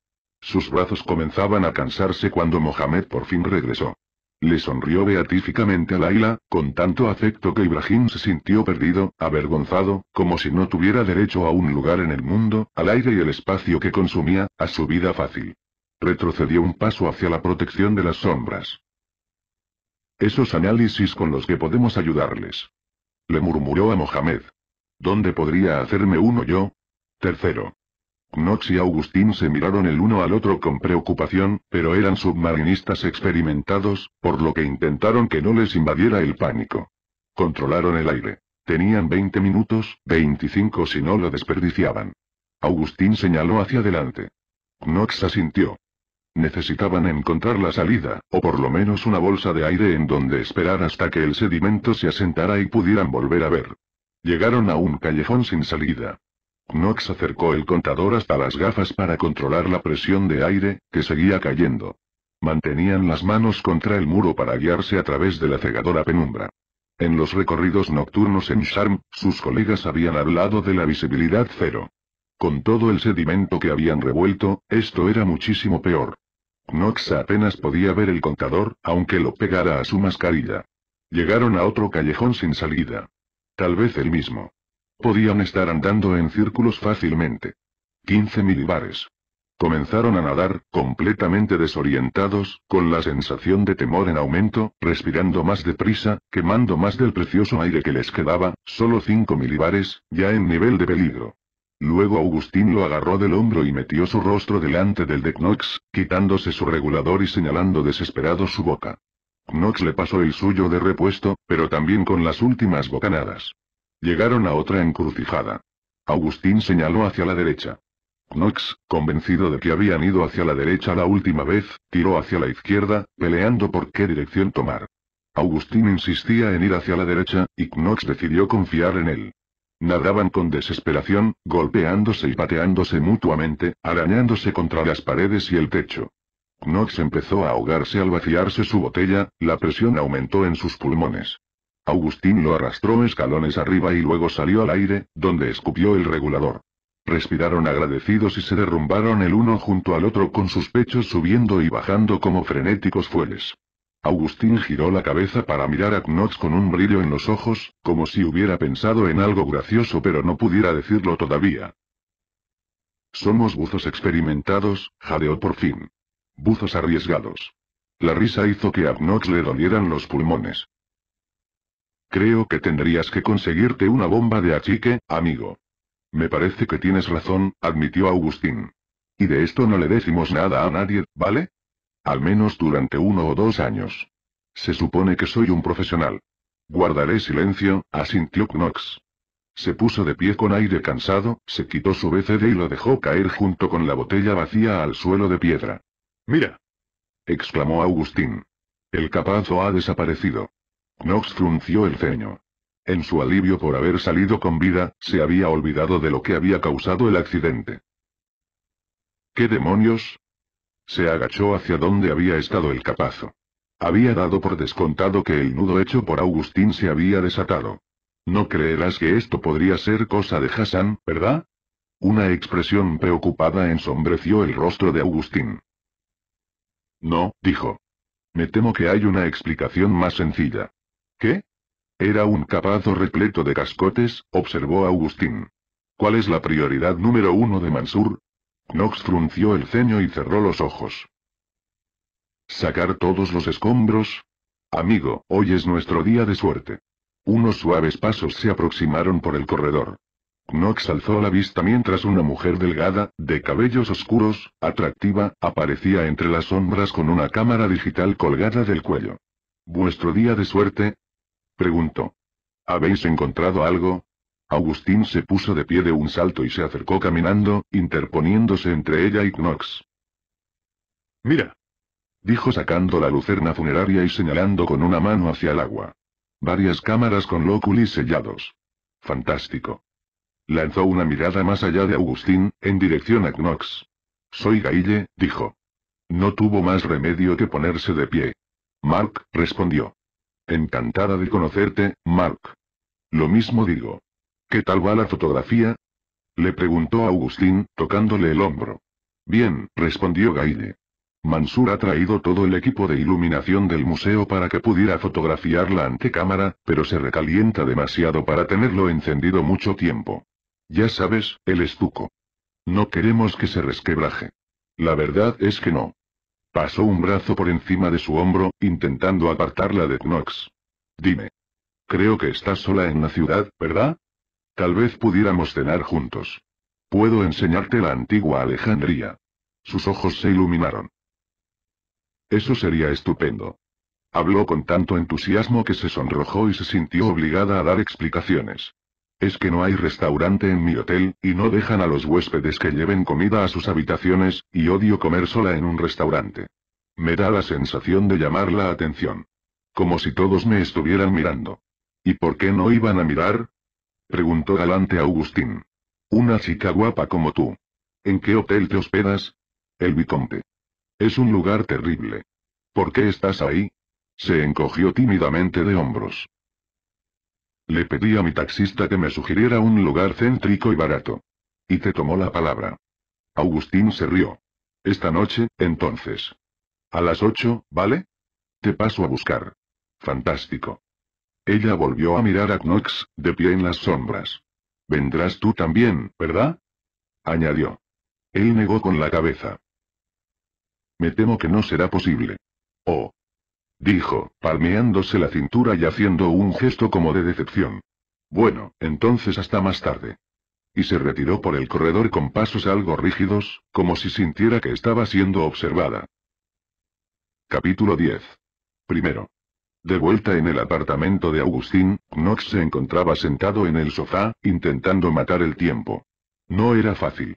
Sus brazos comenzaban a cansarse cuando Mohamed por fin regresó. Le sonrió beatíficamente a Laila, con tanto afecto que Ibrahim se sintió perdido, avergonzado, como si no tuviera derecho a un lugar en el mundo, al aire y el espacio que consumía, a su vida fácil. Retrocedió un paso hacia la protección de las sombras. Esos análisis con los que podemos ayudarles. Le murmuró a Mohamed. ¿Dónde podría hacerme uno yo? Tercero. Knox y Agustín se miraron el uno al otro con preocupación, pero eran submarinistas experimentados, por lo que intentaron que no les invadiera el pánico. Controlaron el aire. Tenían 20 minutos, 25 si no lo desperdiciaban. Agustín señaló hacia adelante. Knox asintió. Necesitaban encontrar la salida, o por lo menos una bolsa de aire en donde esperar hasta que el sedimento se asentara y pudieran volver a ver. Llegaron a un callejón sin salida. Knox acercó el contador hasta las gafas para controlar la presión de aire, que seguía cayendo. Mantenían las manos contra el muro para guiarse a través de la cegadora penumbra. En los recorridos nocturnos en Sharm, sus colegas habían hablado de la visibilidad cero. Con todo el sedimento que habían revuelto, esto era muchísimo peor. Knox apenas podía ver el contador, aunque lo pegara a su mascarilla. Llegaron a otro callejón sin salida. Tal vez el mismo. Podían estar andando en círculos fácilmente. 15 milibares. Comenzaron a nadar, completamente desorientados, con la sensación de temor en aumento, respirando más deprisa, quemando más del precioso aire que les quedaba, solo 5 milibares, ya en nivel de peligro. Luego Agustín lo agarró del hombro y metió su rostro delante del de Knox, quitándose su regulador y señalando desesperado su boca. Knox le pasó el suyo de repuesto, pero también con las últimas bocanadas. Llegaron a otra encrucijada. Agustín señaló hacia la derecha. Knox, convencido de que habían ido hacia la derecha la última vez, tiró hacia la izquierda, peleando por qué dirección tomar. Agustín insistía en ir hacia la derecha, y Knox decidió confiar en él. Nadaban con desesperación, golpeándose y pateándose mutuamente, arañándose contra las paredes y el techo. Knox empezó a ahogarse al vaciarse su botella, la presión aumentó en sus pulmones. Agustín lo arrastró escalones arriba y luego salió al aire, donde escupió el regulador. Respiraron agradecidos y se derrumbaron el uno junto al otro con sus pechos subiendo y bajando como frenéticos fueles. Agustín giró la cabeza para mirar a Knox con un brillo en los ojos, como si hubiera pensado en algo gracioso pero no pudiera decirlo todavía. Somos buzos experimentados, jadeó por fin. Buzos arriesgados. La risa hizo que a Knox le dolieran los pulmones. Creo que tendrías que conseguirte una bomba de achique, amigo. Me parece que tienes razón, admitió Agustín. Y de esto no le decimos nada a nadie, ¿vale? Al menos durante uno o dos años. Se supone que soy un profesional. Guardaré silencio, asintió Knox. Se puso de pie con aire cansado, se quitó su BCD y lo dejó caer junto con la botella vacía al suelo de piedra. ¡Mira! exclamó Agustín. El capazo ha desaparecido. Knox frunció el ceño. En su alivio por haber salido con vida, se había olvidado de lo que había causado el accidente. ¿Qué demonios? Se agachó hacia donde había estado el capazo. Había dado por descontado que el nudo hecho por Agustín se había desatado. No creerás que esto podría ser cosa de Hassan, ¿verdad? Una expresión preocupada ensombreció el rostro de Agustín. No, dijo. Me temo que hay una explicación más sencilla. ¿Qué? Era un capazo repleto de cascotes, observó Agustín. ¿Cuál es la prioridad número uno de Mansur? Knox frunció el ceño y cerró los ojos. ¿Sacar todos los escombros? Amigo, hoy es nuestro día de suerte. Unos suaves pasos se aproximaron por el corredor. Knox alzó la vista mientras una mujer delgada, de cabellos oscuros, atractiva, aparecía entre las sombras con una cámara digital colgada del cuello. Vuestro día de suerte, Preguntó. ¿Habéis encontrado algo? Agustín se puso de pie de un salto y se acercó caminando, interponiéndose entre ella y Knox. Mira. Dijo sacando la lucerna funeraria y señalando con una mano hacia el agua. Varias cámaras con lóculis sellados. Fantástico. Lanzó una mirada más allá de Agustín, en dirección a Knox. Soy Gaille, dijo. No tuvo más remedio que ponerse de pie. Mark, respondió. Encantada de conocerte, Mark. Lo mismo digo. ¿Qué tal va la fotografía? Le preguntó Agustín, tocándole el hombro. Bien, respondió Gaide. Mansur ha traído todo el equipo de iluminación del museo para que pudiera fotografiar la antecámara, pero se recalienta demasiado para tenerlo encendido mucho tiempo. Ya sabes, el estuco. No queremos que se resquebraje. La verdad es que no. Pasó un brazo por encima de su hombro, intentando apartarla de Knox. Dime. Creo que estás sola en la ciudad, ¿verdad? Tal vez pudiéramos cenar juntos. Puedo enseñarte la antigua Alejandría. Sus ojos se iluminaron. Eso sería estupendo. Habló con tanto entusiasmo que se sonrojó y se sintió obligada a dar explicaciones es que no hay restaurante en mi hotel, y no dejan a los huéspedes que lleven comida a sus habitaciones, y odio comer sola en un restaurante. Me da la sensación de llamar la atención. Como si todos me estuvieran mirando. ¿Y por qué no iban a mirar? Preguntó galante Agustín. Una chica guapa como tú. ¿En qué hotel te hospedas? El Vicomte. Es un lugar terrible. ¿Por qué estás ahí? Se encogió tímidamente de hombros. Le pedí a mi taxista que me sugiriera un lugar céntrico y barato. Y te tomó la palabra. Agustín se rió. Esta noche, entonces. A las ocho, ¿vale? Te paso a buscar. Fantástico. Ella volvió a mirar a Knox, de pie en las sombras. Vendrás tú también, ¿verdad? añadió. Él negó con la cabeza. Me temo que no será posible. Oh, Dijo, palmeándose la cintura y haciendo un gesto como de decepción. Bueno, entonces hasta más tarde. Y se retiró por el corredor con pasos algo rígidos, como si sintiera que estaba siendo observada. Capítulo 10. Primero. De vuelta en el apartamento de Agustín, Knox se encontraba sentado en el sofá, intentando matar el tiempo. No era fácil.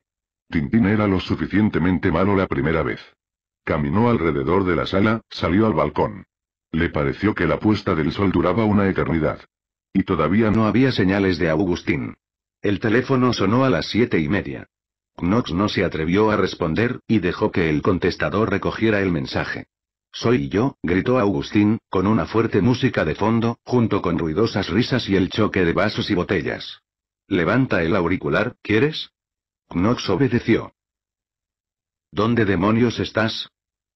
Tintín era lo suficientemente malo la primera vez. Caminó alrededor de la sala, salió al balcón. Le pareció que la puesta del sol duraba una eternidad. Y todavía no había señales de Agustín. El teléfono sonó a las siete y media. Knox no se atrevió a responder, y dejó que el contestador recogiera el mensaje. Soy yo, gritó Agustín, con una fuerte música de fondo, junto con ruidosas risas y el choque de vasos y botellas. Levanta el auricular, ¿quieres? Knox obedeció. ¿Dónde demonios estás?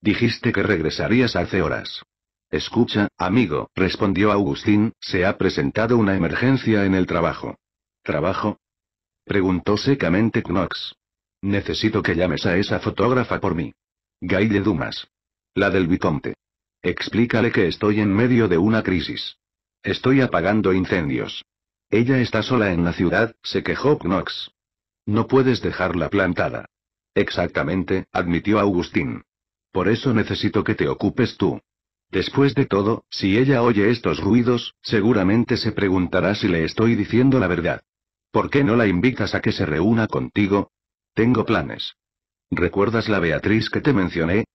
Dijiste que regresarías hace horas. Escucha, amigo, respondió Agustín, se ha presentado una emergencia en el trabajo. ¿Trabajo? Preguntó secamente Knox. Necesito que llames a esa fotógrafa por mí. Gayle Dumas. La del Vicomte. Explícale que estoy en medio de una crisis. Estoy apagando incendios. Ella está sola en la ciudad, se quejó Knox. No puedes dejarla plantada. Exactamente, admitió Agustín. Por eso necesito que te ocupes tú. Después de todo, si ella oye estos ruidos, seguramente se preguntará si le estoy diciendo la verdad. ¿Por qué no la invitas a que se reúna contigo? Tengo planes. ¿Recuerdas la Beatriz que te mencioné?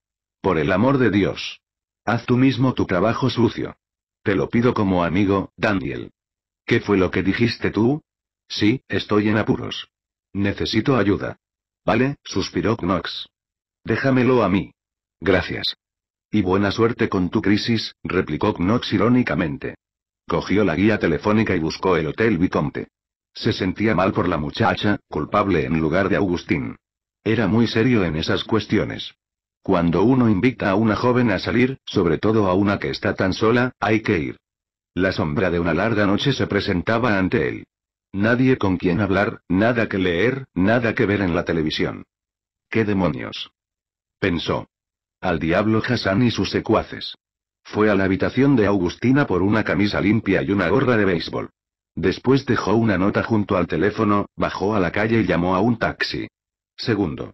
Por el amor de Dios. Haz tú mismo tu trabajo sucio. Te lo pido como amigo, Daniel. ¿Qué fue lo que dijiste tú? Sí, estoy en apuros. Necesito ayuda. Vale, suspiró Knox. Déjamelo a mí. Gracias. Y buena suerte con tu crisis, replicó Knox irónicamente. Cogió la guía telefónica y buscó el Hotel Vicomte. Se sentía mal por la muchacha, culpable en lugar de Agustín. Era muy serio en esas cuestiones. Cuando uno invita a una joven a salir, sobre todo a una que está tan sola, hay que ir. La sombra de una larga noche se presentaba ante él. Nadie con quien hablar, nada que leer, nada que ver en la televisión. ¿Qué demonios? Pensó. Al diablo Hassan y sus secuaces. Fue a la habitación de Agustina por una camisa limpia y una gorra de béisbol. Después dejó una nota junto al teléfono, bajó a la calle y llamó a un taxi. Segundo.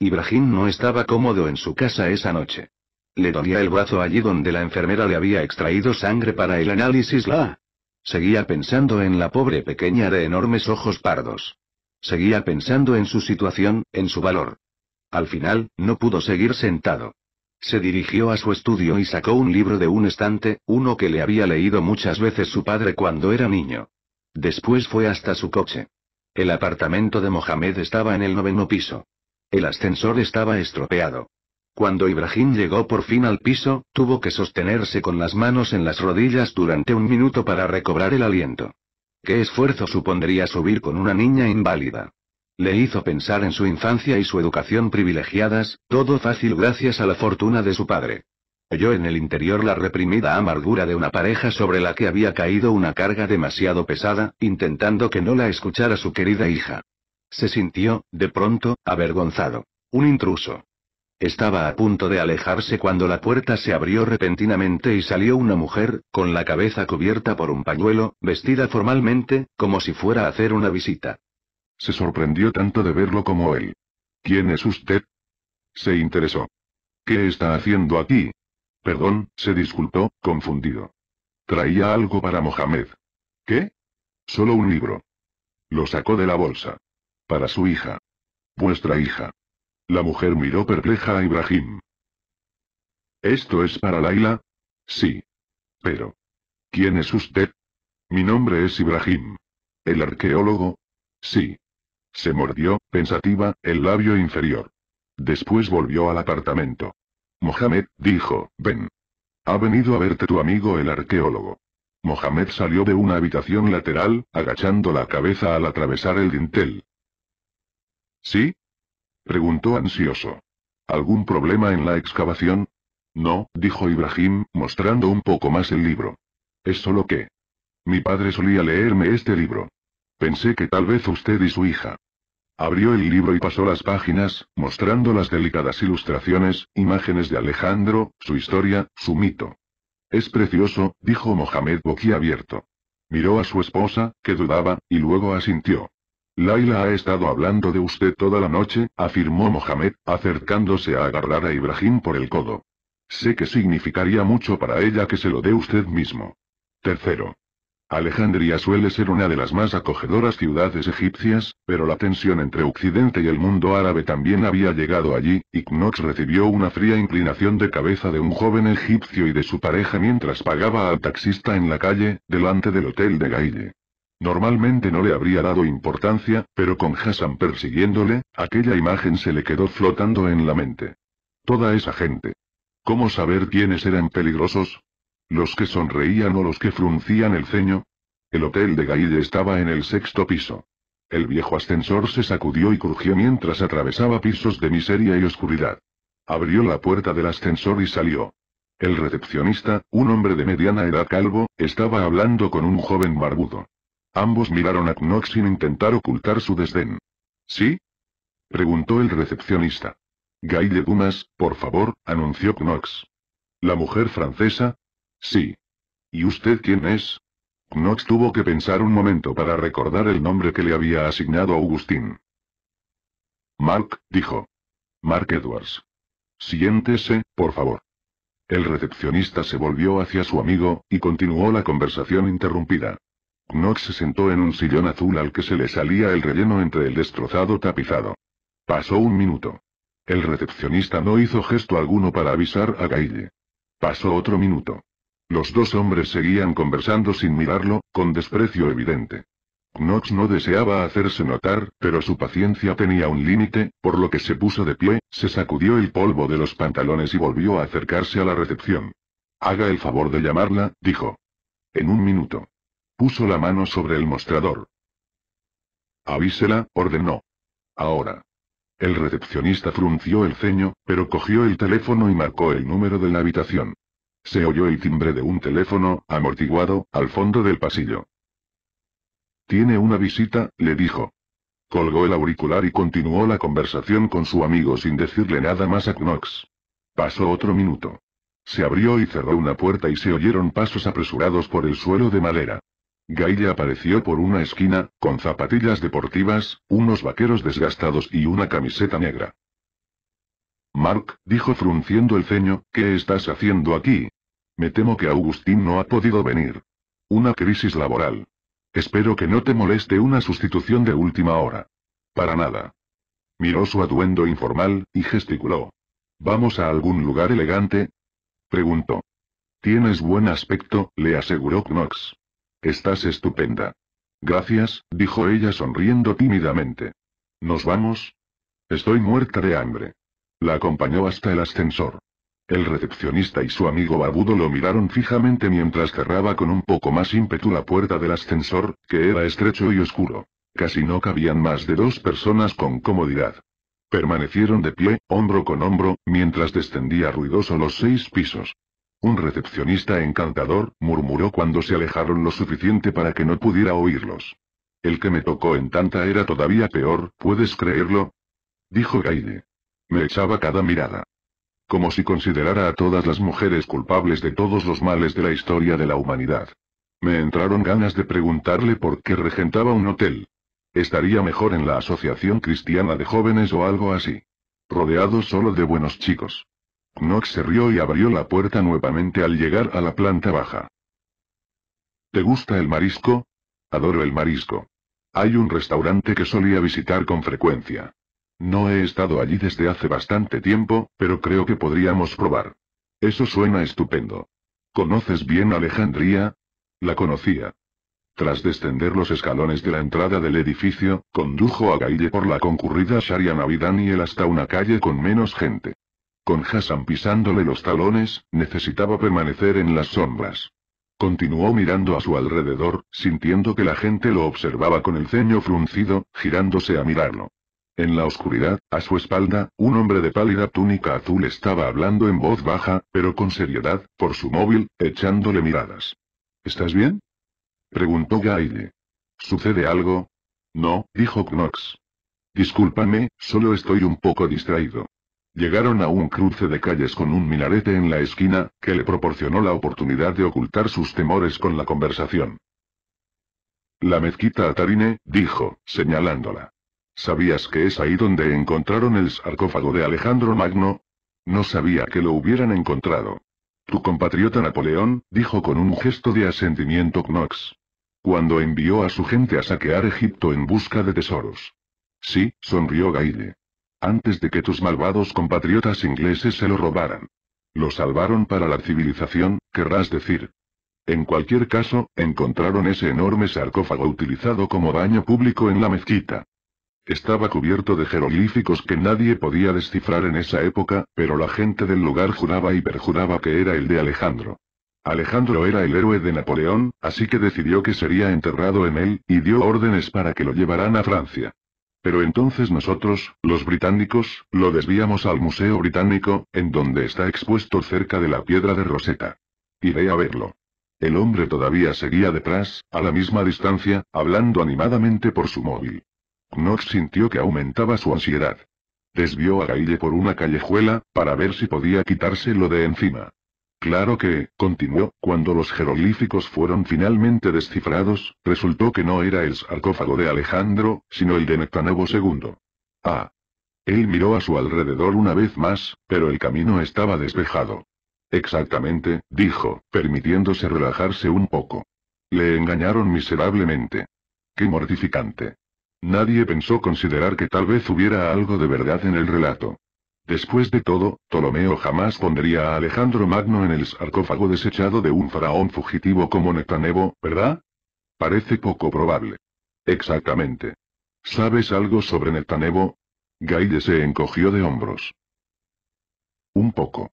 Ibrahim no estaba cómodo en su casa esa noche. Le dolía el brazo allí donde la enfermera le había extraído sangre para el análisis. La ah. seguía pensando en la pobre pequeña de enormes ojos pardos. Seguía pensando en su situación, en su valor. Al final, no pudo seguir sentado. Se dirigió a su estudio y sacó un libro de un estante, uno que le había leído muchas veces su padre cuando era niño. Después fue hasta su coche. El apartamento de Mohamed estaba en el noveno piso. El ascensor estaba estropeado. Cuando Ibrahim llegó por fin al piso, tuvo que sostenerse con las manos en las rodillas durante un minuto para recobrar el aliento. ¿Qué esfuerzo supondría subir con una niña inválida? Le hizo pensar en su infancia y su educación privilegiadas, todo fácil gracias a la fortuna de su padre. Oyó en el interior la reprimida amargura de una pareja sobre la que había caído una carga demasiado pesada, intentando que no la escuchara su querida hija. Se sintió, de pronto, avergonzado. Un intruso. Estaba a punto de alejarse cuando la puerta se abrió repentinamente y salió una mujer, con la cabeza cubierta por un pañuelo, vestida formalmente, como si fuera a hacer una visita. Se sorprendió tanto de verlo como él. ¿Quién es usted? Se interesó. ¿Qué está haciendo aquí? Perdón, se disculpó, confundido. Traía algo para Mohamed. ¿Qué? Solo un libro. Lo sacó de la bolsa. Para su hija. Vuestra hija. La mujer miró perpleja a Ibrahim. ¿Esto es para Laila? Sí. Pero. ¿Quién es usted? Mi nombre es Ibrahim. ¿El arqueólogo? Sí. Se mordió, pensativa, el labio inferior. Después volvió al apartamento. Mohamed, dijo, ven. Ha venido a verte tu amigo el arqueólogo. Mohamed salió de una habitación lateral, agachando la cabeza al atravesar el dintel. ¿Sí? preguntó ansioso. ¿Algún problema en la excavación? No, dijo Ibrahim, mostrando un poco más el libro. Es solo que... Mi padre solía leerme este libro. Pensé que tal vez usted y su hija. Abrió el libro y pasó las páginas, mostrando las delicadas ilustraciones, imágenes de Alejandro, su historia, su mito. Es precioso, dijo Mohamed abierto Miró a su esposa, que dudaba, y luego asintió. Laila ha estado hablando de usted toda la noche, afirmó Mohamed, acercándose a agarrar a Ibrahim por el codo. Sé que significaría mucho para ella que se lo dé usted mismo. Tercero. Alejandría suele ser una de las más acogedoras ciudades egipcias, pero la tensión entre Occidente y el mundo árabe también había llegado allí, y Knox recibió una fría inclinación de cabeza de un joven egipcio y de su pareja mientras pagaba al taxista en la calle, delante del hotel de Gaille. Normalmente no le habría dado importancia, pero con Hassan persiguiéndole, aquella imagen se le quedó flotando en la mente. Toda esa gente. ¿Cómo saber quiénes eran peligrosos? Los que sonreían o los que fruncían el ceño. El hotel de Gaide estaba en el sexto piso. El viejo ascensor se sacudió y crujió mientras atravesaba pisos de miseria y oscuridad. Abrió la puerta del ascensor y salió. El recepcionista, un hombre de mediana edad calvo, estaba hablando con un joven barbudo. Ambos miraron a Knox sin intentar ocultar su desdén. ¿Sí? preguntó el recepcionista. Gaille Dumas, por favor, anunció Knox. La mujer francesa, Sí. ¿Y usted quién es? Knox tuvo que pensar un momento para recordar el nombre que le había asignado Agustín. Mark, dijo. Mark Edwards. Siéntese, por favor. El recepcionista se volvió hacia su amigo, y continuó la conversación interrumpida. Knox se sentó en un sillón azul al que se le salía el relleno entre el destrozado tapizado. Pasó un minuto. El recepcionista no hizo gesto alguno para avisar a Gaille. Pasó otro minuto. Los dos hombres seguían conversando sin mirarlo, con desprecio evidente. Knox no deseaba hacerse notar, pero su paciencia tenía un límite, por lo que se puso de pie, se sacudió el polvo de los pantalones y volvió a acercarse a la recepción. Haga el favor de llamarla, dijo. En un minuto. Puso la mano sobre el mostrador. Avísela, ordenó. Ahora. El recepcionista frunció el ceño, pero cogió el teléfono y marcó el número de la habitación. Se oyó el timbre de un teléfono, amortiguado, al fondo del pasillo. Tiene una visita, le dijo. Colgó el auricular y continuó la conversación con su amigo sin decirle nada más a Knox. Pasó otro minuto. Se abrió y cerró una puerta y se oyeron pasos apresurados por el suelo de madera. Gaile apareció por una esquina, con zapatillas deportivas, unos vaqueros desgastados y una camiseta negra. Mark, dijo frunciendo el ceño, ¿qué estás haciendo aquí? Me temo que Agustín no ha podido venir. Una crisis laboral. Espero que no te moleste una sustitución de última hora. Para nada. Miró su atuendo informal, y gesticuló. ¿Vamos a algún lugar elegante? Preguntó. Tienes buen aspecto, le aseguró Knox. Estás estupenda. Gracias, dijo ella sonriendo tímidamente. ¿Nos vamos? Estoy muerta de hambre. La acompañó hasta el ascensor. El recepcionista y su amigo Babudo lo miraron fijamente mientras cerraba con un poco más ímpetu la puerta del ascensor, que era estrecho y oscuro. Casi no cabían más de dos personas con comodidad. Permanecieron de pie, hombro con hombro, mientras descendía ruidoso los seis pisos. Un recepcionista encantador, murmuró cuando se alejaron lo suficiente para que no pudiera oírlos. El que me tocó en tanta era todavía peor, ¿puedes creerlo? Dijo Gaide. Me echaba cada mirada. Como si considerara a todas las mujeres culpables de todos los males de la historia de la humanidad. Me entraron ganas de preguntarle por qué regentaba un hotel. Estaría mejor en la Asociación Cristiana de Jóvenes o algo así. Rodeado solo de buenos chicos. Knox se rió y abrió la puerta nuevamente al llegar a la planta baja. ¿Te gusta el marisco? Adoro el marisco. Hay un restaurante que solía visitar con frecuencia. No he estado allí desde hace bastante tiempo, pero creo que podríamos probar. Eso suena estupendo. ¿Conoces bien Alejandría? La conocía. Tras descender los escalones de la entrada del edificio, condujo a Gaille por la concurrida Sharia Navidaniel hasta una calle con menos gente. Con Hassan pisándole los talones, necesitaba permanecer en las sombras. Continuó mirando a su alrededor, sintiendo que la gente lo observaba con el ceño fruncido, girándose a mirarlo. En la oscuridad, a su espalda, un hombre de pálida túnica azul estaba hablando en voz baja, pero con seriedad, por su móvil, echándole miradas. ¿Estás bien? preguntó Gaile. ¿Sucede algo? No, dijo Knox. Discúlpame, solo estoy un poco distraído. Llegaron a un cruce de calles con un minarete en la esquina, que le proporcionó la oportunidad de ocultar sus temores con la conversación. La mezquita Atarine, dijo, señalándola. ¿Sabías que es ahí donde encontraron el sarcófago de Alejandro Magno? No sabía que lo hubieran encontrado. Tu compatriota Napoleón, dijo con un gesto de asentimiento Knox. Cuando envió a su gente a saquear Egipto en busca de tesoros. Sí, sonrió Gaile. Antes de que tus malvados compatriotas ingleses se lo robaran. Lo salvaron para la civilización, querrás decir. En cualquier caso, encontraron ese enorme sarcófago utilizado como baño público en la mezquita. Estaba cubierto de jeroglíficos que nadie podía descifrar en esa época, pero la gente del lugar juraba y perjuraba que era el de Alejandro. Alejandro era el héroe de Napoleón, así que decidió que sería enterrado en él, y dio órdenes para que lo llevaran a Francia. Pero entonces nosotros, los británicos, lo desviamos al Museo Británico, en donde está expuesto cerca de la piedra de Rosetta. Iré a verlo. El hombre todavía seguía detrás, a la misma distancia, hablando animadamente por su móvil. Knox sintió que aumentaba su ansiedad. Desvió a Gaille por una callejuela, para ver si podía quitárselo de encima. Claro que, continuó, cuando los jeroglíficos fueron finalmente descifrados, resultó que no era el sarcófago de Alejandro, sino el de Nectanebo II. Ah. Él miró a su alrededor una vez más, pero el camino estaba despejado. Exactamente, dijo, permitiéndose relajarse un poco. Le engañaron miserablemente. Qué mortificante. Nadie pensó considerar que tal vez hubiera algo de verdad en el relato. Después de todo, Ptolomeo jamás pondría a Alejandro Magno en el sarcófago desechado de un faraón fugitivo como Netanebo, ¿verdad? Parece poco probable. Exactamente. ¿Sabes algo sobre Netanebo? Gaide se encogió de hombros. Un poco.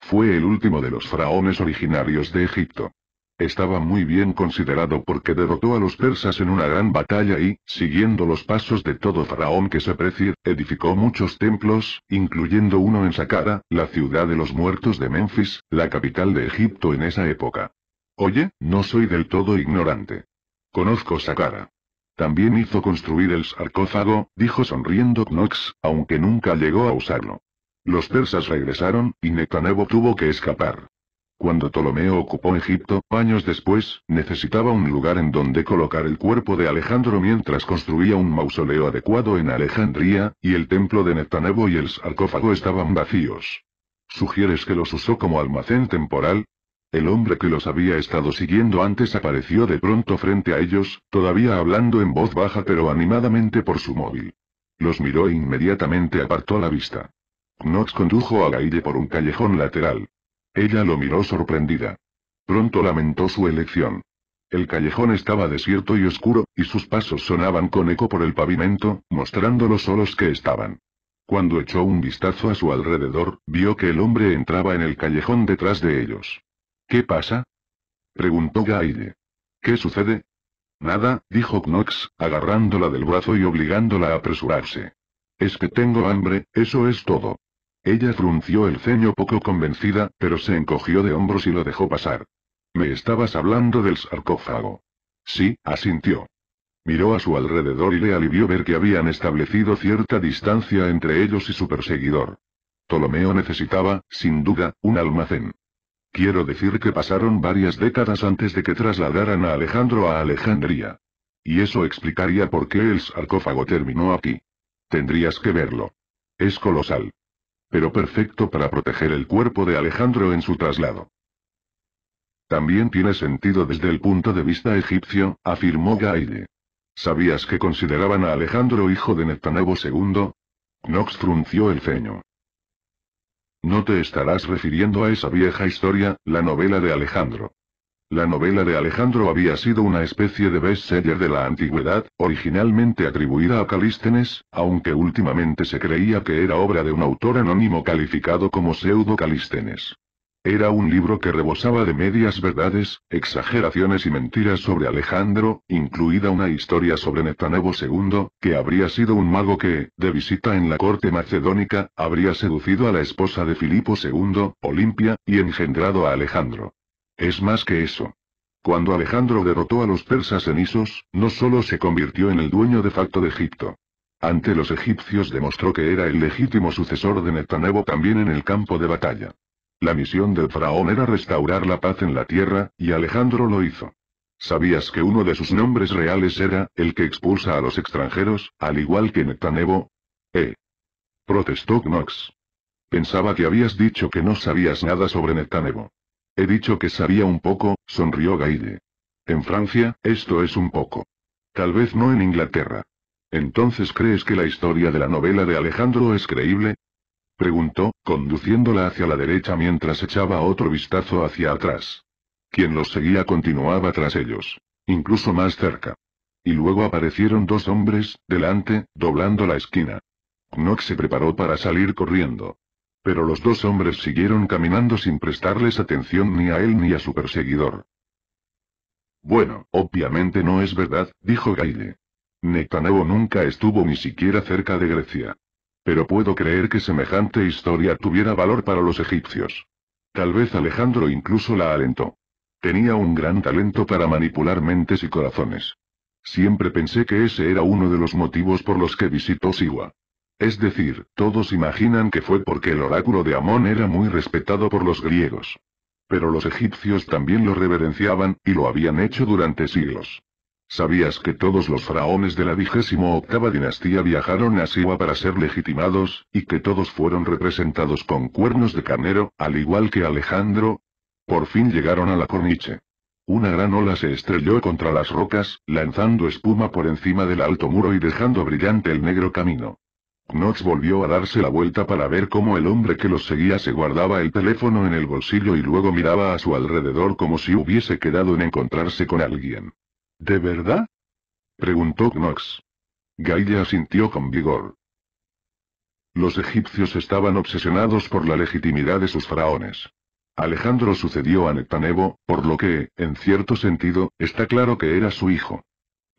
Fue el último de los faraones originarios de Egipto. Estaba muy bien considerado porque derrotó a los persas en una gran batalla y, siguiendo los pasos de todo faraón que se precie, edificó muchos templos, incluyendo uno en Sakara, la ciudad de los muertos de Memphis, la capital de Egipto en esa época. Oye, no soy del todo ignorante. Conozco Sakara. También hizo construir el sarcófago, dijo sonriendo Knox, aunque nunca llegó a usarlo. Los persas regresaron, y Netanebo tuvo que escapar. Cuando Ptolomeo ocupó Egipto, años después, necesitaba un lugar en donde colocar el cuerpo de Alejandro mientras construía un mausoleo adecuado en Alejandría, y el templo de Netanebo y el sarcófago estaban vacíos. ¿Sugieres que los usó como almacén temporal? El hombre que los había estado siguiendo antes apareció de pronto frente a ellos, todavía hablando en voz baja pero animadamente por su móvil. Los miró e inmediatamente apartó la vista. Knox condujo a Gaille por un callejón lateral. Ella lo miró sorprendida. Pronto lamentó su elección. El callejón estaba desierto y oscuro, y sus pasos sonaban con eco por el pavimento, mostrando los solos que estaban. Cuando echó un vistazo a su alrededor, vio que el hombre entraba en el callejón detrás de ellos. ¿Qué pasa? preguntó Gaille. ¿Qué sucede? Nada, dijo Knox, agarrándola del brazo y obligándola a apresurarse. Es que tengo hambre, eso es todo. Ella frunció el ceño poco convencida, pero se encogió de hombros y lo dejó pasar. Me estabas hablando del sarcófago. Sí, asintió. Miró a su alrededor y le alivió ver que habían establecido cierta distancia entre ellos y su perseguidor. Ptolomeo necesitaba, sin duda, un almacén. Quiero decir que pasaron varias décadas antes de que trasladaran a Alejandro a Alejandría. Y eso explicaría por qué el sarcófago terminó aquí. Tendrías que verlo. Es colosal pero perfecto para proteger el cuerpo de Alejandro en su traslado. También tiene sentido desde el punto de vista egipcio, afirmó Gaide. ¿Sabías que consideraban a Alejandro hijo de Netanabo II? Knox frunció el ceño. No te estarás refiriendo a esa vieja historia, la novela de Alejandro. La novela de Alejandro había sido una especie de bestseller de la antigüedad, originalmente atribuida a Calístenes, aunque últimamente se creía que era obra de un autor anónimo calificado como pseudo Calístenes. Era un libro que rebosaba de medias verdades, exageraciones y mentiras sobre Alejandro, incluida una historia sobre Netanebo II, que habría sido un mago que, de visita en la corte macedónica, habría seducido a la esposa de Filipo II, Olimpia, y engendrado a Alejandro. Es más que eso. Cuando Alejandro derrotó a los persas en Isos, no solo se convirtió en el dueño de facto de Egipto. Ante los egipcios demostró que era el legítimo sucesor de Netanebo también en el campo de batalla. La misión del faraón era restaurar la paz en la tierra, y Alejandro lo hizo. ¿Sabías que uno de sus nombres reales era, el que expulsa a los extranjeros, al igual que Netanebo? Eh. Protestó Knox. Pensaba que habías dicho que no sabías nada sobre Netanebo. He dicho que sabía un poco, sonrió Gaille. En Francia, esto es un poco. Tal vez no en Inglaterra. ¿Entonces crees que la historia de la novela de Alejandro es creíble? Preguntó, conduciéndola hacia la derecha mientras echaba otro vistazo hacia atrás. Quien los seguía continuaba tras ellos. Incluso más cerca. Y luego aparecieron dos hombres, delante, doblando la esquina. Knox se preparó para salir corriendo. Pero los dos hombres siguieron caminando sin prestarles atención ni a él ni a su perseguidor. Bueno, obviamente no es verdad, dijo Gaile. Netanyahu nunca estuvo ni siquiera cerca de Grecia. Pero puedo creer que semejante historia tuviera valor para los egipcios. Tal vez Alejandro incluso la alentó. Tenía un gran talento para manipular mentes y corazones. Siempre pensé que ese era uno de los motivos por los que visitó Siwa. Es decir, todos imaginan que fue porque el oráculo de Amón era muy respetado por los griegos. Pero los egipcios también lo reverenciaban, y lo habían hecho durante siglos. ¿Sabías que todos los faraones de la vigésimo octava dinastía viajaron a Siwa para ser legitimados, y que todos fueron representados con cuernos de carnero, al igual que Alejandro? Por fin llegaron a la corniche. Una gran ola se estrelló contra las rocas, lanzando espuma por encima del alto muro y dejando brillante el negro camino. Knox volvió a darse la vuelta para ver cómo el hombre que los seguía se guardaba el teléfono en el bolsillo y luego miraba a su alrededor como si hubiese quedado en encontrarse con alguien. ¿De verdad? preguntó Knox. Gaia asintió con vigor. Los egipcios estaban obsesionados por la legitimidad de sus faraones. Alejandro sucedió a Netanebo, por lo que, en cierto sentido, está claro que era su hijo.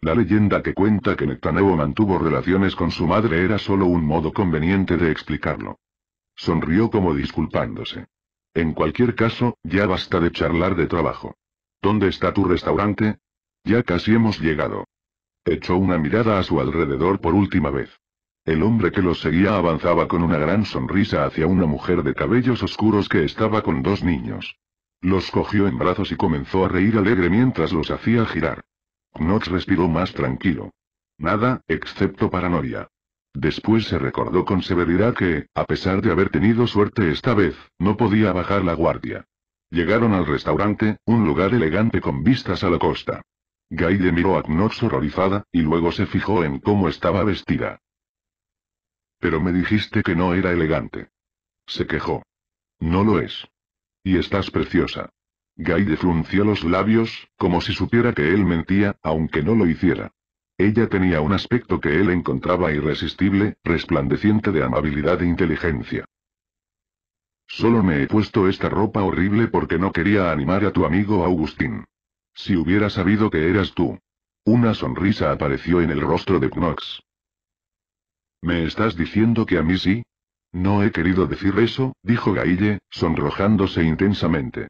La leyenda que cuenta que Nectanebo mantuvo relaciones con su madre era solo un modo conveniente de explicarlo. Sonrió como disculpándose. En cualquier caso, ya basta de charlar de trabajo. ¿Dónde está tu restaurante? Ya casi hemos llegado. Echó una mirada a su alrededor por última vez. El hombre que los seguía avanzaba con una gran sonrisa hacia una mujer de cabellos oscuros que estaba con dos niños. Los cogió en brazos y comenzó a reír alegre mientras los hacía girar. Knox respiró más tranquilo. Nada, excepto paranoia. Después se recordó con severidad que, a pesar de haber tenido suerte esta vez, no podía bajar la guardia. Llegaron al restaurante, un lugar elegante con vistas a la costa. Gaide miró a Knox horrorizada, y luego se fijó en cómo estaba vestida. Pero me dijiste que no era elegante. Se quejó. No lo es. Y estás preciosa. Gaille frunció los labios, como si supiera que él mentía, aunque no lo hiciera. Ella tenía un aspecto que él encontraba irresistible, resplandeciente de amabilidad e inteligencia. Solo me he puesto esta ropa horrible porque no quería animar a tu amigo Agustín. Si hubiera sabido que eras tú. Una sonrisa apareció en el rostro de Knox. ¿Me estás diciendo que a mí sí? No he querido decir eso, dijo Gaille, sonrojándose intensamente.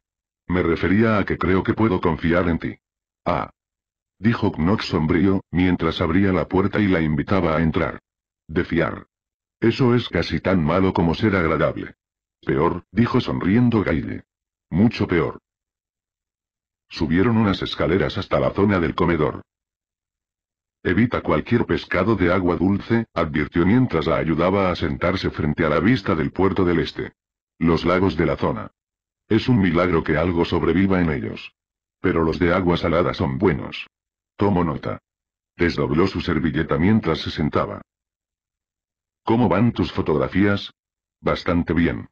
Me refería a que creo que puedo confiar en ti. Ah. Dijo Knox sombrío, mientras abría la puerta y la invitaba a entrar. De fiar. Eso es casi tan malo como ser agradable. Peor, dijo sonriendo Gaile. Mucho peor. Subieron unas escaleras hasta la zona del comedor. Evita cualquier pescado de agua dulce, advirtió mientras la ayudaba a sentarse frente a la vista del puerto del este. Los lagos de la zona. Es un milagro que algo sobreviva en ellos. Pero los de agua salada son buenos. Tomo nota. Desdobló su servilleta mientras se sentaba. ¿Cómo van tus fotografías? Bastante bien.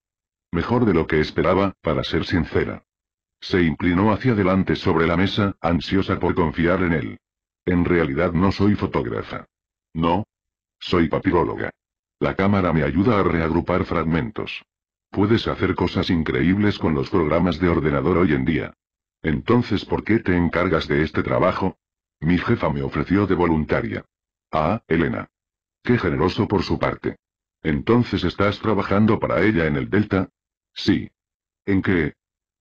Mejor de lo que esperaba, para ser sincera. Se inclinó hacia adelante sobre la mesa, ansiosa por confiar en él. En realidad no soy fotógrafa. No. Soy papiróloga. La cámara me ayuda a reagrupar fragmentos. Puedes hacer cosas increíbles con los programas de ordenador hoy en día. Entonces, ¿por qué te encargas de este trabajo? Mi jefa me ofreció de voluntaria. Ah, Elena. Qué generoso por su parte. Entonces estás trabajando para ella en el Delta? Sí. ¿En qué?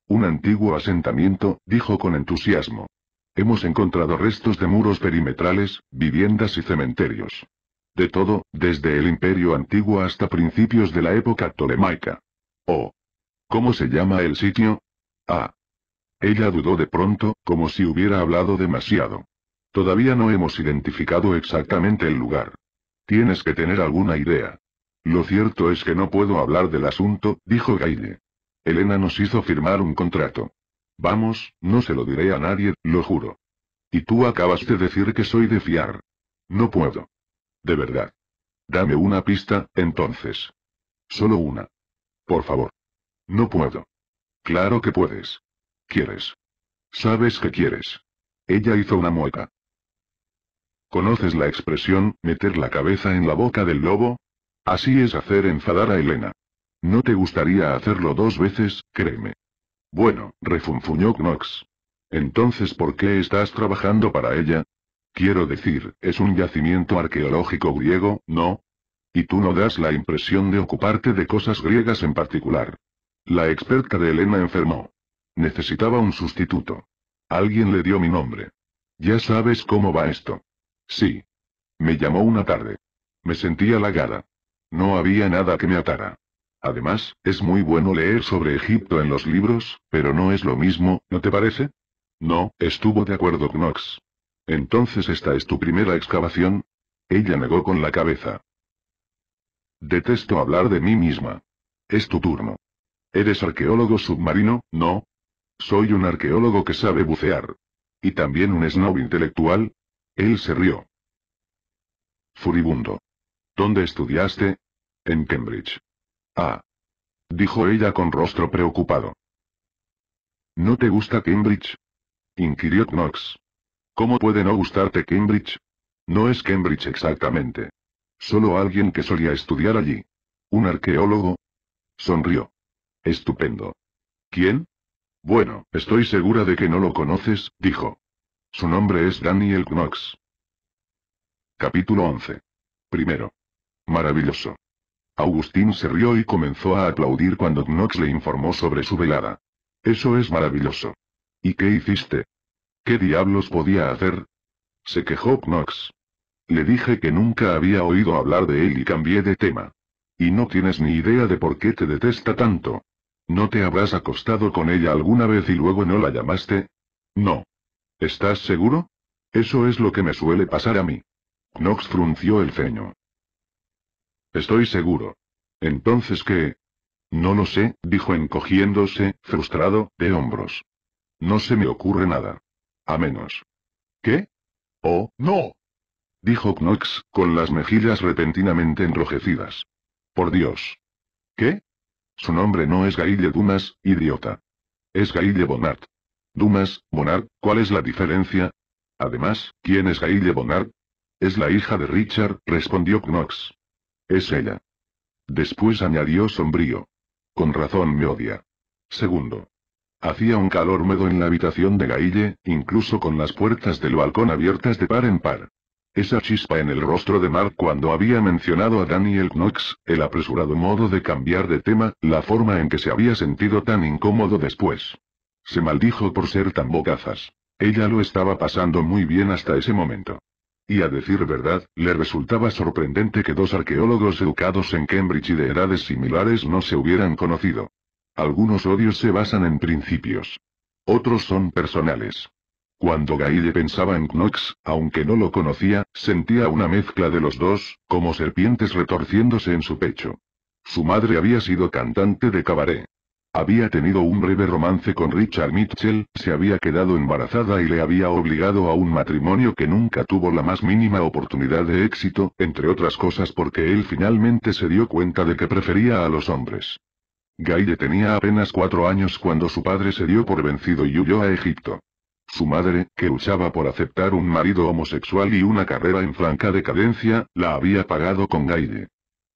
Un antiguo asentamiento, dijo con entusiasmo. Hemos encontrado restos de muros perimetrales, viviendas y cementerios. De todo, desde el imperio antiguo hasta principios de la época tolemaica. ¿Cómo se llama el sitio? Ah. Ella dudó de pronto, como si hubiera hablado demasiado. Todavía no hemos identificado exactamente el lugar. Tienes que tener alguna idea. Lo cierto es que no puedo hablar del asunto, dijo Gaile. Elena nos hizo firmar un contrato. Vamos, no se lo diré a nadie, lo juro. Y tú acabas de decir que soy de fiar. No puedo. De verdad. Dame una pista, entonces. Solo una. Por favor. No puedo. Claro que puedes. Quieres. Sabes que quieres. Ella hizo una mueca. ¿Conoces la expresión, meter la cabeza en la boca del lobo? Así es hacer enfadar a Elena. No te gustaría hacerlo dos veces, créeme. Bueno, refunfuñó Knox. Entonces, ¿por qué estás trabajando para ella? Quiero decir, es un yacimiento arqueológico griego, ¿no? Y tú no das la impresión de ocuparte de cosas griegas en particular. La experta de Elena enfermó. Necesitaba un sustituto. Alguien le dio mi nombre. Ya sabes cómo va esto. Sí. Me llamó una tarde. Me sentí halagada. No había nada que me atara. Además, es muy bueno leer sobre Egipto en los libros, pero no es lo mismo, ¿no te parece? No, estuvo de acuerdo Knox. Entonces esta es tu primera excavación. Ella negó con la cabeza. Detesto hablar de mí misma. Es tu turno. Eres arqueólogo submarino, ¿no? Soy un arqueólogo que sabe bucear. Y también un snob intelectual. Él se rió. Furibundo. ¿Dónde estudiaste? En Cambridge. Ah. Dijo ella con rostro preocupado. ¿No te gusta Cambridge? Inquirió Knox. ¿Cómo puede no gustarte Cambridge? No es Cambridge exactamente. Solo alguien que solía estudiar allí. ¿Un arqueólogo? Sonrió. Estupendo. ¿Quién? Bueno, estoy segura de que no lo conoces, dijo. Su nombre es Daniel Knox. Capítulo 11. Primero. Maravilloso. Agustín se rió y comenzó a aplaudir cuando Knox le informó sobre su velada. Eso es maravilloso. ¿Y qué hiciste? ¿Qué diablos podía hacer? Se quejó Knox. Le dije que nunca había oído hablar de él y cambié de tema. Y no tienes ni idea de por qué te detesta tanto. ¿No te habrás acostado con ella alguna vez y luego no la llamaste? No. ¿Estás seguro? Eso es lo que me suele pasar a mí. Knox frunció el ceño. Estoy seguro. Entonces, ¿qué? No lo sé, dijo encogiéndose, frustrado, de hombros. No se me ocurre nada. A menos. ¿Qué? Oh, no dijo Knox, con las mejillas repentinamente enrojecidas. Por Dios. ¿Qué? Su nombre no es Gaille Dumas, idiota. Es Gaille Bonard. Dumas, Bonard, ¿cuál es la diferencia? Además, ¿quién es Gaille Bonard? Es la hija de Richard, respondió Knox. Es ella. Después añadió sombrío. Con razón me odia. Segundo. Hacía un calor medo en la habitación de Gaille, incluso con las puertas del balcón abiertas de par en par. Esa chispa en el rostro de Mark cuando había mencionado a Daniel Knox, el apresurado modo de cambiar de tema, la forma en que se había sentido tan incómodo después. Se maldijo por ser tan bocazas. Ella lo estaba pasando muy bien hasta ese momento. Y a decir verdad, le resultaba sorprendente que dos arqueólogos educados en Cambridge y de edades similares no se hubieran conocido. Algunos odios se basan en principios. Otros son personales. Cuando Gaide pensaba en Knox, aunque no lo conocía, sentía una mezcla de los dos, como serpientes retorciéndose en su pecho. Su madre había sido cantante de cabaret. Había tenido un breve romance con Richard Mitchell, se había quedado embarazada y le había obligado a un matrimonio que nunca tuvo la más mínima oportunidad de éxito, entre otras cosas porque él finalmente se dio cuenta de que prefería a los hombres. Gaide tenía apenas cuatro años cuando su padre se dio por vencido y huyó a Egipto. Su madre, que luchaba por aceptar un marido homosexual y una carrera en franca decadencia, la había pagado con Gaide.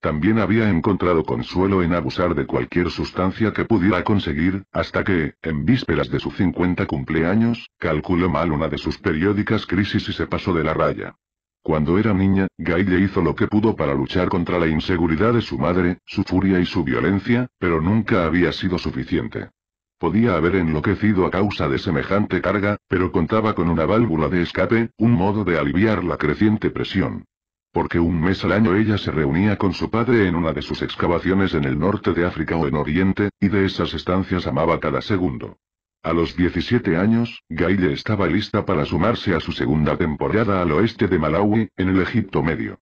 También había encontrado consuelo en abusar de cualquier sustancia que pudiera conseguir, hasta que, en vísperas de su 50 cumpleaños, calculó mal una de sus periódicas crisis y se pasó de la raya. Cuando era niña, Gaille hizo lo que pudo para luchar contra la inseguridad de su madre, su furia y su violencia, pero nunca había sido suficiente. Podía haber enloquecido a causa de semejante carga, pero contaba con una válvula de escape, un modo de aliviar la creciente presión. Porque un mes al año ella se reunía con su padre en una de sus excavaciones en el norte de África o en Oriente, y de esas estancias amaba cada segundo. A los 17 años, Gaile estaba lista para sumarse a su segunda temporada al oeste de Malawi, en el Egipto Medio.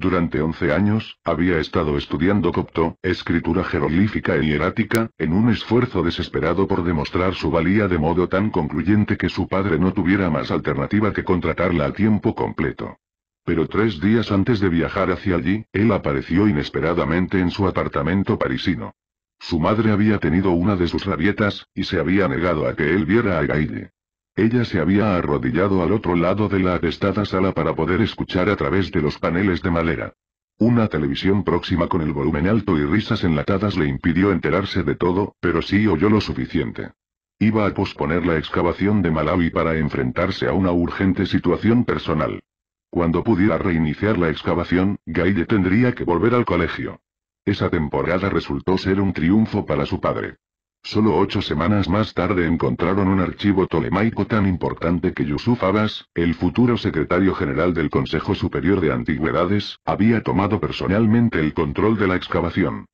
Durante 11 años, había estado estudiando copto, escritura jeroglífica e hierática, en un esfuerzo desesperado por demostrar su valía de modo tan concluyente que su padre no tuviera más alternativa que contratarla a tiempo completo. Pero tres días antes de viajar hacia allí, él apareció inesperadamente en su apartamento parisino. Su madre había tenido una de sus rabietas, y se había negado a que él viera a Gaille. Ella se había arrodillado al otro lado de la atestada sala para poder escuchar a través de los paneles de madera. Una televisión próxima con el volumen alto y risas enlatadas le impidió enterarse de todo, pero sí oyó lo suficiente. Iba a posponer la excavación de Malawi para enfrentarse a una urgente situación personal. Cuando pudiera reiniciar la excavación, Gaille tendría que volver al colegio. Esa temporada resultó ser un triunfo para su padre. Solo ocho semanas más tarde encontraron un archivo tolemaico tan importante que Yusuf Abbas, el futuro secretario general del Consejo Superior de Antigüedades, había tomado personalmente el control de la excavación.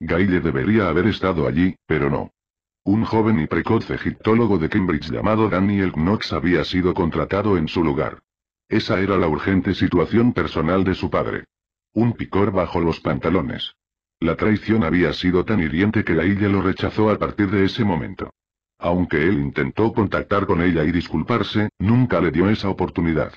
Gaile debería haber estado allí, pero no. Un joven y precoz egiptólogo de Cambridge llamado Daniel Knox había sido contratado en su lugar. Esa era la urgente situación personal de su padre. Un picor bajo los pantalones. La traición había sido tan hiriente que la ella lo rechazó a partir de ese momento. Aunque él intentó contactar con ella y disculparse, nunca le dio esa oportunidad.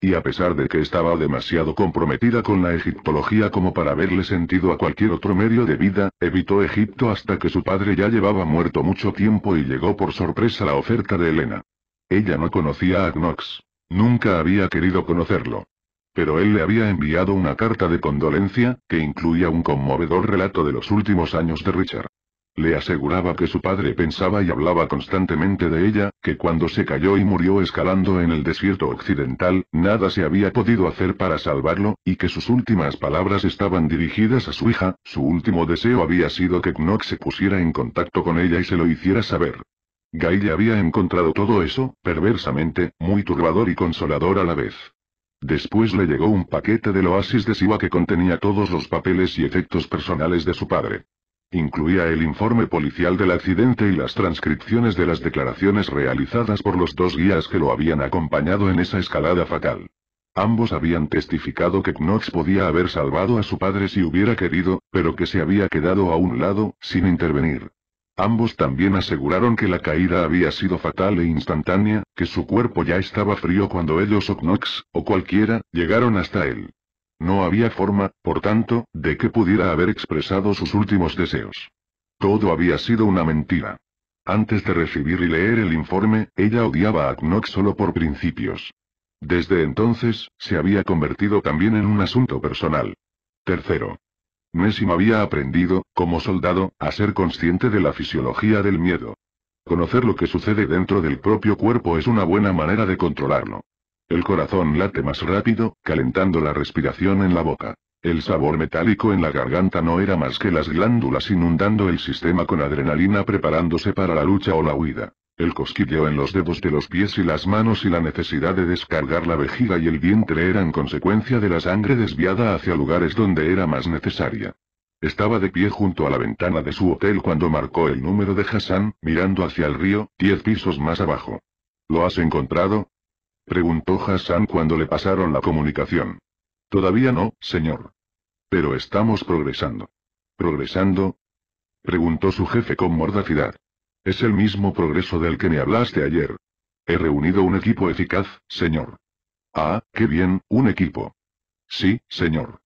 Y a pesar de que estaba demasiado comprometida con la egiptología como para haberle sentido a cualquier otro medio de vida, evitó Egipto hasta que su padre ya llevaba muerto mucho tiempo y llegó por sorpresa la oferta de Elena. Ella no conocía a Agnox. Nunca había querido conocerlo pero él le había enviado una carta de condolencia, que incluía un conmovedor relato de los últimos años de Richard. Le aseguraba que su padre pensaba y hablaba constantemente de ella, que cuando se cayó y murió escalando en el desierto occidental, nada se había podido hacer para salvarlo, y que sus últimas palabras estaban dirigidas a su hija, su último deseo había sido que Knox se pusiera en contacto con ella y se lo hiciera saber. Gail había encontrado todo eso, perversamente, muy turbador y consolador a la vez. Después le llegó un paquete del oasis de Siwa que contenía todos los papeles y efectos personales de su padre. Incluía el informe policial del accidente y las transcripciones de las declaraciones realizadas por los dos guías que lo habían acompañado en esa escalada fatal. Ambos habían testificado que Knox podía haber salvado a su padre si hubiera querido, pero que se había quedado a un lado, sin intervenir. Ambos también aseguraron que la caída había sido fatal e instantánea, que su cuerpo ya estaba frío cuando ellos o Knox, o cualquiera, llegaron hasta él. No había forma, por tanto, de que pudiera haber expresado sus últimos deseos. Todo había sido una mentira. Antes de recibir y leer el informe, ella odiaba a Knox solo por principios. Desde entonces, se había convertido también en un asunto personal. Tercero. Messi había aprendido, como soldado, a ser consciente de la fisiología del miedo. Conocer lo que sucede dentro del propio cuerpo es una buena manera de controlarlo. El corazón late más rápido, calentando la respiración en la boca. El sabor metálico en la garganta no era más que las glándulas inundando el sistema con adrenalina preparándose para la lucha o la huida. El cosquilleo en los dedos de los pies y las manos y la necesidad de descargar la vejiga y el vientre eran consecuencia de la sangre desviada hacia lugares donde era más necesaria. Estaba de pie junto a la ventana de su hotel cuando marcó el número de Hassan, mirando hacia el río, diez pisos más abajo. ¿Lo has encontrado? preguntó Hassan cuando le pasaron la comunicación. Todavía no, señor. Pero estamos progresando. ¿Progresando? preguntó su jefe con mordacidad. Es el mismo progreso del que me hablaste ayer. He reunido un equipo eficaz, señor. Ah, qué bien, un equipo. Sí, señor.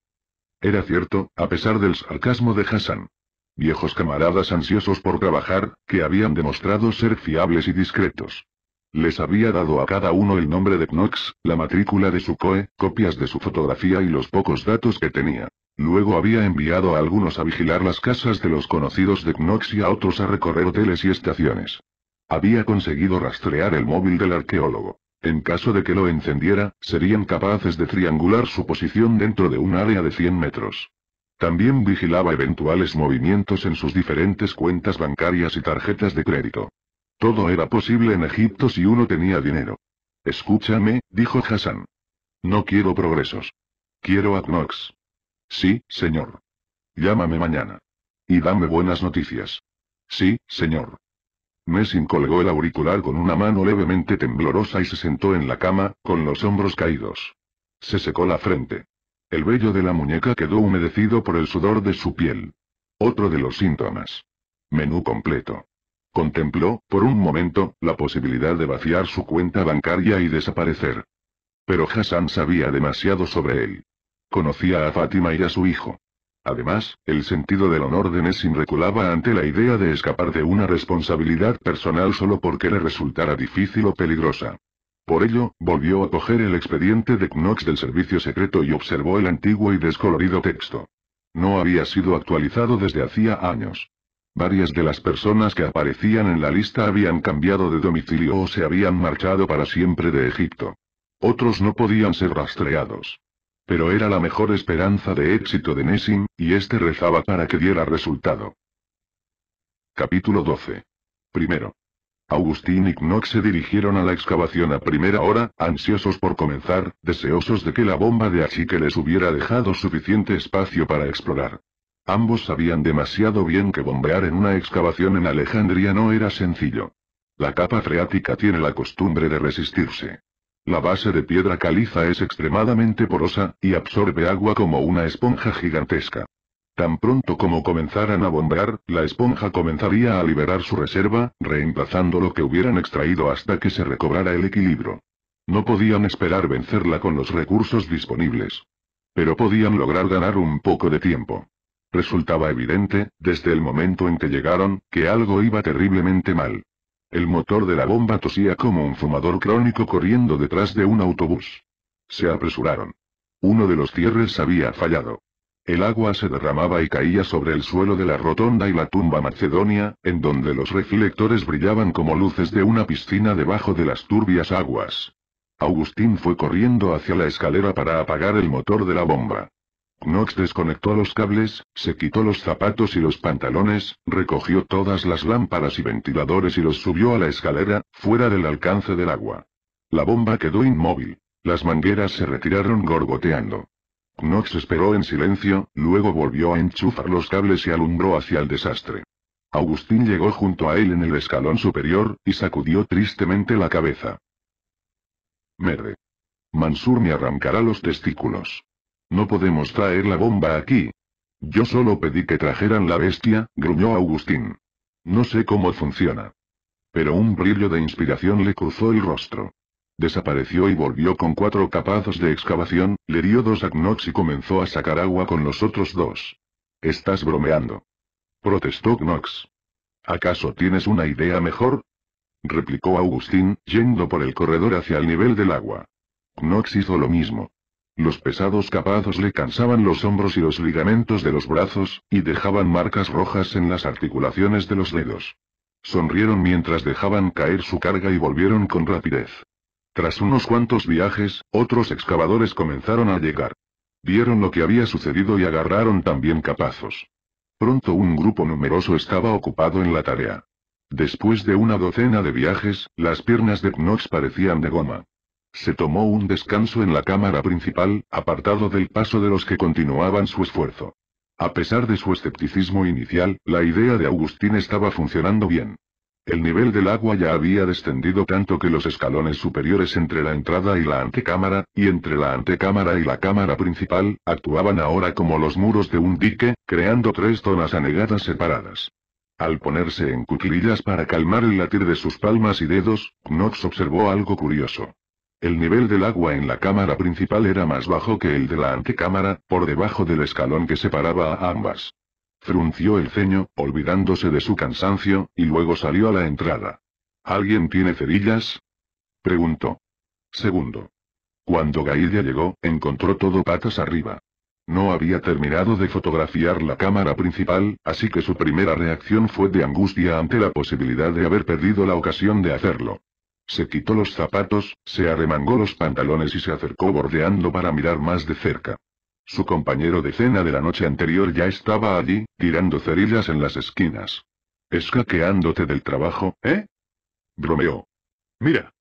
Era cierto, a pesar del sarcasmo de Hassan. Viejos camaradas ansiosos por trabajar, que habían demostrado ser fiables y discretos. Les había dado a cada uno el nombre de Knox, la matrícula de su COE, copias de su fotografía y los pocos datos que tenía. Luego había enviado a algunos a vigilar las casas de los conocidos de Knox y a otros a recorrer hoteles y estaciones. Había conseguido rastrear el móvil del arqueólogo. En caso de que lo encendiera, serían capaces de triangular su posición dentro de un área de 100 metros. También vigilaba eventuales movimientos en sus diferentes cuentas bancarias y tarjetas de crédito. Todo era posible en Egipto si uno tenía dinero. Escúchame, dijo Hassan. No quiero progresos. Quiero a Sí, señor. Llámame mañana. Y dame buenas noticias. Sí, señor. Messing colgó el auricular con una mano levemente temblorosa y se sentó en la cama, con los hombros caídos. Se secó la frente. El vello de la muñeca quedó humedecido por el sudor de su piel. Otro de los síntomas. Menú completo. Contempló, por un momento, la posibilidad de vaciar su cuenta bancaria y desaparecer. Pero Hassan sabía demasiado sobre él. Conocía a Fátima y a su hijo. Además, el sentido del honor de Nessim reculaba ante la idea de escapar de una responsabilidad personal solo porque le resultara difícil o peligrosa. Por ello, volvió a coger el expediente de Knox del servicio secreto y observó el antiguo y descolorido texto. No había sido actualizado desde hacía años. Varias de las personas que aparecían en la lista habían cambiado de domicilio o se habían marchado para siempre de Egipto. Otros no podían ser rastreados. Pero era la mejor esperanza de éxito de Nessim, y este rezaba para que diera resultado. Capítulo 12. Primero. Agustín y Knox se dirigieron a la excavación a primera hora, ansiosos por comenzar, deseosos de que la bomba de Achique les hubiera dejado suficiente espacio para explorar. Ambos sabían demasiado bien que bombear en una excavación en Alejandría no era sencillo. La capa freática tiene la costumbre de resistirse. La base de piedra caliza es extremadamente porosa, y absorbe agua como una esponja gigantesca. Tan pronto como comenzaran a bombear, la esponja comenzaría a liberar su reserva, reemplazando lo que hubieran extraído hasta que se recobrara el equilibrio. No podían esperar vencerla con los recursos disponibles. Pero podían lograr ganar un poco de tiempo. Resultaba evidente, desde el momento en que llegaron, que algo iba terriblemente mal. El motor de la bomba tosía como un fumador crónico corriendo detrás de un autobús. Se apresuraron. Uno de los cierres había fallado. El agua se derramaba y caía sobre el suelo de la rotonda y la tumba macedonia, en donde los reflectores brillaban como luces de una piscina debajo de las turbias aguas. Agustín fue corriendo hacia la escalera para apagar el motor de la bomba. Knox desconectó los cables, se quitó los zapatos y los pantalones, recogió todas las lámparas y ventiladores y los subió a la escalera, fuera del alcance del agua. La bomba quedó inmóvil. Las mangueras se retiraron gorgoteando. Knox esperó en silencio, luego volvió a enchufar los cables y alumbró hacia el desastre. Agustín llegó junto a él en el escalón superior, y sacudió tristemente la cabeza. Merde. Mansur me arrancará los testículos. No podemos traer la bomba aquí. Yo solo pedí que trajeran la bestia, gruñó Agustín. No sé cómo funciona. Pero un brillo de inspiración le cruzó el rostro. Desapareció y volvió con cuatro capazos de excavación, le dio dos a Knox y comenzó a sacar agua con los otros dos. Estás bromeando. Protestó Knox. ¿Acaso tienes una idea mejor? replicó Agustín, yendo por el corredor hacia el nivel del agua. Knox hizo lo mismo. Los pesados capazos le cansaban los hombros y los ligamentos de los brazos, y dejaban marcas rojas en las articulaciones de los dedos. Sonrieron mientras dejaban caer su carga y volvieron con rapidez. Tras unos cuantos viajes, otros excavadores comenzaron a llegar. Vieron lo que había sucedido y agarraron también capazos. Pronto un grupo numeroso estaba ocupado en la tarea. Después de una docena de viajes, las piernas de Knox parecían de goma. Se tomó un descanso en la cámara principal, apartado del paso de los que continuaban su esfuerzo. A pesar de su escepticismo inicial, la idea de Agustín estaba funcionando bien. El nivel del agua ya había descendido tanto que los escalones superiores entre la entrada y la antecámara, y entre la antecámara y la cámara principal, actuaban ahora como los muros de un dique, creando tres zonas anegadas separadas. Al ponerse en cuclillas para calmar el latir de sus palmas y dedos, Knox observó algo curioso. El nivel del agua en la cámara principal era más bajo que el de la antecámara, por debajo del escalón que separaba a ambas. Frunció el ceño, olvidándose de su cansancio, y luego salió a la entrada. ¿Alguien tiene cerillas? Preguntó. Segundo. Cuando Gaidia llegó, encontró todo patas arriba. No había terminado de fotografiar la cámara principal, así que su primera reacción fue de angustia ante la posibilidad de haber perdido la ocasión de hacerlo. Se quitó los zapatos, se arremangó los pantalones y se acercó bordeando para mirar más de cerca. Su compañero de cena de la noche anterior ya estaba allí, tirando cerillas en las esquinas. Escaqueándote del trabajo, ¿eh? Bromeó. Mira.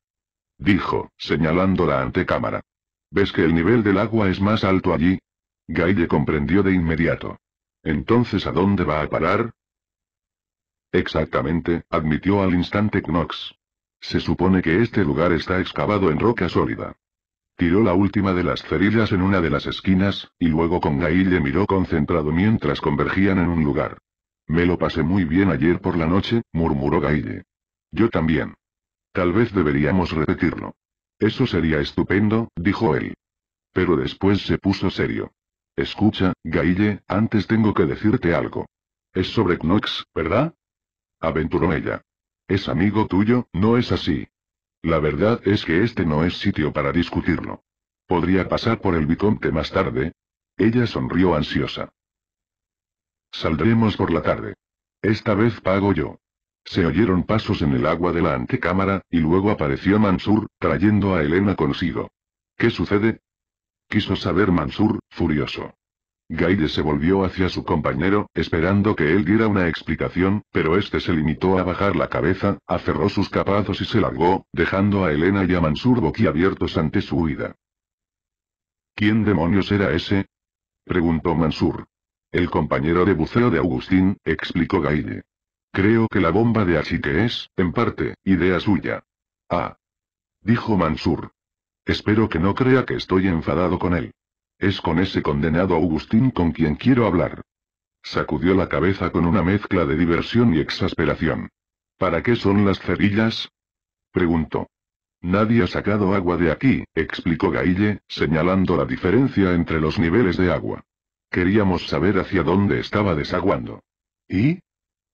Dijo, señalando la antecámara. ¿Ves que el nivel del agua es más alto allí? Gaille comprendió de inmediato. Entonces, ¿a dónde va a parar? Exactamente, admitió al instante Knox. Se supone que este lugar está excavado en roca sólida. Tiró la última de las cerillas en una de las esquinas, y luego con Gaille miró concentrado mientras convergían en un lugar. Me lo pasé muy bien ayer por la noche, murmuró Gaille. Yo también. Tal vez deberíamos repetirlo. Eso sería estupendo, dijo él. Pero después se puso serio. Escucha, Gaille, antes tengo que decirte algo. Es sobre Knox, ¿verdad? Aventuró ella es amigo tuyo, ¿no es así? La verdad es que este no es sitio para discutirlo. ¿Podría pasar por el Vicomte más tarde? Ella sonrió ansiosa. Saldremos por la tarde. Esta vez pago yo. Se oyeron pasos en el agua de la antecámara, y luego apareció Mansur, trayendo a Elena consigo. ¿Qué sucede? Quiso saber Mansur, furioso. Gaide se volvió hacia su compañero, esperando que él diera una explicación, pero este se limitó a bajar la cabeza, aferró sus capazos y se largó, dejando a Elena y a Mansur boquiabiertos ante su huida. ¿Quién demonios era ese? preguntó Mansur. El compañero de buceo de Agustín, explicó Gaide. Creo que la bomba de Achique es, en parte, idea suya. Ah. Dijo Mansur. Espero que no crea que estoy enfadado con él. Es con ese condenado Agustín con quien quiero hablar. Sacudió la cabeza con una mezcla de diversión y exasperación. ¿Para qué son las cerillas? Preguntó. Nadie ha sacado agua de aquí, explicó Gaille, señalando la diferencia entre los niveles de agua. Queríamos saber hacia dónde estaba desaguando. ¿Y?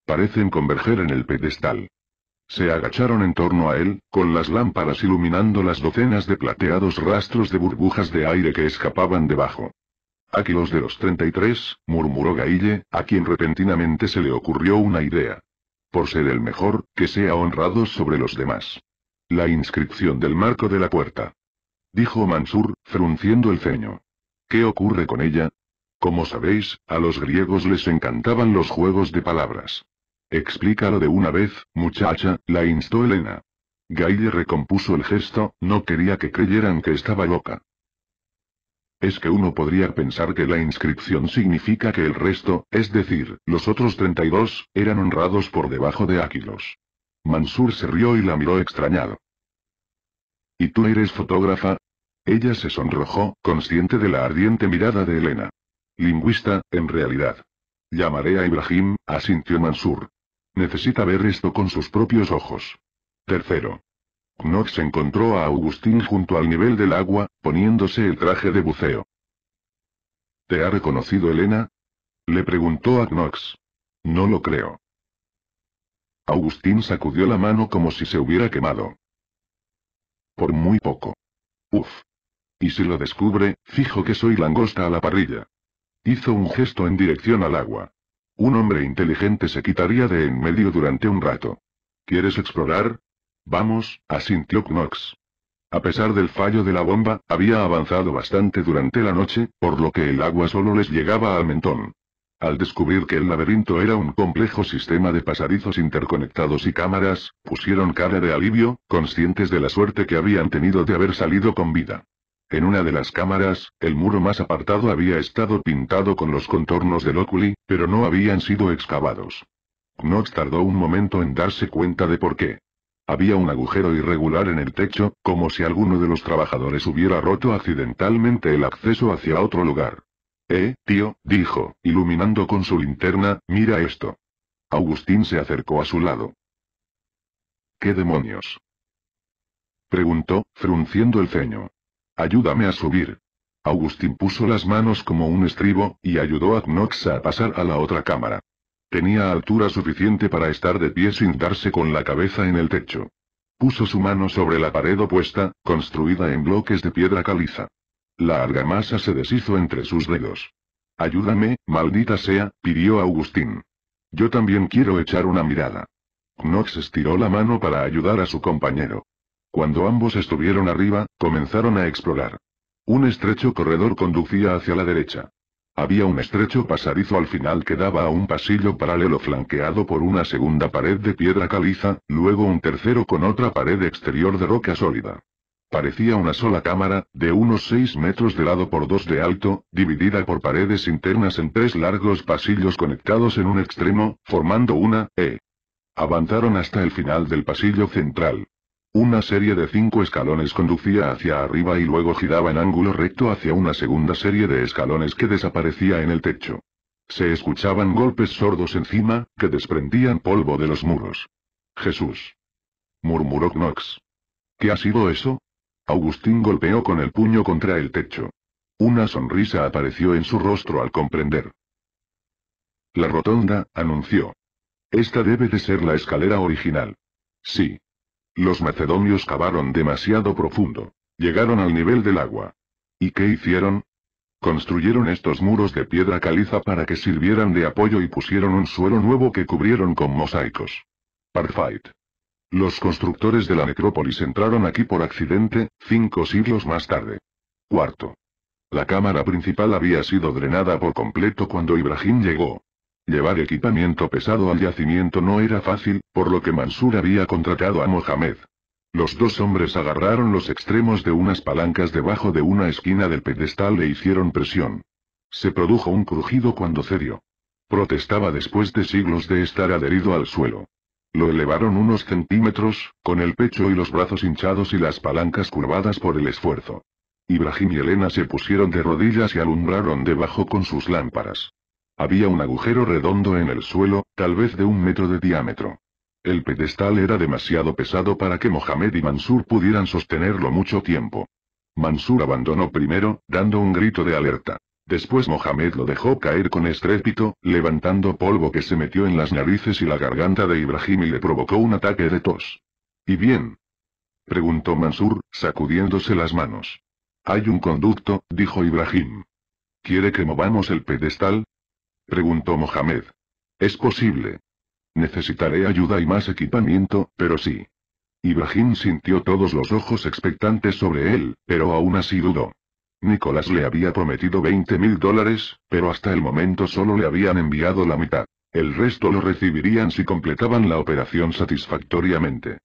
Parecen converger en el pedestal. Se agacharon en torno a él, con las lámparas iluminando las docenas de plateados rastros de burbujas de aire que escapaban debajo. Aquí los de los 33, murmuró Gaille, a quien repentinamente se le ocurrió una idea. Por ser el mejor, que sea honrado sobre los demás. La inscripción del marco de la puerta. Dijo Mansur, frunciendo el ceño. ¿Qué ocurre con ella? Como sabéis, a los griegos les encantaban los juegos de palabras. Explícalo de una vez, muchacha, la instó Elena. Gaille recompuso el gesto, no quería que creyeran que estaba loca. Es que uno podría pensar que la inscripción significa que el resto, es decir, los otros 32, eran honrados por debajo de Aquilos. Mansur se rió y la miró extrañado. ¿Y tú eres fotógrafa? Ella se sonrojó, consciente de la ardiente mirada de Elena. Lingüista, en realidad. Llamaré a Ibrahim, asintió Mansur. Necesita ver esto con sus propios ojos. Tercero. Knox encontró a Agustín junto al nivel del agua, poniéndose el traje de buceo. ¿Te ha reconocido Elena? Le preguntó a Knox. No lo creo. Agustín sacudió la mano como si se hubiera quemado. Por muy poco. Uf. Y si lo descubre, fijo que soy langosta a la parrilla. Hizo un gesto en dirección al agua. Un hombre inteligente se quitaría de en medio durante un rato. ¿Quieres explorar? Vamos, asintió Knox. A pesar del fallo de la bomba, había avanzado bastante durante la noche, por lo que el agua solo les llegaba al mentón. Al descubrir que el laberinto era un complejo sistema de pasadizos interconectados y cámaras, pusieron cara de alivio, conscientes de la suerte que habían tenido de haber salido con vida. En una de las cámaras, el muro más apartado había estado pintado con los contornos del óculi, pero no habían sido excavados. Knox tardó un momento en darse cuenta de por qué. Había un agujero irregular en el techo, como si alguno de los trabajadores hubiera roto accidentalmente el acceso hacia otro lugar. Eh, tío, dijo, iluminando con su linterna, mira esto. Agustín se acercó a su lado. ¿Qué demonios? preguntó, frunciendo el ceño. Ayúdame a subir. Agustín puso las manos como un estribo, y ayudó a Knox a pasar a la otra cámara. Tenía altura suficiente para estar de pie sin darse con la cabeza en el techo. Puso su mano sobre la pared opuesta, construida en bloques de piedra caliza. La argamasa se deshizo entre sus dedos. Ayúdame, maldita sea, pidió Agustín. Yo también quiero echar una mirada. Knox estiró la mano para ayudar a su compañero. Cuando ambos estuvieron arriba, comenzaron a explorar. Un estrecho corredor conducía hacia la derecha. Había un estrecho pasadizo al final que daba a un pasillo paralelo flanqueado por una segunda pared de piedra caliza, luego un tercero con otra pared exterior de roca sólida. Parecía una sola cámara, de unos 6 metros de lado por dos de alto, dividida por paredes internas en tres largos pasillos conectados en un extremo, formando una E. Avanzaron hasta el final del pasillo central. Una serie de cinco escalones conducía hacia arriba y luego giraba en ángulo recto hacia una segunda serie de escalones que desaparecía en el techo. Se escuchaban golpes sordos encima, que desprendían polvo de los muros. Jesús. murmuró Knox. ¿Qué ha sido eso? Agustín golpeó con el puño contra el techo. Una sonrisa apareció en su rostro al comprender. La rotonda, anunció. Esta debe de ser la escalera original. Sí. Los macedonios cavaron demasiado profundo. Llegaron al nivel del agua. ¿Y qué hicieron? Construyeron estos muros de piedra caliza para que sirvieran de apoyo y pusieron un suelo nuevo que cubrieron con mosaicos. Parfait. Los constructores de la necrópolis entraron aquí por accidente, cinco siglos más tarde. Cuarto. La cámara principal había sido drenada por completo cuando Ibrahim llegó. Llevar equipamiento pesado al yacimiento no era fácil, por lo que Mansur había contratado a Mohamed. Los dos hombres agarraron los extremos de unas palancas debajo de una esquina del pedestal e hicieron presión. Se produjo un crujido cuando cedió. Protestaba después de siglos de estar adherido al suelo. Lo elevaron unos centímetros, con el pecho y los brazos hinchados y las palancas curvadas por el esfuerzo. Ibrahim y Elena se pusieron de rodillas y alumbraron debajo con sus lámparas. Había un agujero redondo en el suelo, tal vez de un metro de diámetro. El pedestal era demasiado pesado para que Mohamed y Mansur pudieran sostenerlo mucho tiempo. Mansur abandonó primero, dando un grito de alerta. Después Mohamed lo dejó caer con estrépito, levantando polvo que se metió en las narices y la garganta de Ibrahim y le provocó un ataque de tos. ¿Y bien? preguntó Mansur, sacudiéndose las manos. Hay un conducto, dijo Ibrahim. ¿Quiere que movamos el pedestal? Preguntó Mohamed. Es posible. Necesitaré ayuda y más equipamiento, pero sí. Ibrahim sintió todos los ojos expectantes sobre él, pero aún así dudó. Nicolás le había prometido 20 mil dólares, pero hasta el momento solo le habían enviado la mitad. El resto lo recibirían si completaban la operación satisfactoriamente.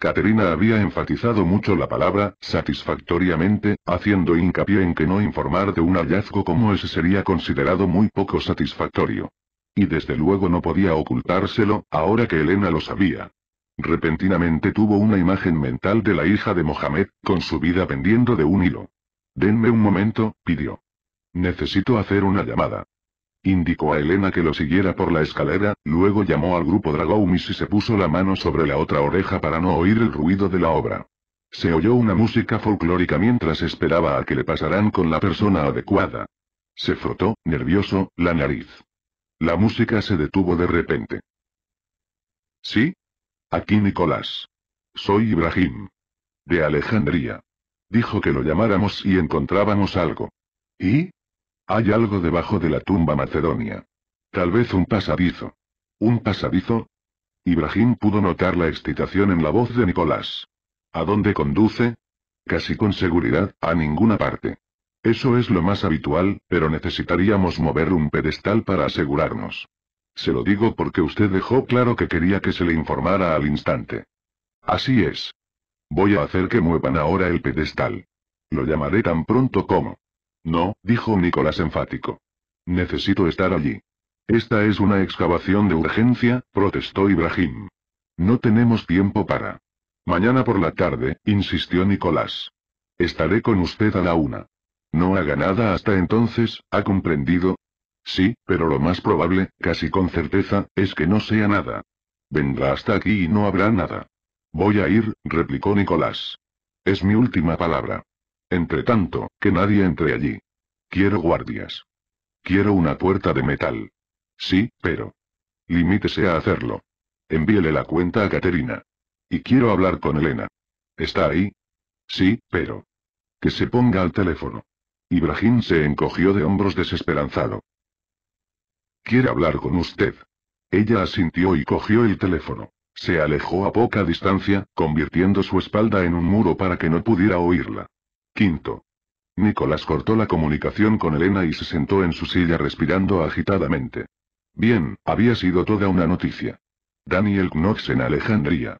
Caterina había enfatizado mucho la palabra, satisfactoriamente, haciendo hincapié en que no informar de un hallazgo como ese sería considerado muy poco satisfactorio. Y desde luego no podía ocultárselo, ahora que Elena lo sabía. Repentinamente tuvo una imagen mental de la hija de Mohamed, con su vida pendiendo de un hilo. Denme un momento, pidió. Necesito hacer una llamada. Indicó a Elena que lo siguiera por la escalera, luego llamó al grupo Dragoumis y se puso la mano sobre la otra oreja para no oír el ruido de la obra. Se oyó una música folclórica mientras esperaba a que le pasaran con la persona adecuada. Se frotó, nervioso, la nariz. La música se detuvo de repente. ¿Sí? Aquí Nicolás. Soy Ibrahim. De Alejandría. Dijo que lo llamáramos y encontrábamos algo. ¿Y? Hay algo debajo de la tumba macedonia. Tal vez un pasadizo. ¿Un pasadizo? Ibrahim pudo notar la excitación en la voz de Nicolás. ¿A dónde conduce? Casi con seguridad, a ninguna parte. Eso es lo más habitual, pero necesitaríamos mover un pedestal para asegurarnos. Se lo digo porque usted dejó claro que quería que se le informara al instante. Así es. Voy a hacer que muevan ahora el pedestal. Lo llamaré tan pronto como. No, dijo Nicolás enfático. Necesito estar allí. Esta es una excavación de urgencia, protestó Ibrahim. No tenemos tiempo para. Mañana por la tarde, insistió Nicolás. Estaré con usted a la una. No haga nada hasta entonces, ¿ha comprendido? Sí, pero lo más probable, casi con certeza, es que no sea nada. Vendrá hasta aquí y no habrá nada. Voy a ir, replicó Nicolás. Es mi última palabra. Entre tanto, que nadie entre allí. Quiero guardias. Quiero una puerta de metal. Sí, pero. Limítese a hacerlo. Envíele la cuenta a Caterina. Y quiero hablar con Elena. ¿Está ahí? Sí, pero. Que se ponga al teléfono. Ibrahim se encogió de hombros desesperanzado. Quiere hablar con usted. Ella asintió y cogió el teléfono. Se alejó a poca distancia, convirtiendo su espalda en un muro para que no pudiera oírla. Quinto. Nicolás cortó la comunicación con Elena y se sentó en su silla respirando agitadamente. Bien, había sido toda una noticia. Daniel Knox en Alejandría.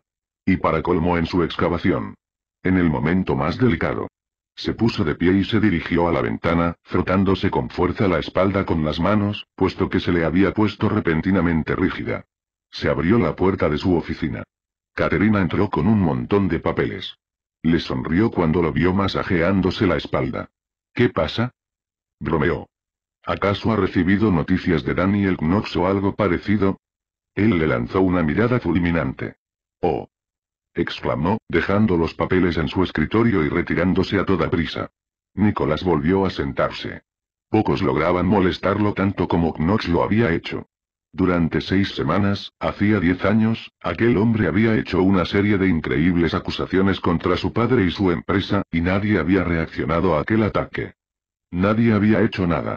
Y para colmo en su excavación. En el momento más delicado. Se puso de pie y se dirigió a la ventana, frotándose con fuerza la espalda con las manos, puesto que se le había puesto repentinamente rígida. Se abrió la puerta de su oficina. Caterina entró con un montón de papeles. Le sonrió cuando lo vio masajeándose la espalda. ¿Qué pasa? Bromeó. ¿Acaso ha recibido noticias de Daniel Knox o algo parecido? Él le lanzó una mirada fulminante. Oh. exclamó, dejando los papeles en su escritorio y retirándose a toda prisa. Nicolás volvió a sentarse. Pocos lograban molestarlo tanto como Knox lo había hecho. Durante seis semanas, hacía diez años, aquel hombre había hecho una serie de increíbles acusaciones contra su padre y su empresa, y nadie había reaccionado a aquel ataque. Nadie había hecho nada.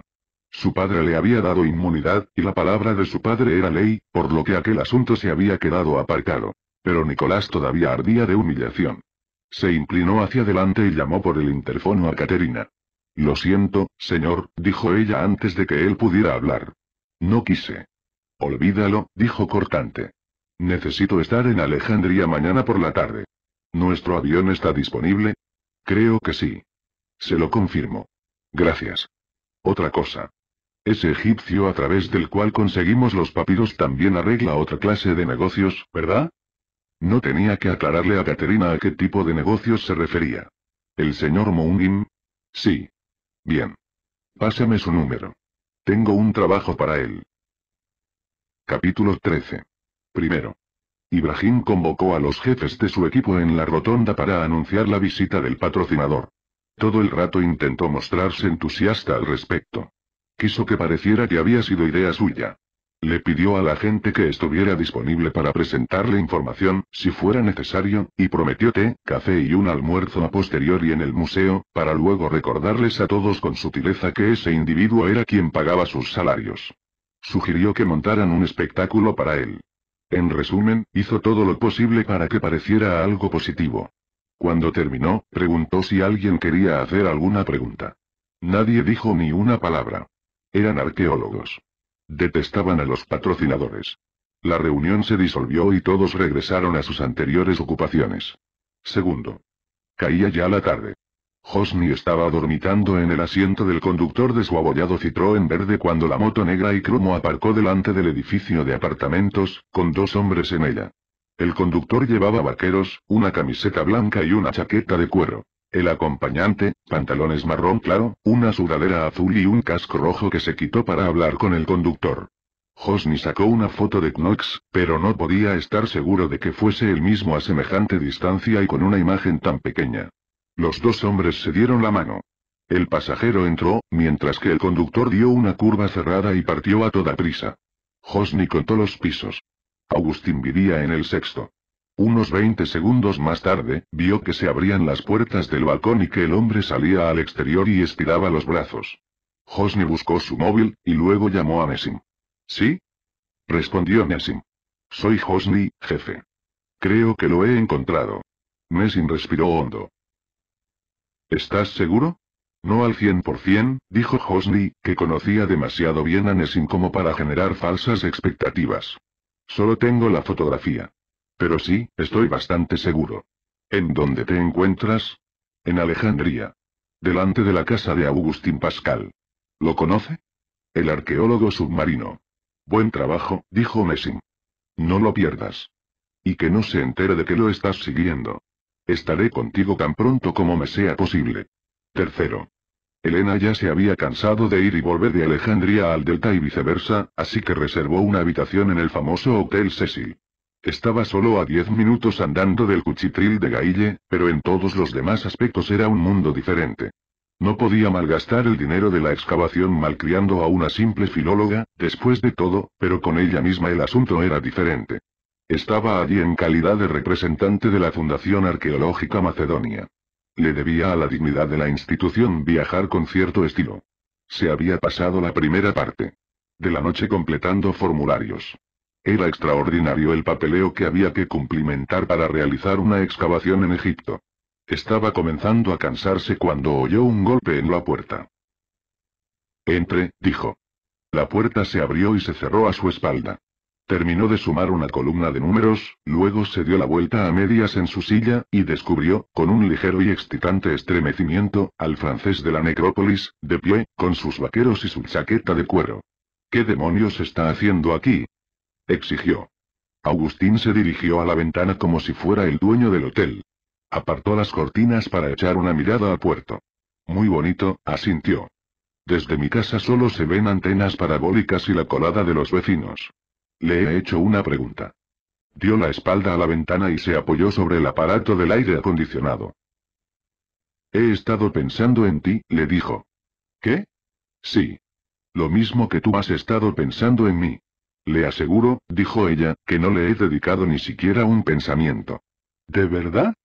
Su padre le había dado inmunidad, y la palabra de su padre era ley, por lo que aquel asunto se había quedado aparcado. Pero Nicolás todavía ardía de humillación. Se inclinó hacia adelante y llamó por el interfono a Caterina. Lo siento, señor, dijo ella antes de que él pudiera hablar. No quise. Olvídalo, dijo cortante. Necesito estar en Alejandría mañana por la tarde. ¿Nuestro avión está disponible? Creo que sí. Se lo confirmo. Gracias. Otra cosa. Ese egipcio a través del cual conseguimos los papiros también arregla otra clase de negocios, ¿verdad? No tenía que aclararle a Caterina a qué tipo de negocios se refería. ¿El señor Mounim? Sí. Bien. Pásame su número. Tengo un trabajo para él. Capítulo 13. Primero. Ibrahim convocó a los jefes de su equipo en la rotonda para anunciar la visita del patrocinador. Todo el rato intentó mostrarse entusiasta al respecto. Quiso que pareciera que había sido idea suya. Le pidió a la gente que estuviera disponible para presentarle información, si fuera necesario, y prometió té, café y un almuerzo a posteriori en el museo, para luego recordarles a todos con sutileza que ese individuo era quien pagaba sus salarios. Sugirió que montaran un espectáculo para él. En resumen, hizo todo lo posible para que pareciera algo positivo. Cuando terminó, preguntó si alguien quería hacer alguna pregunta. Nadie dijo ni una palabra. Eran arqueólogos. Detestaban a los patrocinadores. La reunión se disolvió y todos regresaron a sus anteriores ocupaciones. Segundo. Caía ya la tarde. Hosni estaba dormitando en el asiento del conductor de su abollado Citroën verde cuando la moto negra y cromo aparcó delante del edificio de apartamentos, con dos hombres en ella. El conductor llevaba vaqueros, una camiseta blanca y una chaqueta de cuero. El acompañante, pantalones marrón claro, una sudadera azul y un casco rojo que se quitó para hablar con el conductor. Hosni sacó una foto de Knox, pero no podía estar seguro de que fuese el mismo a semejante distancia y con una imagen tan pequeña. Los dos hombres se dieron la mano. El pasajero entró, mientras que el conductor dio una curva cerrada y partió a toda prisa. Hosni contó los pisos. Agustín vivía en el sexto. Unos 20 segundos más tarde, vio que se abrían las puertas del balcón y que el hombre salía al exterior y estiraba los brazos. Hosni buscó su móvil, y luego llamó a Messim. ¿Sí? Respondió Messim. Soy Hosni, jefe. Creo que lo he encontrado. Messin respiró hondo. ¿Estás seguro? No al 100%, dijo Hosni, que conocía demasiado bien a Nessin como para generar falsas expectativas. Solo tengo la fotografía. Pero sí, estoy bastante seguro. ¿En dónde te encuentras? En Alejandría. Delante de la casa de Agustín Pascal. ¿Lo conoce? El arqueólogo submarino. Buen trabajo, dijo Nessing. No lo pierdas. Y que no se entere de que lo estás siguiendo. Estaré contigo tan pronto como me sea posible. Tercero. Elena ya se había cansado de ir y volver de Alejandría al Delta y viceversa, así que reservó una habitación en el famoso Hotel Cecil. Estaba solo a diez minutos andando del cuchitril de Gaille, pero en todos los demás aspectos era un mundo diferente. No podía malgastar el dinero de la excavación malcriando a una simple filóloga, después de todo, pero con ella misma el asunto era diferente. Estaba allí en calidad de representante de la Fundación Arqueológica Macedonia. Le debía a la dignidad de la institución viajar con cierto estilo. Se había pasado la primera parte de la noche completando formularios. Era extraordinario el papeleo que había que cumplimentar para realizar una excavación en Egipto. Estaba comenzando a cansarse cuando oyó un golpe en la puerta. Entre, dijo. La puerta se abrió y se cerró a su espalda. Terminó de sumar una columna de números, luego se dio la vuelta a medias en su silla, y descubrió, con un ligero y excitante estremecimiento, al francés de la necrópolis, de pie, con sus vaqueros y su chaqueta de cuero. ¿Qué demonios está haciendo aquí? exigió. Agustín se dirigió a la ventana como si fuera el dueño del hotel. Apartó las cortinas para echar una mirada a puerto. Muy bonito, asintió. Desde mi casa solo se ven antenas parabólicas y la colada de los vecinos. Le he hecho una pregunta. Dio la espalda a la ventana y se apoyó sobre el aparato del aire acondicionado. He estado pensando en ti, le dijo. ¿Qué? Sí. Lo mismo que tú has estado pensando en mí. Le aseguro, dijo ella, que no le he dedicado ni siquiera un pensamiento. ¿De verdad?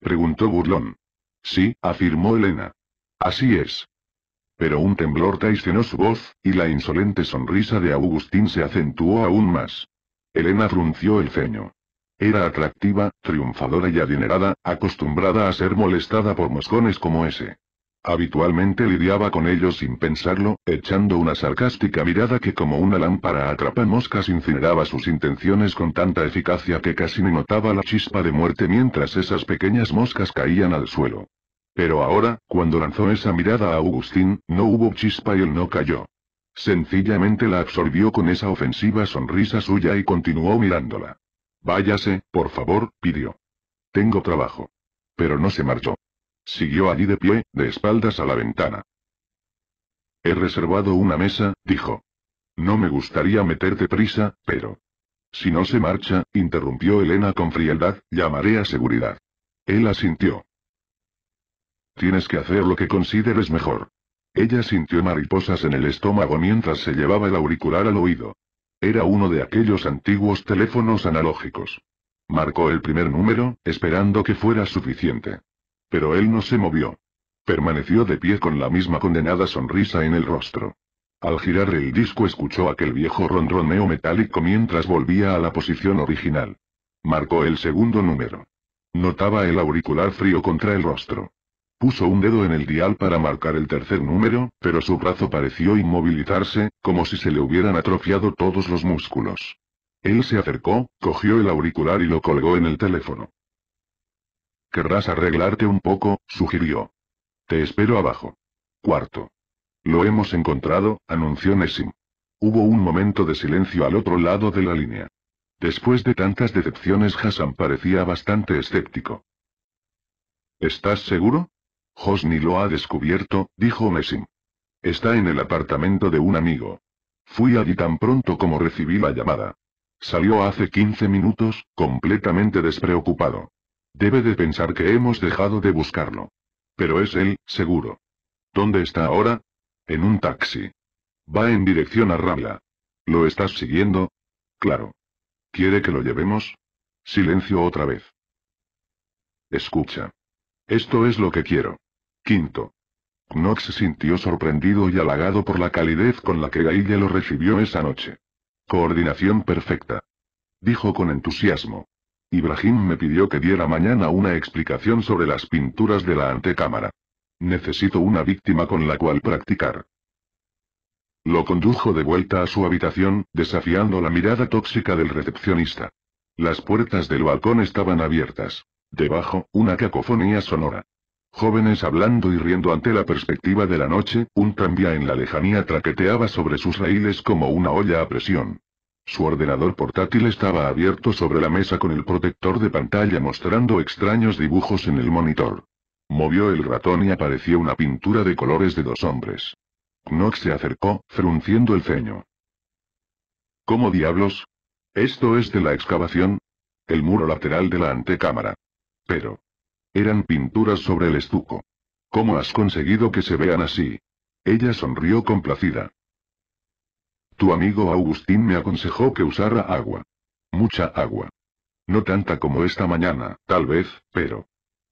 preguntó burlón. Sí, afirmó Elena. Así es. Pero un temblor traicionó su voz, y la insolente sonrisa de Augustín se acentuó aún más. Elena frunció el ceño. Era atractiva, triunfadora y adinerada, acostumbrada a ser molestada por moscones como ese. Habitualmente lidiaba con ellos sin pensarlo, echando una sarcástica mirada que como una lámpara atrapa moscas incineraba sus intenciones con tanta eficacia que casi ni notaba la chispa de muerte mientras esas pequeñas moscas caían al suelo. Pero ahora, cuando lanzó esa mirada a Agustín, no hubo chispa y él no cayó. Sencillamente la absorbió con esa ofensiva sonrisa suya y continuó mirándola. Váyase, por favor, pidió. Tengo trabajo. Pero no se marchó. Siguió allí de pie, de espaldas a la ventana. He reservado una mesa, dijo. No me gustaría meterte prisa, pero... Si no se marcha, interrumpió Elena con frialdad, llamaré a seguridad. Él asintió. Tienes que hacer lo que consideres mejor. Ella sintió mariposas en el estómago mientras se llevaba el auricular al oído. Era uno de aquellos antiguos teléfonos analógicos. Marcó el primer número, esperando que fuera suficiente. Pero él no se movió. Permaneció de pie con la misma condenada sonrisa en el rostro. Al girar el disco escuchó aquel viejo ronroneo metálico mientras volvía a la posición original. Marcó el segundo número. Notaba el auricular frío contra el rostro. Puso un dedo en el dial para marcar el tercer número, pero su brazo pareció inmovilizarse, como si se le hubieran atrofiado todos los músculos. Él se acercó, cogió el auricular y lo colgó en el teléfono. Querrás arreglarte un poco, sugirió. Te espero abajo. Cuarto. Lo hemos encontrado, anunció Nessim. Hubo un momento de silencio al otro lado de la línea. Después de tantas decepciones Hassan parecía bastante escéptico. ¿Estás seguro? Hosni lo ha descubierto, dijo Messing. Está en el apartamento de un amigo. Fui allí tan pronto como recibí la llamada. Salió hace 15 minutos, completamente despreocupado. Debe de pensar que hemos dejado de buscarlo. Pero es él, seguro. ¿Dónde está ahora? En un taxi. Va en dirección a Rabla. ¿Lo estás siguiendo? Claro. ¿Quiere que lo llevemos? Silencio otra vez. Escucha. Esto es lo que quiero. Quinto. Knox se sintió sorprendido y halagado por la calidez con la que Gailla lo recibió esa noche. Coordinación perfecta. Dijo con entusiasmo. Ibrahim me pidió que diera mañana una explicación sobre las pinturas de la antecámara. Necesito una víctima con la cual practicar. Lo condujo de vuelta a su habitación, desafiando la mirada tóxica del recepcionista. Las puertas del balcón estaban abiertas. Debajo, una cacofonía sonora jóvenes hablando y riendo ante la perspectiva de la noche, un tranvía en la lejanía traqueteaba sobre sus raíles como una olla a presión. Su ordenador portátil estaba abierto sobre la mesa con el protector de pantalla mostrando extraños dibujos en el monitor. Movió el ratón y apareció una pintura de colores de dos hombres. Knox se acercó, frunciendo el ceño. ¿Cómo diablos? Esto es de la excavación. El muro lateral de la antecámara. Pero, eran pinturas sobre el estuco. ¿Cómo has conseguido que se vean así? Ella sonrió complacida. Tu amigo Agustín me aconsejó que usara agua. Mucha agua. No tanta como esta mañana, tal vez, pero...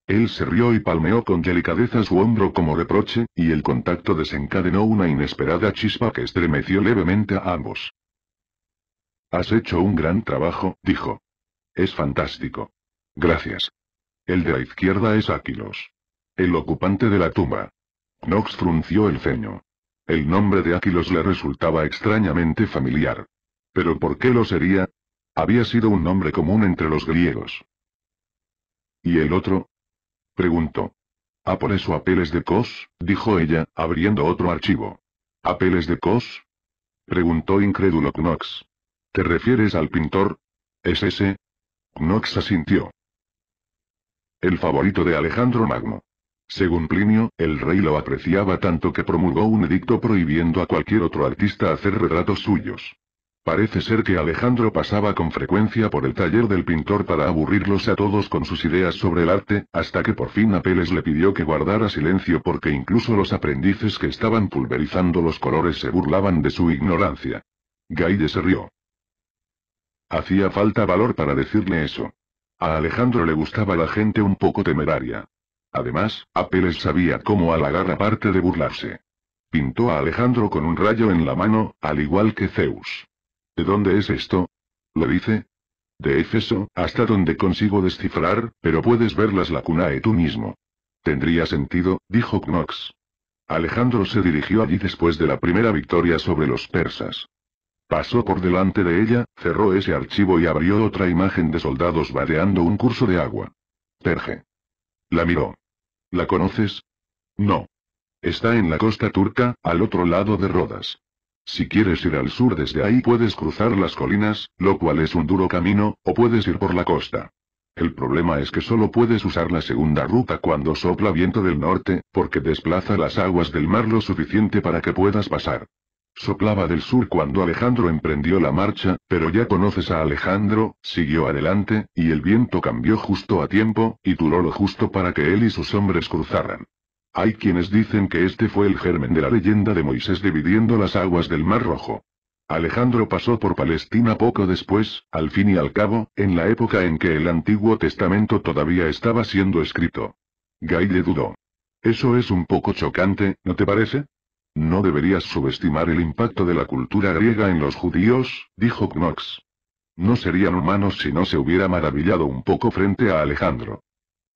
Él se rió y palmeó con delicadeza su hombro como reproche, y el contacto desencadenó una inesperada chispa que estremeció levemente a ambos. Has hecho un gran trabajo, dijo. Es fantástico. Gracias. El de la izquierda es Aquilos. El ocupante de la tumba. Knox frunció el ceño. El nombre de Aquilos le resultaba extrañamente familiar. ¿Pero por qué lo sería? Había sido un nombre común entre los griegos. ¿Y el otro? Preguntó. «¿A ah, por eso Apeles de Cos, dijo ella, abriendo otro archivo. ¿Apeles de Cos? Preguntó incrédulo Knox. ¿Te refieres al pintor? ¿Es ese? Knox asintió el favorito de Alejandro Magno. Según Plinio, el rey lo apreciaba tanto que promulgó un edicto prohibiendo a cualquier otro artista hacer retratos suyos. Parece ser que Alejandro pasaba con frecuencia por el taller del pintor para aburrirlos a todos con sus ideas sobre el arte, hasta que por fin Apeles le pidió que guardara silencio porque incluso los aprendices que estaban pulverizando los colores se burlaban de su ignorancia. Gaide se rió. Hacía falta valor para decirle eso. A Alejandro le gustaba la gente un poco temeraria. Además, Apeles sabía cómo halagar aparte de burlarse. Pintó a Alejandro con un rayo en la mano, al igual que Zeus. ¿De dónde es esto? Le dice. De Éfeso, hasta donde consigo descifrar, pero puedes ver las lacunae tú mismo. Tendría sentido, dijo Knox. Alejandro se dirigió allí después de la primera victoria sobre los persas. Pasó por delante de ella, cerró ese archivo y abrió otra imagen de soldados vadeando un curso de agua. Terje. La miró. ¿La conoces? No. Está en la costa turca, al otro lado de Rodas. Si quieres ir al sur desde ahí puedes cruzar las colinas, lo cual es un duro camino, o puedes ir por la costa. El problema es que solo puedes usar la segunda ruta cuando sopla viento del norte, porque desplaza las aguas del mar lo suficiente para que puedas pasar. Soplaba del sur cuando Alejandro emprendió la marcha, pero ya conoces a Alejandro, siguió adelante, y el viento cambió justo a tiempo, y duró lo justo para que él y sus hombres cruzaran. Hay quienes dicen que este fue el germen de la leyenda de Moisés dividiendo las aguas del Mar Rojo. Alejandro pasó por Palestina poco después, al fin y al cabo, en la época en que el Antiguo Testamento todavía estaba siendo escrito. Gay dudó. Eso es un poco chocante, ¿no te parece? No deberías subestimar el impacto de la cultura griega en los judíos, dijo Knox. No serían humanos si no se hubiera maravillado un poco frente a Alejandro.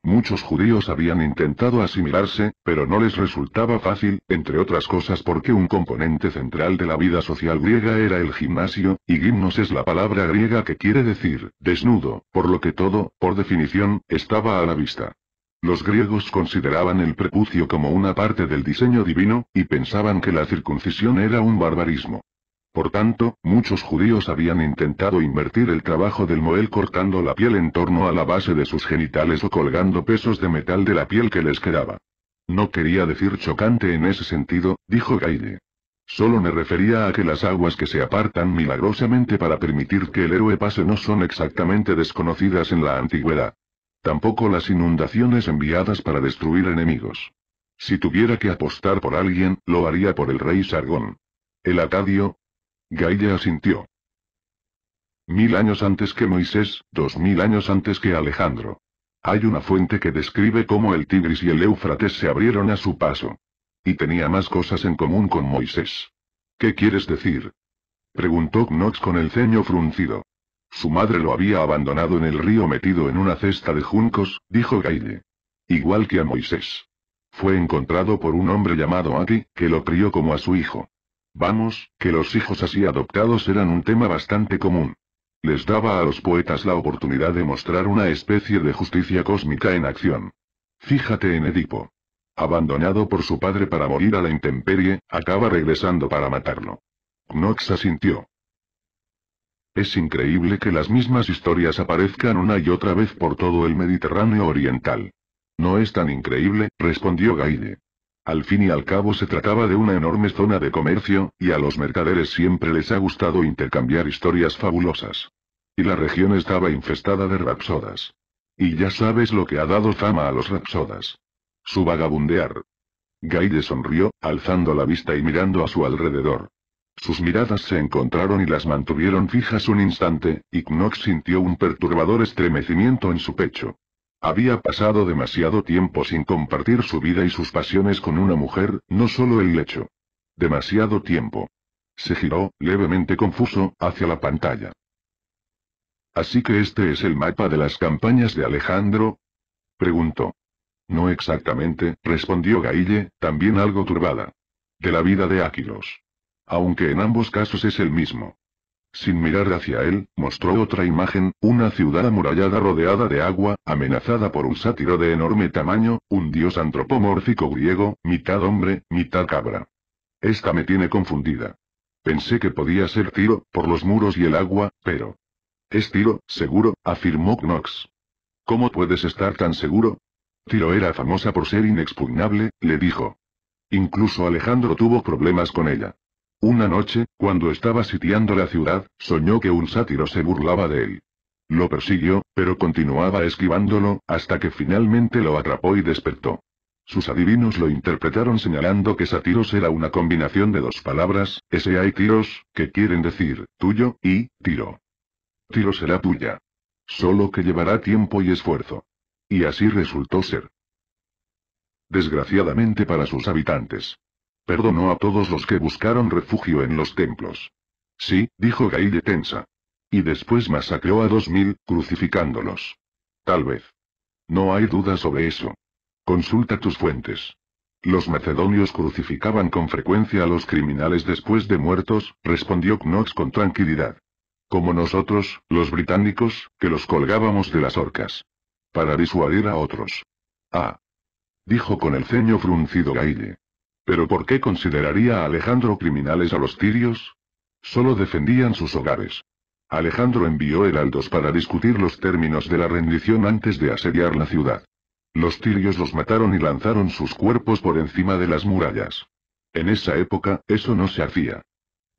Muchos judíos habían intentado asimilarse, pero no les resultaba fácil, entre otras cosas porque un componente central de la vida social griega era el gimnasio, y gimnos es la palabra griega que quiere decir, desnudo, por lo que todo, por definición, estaba a la vista. Los griegos consideraban el prepucio como una parte del diseño divino, y pensaban que la circuncisión era un barbarismo. Por tanto, muchos judíos habían intentado invertir el trabajo del moel cortando la piel en torno a la base de sus genitales o colgando pesos de metal de la piel que les quedaba. No quería decir chocante en ese sentido, dijo Gaide. Solo me refería a que las aguas que se apartan milagrosamente para permitir que el héroe pase no son exactamente desconocidas en la antigüedad. Tampoco las inundaciones enviadas para destruir enemigos. Si tuviera que apostar por alguien, lo haría por el rey Sargón. ¿El atadio. Gaia asintió. Mil años antes que Moisés, dos mil años antes que Alejandro. Hay una fuente que describe cómo el Tigris y el Éufrates se abrieron a su paso. Y tenía más cosas en común con Moisés. ¿Qué quieres decir? Preguntó Knox con el ceño fruncido. Su madre lo había abandonado en el río metido en una cesta de juncos, dijo Gaide. Igual que a Moisés. Fue encontrado por un hombre llamado Aki, que lo crió como a su hijo. Vamos, que los hijos así adoptados eran un tema bastante común. Les daba a los poetas la oportunidad de mostrar una especie de justicia cósmica en acción. Fíjate en Edipo. Abandonado por su padre para morir a la intemperie, acaba regresando para matarlo. Knox asintió. Es increíble que las mismas historias aparezcan una y otra vez por todo el Mediterráneo oriental. No es tan increíble, respondió Gaide. Al fin y al cabo se trataba de una enorme zona de comercio, y a los mercaderes siempre les ha gustado intercambiar historias fabulosas. Y la región estaba infestada de rapsodas. Y ya sabes lo que ha dado fama a los rapsodas. Su vagabundear. Gaide sonrió, alzando la vista y mirando a su alrededor. Sus miradas se encontraron y las mantuvieron fijas un instante, y Knox sintió un perturbador estremecimiento en su pecho. Había pasado demasiado tiempo sin compartir su vida y sus pasiones con una mujer, no solo el lecho. Demasiado tiempo. Se giró, levemente confuso, hacia la pantalla. Así que este es el mapa de las campañas de Alejandro? Preguntó. No exactamente, respondió Gaille, también algo turbada. De la vida de Aquilos aunque en ambos casos es el mismo. Sin mirar hacia él, mostró otra imagen, una ciudad amurallada rodeada de agua, amenazada por un sátiro de enorme tamaño, un dios antropomórfico griego, mitad hombre, mitad cabra. Esta me tiene confundida. Pensé que podía ser Tiro, por los muros y el agua, pero... Es Tiro, seguro, afirmó Knox. ¿Cómo puedes estar tan seguro? Tiro era famosa por ser inexpugnable, le dijo. Incluso Alejandro tuvo problemas con ella. Una noche, cuando estaba sitiando la ciudad, soñó que un sátiro se burlaba de él. Lo persiguió, pero continuaba esquivándolo, hasta que finalmente lo atrapó y despertó. Sus adivinos lo interpretaron señalando que sátiros era una combinación de dos palabras, S.A. hay tiros, que quieren decir, tuyo, y, tiro. Tiro será tuya. Solo que llevará tiempo y esfuerzo. Y así resultó ser. Desgraciadamente para sus habitantes. Perdonó a todos los que buscaron refugio en los templos. Sí, dijo Gaille tensa. Y después masacró a dos mil, crucificándolos. Tal vez. No hay duda sobre eso. Consulta tus fuentes. Los macedonios crucificaban con frecuencia a los criminales después de muertos, respondió Knox con tranquilidad. Como nosotros, los británicos, que los colgábamos de las orcas. Para disuadir a otros. Ah. Dijo con el ceño fruncido Gaille. ¿Pero por qué consideraría a Alejandro criminales a los tirios? Solo defendían sus hogares. Alejandro envió heraldos para discutir los términos de la rendición antes de asediar la ciudad. Los tirios los mataron y lanzaron sus cuerpos por encima de las murallas. En esa época, eso no se hacía.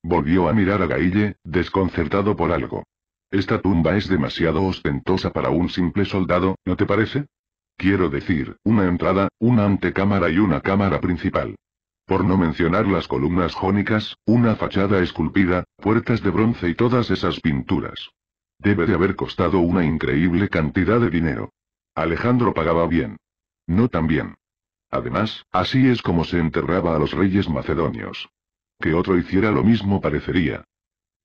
Volvió a mirar a Gaille, desconcertado por algo. Esta tumba es demasiado ostentosa para un simple soldado, ¿no te parece? Quiero decir, una entrada, una antecámara y una cámara principal por no mencionar las columnas jónicas, una fachada esculpida, puertas de bronce y todas esas pinturas. Debe de haber costado una increíble cantidad de dinero. Alejandro pagaba bien. No tan bien. Además, así es como se enterraba a los reyes macedonios. Que otro hiciera lo mismo parecería.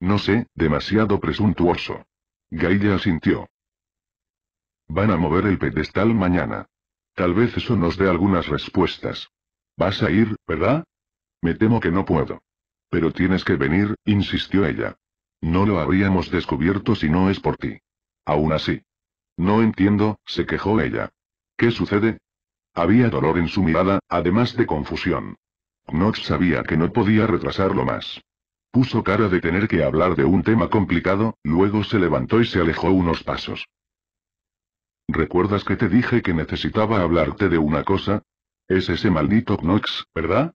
No sé, demasiado presuntuoso. Gaia asintió. Van a mover el pedestal mañana. Tal vez eso nos dé algunas respuestas. Vas a ir, ¿verdad? Me temo que no puedo. Pero tienes que venir, insistió ella. No lo habríamos descubierto si no es por ti. Aún así. No entiendo, se quejó ella. ¿Qué sucede? Había dolor en su mirada, además de confusión. Knox sabía que no podía retrasarlo más. Puso cara de tener que hablar de un tema complicado, luego se levantó y se alejó unos pasos. ¿Recuerdas que te dije que necesitaba hablarte de una cosa? Es ese maldito Knox, ¿verdad?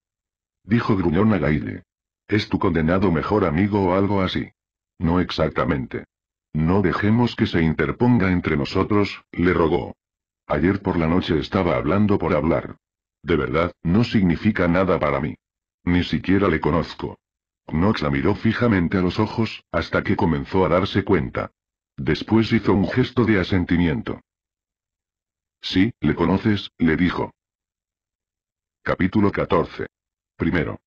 Dijo gruñón a Gaille. Es tu condenado mejor amigo o algo así. No exactamente. No dejemos que se interponga entre nosotros, le rogó. Ayer por la noche estaba hablando por hablar. De verdad, no significa nada para mí. Ni siquiera le conozco. Knox la miró fijamente a los ojos, hasta que comenzó a darse cuenta. Después hizo un gesto de asentimiento. Sí, le conoces, le dijo. Capítulo 14. Primero.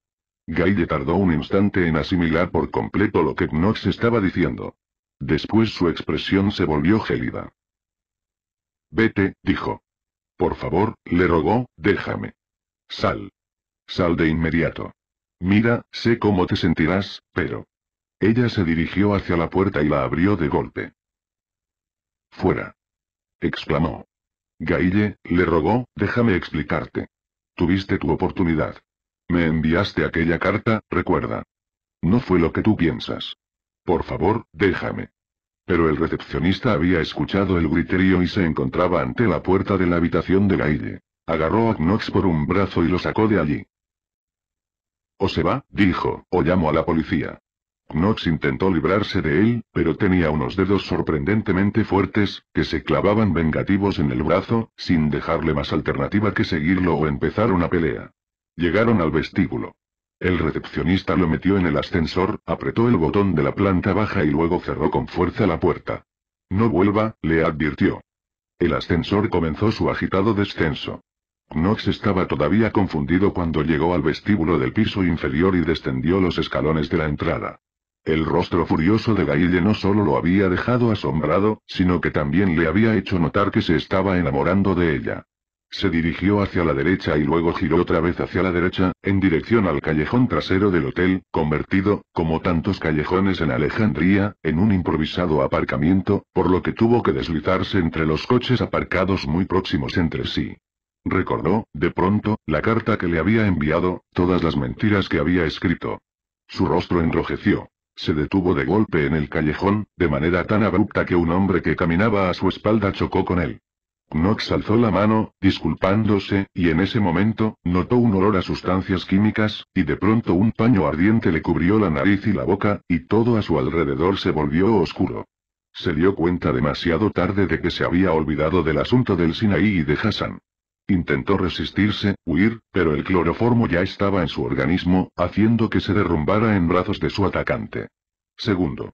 Gaille tardó un instante en asimilar por completo lo que Knox estaba diciendo. Después su expresión se volvió gélida. Vete, dijo. Por favor, le rogó, déjame. Sal. Sal de inmediato. Mira, sé cómo te sentirás, pero... Ella se dirigió hacia la puerta y la abrió de golpe. Fuera. exclamó. Gaille, le rogó, déjame explicarte. Tuviste tu oportunidad. Me enviaste aquella carta, recuerda. No fue lo que tú piensas. Por favor, déjame. Pero el recepcionista había escuchado el griterío y se encontraba ante la puerta de la habitación de Gaille. Agarró a Knox por un brazo y lo sacó de allí. O se va, dijo, o llamo a la policía. Knox intentó librarse de él, pero tenía unos dedos sorprendentemente fuertes, que se clavaban vengativos en el brazo, sin dejarle más alternativa que seguirlo o empezar una pelea. Llegaron al vestíbulo. El recepcionista lo metió en el ascensor, apretó el botón de la planta baja y luego cerró con fuerza la puerta. No vuelva, le advirtió. El ascensor comenzó su agitado descenso. Knox estaba todavía confundido cuando llegó al vestíbulo del piso inferior y descendió los escalones de la entrada. El rostro furioso de Gaille no solo lo había dejado asombrado, sino que también le había hecho notar que se estaba enamorando de ella. Se dirigió hacia la derecha y luego giró otra vez hacia la derecha, en dirección al callejón trasero del hotel, convertido, como tantos callejones en Alejandría, en un improvisado aparcamiento, por lo que tuvo que deslizarse entre los coches aparcados muy próximos entre sí. Recordó, de pronto, la carta que le había enviado, todas las mentiras que había escrito. Su rostro enrojeció. Se detuvo de golpe en el callejón, de manera tan abrupta que un hombre que caminaba a su espalda chocó con él. Knox alzó la mano, disculpándose, y en ese momento, notó un olor a sustancias químicas, y de pronto un paño ardiente le cubrió la nariz y la boca, y todo a su alrededor se volvió oscuro. Se dio cuenta demasiado tarde de que se había olvidado del asunto del Sinaí y de Hassan. Intentó resistirse, huir, pero el cloroformo ya estaba en su organismo, haciendo que se derrumbara en brazos de su atacante. Segundo.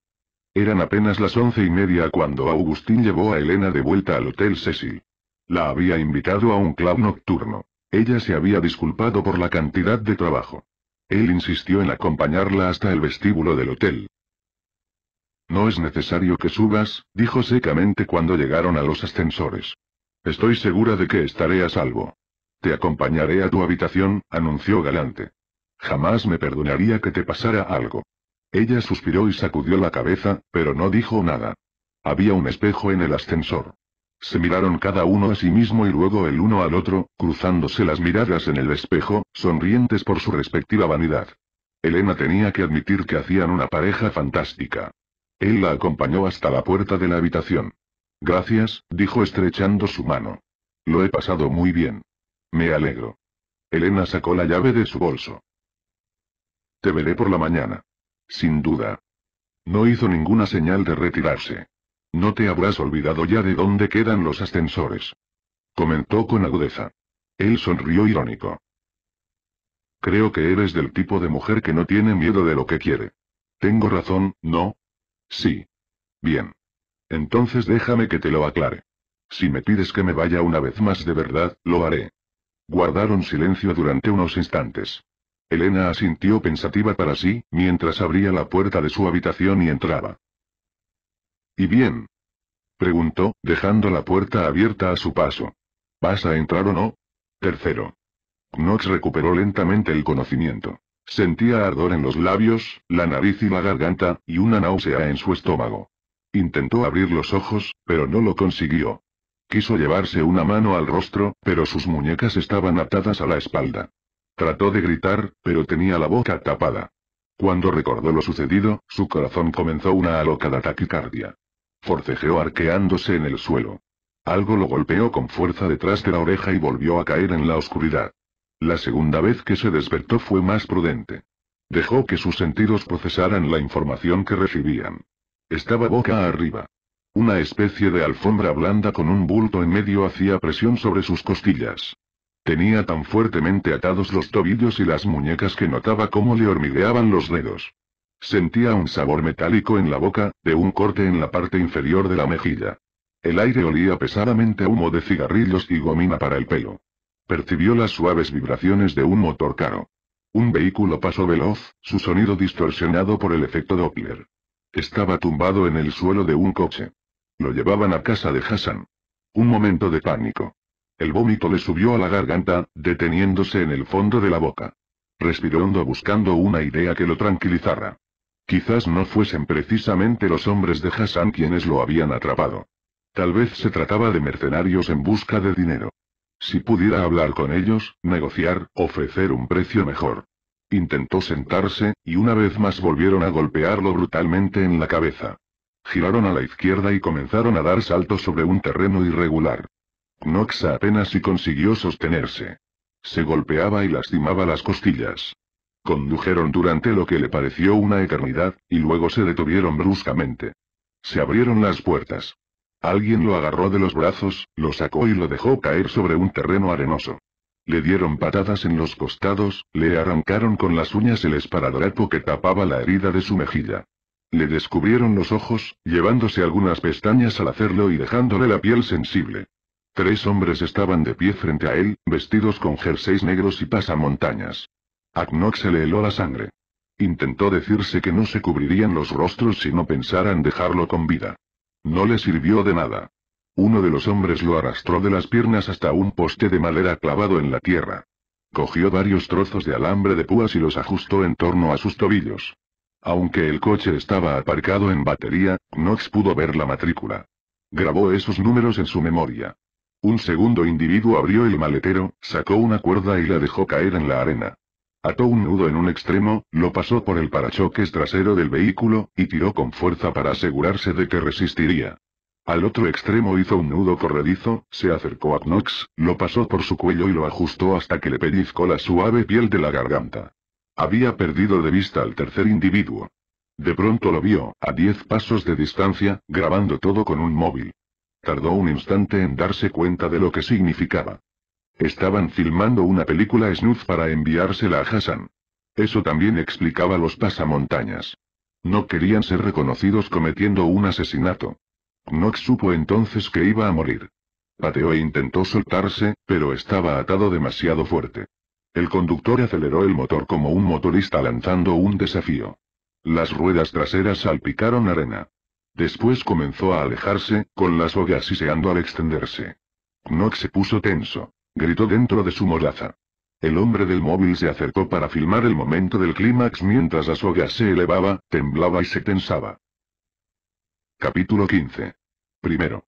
Eran apenas las once y media cuando Agustín llevó a Elena de vuelta al Hotel Cecil. La había invitado a un club nocturno. Ella se había disculpado por la cantidad de trabajo. Él insistió en acompañarla hasta el vestíbulo del hotel. No es necesario que subas, dijo secamente cuando llegaron a los ascensores. Estoy segura de que estaré a salvo. Te acompañaré a tu habitación, anunció Galante. Jamás me perdonaría que te pasara algo. Ella suspiró y sacudió la cabeza, pero no dijo nada. Había un espejo en el ascensor. Se miraron cada uno a sí mismo y luego el uno al otro, cruzándose las miradas en el espejo, sonrientes por su respectiva vanidad. Elena tenía que admitir que hacían una pareja fantástica. Él la acompañó hasta la puerta de la habitación. Gracias, dijo estrechando su mano. Lo he pasado muy bien. Me alegro. Elena sacó la llave de su bolso. Te veré por la mañana. Sin duda. No hizo ninguna señal de retirarse. No te habrás olvidado ya de dónde quedan los ascensores. Comentó con agudeza. Él sonrió irónico. Creo que eres del tipo de mujer que no tiene miedo de lo que quiere. Tengo razón, ¿no? Sí. Bien. Entonces déjame que te lo aclare. Si me pides que me vaya una vez más de verdad, lo haré. Guardaron silencio durante unos instantes. Elena asintió pensativa para sí, mientras abría la puerta de su habitación y entraba. ¿Y bien? preguntó, dejando la puerta abierta a su paso. ¿Vas a entrar o no? Tercero. Knox recuperó lentamente el conocimiento. Sentía ardor en los labios, la nariz y la garganta, y una náusea en su estómago. Intentó abrir los ojos, pero no lo consiguió. Quiso llevarse una mano al rostro, pero sus muñecas estaban atadas a la espalda. Trató de gritar, pero tenía la boca tapada. Cuando recordó lo sucedido, su corazón comenzó una alocada taquicardia. Forcejeó arqueándose en el suelo. Algo lo golpeó con fuerza detrás de la oreja y volvió a caer en la oscuridad. La segunda vez que se despertó fue más prudente. Dejó que sus sentidos procesaran la información que recibían. Estaba boca arriba. Una especie de alfombra blanda con un bulto en medio hacía presión sobre sus costillas. Tenía tan fuertemente atados los tobillos y las muñecas que notaba cómo le hormigueaban los dedos. Sentía un sabor metálico en la boca, de un corte en la parte inferior de la mejilla. El aire olía pesadamente a humo de cigarrillos y gomina para el pelo. Percibió las suaves vibraciones de un motor caro. Un vehículo pasó veloz, su sonido distorsionado por el efecto Doppler. Estaba tumbado en el suelo de un coche. Lo llevaban a casa de Hassan. Un momento de pánico. El vómito le subió a la garganta, deteniéndose en el fondo de la boca. Respiró hondo buscando una idea que lo tranquilizara. Quizás no fuesen precisamente los hombres de Hassan quienes lo habían atrapado. Tal vez se trataba de mercenarios en busca de dinero. Si pudiera hablar con ellos, negociar, ofrecer un precio mejor. Intentó sentarse, y una vez más volvieron a golpearlo brutalmente en la cabeza. Giraron a la izquierda y comenzaron a dar saltos sobre un terreno irregular. Knox apenas si consiguió sostenerse. Se golpeaba y lastimaba las costillas. Condujeron durante lo que le pareció una eternidad, y luego se detuvieron bruscamente. Se abrieron las puertas. Alguien lo agarró de los brazos, lo sacó y lo dejó caer sobre un terreno arenoso. Le dieron patadas en los costados, le arrancaron con las uñas el esparadrapo que tapaba la herida de su mejilla. Le descubrieron los ojos, llevándose algunas pestañas al hacerlo y dejándole la piel sensible. Tres hombres estaban de pie frente a él, vestidos con jerseys negros y pasamontañas. A se le heló la sangre. Intentó decirse que no se cubrirían los rostros si no pensaran dejarlo con vida. No le sirvió de nada. Uno de los hombres lo arrastró de las piernas hasta un poste de madera clavado en la tierra. Cogió varios trozos de alambre de púas y los ajustó en torno a sus tobillos. Aunque el coche estaba aparcado en batería, Knox pudo ver la matrícula. Grabó esos números en su memoria. Un segundo individuo abrió el maletero, sacó una cuerda y la dejó caer en la arena. Ató un nudo en un extremo, lo pasó por el parachoques trasero del vehículo, y tiró con fuerza para asegurarse de que resistiría. Al otro extremo hizo un nudo corredizo, se acercó a Knox, lo pasó por su cuello y lo ajustó hasta que le pellizcó la suave piel de la garganta. Había perdido de vista al tercer individuo. De pronto lo vio, a diez pasos de distancia, grabando todo con un móvil. Tardó un instante en darse cuenta de lo que significaba. Estaban filmando una película snuff para enviársela a Hassan. Eso también explicaba los pasamontañas. No querían ser reconocidos cometiendo un asesinato. Knox supo entonces que iba a morir. Pateó e intentó soltarse, pero estaba atado demasiado fuerte. El conductor aceleró el motor como un motorista lanzando un desafío. Las ruedas traseras salpicaron arena. Después comenzó a alejarse, con las hogas siseando al extenderse. Knox se puso tenso. Gritó dentro de su moraza. El hombre del móvil se acercó para filmar el momento del clímax mientras las hogas se elevaba, temblaba y se tensaba. Capítulo 15. Primero.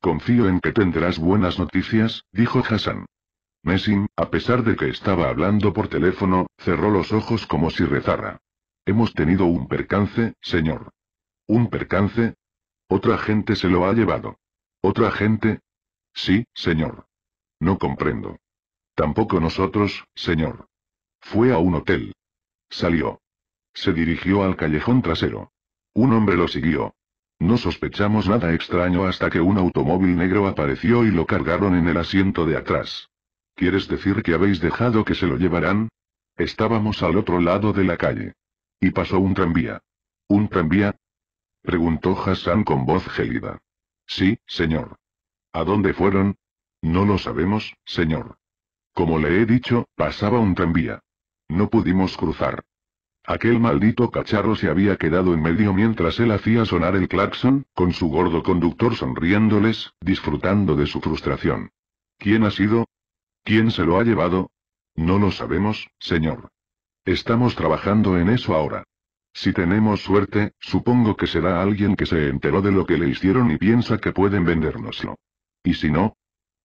Confío en que tendrás buenas noticias, dijo Hassan. Messing, a pesar de que estaba hablando por teléfono, cerró los ojos como si rezara. Hemos tenido un percance, señor. ¿Un percance? Otra gente se lo ha llevado. ¿Otra gente? Sí, señor. No comprendo. Tampoco nosotros, señor. Fue a un hotel. Salió. Se dirigió al callejón trasero. Un hombre lo siguió. No sospechamos nada extraño hasta que un automóvil negro apareció y lo cargaron en el asiento de atrás. ¿Quieres decir que habéis dejado que se lo llevaran? Estábamos al otro lado de la calle. Y pasó un tranvía. ¿Un tranvía? Preguntó Hassan con voz gélida. Sí, señor. ¿A dónde fueron? No lo sabemos, señor. Como le he dicho, pasaba un tranvía. No pudimos cruzar. Aquel maldito cacharro se había quedado en medio mientras él hacía sonar el claxon, con su gordo conductor sonriéndoles, disfrutando de su frustración. ¿Quién ha sido? ¿Quién se lo ha llevado? No lo sabemos, señor. Estamos trabajando en eso ahora. Si tenemos suerte, supongo que será alguien que se enteró de lo que le hicieron y piensa que pueden vendérnoslo. ¿Y si no?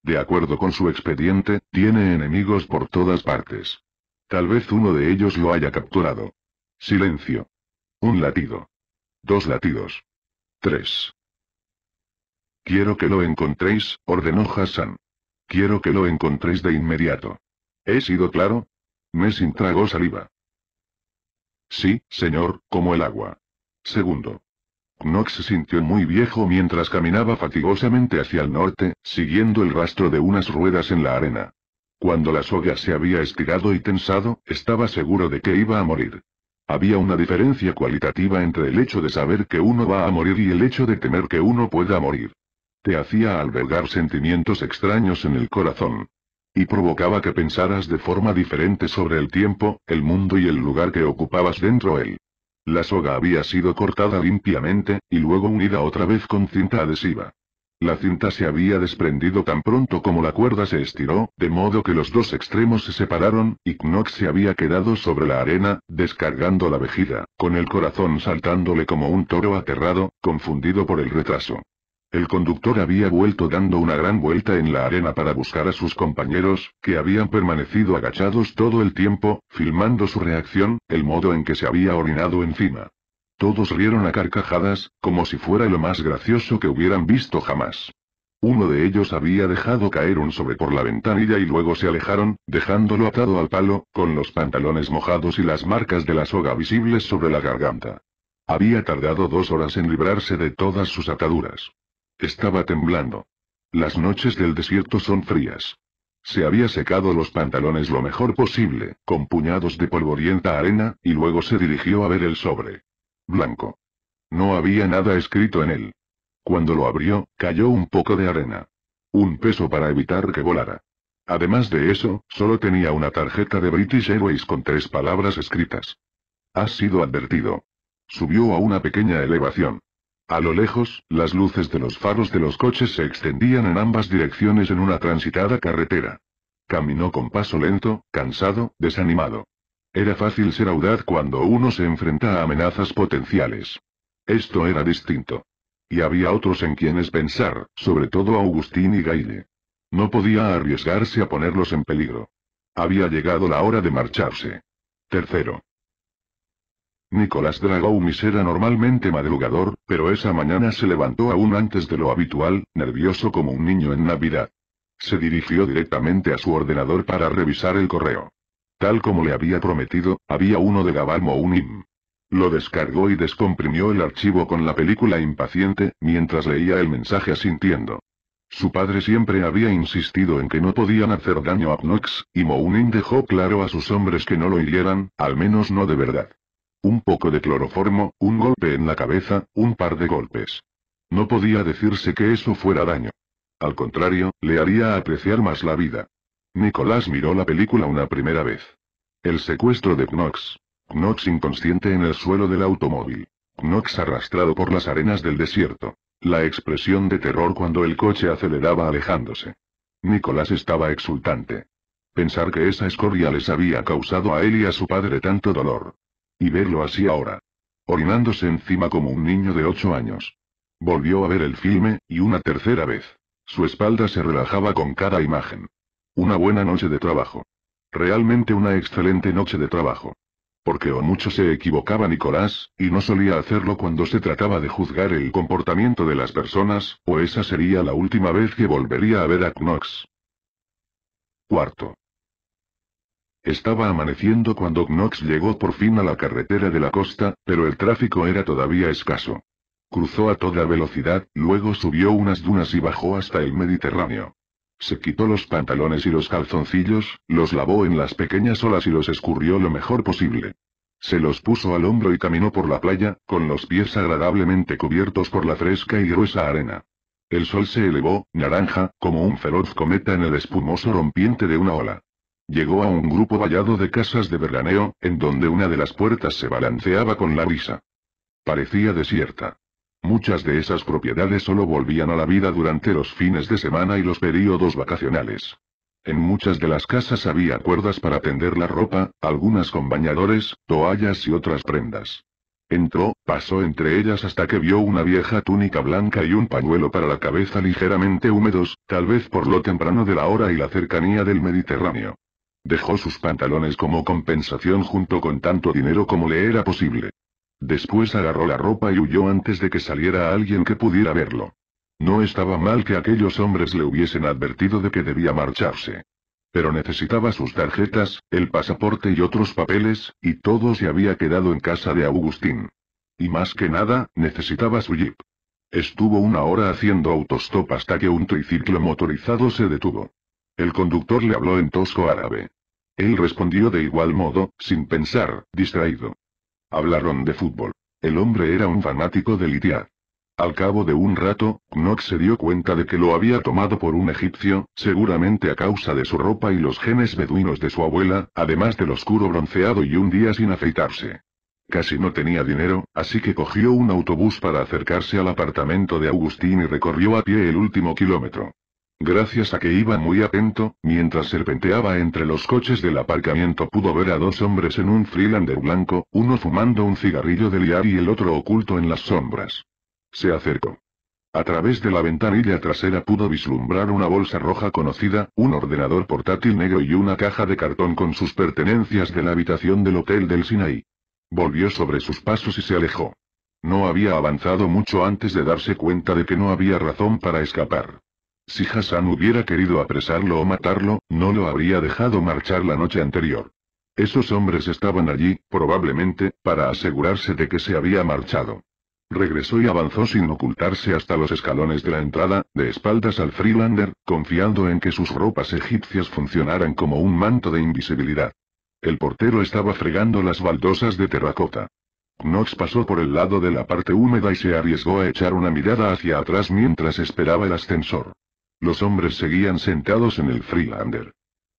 De acuerdo con su expediente, tiene enemigos por todas partes. Tal vez uno de ellos lo haya capturado. Silencio. Un latido. Dos latidos. Tres. Quiero que lo encontréis, ordenó Hassan. Quiero que lo encontréis de inmediato. ¿He sido claro? sin tragó saliva. Sí, señor, como el agua. Segundo. Knox se sintió muy viejo mientras caminaba fatigosamente hacia el norte, siguiendo el rastro de unas ruedas en la arena. Cuando la soga se había estirado y tensado, estaba seguro de que iba a morir. Había una diferencia cualitativa entre el hecho de saber que uno va a morir y el hecho de temer que uno pueda morir. Te hacía albergar sentimientos extraños en el corazón. Y provocaba que pensaras de forma diferente sobre el tiempo, el mundo y el lugar que ocupabas dentro él. La soga había sido cortada limpiamente, y luego unida otra vez con cinta adhesiva. La cinta se había desprendido tan pronto como la cuerda se estiró, de modo que los dos extremos se separaron, y Knox se había quedado sobre la arena, descargando la vejiga, con el corazón saltándole como un toro aterrado, confundido por el retraso. El conductor había vuelto dando una gran vuelta en la arena para buscar a sus compañeros, que habían permanecido agachados todo el tiempo, filmando su reacción, el modo en que se había orinado encima. Todos rieron a carcajadas, como si fuera lo más gracioso que hubieran visto jamás. Uno de ellos había dejado caer un sobre por la ventanilla y luego se alejaron, dejándolo atado al palo, con los pantalones mojados y las marcas de la soga visibles sobre la garganta. Había tardado dos horas en librarse de todas sus ataduras. Estaba temblando. Las noches del desierto son frías. Se había secado los pantalones lo mejor posible, con puñados de polvorienta arena, y luego se dirigió a ver el sobre blanco. No había nada escrito en él. Cuando lo abrió, cayó un poco de arena. Un peso para evitar que volara. Además de eso, solo tenía una tarjeta de British Airways con tres palabras escritas. Has sido advertido. Subió a una pequeña elevación. A lo lejos, las luces de los faros de los coches se extendían en ambas direcciones en una transitada carretera. Caminó con paso lento, cansado, desanimado. Era fácil ser audaz cuando uno se enfrenta a amenazas potenciales. Esto era distinto. Y había otros en quienes pensar, sobre todo Agustín y Gaile. No podía arriesgarse a ponerlos en peligro. Había llegado la hora de marcharse. Tercero. Nicolás Dragoumis era normalmente madrugador, pero esa mañana se levantó aún antes de lo habitual, nervioso como un niño en Navidad. Se dirigió directamente a su ordenador para revisar el correo. Tal como le había prometido, había uno de Gabal Mounim. Lo descargó y descomprimió el archivo con la película impaciente, mientras leía el mensaje asintiendo. Su padre siempre había insistido en que no podían hacer daño a Knox, y Mounin dejó claro a sus hombres que no lo hirieran, al menos no de verdad. Un poco de cloroformo, un golpe en la cabeza, un par de golpes. No podía decirse que eso fuera daño. Al contrario, le haría apreciar más la vida. Nicolás miró la película una primera vez. El secuestro de Knox. Knox inconsciente en el suelo del automóvil. Knox arrastrado por las arenas del desierto. La expresión de terror cuando el coche aceleraba alejándose. Nicolás estaba exultante. Pensar que esa escoria les había causado a él y a su padre tanto dolor. Y verlo así ahora. Orinándose encima como un niño de ocho años. Volvió a ver el filme, y una tercera vez. Su espalda se relajaba con cada imagen. Una buena noche de trabajo. Realmente una excelente noche de trabajo. Porque o mucho se equivocaba Nicolás, y no solía hacerlo cuando se trataba de juzgar el comportamiento de las personas, o esa sería la última vez que volvería a ver a Knox. Cuarto. Estaba amaneciendo cuando Knox llegó por fin a la carretera de la costa, pero el tráfico era todavía escaso. Cruzó a toda velocidad, luego subió unas dunas y bajó hasta el Mediterráneo. Se quitó los pantalones y los calzoncillos, los lavó en las pequeñas olas y los escurrió lo mejor posible. Se los puso al hombro y caminó por la playa, con los pies agradablemente cubiertos por la fresca y gruesa arena. El sol se elevó, naranja, como un feroz cometa en el espumoso rompiente de una ola. Llegó a un grupo vallado de casas de veraneo, en donde una de las puertas se balanceaba con la brisa. Parecía desierta. Muchas de esas propiedades solo volvían a la vida durante los fines de semana y los periodos vacacionales. En muchas de las casas había cuerdas para tender la ropa, algunas con bañadores, toallas y otras prendas. Entró, pasó entre ellas hasta que vio una vieja túnica blanca y un pañuelo para la cabeza ligeramente húmedos, tal vez por lo temprano de la hora y la cercanía del Mediterráneo. Dejó sus pantalones como compensación junto con tanto dinero como le era posible. Después agarró la ropa y huyó antes de que saliera alguien que pudiera verlo. No estaba mal que aquellos hombres le hubiesen advertido de que debía marcharse. Pero necesitaba sus tarjetas, el pasaporte y otros papeles, y todo se había quedado en casa de Agustín. Y más que nada, necesitaba su jeep. Estuvo una hora haciendo autostop hasta que un triciclo motorizado se detuvo. El conductor le habló en tosco árabe. Él respondió de igual modo, sin pensar, distraído. Hablaron de fútbol. El hombre era un fanático de Litia. Al cabo de un rato, Knox se dio cuenta de que lo había tomado por un egipcio, seguramente a causa de su ropa y los genes beduinos de su abuela, además del oscuro bronceado y un día sin afeitarse. Casi no tenía dinero, así que cogió un autobús para acercarse al apartamento de Agustín y recorrió a pie el último kilómetro. Gracias a que iba muy atento, mientras serpenteaba entre los coches del aparcamiento pudo ver a dos hombres en un freelander blanco, uno fumando un cigarrillo de liar y el otro oculto en las sombras. Se acercó. A través de la ventanilla trasera pudo vislumbrar una bolsa roja conocida, un ordenador portátil negro y una caja de cartón con sus pertenencias de la habitación del hotel del Sinaí. Volvió sobre sus pasos y se alejó. No había avanzado mucho antes de darse cuenta de que no había razón para escapar. Si Hassan hubiera querido apresarlo o matarlo, no lo habría dejado marchar la noche anterior. Esos hombres estaban allí, probablemente, para asegurarse de que se había marchado. Regresó y avanzó sin ocultarse hasta los escalones de la entrada, de espaldas al Freelander, confiando en que sus ropas egipcias funcionaran como un manto de invisibilidad. El portero estaba fregando las baldosas de terracota. Knox pasó por el lado de la parte húmeda y se arriesgó a echar una mirada hacia atrás mientras esperaba el ascensor. Los hombres seguían sentados en el Freelander.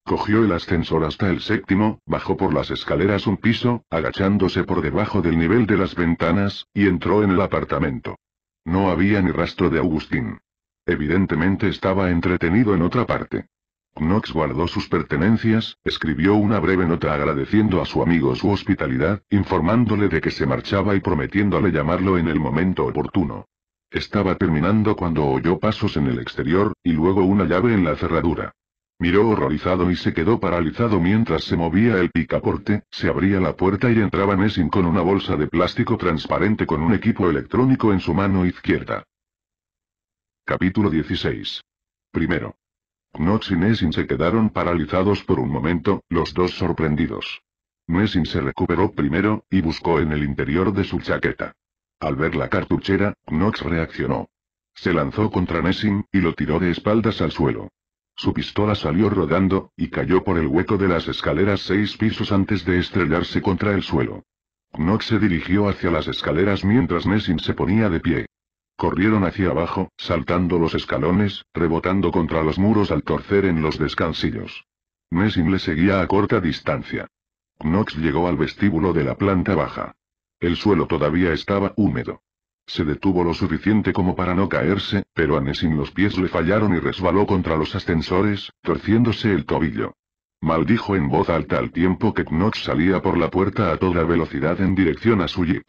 Cogió el ascensor hasta el séptimo, bajó por las escaleras un piso, agachándose por debajo del nivel de las ventanas, y entró en el apartamento. No había ni rastro de Agustín. Evidentemente estaba entretenido en otra parte. Knox guardó sus pertenencias, escribió una breve nota agradeciendo a su amigo su hospitalidad, informándole de que se marchaba y prometiéndole llamarlo en el momento oportuno. Estaba terminando cuando oyó pasos en el exterior, y luego una llave en la cerradura. Miró horrorizado y se quedó paralizado mientras se movía el picaporte, se abría la puerta y entraba Messing con una bolsa de plástico transparente con un equipo electrónico en su mano izquierda. Capítulo 16. Primero. Knox y Messing se quedaron paralizados por un momento, los dos sorprendidos. Messing se recuperó primero, y buscó en el interior de su chaqueta. Al ver la cartuchera, Knox reaccionó. Se lanzó contra Nessin, y lo tiró de espaldas al suelo. Su pistola salió rodando, y cayó por el hueco de las escaleras seis pisos antes de estrellarse contra el suelo. Knox se dirigió hacia las escaleras mientras Nessin se ponía de pie. Corrieron hacia abajo, saltando los escalones, rebotando contra los muros al torcer en los descansillos. Nessim le seguía a corta distancia. Knox llegó al vestíbulo de la planta baja. El suelo todavía estaba húmedo. Se detuvo lo suficiente como para no caerse, pero a Nesin los pies le fallaron y resbaló contra los ascensores, torciéndose el tobillo. Maldijo en voz alta al tiempo que Knox salía por la puerta a toda velocidad en dirección a su jeep.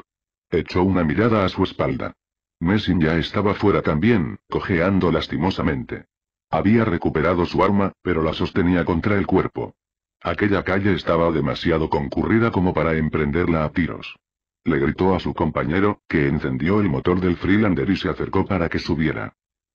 Echó una mirada a su espalda. Messing ya estaba fuera también, cojeando lastimosamente. Había recuperado su arma, pero la sostenía contra el cuerpo. Aquella calle estaba demasiado concurrida como para emprenderla a tiros le gritó a su compañero, que encendió el motor del Freelander y se acercó para que subiera.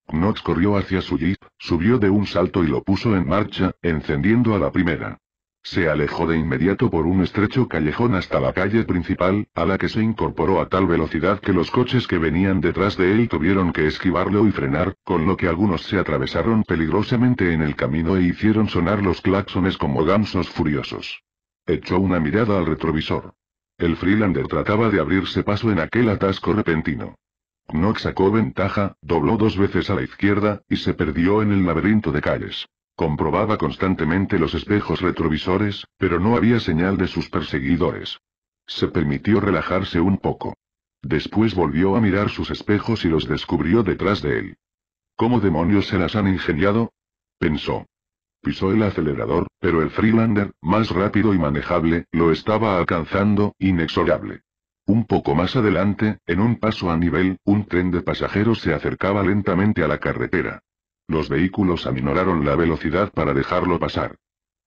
Knox corrió hacia su jeep, subió de un salto y lo puso en marcha, encendiendo a la primera. Se alejó de inmediato por un estrecho callejón hasta la calle principal, a la que se incorporó a tal velocidad que los coches que venían detrás de él tuvieron que esquivarlo y frenar, con lo que algunos se atravesaron peligrosamente en el camino e hicieron sonar los claxones como gansos furiosos. Echó una mirada al retrovisor. El Freelander trataba de abrirse paso en aquel atasco repentino. Knox sacó ventaja, dobló dos veces a la izquierda, y se perdió en el laberinto de calles. Comprobaba constantemente los espejos retrovisores, pero no había señal de sus perseguidores. Se permitió relajarse un poco. Después volvió a mirar sus espejos y los descubrió detrás de él. ¿Cómo demonios se las han ingeniado? pensó. Pisó el acelerador, pero el Freelander, más rápido y manejable, lo estaba alcanzando, inexorable. Un poco más adelante, en un paso a nivel, un tren de pasajeros se acercaba lentamente a la carretera. Los vehículos aminoraron la velocidad para dejarlo pasar.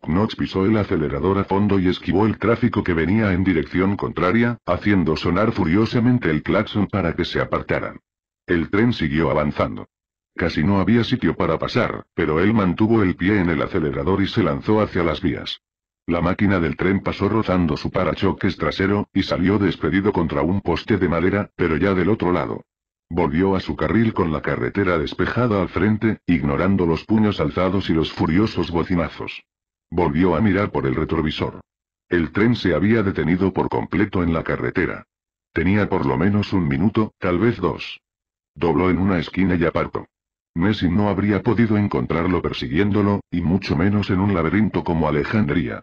Knox pisó el acelerador a fondo y esquivó el tráfico que venía en dirección contraria, haciendo sonar furiosamente el claxon para que se apartaran. El tren siguió avanzando. Casi no había sitio para pasar, pero él mantuvo el pie en el acelerador y se lanzó hacia las vías. La máquina del tren pasó rozando su parachoques trasero, y salió despedido contra un poste de madera, pero ya del otro lado. Volvió a su carril con la carretera despejada al frente, ignorando los puños alzados y los furiosos bocinazos. Volvió a mirar por el retrovisor. El tren se había detenido por completo en la carretera. Tenía por lo menos un minuto, tal vez dos. Dobló en una esquina y apartó. Messi no habría podido encontrarlo persiguiéndolo, y mucho menos en un laberinto como Alejandría.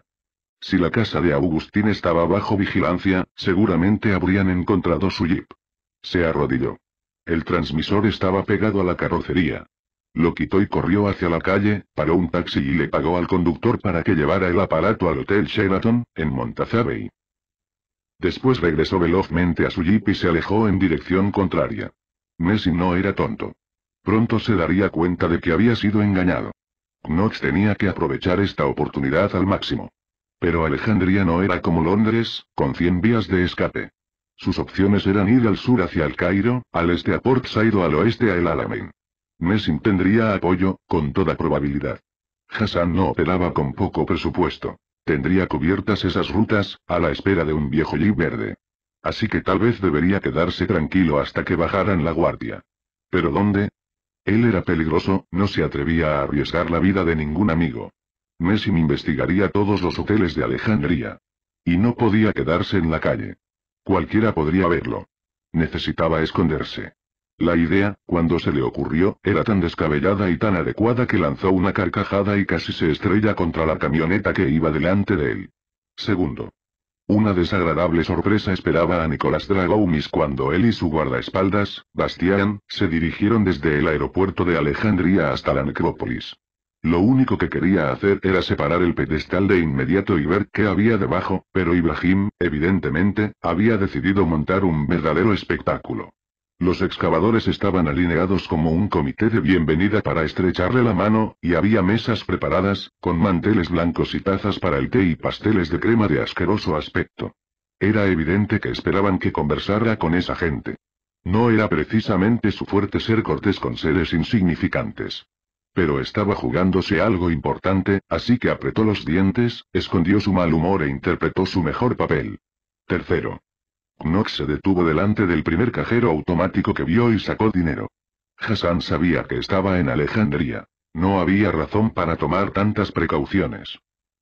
Si la casa de Agustín estaba bajo vigilancia, seguramente habrían encontrado su jeep. Se arrodilló. El transmisor estaba pegado a la carrocería. Lo quitó y corrió hacia la calle, paró un taxi y le pagó al conductor para que llevara el aparato al Hotel Sheraton, en Montazabe. Después regresó velozmente a su jeep y se alejó en dirección contraria. Messi no era tonto. Pronto se daría cuenta de que había sido engañado. Knox tenía que aprovechar esta oportunidad al máximo. Pero Alejandría no era como Londres, con 100 vías de escape. Sus opciones eran ir al sur hacia el Cairo, al este a Port Said o al oeste a El Alamein. Messing tendría apoyo, con toda probabilidad. Hassan no operaba con poco presupuesto. Tendría cubiertas esas rutas, a la espera de un viejo jeep verde. Así que tal vez debería quedarse tranquilo hasta que bajaran la guardia. ¿Pero dónde? Él era peligroso, no se atrevía a arriesgar la vida de ningún amigo. Messim investigaría todos los hoteles de Alejandría. Y no podía quedarse en la calle. Cualquiera podría verlo. Necesitaba esconderse. La idea, cuando se le ocurrió, era tan descabellada y tan adecuada que lanzó una carcajada y casi se estrella contra la camioneta que iba delante de él. Segundo. Una desagradable sorpresa esperaba a Nicolás Dragoumis cuando él y su guardaespaldas, Bastián, se dirigieron desde el aeropuerto de Alejandría hasta la necrópolis. Lo único que quería hacer era separar el pedestal de inmediato y ver qué había debajo, pero Ibrahim, evidentemente, había decidido montar un verdadero espectáculo. Los excavadores estaban alineados como un comité de bienvenida para estrecharle la mano, y había mesas preparadas, con manteles blancos y tazas para el té y pasteles de crema de asqueroso aspecto. Era evidente que esperaban que conversara con esa gente. No era precisamente su fuerte ser cortés con seres insignificantes. Pero estaba jugándose algo importante, así que apretó los dientes, escondió su mal humor e interpretó su mejor papel. Tercero. Knox se detuvo delante del primer cajero automático que vio y sacó dinero. Hassan sabía que estaba en Alejandría. No había razón para tomar tantas precauciones.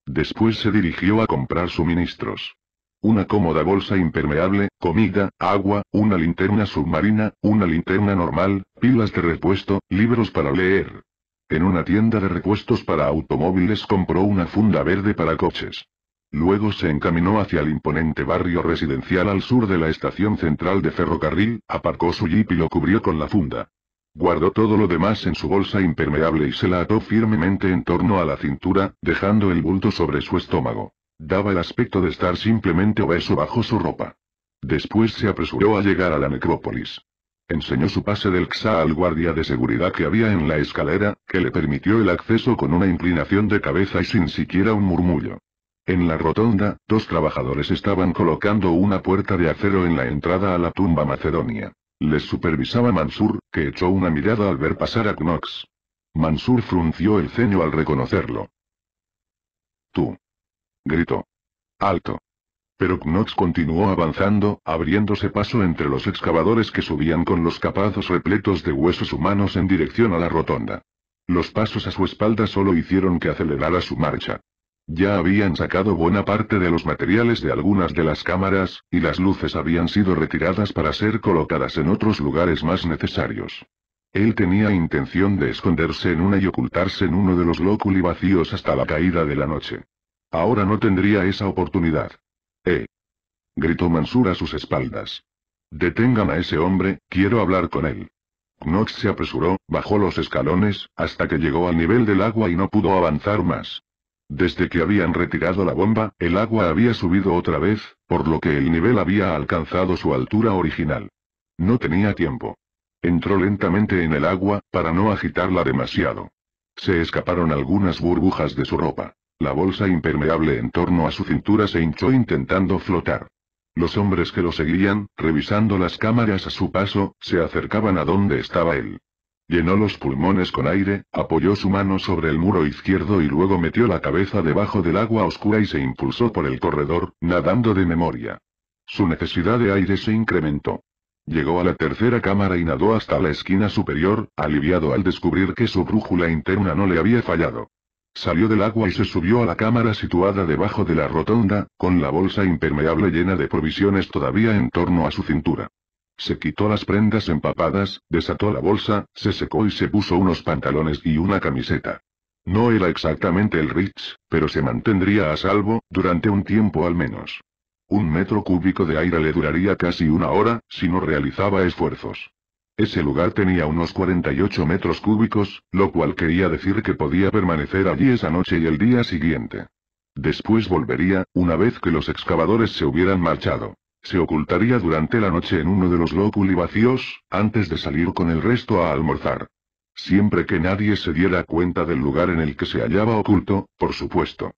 Después se dirigió a comprar suministros. Una cómoda bolsa impermeable, comida, agua, una linterna submarina, una linterna normal, pilas de repuesto, libros para leer. En una tienda de repuestos para automóviles compró una funda verde para coches. Luego se encaminó hacia el imponente barrio residencial al sur de la estación central de ferrocarril, aparcó su jeep y lo cubrió con la funda. Guardó todo lo demás en su bolsa impermeable y se la ató firmemente en torno a la cintura, dejando el bulto sobre su estómago. Daba el aspecto de estar simplemente obeso bajo su ropa. Después se apresuró a llegar a la necrópolis. Enseñó su pase del XA al guardia de seguridad que había en la escalera, que le permitió el acceso con una inclinación de cabeza y sin siquiera un murmullo. En la rotonda, dos trabajadores estaban colocando una puerta de acero en la entrada a la tumba macedonia. Les supervisaba Mansur, que echó una mirada al ver pasar a Knox. Mansur frunció el ceño al reconocerlo. Tú. Gritó. Alto. Pero Knox continuó avanzando, abriéndose paso entre los excavadores que subían con los capazos repletos de huesos humanos en dirección a la rotonda. Los pasos a su espalda solo hicieron que acelerara su marcha. Ya habían sacado buena parte de los materiales de algunas de las cámaras, y las luces habían sido retiradas para ser colocadas en otros lugares más necesarios. Él tenía intención de esconderse en una y ocultarse en uno de los lóculi vacíos hasta la caída de la noche. Ahora no tendría esa oportunidad. ¡Eh! gritó Mansur a sus espaldas. Detengan a ese hombre, quiero hablar con él. Knox se apresuró, bajó los escalones, hasta que llegó al nivel del agua y no pudo avanzar más. Desde que habían retirado la bomba, el agua había subido otra vez, por lo que el nivel había alcanzado su altura original. No tenía tiempo. Entró lentamente en el agua, para no agitarla demasiado. Se escaparon algunas burbujas de su ropa. La bolsa impermeable en torno a su cintura se hinchó intentando flotar. Los hombres que lo seguían, revisando las cámaras a su paso, se acercaban a donde estaba él. Llenó los pulmones con aire, apoyó su mano sobre el muro izquierdo y luego metió la cabeza debajo del agua oscura y se impulsó por el corredor, nadando de memoria. Su necesidad de aire se incrementó. Llegó a la tercera cámara y nadó hasta la esquina superior, aliviado al descubrir que su brújula interna no le había fallado. Salió del agua y se subió a la cámara situada debajo de la rotonda, con la bolsa impermeable llena de provisiones todavía en torno a su cintura. Se quitó las prendas empapadas, desató la bolsa, se secó y se puso unos pantalones y una camiseta. No era exactamente el rich, pero se mantendría a salvo, durante un tiempo al menos. Un metro cúbico de aire le duraría casi una hora, si no realizaba esfuerzos. Ese lugar tenía unos 48 metros cúbicos, lo cual quería decir que podía permanecer allí esa noche y el día siguiente. Después volvería, una vez que los excavadores se hubieran marchado. Se ocultaría durante la noche en uno de los lóculi vacíos, antes de salir con el resto a almorzar. Siempre que nadie se diera cuenta del lugar en el que se hallaba oculto, por supuesto.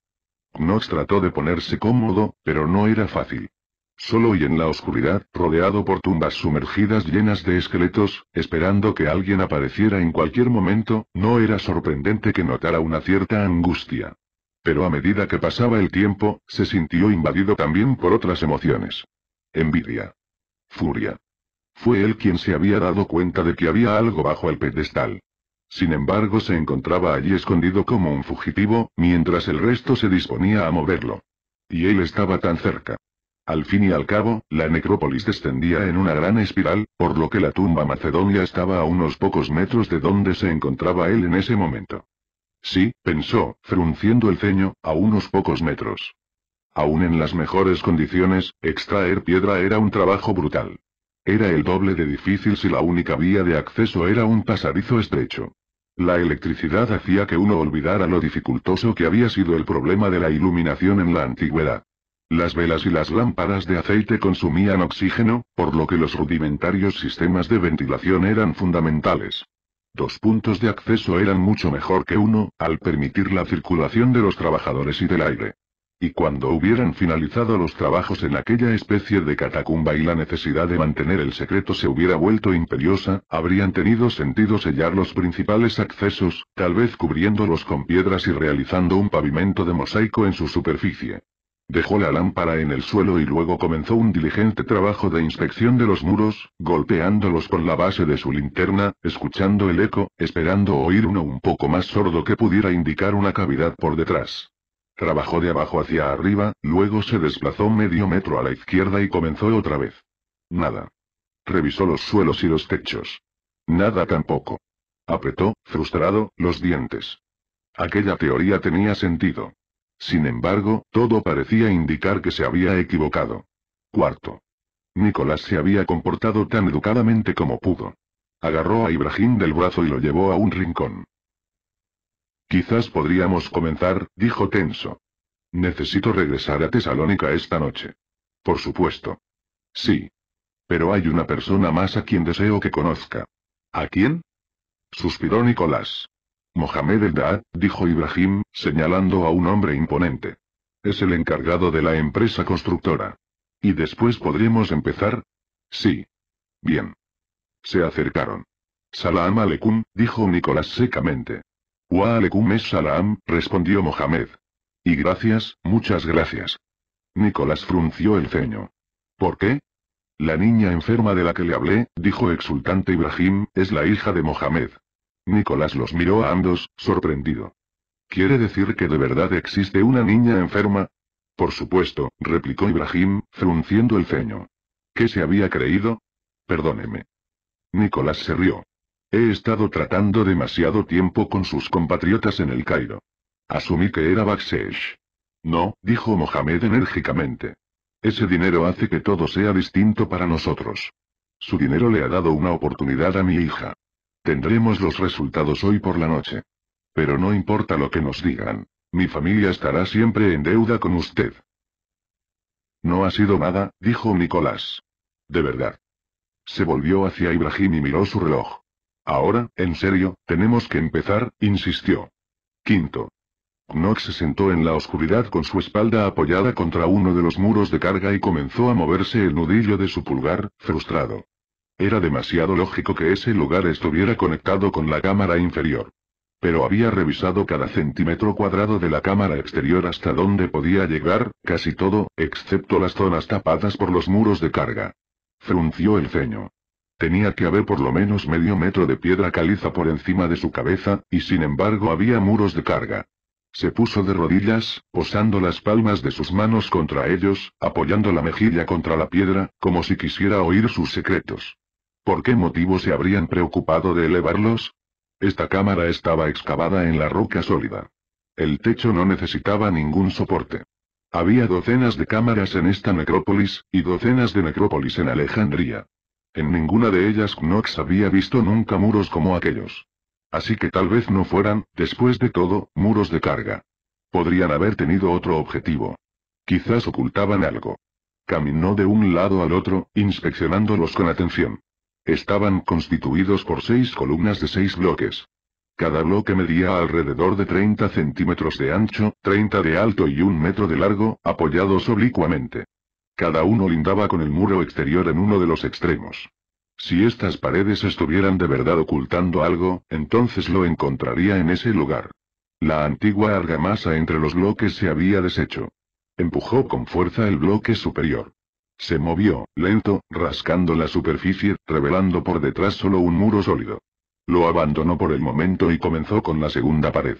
Knox trató de ponerse cómodo, pero no era fácil. Solo y en la oscuridad, rodeado por tumbas sumergidas llenas de esqueletos, esperando que alguien apareciera en cualquier momento, no era sorprendente que notara una cierta angustia. Pero a medida que pasaba el tiempo, se sintió invadido también por otras emociones envidia. Furia. Fue él quien se había dado cuenta de que había algo bajo el pedestal. Sin embargo, se encontraba allí escondido como un fugitivo, mientras el resto se disponía a moverlo. Y él estaba tan cerca. Al fin y al cabo, la necrópolis descendía en una gran espiral, por lo que la tumba macedonia estaba a unos pocos metros de donde se encontraba él en ese momento. Sí, pensó, frunciendo el ceño, a unos pocos metros. Aún en las mejores condiciones, extraer piedra era un trabajo brutal. Era el doble de difícil si la única vía de acceso era un pasadizo estrecho. La electricidad hacía que uno olvidara lo dificultoso que había sido el problema de la iluminación en la antigüedad. Las velas y las lámparas de aceite consumían oxígeno, por lo que los rudimentarios sistemas de ventilación eran fundamentales. Dos puntos de acceso eran mucho mejor que uno, al permitir la circulación de los trabajadores y del aire. Y cuando hubieran finalizado los trabajos en aquella especie de catacumba y la necesidad de mantener el secreto se hubiera vuelto imperiosa, habrían tenido sentido sellar los principales accesos, tal vez cubriéndolos con piedras y realizando un pavimento de mosaico en su superficie. Dejó la lámpara en el suelo y luego comenzó un diligente trabajo de inspección de los muros, golpeándolos con la base de su linterna, escuchando el eco, esperando oír uno un poco más sordo que pudiera indicar una cavidad por detrás. Trabajó de abajo hacia arriba, luego se desplazó medio metro a la izquierda y comenzó otra vez. Nada. Revisó los suelos y los techos. Nada tampoco. Apretó, frustrado, los dientes. Aquella teoría tenía sentido. Sin embargo, todo parecía indicar que se había equivocado. Cuarto. Nicolás se había comportado tan educadamente como pudo. Agarró a Ibrahim del brazo y lo llevó a un rincón. Quizás podríamos comenzar, dijo tenso. Necesito regresar a Tesalónica esta noche. Por supuesto. Sí. Pero hay una persona más a quien deseo que conozca. ¿A quién? Suspiró Nicolás. Mohamed el Eldad, dijo Ibrahim, señalando a un hombre imponente. Es el encargado de la empresa constructora. ¿Y después podremos empezar? Sí. Bien. Se acercaron. Salam aleikum, dijo Nicolás secamente. Wa alaikum salam, respondió Mohamed. Y gracias, muchas gracias. Nicolás frunció el ceño. ¿Por qué? La niña enferma de la que le hablé, dijo exultante Ibrahim, es la hija de Mohamed. Nicolás los miró a ambos, sorprendido. ¿Quiere decir que de verdad existe una niña enferma? Por supuesto, replicó Ibrahim, frunciendo el ceño. ¿Qué se había creído? Perdóneme. Nicolás se rió. He estado tratando demasiado tiempo con sus compatriotas en el Cairo. Asumí que era Baxesh. No, dijo Mohamed enérgicamente. Ese dinero hace que todo sea distinto para nosotros. Su dinero le ha dado una oportunidad a mi hija. Tendremos los resultados hoy por la noche. Pero no importa lo que nos digan. Mi familia estará siempre en deuda con usted. No ha sido nada, dijo Nicolás. De verdad. Se volvió hacia Ibrahim y miró su reloj. Ahora, en serio, tenemos que empezar, insistió. Quinto. Knox se sentó en la oscuridad con su espalda apoyada contra uno de los muros de carga y comenzó a moverse el nudillo de su pulgar, frustrado. Era demasiado lógico que ese lugar estuviera conectado con la cámara inferior. Pero había revisado cada centímetro cuadrado de la cámara exterior hasta donde podía llegar, casi todo, excepto las zonas tapadas por los muros de carga. Frunció el ceño. Tenía que haber por lo menos medio metro de piedra caliza por encima de su cabeza, y sin embargo había muros de carga. Se puso de rodillas, posando las palmas de sus manos contra ellos, apoyando la mejilla contra la piedra, como si quisiera oír sus secretos. ¿Por qué motivo se habrían preocupado de elevarlos? Esta cámara estaba excavada en la roca sólida. El techo no necesitaba ningún soporte. Había docenas de cámaras en esta necrópolis, y docenas de necrópolis en Alejandría. En ninguna de ellas Knox había visto nunca muros como aquellos. Así que tal vez no fueran, después de todo, muros de carga. Podrían haber tenido otro objetivo. Quizás ocultaban algo. Caminó de un lado al otro, inspeccionándolos con atención. Estaban constituidos por seis columnas de seis bloques. Cada bloque medía alrededor de 30 centímetros de ancho, 30 de alto y un metro de largo, apoyados oblicuamente. Cada uno lindaba con el muro exterior en uno de los extremos. Si estas paredes estuvieran de verdad ocultando algo, entonces lo encontraría en ese lugar. La antigua argamasa entre los bloques se había deshecho. Empujó con fuerza el bloque superior. Se movió, lento, rascando la superficie, revelando por detrás solo un muro sólido. Lo abandonó por el momento y comenzó con la segunda pared.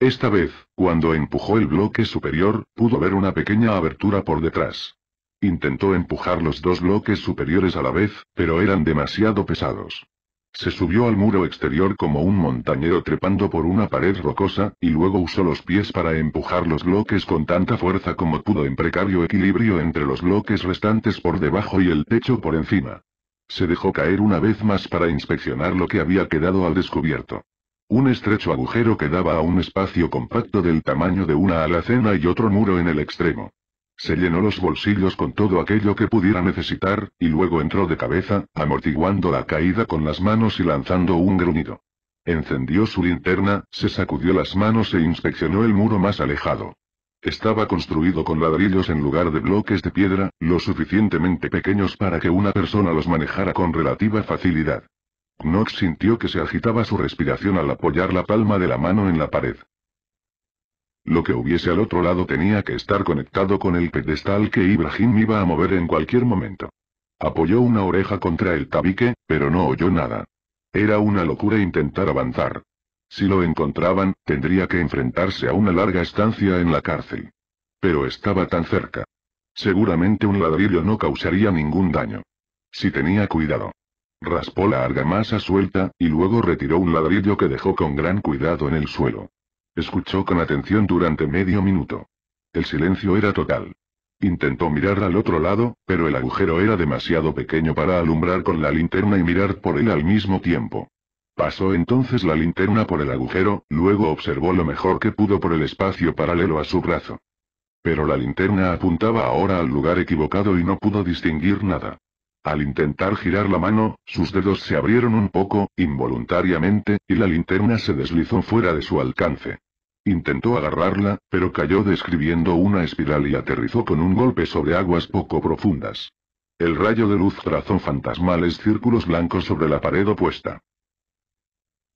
Esta vez, cuando empujó el bloque superior, pudo ver una pequeña abertura por detrás. Intentó empujar los dos bloques superiores a la vez, pero eran demasiado pesados. Se subió al muro exterior como un montañero trepando por una pared rocosa, y luego usó los pies para empujar los bloques con tanta fuerza como pudo en precario equilibrio entre los bloques restantes por debajo y el techo por encima. Se dejó caer una vez más para inspeccionar lo que había quedado al descubierto. Un estrecho agujero que daba a un espacio compacto del tamaño de una alacena y otro muro en el extremo. Se llenó los bolsillos con todo aquello que pudiera necesitar, y luego entró de cabeza, amortiguando la caída con las manos y lanzando un gruñido. Encendió su linterna, se sacudió las manos e inspeccionó el muro más alejado. Estaba construido con ladrillos en lugar de bloques de piedra, lo suficientemente pequeños para que una persona los manejara con relativa facilidad. Knox sintió que se agitaba su respiración al apoyar la palma de la mano en la pared. Lo que hubiese al otro lado tenía que estar conectado con el pedestal que Ibrahim iba a mover en cualquier momento. Apoyó una oreja contra el tabique, pero no oyó nada. Era una locura intentar avanzar. Si lo encontraban, tendría que enfrentarse a una larga estancia en la cárcel. Pero estaba tan cerca. Seguramente un ladrillo no causaría ningún daño. Si tenía cuidado. Raspó la argamasa suelta, y luego retiró un ladrillo que dejó con gran cuidado en el suelo. Escuchó con atención durante medio minuto. El silencio era total. Intentó mirar al otro lado, pero el agujero era demasiado pequeño para alumbrar con la linterna y mirar por él al mismo tiempo. Pasó entonces la linterna por el agujero, luego observó lo mejor que pudo por el espacio paralelo a su brazo. Pero la linterna apuntaba ahora al lugar equivocado y no pudo distinguir nada. Al intentar girar la mano, sus dedos se abrieron un poco, involuntariamente, y la linterna se deslizó fuera de su alcance. Intentó agarrarla, pero cayó describiendo una espiral y aterrizó con un golpe sobre aguas poco profundas. El rayo de luz trazó fantasmales círculos blancos sobre la pared opuesta.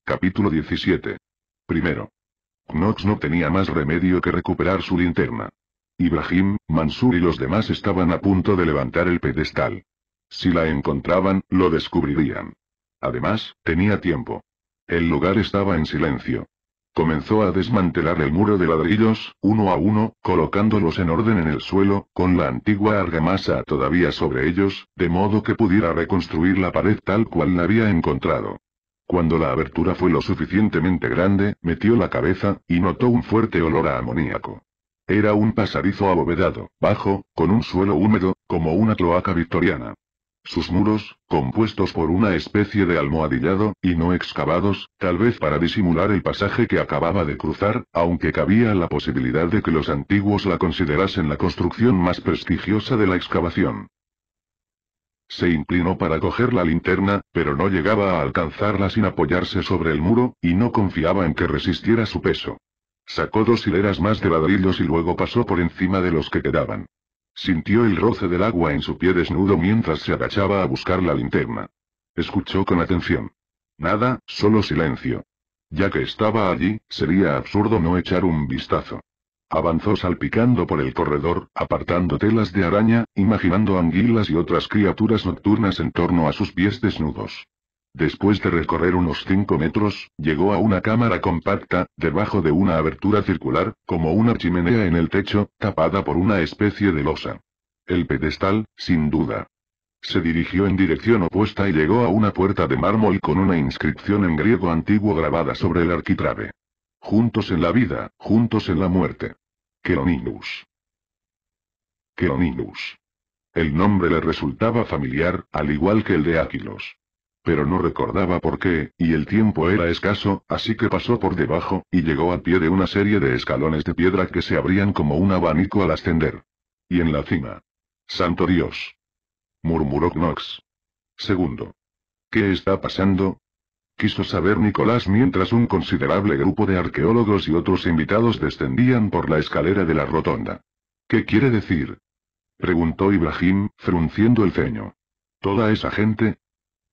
Capítulo 17. Primero. Knox no tenía más remedio que recuperar su linterna. Ibrahim, Mansur y los demás estaban a punto de levantar el pedestal. Si la encontraban, lo descubrirían. Además, tenía tiempo. El lugar estaba en silencio. Comenzó a desmantelar el muro de ladrillos, uno a uno, colocándolos en orden en el suelo, con la antigua argamasa todavía sobre ellos, de modo que pudiera reconstruir la pared tal cual la había encontrado. Cuando la abertura fue lo suficientemente grande, metió la cabeza, y notó un fuerte olor a amoníaco. Era un pasadizo abovedado, bajo, con un suelo húmedo, como una cloaca victoriana. Sus muros, compuestos por una especie de almohadillado, y no excavados, tal vez para disimular el pasaje que acababa de cruzar, aunque cabía la posibilidad de que los antiguos la considerasen la construcción más prestigiosa de la excavación. Se inclinó para coger la linterna, pero no llegaba a alcanzarla sin apoyarse sobre el muro, y no confiaba en que resistiera su peso. Sacó dos hileras más de ladrillos y luego pasó por encima de los que quedaban. Sintió el roce del agua en su pie desnudo mientras se agachaba a buscar la linterna. Escuchó con atención. Nada, solo silencio. Ya que estaba allí, sería absurdo no echar un vistazo. Avanzó salpicando por el corredor, apartando telas de araña, imaginando anguilas y otras criaturas nocturnas en torno a sus pies desnudos. Después de recorrer unos 5 metros, llegó a una cámara compacta, debajo de una abertura circular, como una chimenea en el techo, tapada por una especie de losa. El pedestal, sin duda. Se dirigió en dirección opuesta y llegó a una puerta de mármol con una inscripción en griego antiguo grabada sobre el arquitrabe. Juntos en la vida, juntos en la muerte. Keroninus. Keroninus. El nombre le resultaba familiar, al igual que el de Aquilos. Pero no recordaba por qué, y el tiempo era escaso, así que pasó por debajo, y llegó al pie de una serie de escalones de piedra que se abrían como un abanico al ascender. Y en la cima. Santo Dios. murmuró Knox. Segundo. ¿Qué está pasando? Quiso saber Nicolás mientras un considerable grupo de arqueólogos y otros invitados descendían por la escalera de la rotonda. ¿Qué quiere decir? Preguntó Ibrahim, frunciendo el ceño. Toda esa gente,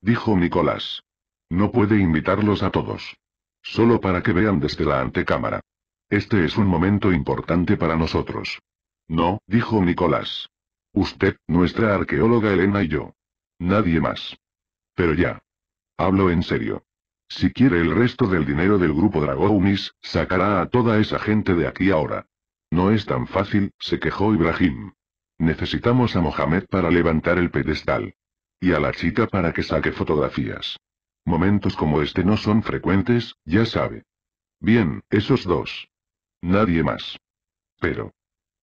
dijo Nicolás. No puede invitarlos a todos. Solo para que vean desde la antecámara. Este es un momento importante para nosotros. No, dijo Nicolás. Usted, nuestra arqueóloga Elena y yo. Nadie más. Pero ya. Hablo en serio. Si quiere el resto del dinero del grupo Dragounis, sacará a toda esa gente de aquí ahora. No es tan fácil, se quejó Ibrahim. Necesitamos a Mohamed para levantar el pedestal. Y a la chica para que saque fotografías. Momentos como este no son frecuentes, ya sabe. Bien, esos dos. Nadie más. Pero.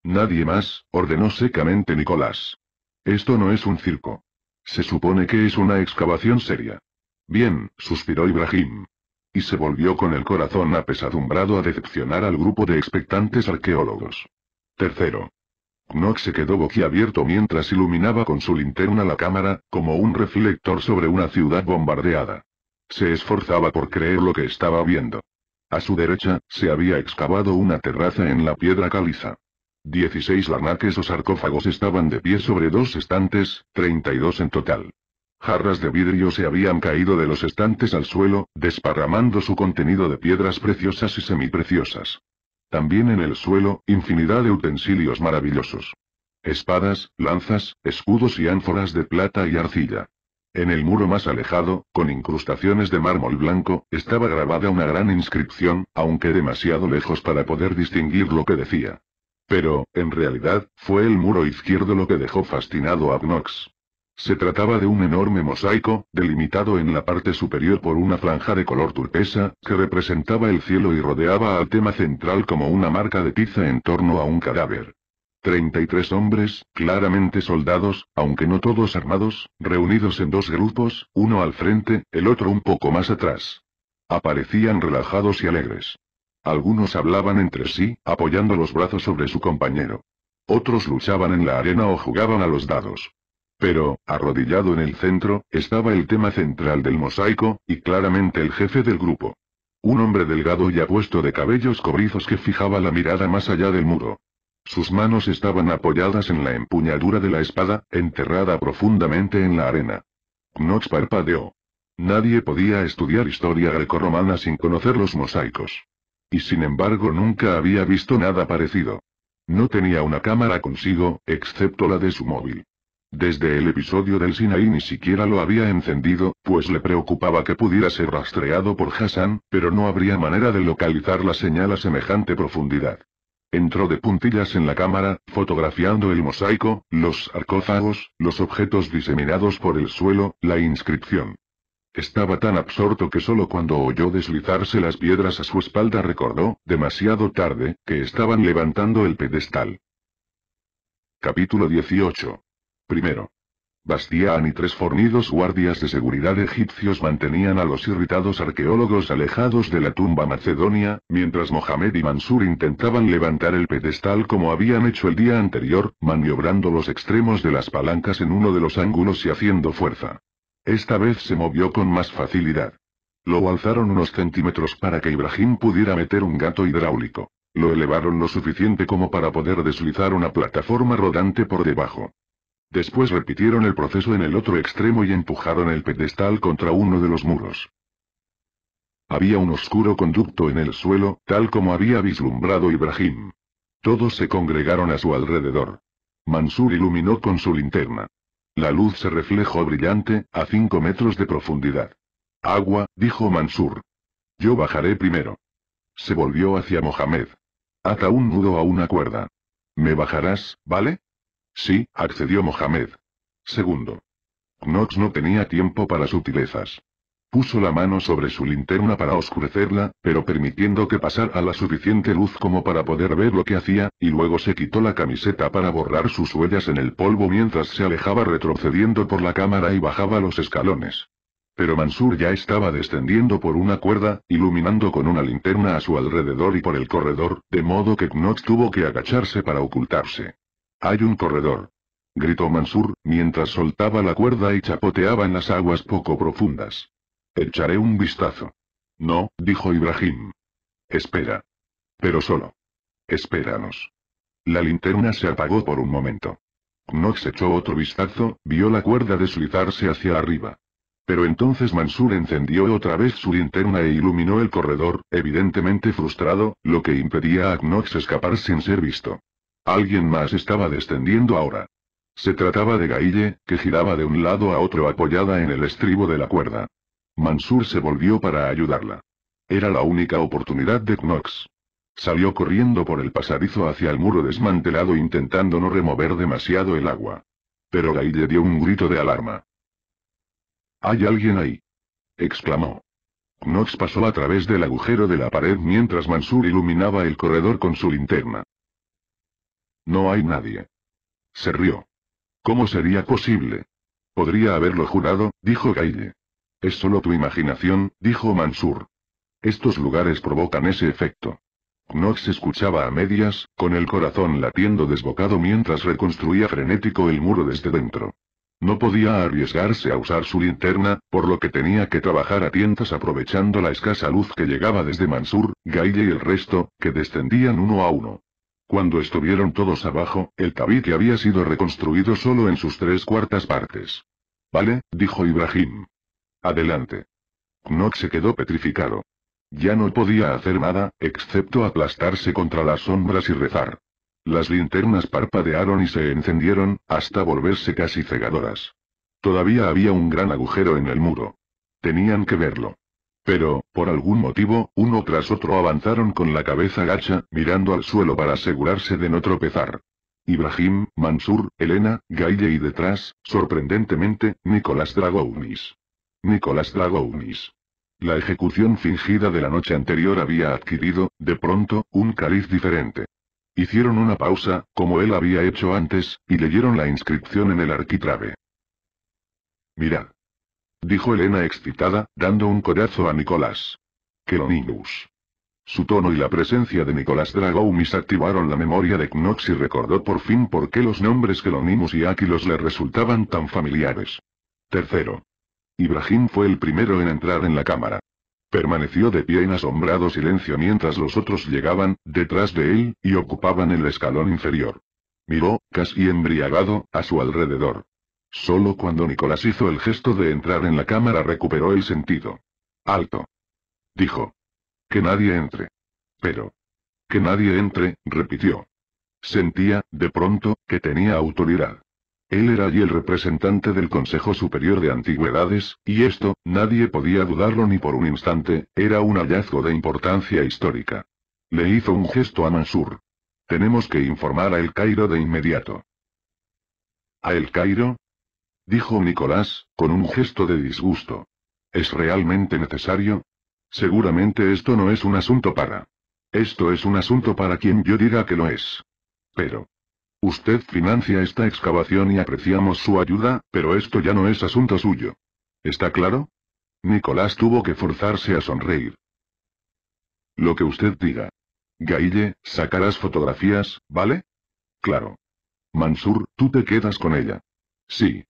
Nadie más, ordenó secamente Nicolás. Esto no es un circo. Se supone que es una excavación seria. Bien, suspiró Ibrahim. Y se volvió con el corazón apesadumbrado a decepcionar al grupo de expectantes arqueólogos. Tercero. Knock se quedó boquiabierto mientras iluminaba con su linterna la cámara, como un reflector sobre una ciudad bombardeada. Se esforzaba por creer lo que estaba viendo. A su derecha, se había excavado una terraza en la piedra caliza. Dieciséis larnaques o sarcófagos estaban de pie sobre dos estantes, 32 en total. Jarras de vidrio se habían caído de los estantes al suelo, desparramando su contenido de piedras preciosas y semipreciosas. También en el suelo, infinidad de utensilios maravillosos. Espadas, lanzas, escudos y ánforas de plata y arcilla. En el muro más alejado, con incrustaciones de mármol blanco, estaba grabada una gran inscripción, aunque demasiado lejos para poder distinguir lo que decía. Pero, en realidad, fue el muro izquierdo lo que dejó fascinado a Knox. Se trataba de un enorme mosaico, delimitado en la parte superior por una franja de color turquesa, que representaba el cielo y rodeaba al tema central como una marca de tiza en torno a un cadáver. Treinta y tres hombres, claramente soldados, aunque no todos armados, reunidos en dos grupos, uno al frente, el otro un poco más atrás. Aparecían relajados y alegres. Algunos hablaban entre sí, apoyando los brazos sobre su compañero. Otros luchaban en la arena o jugaban a los dados. Pero, arrodillado en el centro, estaba el tema central del mosaico, y claramente el jefe del grupo. Un hombre delgado y apuesto de cabellos cobrizos que fijaba la mirada más allá del muro. Sus manos estaban apoyadas en la empuñadura de la espada, enterrada profundamente en la arena. Knox parpadeó. Nadie podía estudiar historia grecorromana sin conocer los mosaicos. Y sin embargo nunca había visto nada parecido. No tenía una cámara consigo, excepto la de su móvil. Desde el episodio del Sinaí ni siquiera lo había encendido, pues le preocupaba que pudiera ser rastreado por Hassan, pero no habría manera de localizar la señal a semejante profundidad. Entró de puntillas en la cámara, fotografiando el mosaico, los sarcófagos, los objetos diseminados por el suelo, la inscripción. Estaba tan absorto que solo cuando oyó deslizarse las piedras a su espalda recordó, demasiado tarde, que estaban levantando el pedestal. Capítulo 18 Primero. Bastián y tres fornidos guardias de seguridad egipcios mantenían a los irritados arqueólogos alejados de la tumba macedonia, mientras Mohamed y Mansur intentaban levantar el pedestal como habían hecho el día anterior, maniobrando los extremos de las palancas en uno de los ángulos y haciendo fuerza. Esta vez se movió con más facilidad. Lo alzaron unos centímetros para que Ibrahim pudiera meter un gato hidráulico. Lo elevaron lo suficiente como para poder deslizar una plataforma rodante por debajo. Después repitieron el proceso en el otro extremo y empujaron el pedestal contra uno de los muros. Había un oscuro conducto en el suelo, tal como había vislumbrado Ibrahim. Todos se congregaron a su alrededor. Mansur iluminó con su linterna. La luz se reflejó brillante, a cinco metros de profundidad. Agua, dijo Mansur. Yo bajaré primero. Se volvió hacia Mohamed. Ata un nudo a una cuerda. ¿Me bajarás, vale? Sí, accedió Mohamed. Segundo. Knox no tenía tiempo para sutilezas. Puso la mano sobre su linterna para oscurecerla, pero permitiendo que pasara la suficiente luz como para poder ver lo que hacía, y luego se quitó la camiseta para borrar sus huellas en el polvo mientras se alejaba retrocediendo por la cámara y bajaba los escalones. Pero Mansur ya estaba descendiendo por una cuerda, iluminando con una linterna a su alrededor y por el corredor, de modo que Knox tuvo que agacharse para ocultarse. Hay un corredor. Gritó Mansur, mientras soltaba la cuerda y chapoteaba en las aguas poco profundas. Echaré un vistazo. No, dijo Ibrahim. Espera. Pero solo. Espéranos. La linterna se apagó por un momento. Knox echó otro vistazo, vio la cuerda deslizarse hacia arriba. Pero entonces Mansur encendió otra vez su linterna e iluminó el corredor, evidentemente frustrado, lo que impedía a Knox escapar sin ser visto. Alguien más estaba descendiendo ahora. Se trataba de Gaille, que giraba de un lado a otro apoyada en el estribo de la cuerda. Mansur se volvió para ayudarla. Era la única oportunidad de Knox. Salió corriendo por el pasadizo hacia el muro desmantelado intentando no remover demasiado el agua. Pero Gaille dio un grito de alarma. ¿Hay alguien ahí? exclamó. Knox pasó a través del agujero de la pared mientras Mansur iluminaba el corredor con su linterna. No hay nadie. Se rió. ¿Cómo sería posible? Podría haberlo jurado, dijo Gaille. Es solo tu imaginación, dijo Mansur. Estos lugares provocan ese efecto. Knox escuchaba a medias, con el corazón latiendo desbocado mientras reconstruía frenético el muro desde dentro. No podía arriesgarse a usar su linterna, por lo que tenía que trabajar a tientas aprovechando la escasa luz que llegaba desde Mansur, Gaille y el resto, que descendían uno a uno. Cuando estuvieron todos abajo, el tabique había sido reconstruido solo en sus tres cuartas partes. Vale, dijo Ibrahim. Adelante. Knock se quedó petrificado. Ya no podía hacer nada, excepto aplastarse contra las sombras y rezar. Las linternas parpadearon y se encendieron, hasta volverse casi cegadoras. Todavía había un gran agujero en el muro. Tenían que verlo. Pero, por algún motivo, uno tras otro avanzaron con la cabeza gacha, mirando al suelo para asegurarse de no tropezar. Ibrahim, Mansur, Elena, Gaille y detrás, sorprendentemente, Nicolás Dragounis. Nicolás Dragounis. La ejecución fingida de la noche anterior había adquirido, de pronto, un cariz diferente. Hicieron una pausa, como él había hecho antes, y leyeron la inscripción en el arquitrabe. Mirad. Dijo Elena excitada, dando un corazo a Nicolás. Quelonimus. Su tono y la presencia de Nicolás Dragoumis activaron la memoria de Knox y recordó por fin por qué los nombres Kelonimus y Aquilos le resultaban tan familiares. Tercero. Ibrahim fue el primero en entrar en la cámara. Permaneció de pie en asombrado silencio mientras los otros llegaban, detrás de él, y ocupaban el escalón inferior. Miró, casi embriagado, a su alrededor. Solo cuando Nicolás hizo el gesto de entrar en la cámara recuperó el sentido. Alto. Dijo. Que nadie entre. Pero. Que nadie entre, repitió. Sentía, de pronto, que tenía autoridad. Él era allí el representante del Consejo Superior de Antigüedades, y esto, nadie podía dudarlo ni por un instante, era un hallazgo de importancia histórica. Le hizo un gesto a Mansur. Tenemos que informar a El Cairo de inmediato. ¿A El Cairo? dijo Nicolás, con un gesto de disgusto. ¿Es realmente necesario? Seguramente esto no es un asunto para. Esto es un asunto para quien yo diga que lo es. Pero. Usted financia esta excavación y apreciamos su ayuda, pero esto ya no es asunto suyo. ¿Está claro? Nicolás tuvo que forzarse a sonreír. Lo que usted diga. Gaille, sacarás fotografías, ¿vale? Claro. Mansur, tú te quedas con ella. Sí,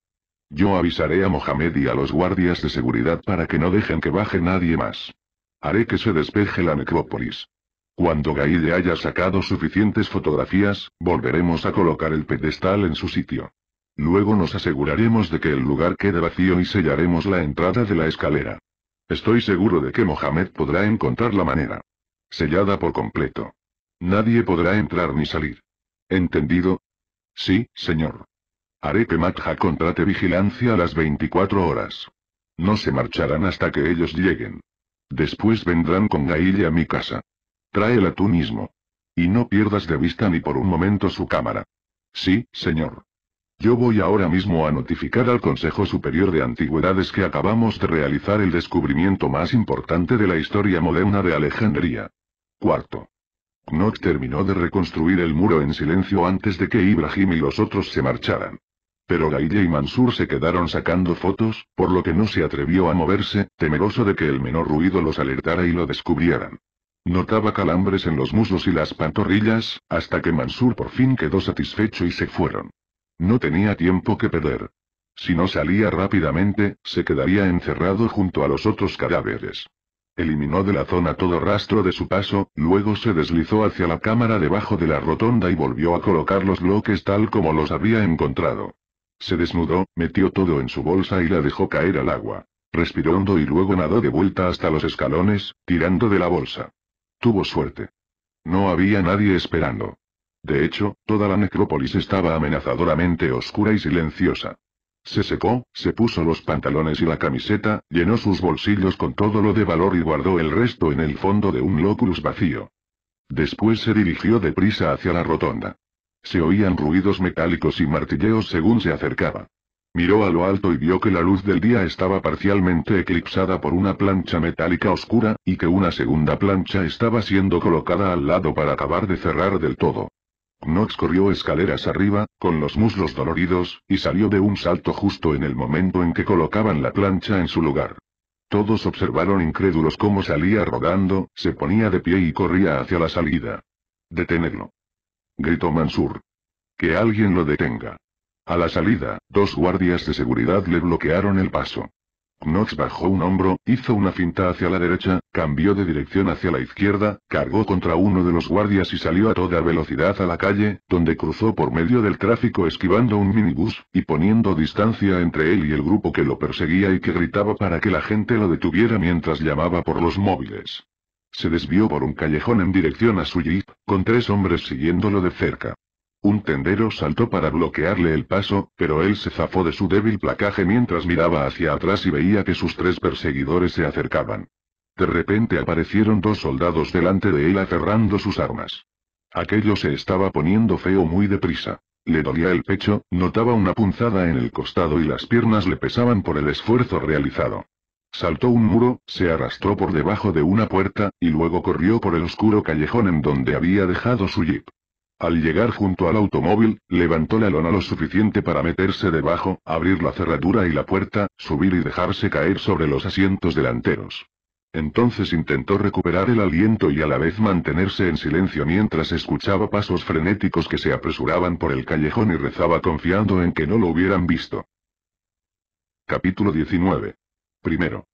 yo avisaré a Mohamed y a los guardias de seguridad para que no dejen que baje nadie más. Haré que se despeje la necrópolis. Cuando Gaide haya sacado suficientes fotografías, volveremos a colocar el pedestal en su sitio. Luego nos aseguraremos de que el lugar quede vacío y sellaremos la entrada de la escalera. Estoy seguro de que Mohamed podrá encontrar la manera. Sellada por completo. Nadie podrá entrar ni salir. ¿Entendido? Sí, señor. Haré que Matja contrate vigilancia a las 24 horas. No se marcharán hasta que ellos lleguen. Después vendrán con Gaille a mi casa. Tráela tú mismo. Y no pierdas de vista ni por un momento su cámara. Sí, señor. Yo voy ahora mismo a notificar al Consejo Superior de Antigüedades que acabamos de realizar el descubrimiento más importante de la historia moderna de Alejandría. Cuarto. Knox terminó de reconstruir el muro en silencio antes de que Ibrahim y los otros se marcharan. Pero Gaille y Mansur se quedaron sacando fotos, por lo que no se atrevió a moverse, temeroso de que el menor ruido los alertara y lo descubrieran. Notaba calambres en los muslos y las pantorrillas, hasta que Mansur por fin quedó satisfecho y se fueron. No tenía tiempo que perder. Si no salía rápidamente, se quedaría encerrado junto a los otros cadáveres. Eliminó de la zona todo rastro de su paso, luego se deslizó hacia la cámara debajo de la rotonda y volvió a colocar los bloques tal como los había encontrado. Se desnudó, metió todo en su bolsa y la dejó caer al agua. Respiró hondo y luego nadó de vuelta hasta los escalones, tirando de la bolsa. Tuvo suerte. No había nadie esperando. De hecho, toda la necrópolis estaba amenazadoramente oscura y silenciosa. Se secó, se puso los pantalones y la camiseta, llenó sus bolsillos con todo lo de valor y guardó el resto en el fondo de un locus vacío. Después se dirigió deprisa hacia la rotonda. Se oían ruidos metálicos y martilleos según se acercaba. Miró a lo alto y vio que la luz del día estaba parcialmente eclipsada por una plancha metálica oscura, y que una segunda plancha estaba siendo colocada al lado para acabar de cerrar del todo. Knox corrió escaleras arriba, con los muslos doloridos, y salió de un salto justo en el momento en que colocaban la plancha en su lugar. Todos observaron incrédulos cómo salía rodando, se ponía de pie y corría hacia la salida. Detenerlo gritó Mansur. Que alguien lo detenga. A la salida, dos guardias de seguridad le bloquearon el paso. Knox bajó un hombro, hizo una finta hacia la derecha, cambió de dirección hacia la izquierda, cargó contra uno de los guardias y salió a toda velocidad a la calle, donde cruzó por medio del tráfico esquivando un minibús, y poniendo distancia entre él y el grupo que lo perseguía y que gritaba para que la gente lo detuviera mientras llamaba por los móviles. Se desvió por un callejón en dirección a su jeep, con tres hombres siguiéndolo de cerca. Un tendero saltó para bloquearle el paso, pero él se zafó de su débil placaje mientras miraba hacia atrás y veía que sus tres perseguidores se acercaban. De repente aparecieron dos soldados delante de él aferrando sus armas. Aquello se estaba poniendo feo muy deprisa. Le dolía el pecho, notaba una punzada en el costado y las piernas le pesaban por el esfuerzo realizado. Saltó un muro, se arrastró por debajo de una puerta, y luego corrió por el oscuro callejón en donde había dejado su jeep. Al llegar junto al automóvil, levantó la lona lo suficiente para meterse debajo, abrir la cerradura y la puerta, subir y dejarse caer sobre los asientos delanteros. Entonces intentó recuperar el aliento y a la vez mantenerse en silencio mientras escuchaba pasos frenéticos que se apresuraban por el callejón y rezaba confiando en que no lo hubieran visto. Capítulo 19 Primero.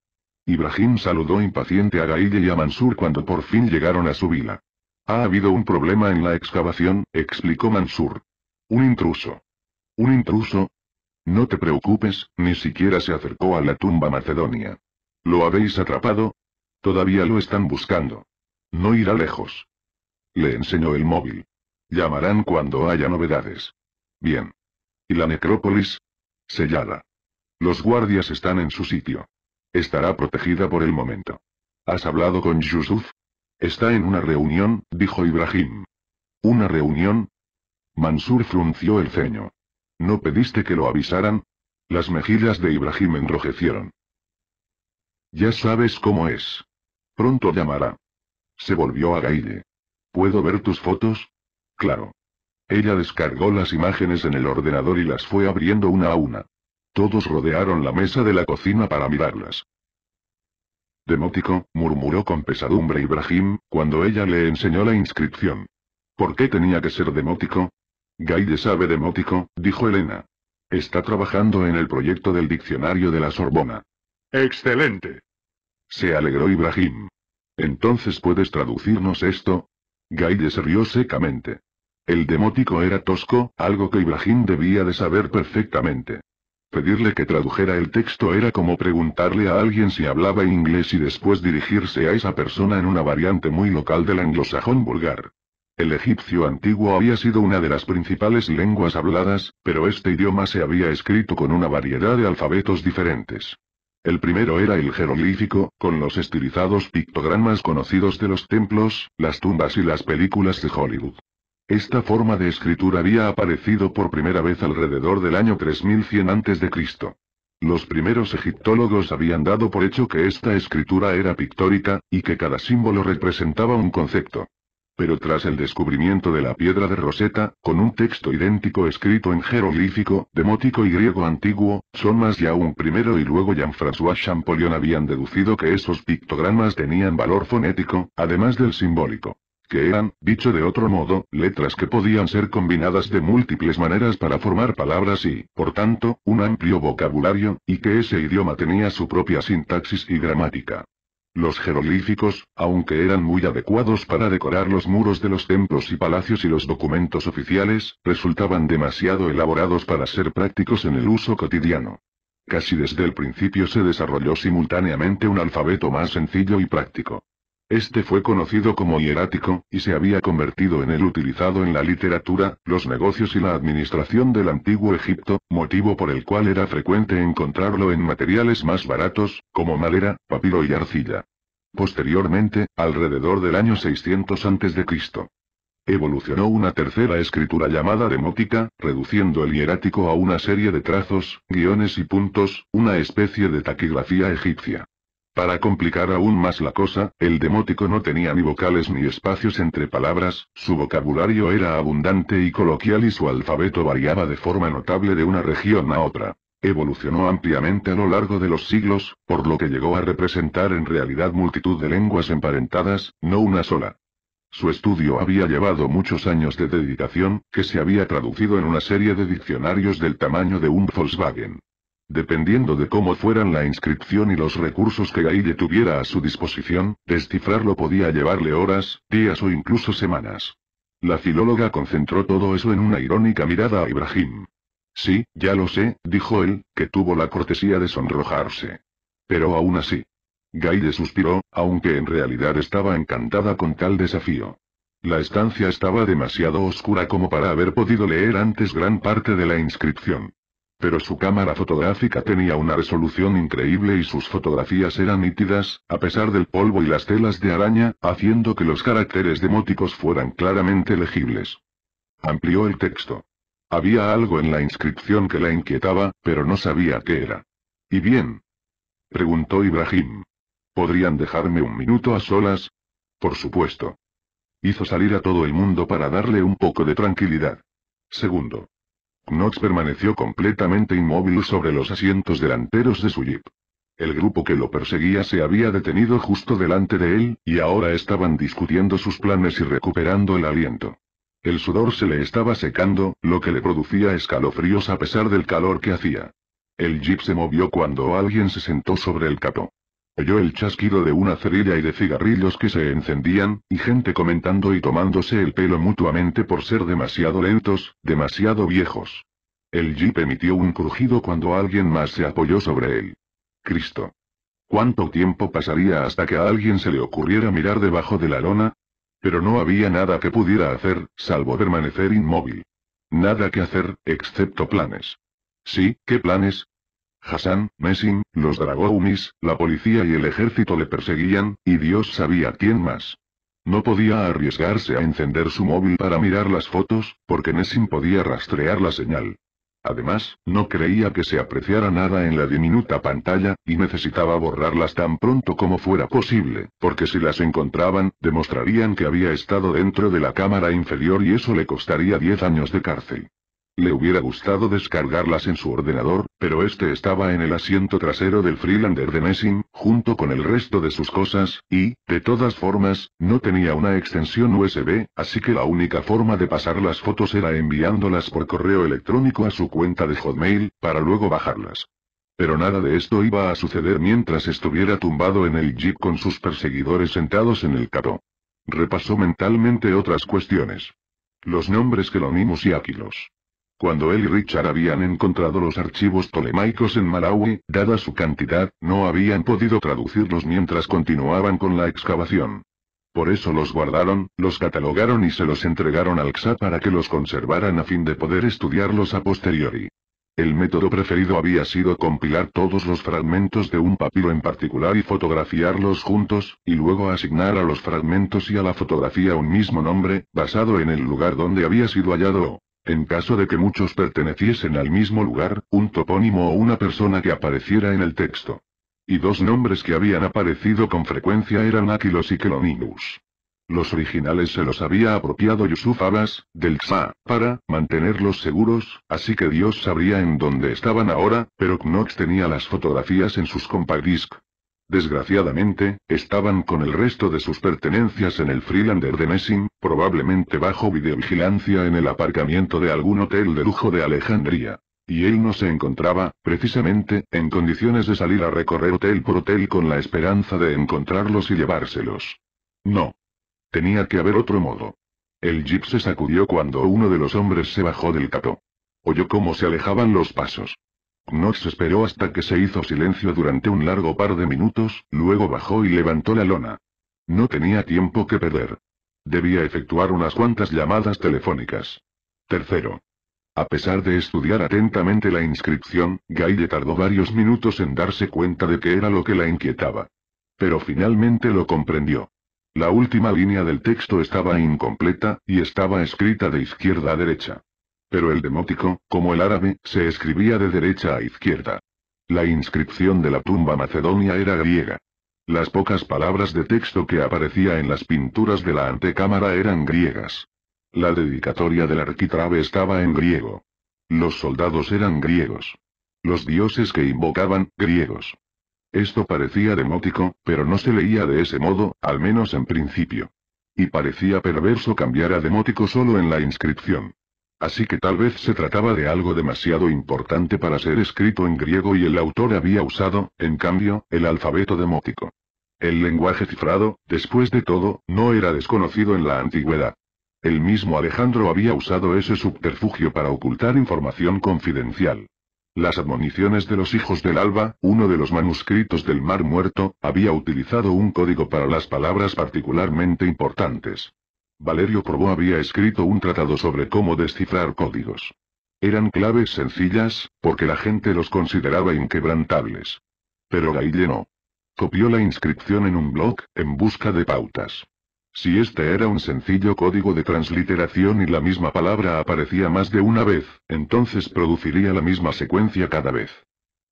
Ibrahim saludó impaciente a Gaille y a Mansur cuando por fin llegaron a su vila. Ha habido un problema en la excavación, explicó Mansur. Un intruso. ¿Un intruso? No te preocupes, ni siquiera se acercó a la tumba macedonia. ¿Lo habéis atrapado? Todavía lo están buscando. No irá lejos. Le enseñó el móvil. Llamarán cuando haya novedades. Bien. ¿Y la necrópolis? Sellada. Los guardias están en su sitio. Estará protegida por el momento. ¿Has hablado con Yusuf? Está en una reunión, dijo Ibrahim. ¿Una reunión? Mansur frunció el ceño. ¿No pediste que lo avisaran? Las mejillas de Ibrahim enrojecieron. Ya sabes cómo es. Pronto llamará. Se volvió a Gaille. ¿Puedo ver tus fotos? Claro. Ella descargó las imágenes en el ordenador y las fue abriendo una a una. Todos rodearon la mesa de la cocina para mirarlas. Demótico, murmuró con pesadumbre Ibrahim, cuando ella le enseñó la inscripción. ¿Por qué tenía que ser demótico? Gaide sabe demótico, dijo Elena. Está trabajando en el proyecto del diccionario de la Sorbona. Excelente. Se alegró Ibrahim. Entonces puedes traducirnos esto. Gaide se rió secamente. El demótico era tosco, algo que Ibrahim debía de saber perfectamente. Pedirle que tradujera el texto era como preguntarle a alguien si hablaba inglés y después dirigirse a esa persona en una variante muy local del anglosajón vulgar. El egipcio antiguo había sido una de las principales lenguas habladas, pero este idioma se había escrito con una variedad de alfabetos diferentes. El primero era el jeroglífico, con los estilizados pictogramas conocidos de los templos, las tumbas y las películas de Hollywood. Esta forma de escritura había aparecido por primera vez alrededor del año 3100 a.C. Los primeros egiptólogos habían dado por hecho que esta escritura era pictórica, y que cada símbolo representaba un concepto. Pero tras el descubrimiento de la piedra de Rosetta, con un texto idéntico escrito en jeroglífico, demótico y griego antiguo, más ya un primero y luego Jean-François Champollion habían deducido que esos pictogramas tenían valor fonético, además del simbólico que eran, dicho de otro modo, letras que podían ser combinadas de múltiples maneras para formar palabras y, por tanto, un amplio vocabulario, y que ese idioma tenía su propia sintaxis y gramática. Los jeroglíficos, aunque eran muy adecuados para decorar los muros de los templos y palacios y los documentos oficiales, resultaban demasiado elaborados para ser prácticos en el uso cotidiano. Casi desde el principio se desarrolló simultáneamente un alfabeto más sencillo y práctico. Este fue conocido como hierático, y se había convertido en el utilizado en la literatura, los negocios y la administración del antiguo Egipto, motivo por el cual era frecuente encontrarlo en materiales más baratos, como madera, papiro y arcilla. Posteriormente, alrededor del año 600 a.C. Evolucionó una tercera escritura llamada demótica, reduciendo el hierático a una serie de trazos, guiones y puntos, una especie de taquigrafía egipcia. Para complicar aún más la cosa, el demótico no tenía ni vocales ni espacios entre palabras, su vocabulario era abundante y coloquial y su alfabeto variaba de forma notable de una región a otra. Evolucionó ampliamente a lo largo de los siglos, por lo que llegó a representar en realidad multitud de lenguas emparentadas, no una sola. Su estudio había llevado muchos años de dedicación, que se había traducido en una serie de diccionarios del tamaño de un Volkswagen. Dependiendo de cómo fueran la inscripción y los recursos que Gaille tuviera a su disposición, descifrarlo podía llevarle horas, días o incluso semanas. La filóloga concentró todo eso en una irónica mirada a Ibrahim. Sí, ya lo sé, dijo él, que tuvo la cortesía de sonrojarse. Pero aún así. Gaille suspiró, aunque en realidad estaba encantada con tal desafío. La estancia estaba demasiado oscura como para haber podido leer antes gran parte de la inscripción. Pero su cámara fotográfica tenía una resolución increíble y sus fotografías eran nítidas, a pesar del polvo y las telas de araña, haciendo que los caracteres demóticos fueran claramente legibles. Amplió el texto. Había algo en la inscripción que la inquietaba, pero no sabía qué era. ¿Y bien? preguntó Ibrahim. ¿Podrían dejarme un minuto a solas? Por supuesto. Hizo salir a todo el mundo para darle un poco de tranquilidad. Segundo. Knox permaneció completamente inmóvil sobre los asientos delanteros de su jeep. El grupo que lo perseguía se había detenido justo delante de él, y ahora estaban discutiendo sus planes y recuperando el aliento. El sudor se le estaba secando, lo que le producía escalofríos a pesar del calor que hacía. El jeep se movió cuando alguien se sentó sobre el capó. Oyó el chasquido de una cerilla y de cigarrillos que se encendían, y gente comentando y tomándose el pelo mutuamente por ser demasiado lentos, demasiado viejos. El jeep emitió un crujido cuando alguien más se apoyó sobre él. Cristo. ¿Cuánto tiempo pasaría hasta que a alguien se le ocurriera mirar debajo de la lona? Pero no había nada que pudiera hacer, salvo permanecer inmóvil. Nada que hacer, excepto planes. Sí, ¿qué planes? Hassan, Messing, los Dragoumis, la policía y el ejército le perseguían, y Dios sabía quién más. No podía arriesgarse a encender su móvil para mirar las fotos, porque Messing podía rastrear la señal. Además, no creía que se apreciara nada en la diminuta pantalla, y necesitaba borrarlas tan pronto como fuera posible, porque si las encontraban, demostrarían que había estado dentro de la cámara inferior y eso le costaría 10 años de cárcel. Le hubiera gustado descargarlas en su ordenador, pero este estaba en el asiento trasero del Freelander de Messing, junto con el resto de sus cosas, y, de todas formas, no tenía una extensión USB, así que la única forma de pasar las fotos era enviándolas por correo electrónico a su cuenta de Hotmail, para luego bajarlas. Pero nada de esto iba a suceder mientras estuviera tumbado en el jeep con sus perseguidores sentados en el capó. Repasó mentalmente otras cuestiones. Los nombres que lo mimos y Aquilos cuando él y Richard habían encontrado los archivos tolemaicos en Malawi, dada su cantidad, no habían podido traducirlos mientras continuaban con la excavación. Por eso los guardaron, los catalogaron y se los entregaron al XA para que los conservaran a fin de poder estudiarlos a posteriori. El método preferido había sido compilar todos los fragmentos de un papiro en particular y fotografiarlos juntos, y luego asignar a los fragmentos y a la fotografía un mismo nombre, basado en el lugar donde había sido hallado. En caso de que muchos perteneciesen al mismo lugar, un topónimo o una persona que apareciera en el texto. Y dos nombres que habían aparecido con frecuencia eran Aquilos y Queloninus. Los originales se los había apropiado Yusuf Abbas, del Xa, para mantenerlos seguros, así que Dios sabría en dónde estaban ahora, pero Knox tenía las fotografías en sus compact Desgraciadamente, estaban con el resto de sus pertenencias en el Freelander de Messing, probablemente bajo videovigilancia en el aparcamiento de algún hotel de lujo de Alejandría. Y él no se encontraba, precisamente, en condiciones de salir a recorrer hotel por hotel con la esperanza de encontrarlos y llevárselos. No. Tenía que haber otro modo. El jeep se sacudió cuando uno de los hombres se bajó del capó. Oyó cómo se alejaban los pasos. Knox esperó hasta que se hizo silencio durante un largo par de minutos, luego bajó y levantó la lona. No tenía tiempo que perder. Debía efectuar unas cuantas llamadas telefónicas. Tercero. A pesar de estudiar atentamente la inscripción, Gaille tardó varios minutos en darse cuenta de que era lo que la inquietaba. Pero finalmente lo comprendió. La última línea del texto estaba incompleta, y estaba escrita de izquierda a derecha pero el demótico, como el árabe, se escribía de derecha a izquierda. La inscripción de la tumba macedonia era griega. Las pocas palabras de texto que aparecía en las pinturas de la antecámara eran griegas. La dedicatoria del arquitrabe estaba en griego. Los soldados eran griegos. Los dioses que invocaban, griegos. Esto parecía demótico, pero no se leía de ese modo, al menos en principio. Y parecía perverso cambiar a demótico solo en la inscripción. Así que tal vez se trataba de algo demasiado importante para ser escrito en griego y el autor había usado, en cambio, el alfabeto demótico. El lenguaje cifrado, después de todo, no era desconocido en la antigüedad. El mismo Alejandro había usado ese subterfugio para ocultar información confidencial. Las admoniciones de los hijos del alba, uno de los manuscritos del Mar Muerto, había utilizado un código para las palabras particularmente importantes. Valerio Probó había escrito un tratado sobre cómo descifrar códigos. Eran claves sencillas, porque la gente los consideraba inquebrantables. Pero Gaille no. Copió la inscripción en un blog, en busca de pautas. Si este era un sencillo código de transliteración y la misma palabra aparecía más de una vez, entonces produciría la misma secuencia cada vez.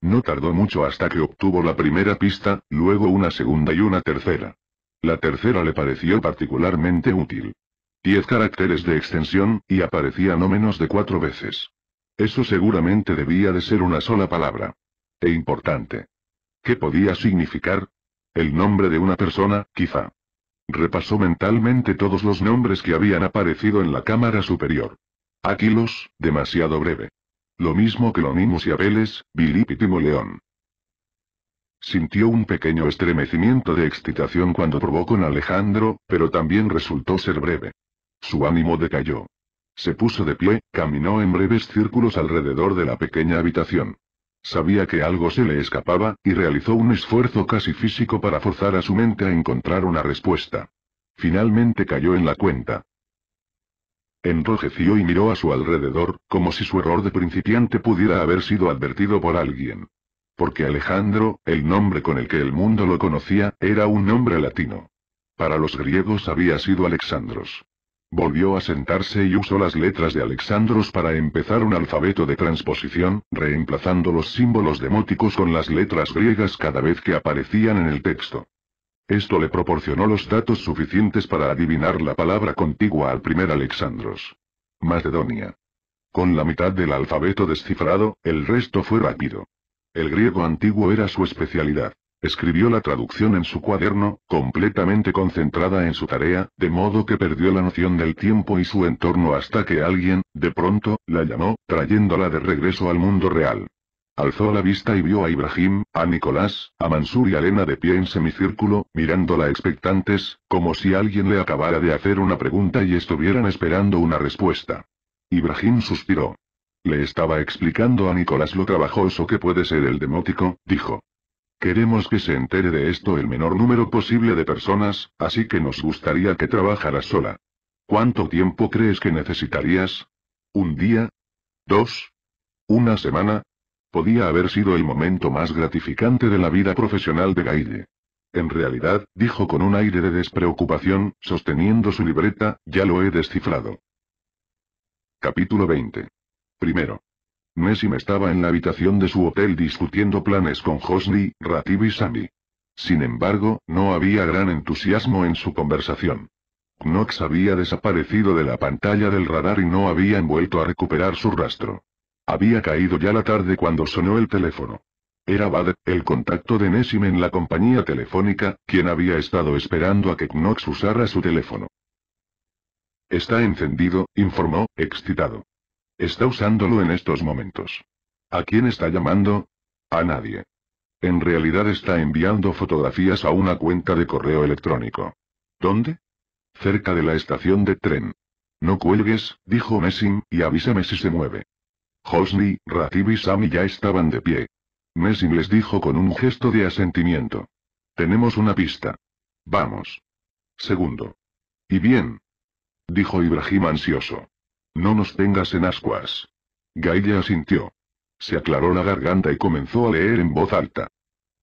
No tardó mucho hasta que obtuvo la primera pista, luego una segunda y una tercera. La tercera le pareció particularmente útil. Diez caracteres de extensión, y aparecía no menos de cuatro veces. Eso seguramente debía de ser una sola palabra. E importante. ¿Qué podía significar? El nombre de una persona, quizá. Repasó mentalmente todos los nombres que habían aparecido en la cámara superior. Aquilos, demasiado breve. Lo mismo que Lonimus y Abeles, Bilipitimo y Sintió un pequeño estremecimiento de excitación cuando probó con Alejandro, pero también resultó ser breve. Su ánimo decayó. Se puso de pie, caminó en breves círculos alrededor de la pequeña habitación. Sabía que algo se le escapaba, y realizó un esfuerzo casi físico para forzar a su mente a encontrar una respuesta. Finalmente cayó en la cuenta. Enrojeció y miró a su alrededor, como si su error de principiante pudiera haber sido advertido por alguien. Porque Alejandro, el nombre con el que el mundo lo conocía, era un nombre latino. Para los griegos había sido Alexandros. Volvió a sentarse y usó las letras de Alexandros para empezar un alfabeto de transposición, reemplazando los símbolos demóticos con las letras griegas cada vez que aparecían en el texto. Esto le proporcionó los datos suficientes para adivinar la palabra contigua al primer Alexandros. Macedonia. Con la mitad del alfabeto descifrado, el resto fue rápido. El griego antiguo era su especialidad. Escribió la traducción en su cuaderno, completamente concentrada en su tarea, de modo que perdió la noción del tiempo y su entorno hasta que alguien, de pronto, la llamó, trayéndola de regreso al mundo real. Alzó la vista y vio a Ibrahim, a Nicolás, a Mansur y a Elena de pie en semicírculo, mirándola expectantes, como si alguien le acabara de hacer una pregunta y estuvieran esperando una respuesta. Ibrahim suspiró. Le estaba explicando a Nicolás lo trabajoso que puede ser el demótico, dijo. Queremos que se entere de esto el menor número posible de personas, así que nos gustaría que trabajaras sola. ¿Cuánto tiempo crees que necesitarías? ¿Un día? ¿Dos? ¿Una semana? Podía haber sido el momento más gratificante de la vida profesional de Gaille. En realidad, dijo con un aire de despreocupación, sosteniendo su libreta, ya lo he descifrado. Capítulo 20. Primero. Nesim estaba en la habitación de su hotel discutiendo planes con Hosni, Ratib y Sami. Sin embargo, no había gran entusiasmo en su conversación. Knox había desaparecido de la pantalla del radar y no habían vuelto a recuperar su rastro. Había caído ya la tarde cuando sonó el teléfono. Era Bad, el contacto de Nessim en la compañía telefónica, quien había estado esperando a que Knox usara su teléfono. Está encendido, informó, excitado. Está usándolo en estos momentos. ¿A quién está llamando? A nadie. En realidad está enviando fotografías a una cuenta de correo electrónico. ¿Dónde? Cerca de la estación de tren. No cuelgues, dijo Messing, y avísame si se mueve. Hosni, Ratib y Sami ya estaban de pie. Messing les dijo con un gesto de asentimiento. Tenemos una pista. Vamos. Segundo. ¿Y bien? Dijo Ibrahim ansioso. No nos tengas en ascuas. Gaia asintió. Se aclaró la garganta y comenzó a leer en voz alta.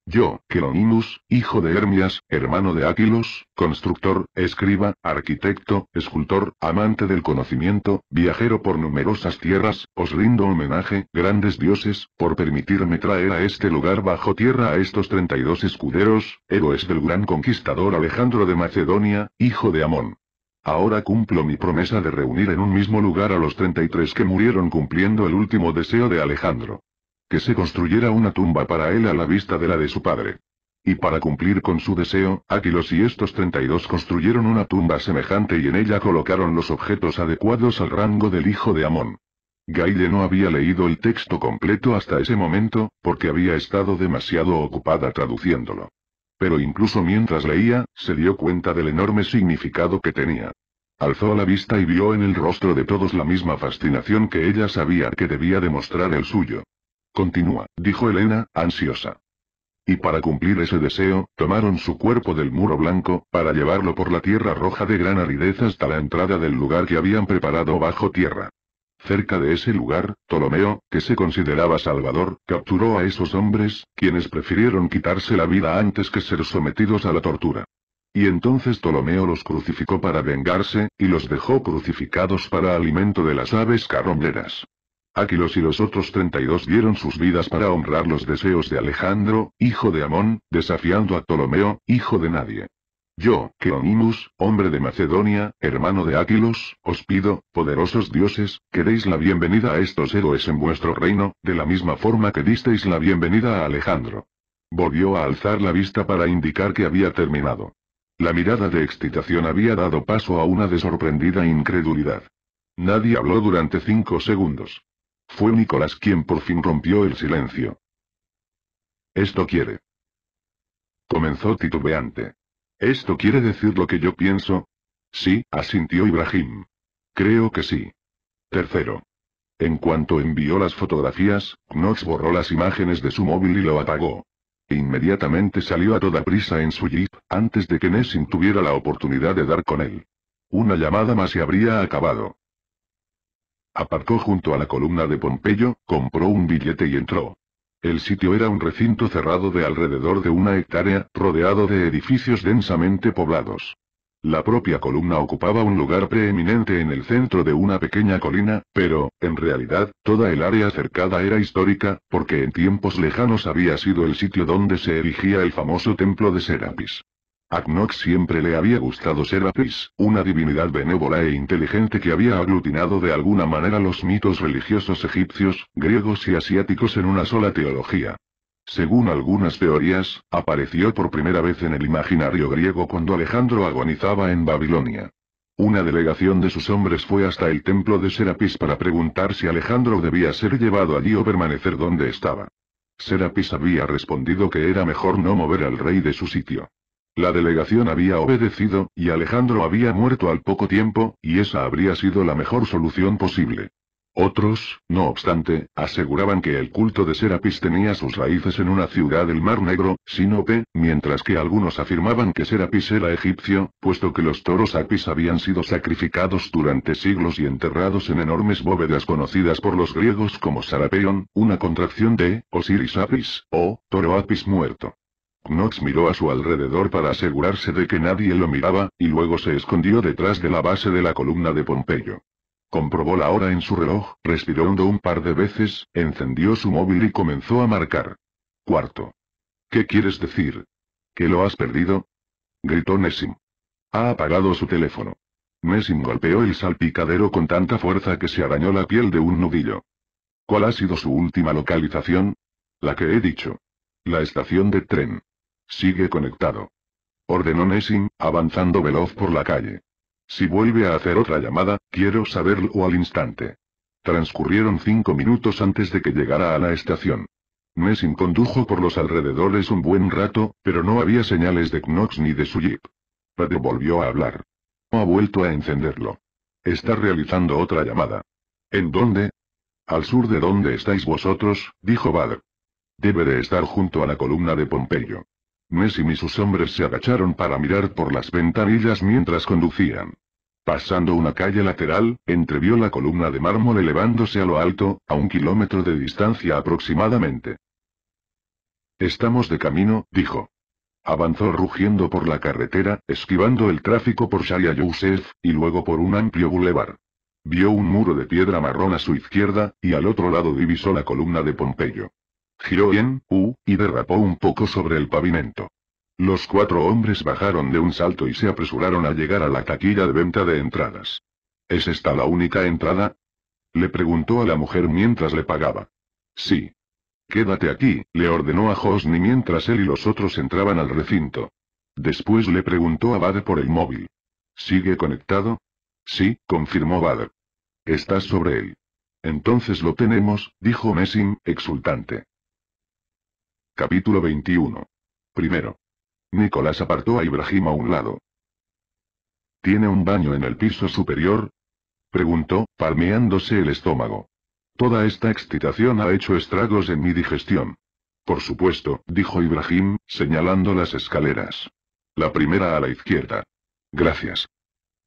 Yo, Quelonimus, hijo de Hermias, hermano de Aquilos, constructor, escriba, arquitecto, escultor, amante del conocimiento, viajero por numerosas tierras, os rindo homenaje, grandes dioses, por permitirme traer a este lugar bajo tierra a estos treinta y dos escuderos, héroes del gran conquistador Alejandro de Macedonia, hijo de Amón. Ahora cumplo mi promesa de reunir en un mismo lugar a los 33 que murieron cumpliendo el último deseo de Alejandro. Que se construyera una tumba para él a la vista de la de su padre. Y para cumplir con su deseo, Aquilos y estos 32 construyeron una tumba semejante y en ella colocaron los objetos adecuados al rango del hijo de Amón. Gaile no había leído el texto completo hasta ese momento, porque había estado demasiado ocupada traduciéndolo. Pero incluso mientras leía, se dio cuenta del enorme significado que tenía. Alzó la vista y vio en el rostro de todos la misma fascinación que ella sabía que debía demostrar el suyo. Continúa, dijo Elena, ansiosa. Y para cumplir ese deseo, tomaron su cuerpo del muro blanco, para llevarlo por la tierra roja de gran aridez hasta la entrada del lugar que habían preparado bajo tierra. Cerca de ese lugar, Ptolomeo, que se consideraba salvador, capturó a esos hombres, quienes prefirieron quitarse la vida antes que ser sometidos a la tortura. Y entonces Ptolomeo los crucificó para vengarse, y los dejó crucificados para alimento de las aves carroñeras. Aquilos y los otros dos dieron sus vidas para honrar los deseos de Alejandro, hijo de Amón, desafiando a Ptolomeo, hijo de nadie. Yo, Cleonimus, hombre de Macedonia, hermano de Aquilos, os pido, poderosos dioses, que deis la bienvenida a estos héroes en vuestro reino, de la misma forma que disteis la bienvenida a Alejandro. Volvió a alzar la vista para indicar que había terminado. La mirada de excitación había dado paso a una de sorprendida incredulidad. Nadie habló durante cinco segundos. Fue Nicolás quien por fin rompió el silencio. Esto quiere. Comenzó titubeante. ¿Esto quiere decir lo que yo pienso? Sí, asintió Ibrahim. Creo que sí. Tercero. En cuanto envió las fotografías, Knox borró las imágenes de su móvil y lo apagó. Inmediatamente salió a toda prisa en su jeep, antes de que Nessin tuviera la oportunidad de dar con él. Una llamada más y habría acabado. Aparcó junto a la columna de Pompeyo, compró un billete y entró. El sitio era un recinto cerrado de alrededor de una hectárea, rodeado de edificios densamente poblados. La propia columna ocupaba un lugar preeminente en el centro de una pequeña colina, pero, en realidad, toda el área cercada era histórica, porque en tiempos lejanos había sido el sitio donde se erigía el famoso templo de Serapis. Knox siempre le había gustado Serapis, una divinidad benévola e inteligente que había aglutinado de alguna manera los mitos religiosos egipcios, griegos y asiáticos en una sola teología. Según algunas teorías, apareció por primera vez en el imaginario griego cuando Alejandro agonizaba en Babilonia. Una delegación de sus hombres fue hasta el templo de Serapis para preguntar si Alejandro debía ser llevado allí o permanecer donde estaba. Serapis había respondido que era mejor no mover al rey de su sitio. La delegación había obedecido, y Alejandro había muerto al poco tiempo, y esa habría sido la mejor solución posible. Otros, no obstante, aseguraban que el culto de Serapis tenía sus raíces en una ciudad del Mar Negro, Sinope, mientras que algunos afirmaban que Serapis era egipcio, puesto que los toros apis habían sido sacrificados durante siglos y enterrados en enormes bóvedas conocidas por los griegos como Sarapeion, una contracción de Osiris Apis, o toro apis muerto. Knox miró a su alrededor para asegurarse de que nadie lo miraba, y luego se escondió detrás de la base de la columna de Pompeyo. Comprobó la hora en su reloj, respiró un par de veces, encendió su móvil y comenzó a marcar. Cuarto. ¿Qué quieres decir? ¿Que lo has perdido? Gritó Nessim. Ha apagado su teléfono. Nessim golpeó el salpicadero con tanta fuerza que se arañó la piel de un nudillo. ¿Cuál ha sido su última localización? La que he dicho. La estación de tren. Sigue conectado. Ordenó Nessing, avanzando veloz por la calle. Si vuelve a hacer otra llamada, quiero saberlo al instante. Transcurrieron cinco minutos antes de que llegara a la estación. Nessim condujo por los alrededores un buen rato, pero no había señales de Knox ni de su jeep. Padre volvió a hablar. No ha vuelto a encenderlo. Está realizando otra llamada. ¿En dónde? Al sur de donde estáis vosotros, dijo Bad. Debe de estar junto a la columna de Pompeyo. Messi y sus hombres se agacharon para mirar por las ventanillas mientras conducían. Pasando una calle lateral, entrevió la columna de mármol elevándose a lo alto, a un kilómetro de distancia aproximadamente. Estamos de camino, dijo. Avanzó rugiendo por la carretera, esquivando el tráfico por Sharia Youssef, y luego por un amplio bulevar. Vio un muro de piedra marrón a su izquierda, y al otro lado divisó la columna de Pompeyo giró en U y derrapó un poco sobre el pavimento. Los cuatro hombres bajaron de un salto y se apresuraron a llegar a la taquilla de venta de entradas. ¿Es esta la única entrada? Le preguntó a la mujer mientras le pagaba. Sí. Quédate aquí, le ordenó a Hosni mientras él y los otros entraban al recinto. Después le preguntó a Bader por el móvil. ¿Sigue conectado? Sí, confirmó Bader. Estás sobre él. Entonces lo tenemos, dijo Messing, exultante. Capítulo 21. Primero. Nicolás apartó a Ibrahim a un lado. ¿Tiene un baño en el piso superior? Preguntó, palmeándose el estómago. Toda esta excitación ha hecho estragos en mi digestión. Por supuesto, dijo Ibrahim, señalando las escaleras. La primera a la izquierda. Gracias.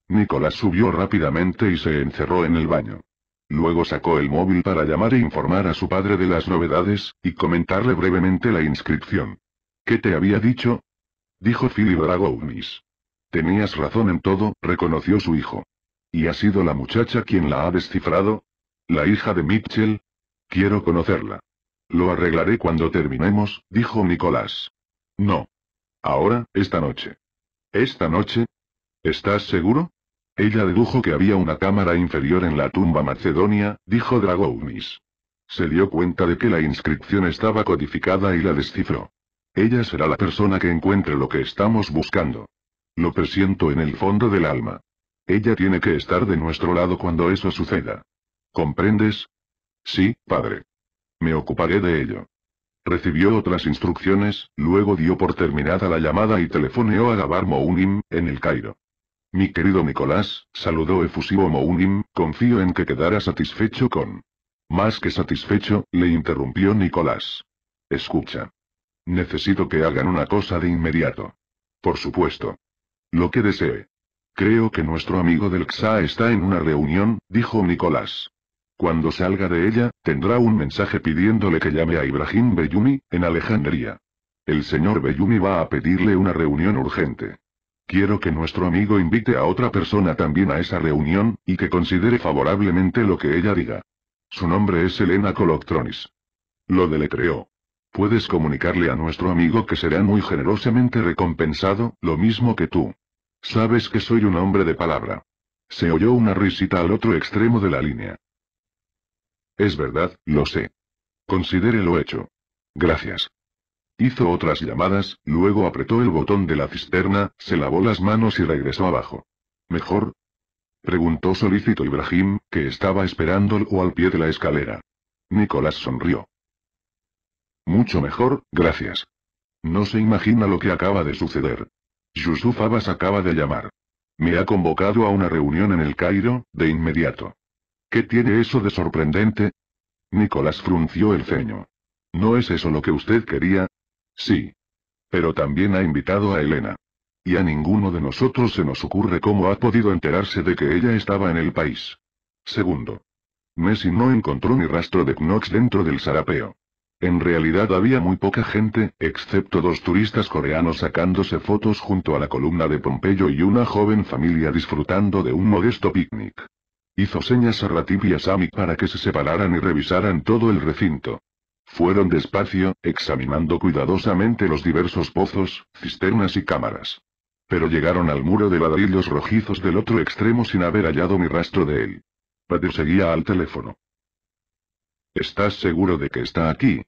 Nicolás subió rápidamente y se encerró en el baño. Luego sacó el móvil para llamar e informar a su padre de las novedades, y comentarle brevemente la inscripción. ¿Qué te había dicho? Dijo Philip Dragounis. Tenías razón en todo, reconoció su hijo. ¿Y ha sido la muchacha quien la ha descifrado? ¿La hija de Mitchell? Quiero conocerla. Lo arreglaré cuando terminemos, dijo Nicolás. No. Ahora, esta noche. ¿Esta noche? ¿Estás seguro? Ella dedujo que había una cámara inferior en la tumba macedonia, dijo Dragounis. Se dio cuenta de que la inscripción estaba codificada y la descifró. Ella será la persona que encuentre lo que estamos buscando. Lo presiento en el fondo del alma. Ella tiene que estar de nuestro lado cuando eso suceda. ¿Comprendes? Sí, padre. Me ocuparé de ello. Recibió otras instrucciones, luego dio por terminada la llamada y telefoneó a Gabar Mounim, en el Cairo. Mi querido Nicolás, saludó efusivo Mounim, confío en que quedará satisfecho con... Más que satisfecho, le interrumpió Nicolás. Escucha. Necesito que hagan una cosa de inmediato. Por supuesto. Lo que desee. Creo que nuestro amigo del XA está en una reunión, dijo Nicolás. Cuando salga de ella, tendrá un mensaje pidiéndole que llame a Ibrahim Beyumi, en Alejandría. El señor Beyumi va a pedirle una reunión urgente. Quiero que nuestro amigo invite a otra persona también a esa reunión, y que considere favorablemente lo que ella diga. Su nombre es Elena Coloctronis. Lo deletreó. Puedes comunicarle a nuestro amigo que será muy generosamente recompensado, lo mismo que tú. Sabes que soy un hombre de palabra. Se oyó una risita al otro extremo de la línea. Es verdad, lo sé. Considere lo hecho. Gracias. Hizo otras llamadas, luego apretó el botón de la cisterna, se lavó las manos y regresó abajo. ¿Mejor? Preguntó solícito Ibrahim, que estaba esperándolo al pie de la escalera. Nicolás sonrió. Mucho mejor, gracias. No se imagina lo que acaba de suceder. Yusuf Abbas acaba de llamar. Me ha convocado a una reunión en el Cairo, de inmediato. ¿Qué tiene eso de sorprendente? Nicolás frunció el ceño. ¿No es eso lo que usted quería? Sí. Pero también ha invitado a Elena. Y a ninguno de nosotros se nos ocurre cómo ha podido enterarse de que ella estaba en el país. Segundo. Messi no encontró ni rastro de Knox dentro del sarapeo. En realidad había muy poca gente, excepto dos turistas coreanos sacándose fotos junto a la columna de Pompeyo y una joven familia disfrutando de un modesto picnic. Hizo señas a Ratip y a Sami para que se separaran y revisaran todo el recinto. Fueron despacio, examinando cuidadosamente los diversos pozos, cisternas y cámaras. Pero llegaron al muro de ladrillos rojizos del otro extremo sin haber hallado mi rastro de él. Padre seguía al teléfono. ¿Estás seguro de que está aquí?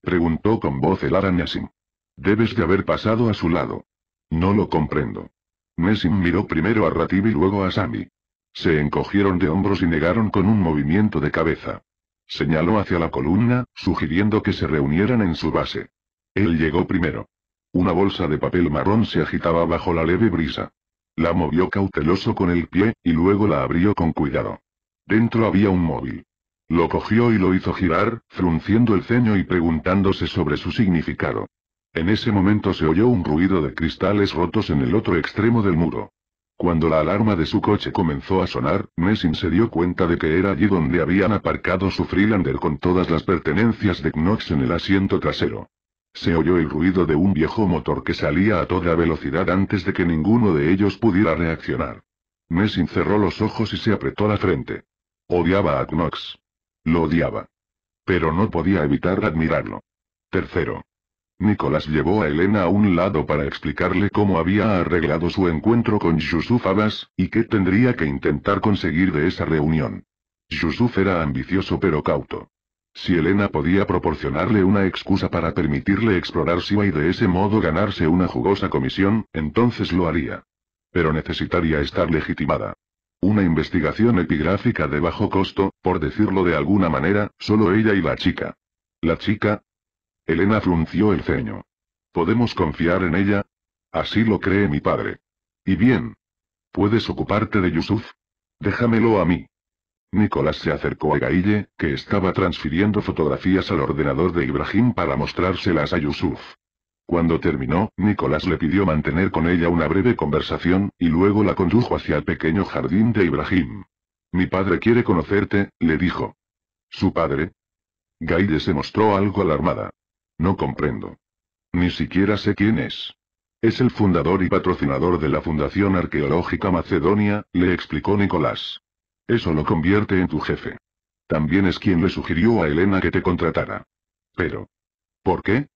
Preguntó con voz el Arañasim. Debes de haber pasado a su lado. No lo comprendo. Mesim miró primero a Ratib y luego a Sami. Se encogieron de hombros y negaron con un movimiento de cabeza. Señaló hacia la columna, sugiriendo que se reunieran en su base. Él llegó primero. Una bolsa de papel marrón se agitaba bajo la leve brisa. La movió cauteloso con el pie, y luego la abrió con cuidado. Dentro había un móvil. Lo cogió y lo hizo girar, frunciendo el ceño y preguntándose sobre su significado. En ese momento se oyó un ruido de cristales rotos en el otro extremo del muro. Cuando la alarma de su coche comenzó a sonar, Messin se dio cuenta de que era allí donde habían aparcado su Freelander con todas las pertenencias de Knox en el asiento trasero. Se oyó el ruido de un viejo motor que salía a toda velocidad antes de que ninguno de ellos pudiera reaccionar. Messin cerró los ojos y se apretó la frente. Odiaba a Knox. Lo odiaba. Pero no podía evitar admirarlo. Tercero. Nicolás llevó a Elena a un lado para explicarle cómo había arreglado su encuentro con Yusuf Abbas, y qué tendría que intentar conseguir de esa reunión. Yusuf era ambicioso pero cauto. Si Elena podía proporcionarle una excusa para permitirle explorar Siva y de ese modo ganarse una jugosa comisión, entonces lo haría. Pero necesitaría estar legitimada. Una investigación epigráfica de bajo costo, por decirlo de alguna manera, solo ella y la chica. La chica, Elena frunció el ceño. ¿Podemos confiar en ella? Así lo cree mi padre. Y bien. ¿Puedes ocuparte de Yusuf? Déjamelo a mí. Nicolás se acercó a Gaille, que estaba transfiriendo fotografías al ordenador de Ibrahim para mostrárselas a Yusuf. Cuando terminó, Nicolás le pidió mantener con ella una breve conversación, y luego la condujo hacia el pequeño jardín de Ibrahim. Mi padre quiere conocerte, le dijo. ¿Su padre? Gaille se mostró algo alarmada. No comprendo. Ni siquiera sé quién es. Es el fundador y patrocinador de la Fundación Arqueológica Macedonia, le explicó Nicolás. Eso lo convierte en tu jefe. También es quien le sugirió a Elena que te contratara. Pero. ¿Por qué?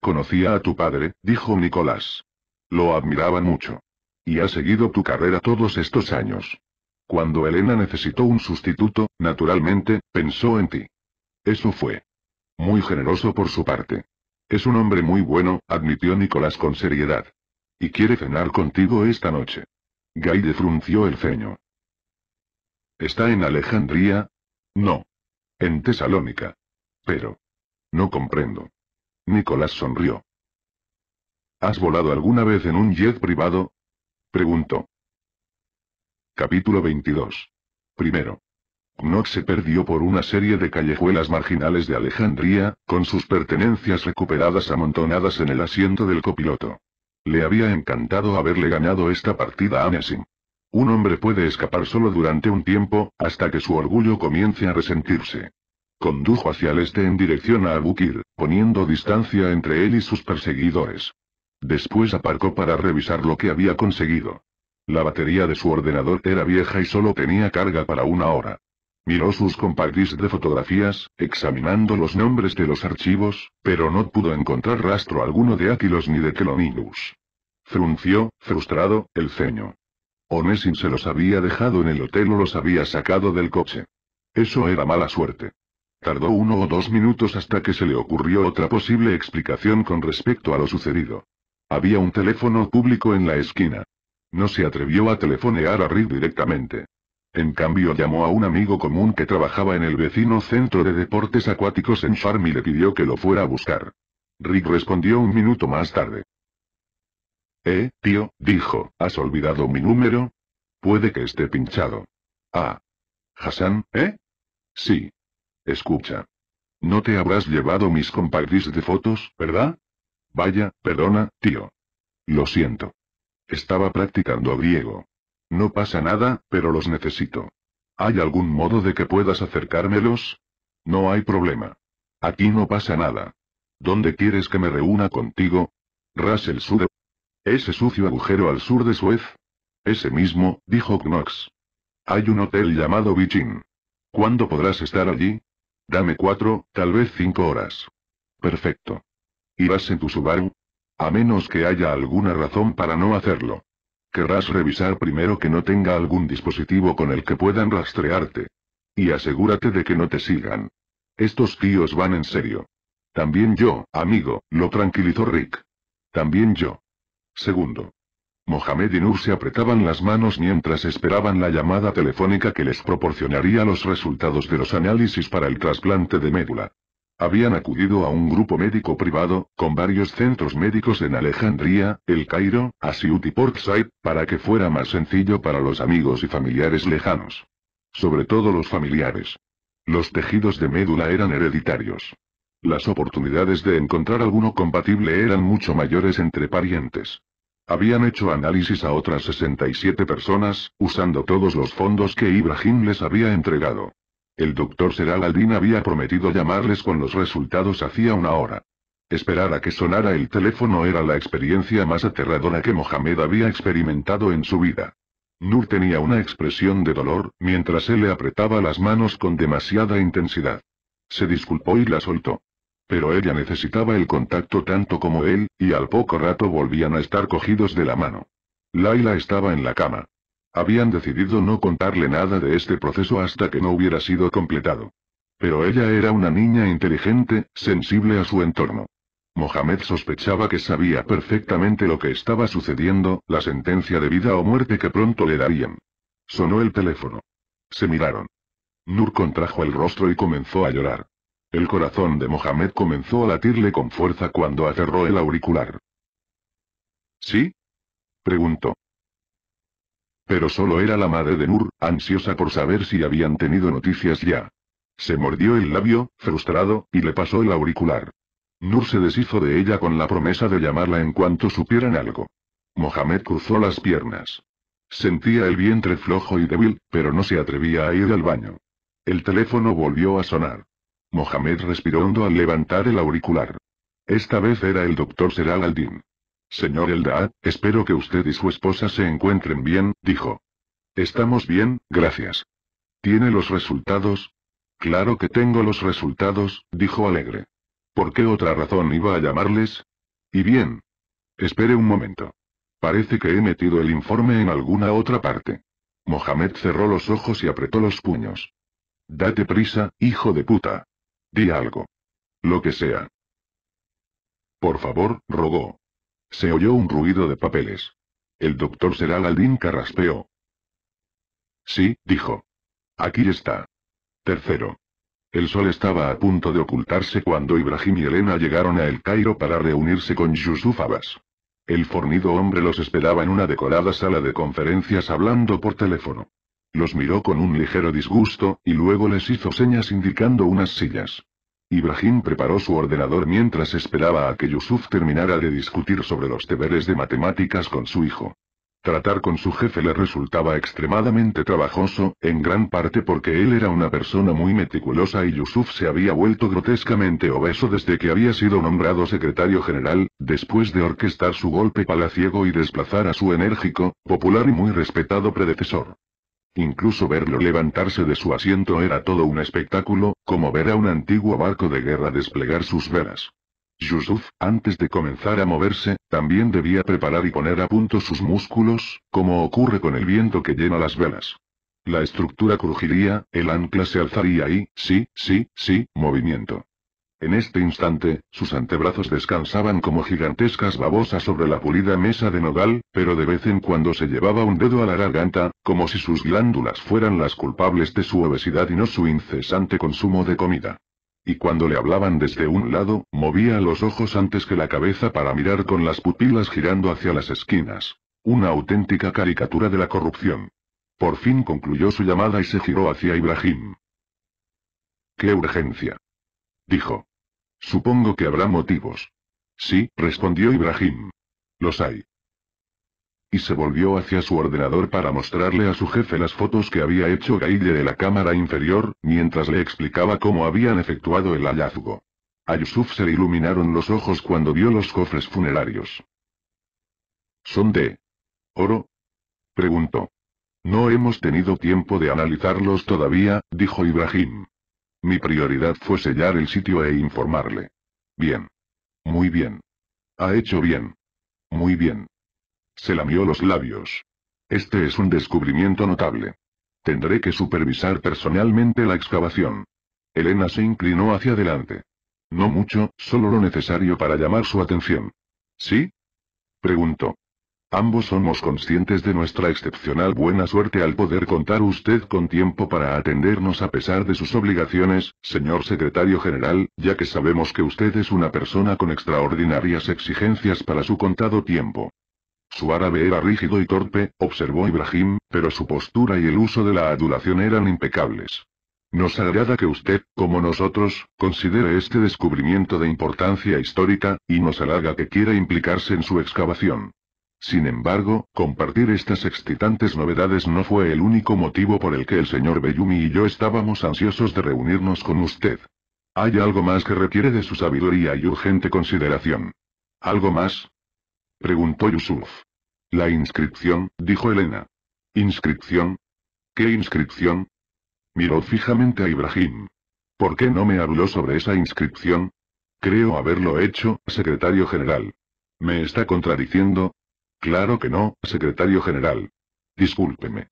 Conocía a tu padre, dijo Nicolás. Lo admiraba mucho. Y ha seguido tu carrera todos estos años. Cuando Elena necesitó un sustituto, naturalmente, pensó en ti. Eso fue. Muy generoso por su parte. Es un hombre muy bueno, admitió Nicolás con seriedad. Y quiere cenar contigo esta noche. Gaide frunció el ceño. ¿Está en Alejandría? No. En Tesalónica. Pero. No comprendo. Nicolás sonrió. ¿Has volado alguna vez en un jet privado? Preguntó. Capítulo 22. Primero. Knox se perdió por una serie de callejuelas marginales de Alejandría, con sus pertenencias recuperadas amontonadas en el asiento del copiloto. Le había encantado haberle ganado esta partida a Anasim. Un hombre puede escapar solo durante un tiempo, hasta que su orgullo comience a resentirse. Condujo hacia el este en dirección a Abukir, poniendo distancia entre él y sus perseguidores. Después aparcó para revisar lo que había conseguido. La batería de su ordenador era vieja y solo tenía carga para una hora. Miró sus compadres de fotografías, examinando los nombres de los archivos, pero no pudo encontrar rastro alguno de Aquilos ni de Teloninus. Frunció, frustrado, el ceño. Onesin se los había dejado en el hotel o los había sacado del coche. Eso era mala suerte. Tardó uno o dos minutos hasta que se le ocurrió otra posible explicación con respecto a lo sucedido. Había un teléfono público en la esquina. No se atrevió a telefonear a Reed directamente. En cambio llamó a un amigo común que trabajaba en el vecino centro de deportes acuáticos en Farm y le pidió que lo fuera a buscar. Rick respondió un minuto más tarde. Eh, tío, dijo, ¿has olvidado mi número? Puede que esté pinchado. Ah. Hassan, ¿eh? Sí. Escucha. No te habrás llevado mis compadres de fotos, ¿verdad? Vaya, perdona, tío. Lo siento. Estaba practicando griego. No pasa nada, pero los necesito. ¿Hay algún modo de que puedas acercármelos? No hay problema. Aquí no pasa nada. ¿Dónde quieres que me reúna contigo? Ras el sur. Ese sucio agujero al sur de Suez. Ese mismo, dijo Knox. Hay un hotel llamado Bichin. ¿Cuándo podrás estar allí? Dame cuatro, tal vez cinco horas. Perfecto. ¿Irás en tu Subaru? A menos que haya alguna razón para no hacerlo. Querrás revisar primero que no tenga algún dispositivo con el que puedan rastrearte. Y asegúrate de que no te sigan. Estos tíos van en serio. También yo, amigo, lo tranquilizó Rick. También yo. Segundo. Mohamed y Nur se apretaban las manos mientras esperaban la llamada telefónica que les proporcionaría los resultados de los análisis para el trasplante de médula. Habían acudido a un grupo médico privado, con varios centros médicos en Alejandría, El Cairo, Asiut y Portside, para que fuera más sencillo para los amigos y familiares lejanos. Sobre todo los familiares. Los tejidos de médula eran hereditarios. Las oportunidades de encontrar alguno compatible eran mucho mayores entre parientes. Habían hecho análisis a otras 67 personas, usando todos los fondos que Ibrahim les había entregado. El doctor Seral Aldin había prometido llamarles con los resultados hacía una hora. Esperar a que sonara el teléfono era la experiencia más aterradora que Mohamed había experimentado en su vida. Nur tenía una expresión de dolor, mientras él le apretaba las manos con demasiada intensidad. Se disculpó y la soltó. Pero ella necesitaba el contacto tanto como él, y al poco rato volvían a estar cogidos de la mano. Laila estaba en la cama. Habían decidido no contarle nada de este proceso hasta que no hubiera sido completado. Pero ella era una niña inteligente, sensible a su entorno. Mohamed sospechaba que sabía perfectamente lo que estaba sucediendo, la sentencia de vida o muerte que pronto le darían. Sonó el teléfono. Se miraron. Nur contrajo el rostro y comenzó a llorar. El corazón de Mohamed comenzó a latirle con fuerza cuando aterró el auricular. ¿Sí? preguntó. Pero solo era la madre de Nur, ansiosa por saber si habían tenido noticias ya. Se mordió el labio, frustrado, y le pasó el auricular. Nur se deshizo de ella con la promesa de llamarla en cuanto supieran algo. Mohamed cruzó las piernas. Sentía el vientre flojo y débil, pero no se atrevía a ir al baño. El teléfono volvió a sonar. Mohamed respiró hondo al levantar el auricular. Esta vez era el doctor Seral Al-Din. Señor Elda, espero que usted y su esposa se encuentren bien, dijo. Estamos bien, gracias. ¿Tiene los resultados? Claro que tengo los resultados, dijo alegre. ¿Por qué otra razón iba a llamarles? Y bien. Espere un momento. Parece que he metido el informe en alguna otra parte. Mohamed cerró los ojos y apretó los puños. Date prisa, hijo de puta. Di algo. Lo que sea. Por favor, rogó. Se oyó un ruido de papeles. El doctor Seralaldín carraspeó. Sí, dijo. Aquí está. Tercero. El sol estaba a punto de ocultarse cuando Ibrahim y Elena llegaron a El Cairo para reunirse con Yusuf Abbas. El fornido hombre los esperaba en una decorada sala de conferencias hablando por teléfono. Los miró con un ligero disgusto, y luego les hizo señas indicando unas sillas. Ibrahim preparó su ordenador mientras esperaba a que Yusuf terminara de discutir sobre los deberes de matemáticas con su hijo. Tratar con su jefe le resultaba extremadamente trabajoso, en gran parte porque él era una persona muy meticulosa y Yusuf se había vuelto grotescamente obeso desde que había sido nombrado secretario general, después de orquestar su golpe palaciego y desplazar a su enérgico, popular y muy respetado predecesor. Incluso verlo levantarse de su asiento era todo un espectáculo, como ver a un antiguo barco de guerra desplegar sus velas. Yusuf, antes de comenzar a moverse, también debía preparar y poner a punto sus músculos, como ocurre con el viento que llena las velas. La estructura crujiría, el ancla se alzaría y, sí, sí, sí, movimiento. En este instante, sus antebrazos descansaban como gigantescas babosas sobre la pulida mesa de nogal, pero de vez en cuando se llevaba un dedo a la garganta, como si sus glándulas fueran las culpables de su obesidad y no su incesante consumo de comida. Y cuando le hablaban desde un lado, movía los ojos antes que la cabeza para mirar con las pupilas girando hacia las esquinas. Una auténtica caricatura de la corrupción. Por fin concluyó su llamada y se giró hacia Ibrahim. ¿Qué urgencia? dijo. Supongo que habrá motivos. Sí, respondió Ibrahim. Los hay. Y se volvió hacia su ordenador para mostrarle a su jefe las fotos que había hecho Gaille de la cámara inferior, mientras le explicaba cómo habían efectuado el hallazgo. A Yusuf se le iluminaron los ojos cuando vio los cofres funerarios. ¿Son de oro? preguntó. No hemos tenido tiempo de analizarlos todavía, dijo Ibrahim. Mi prioridad fue sellar el sitio e informarle. Bien. Muy bien. Ha hecho bien. Muy bien. Se lamió los labios. Este es un descubrimiento notable. Tendré que supervisar personalmente la excavación. Elena se inclinó hacia adelante. No mucho, solo lo necesario para llamar su atención. ¿Sí? Preguntó. Ambos somos conscientes de nuestra excepcional buena suerte al poder contar usted con tiempo para atendernos a pesar de sus obligaciones, señor secretario general, ya que sabemos que usted es una persona con extraordinarias exigencias para su contado tiempo. Su árabe era rígido y torpe, observó Ibrahim, pero su postura y el uso de la adulación eran impecables. Nos agrada que usted, como nosotros, considere este descubrimiento de importancia histórica, y nos halaga que quiera implicarse en su excavación. Sin embargo, compartir estas excitantes novedades no fue el único motivo por el que el señor Bellumi y yo estábamos ansiosos de reunirnos con usted. Hay algo más que requiere de su sabiduría y urgente consideración. ¿Algo más? preguntó Yusuf. La inscripción, dijo Elena. ¿Inscripción? ¿Qué inscripción? Miró fijamente a Ibrahim. ¿Por qué no me habló sobre esa inscripción? Creo haberlo hecho, secretario general. ¿Me está contradiciendo? Claro que no, secretario general. Discúlpeme.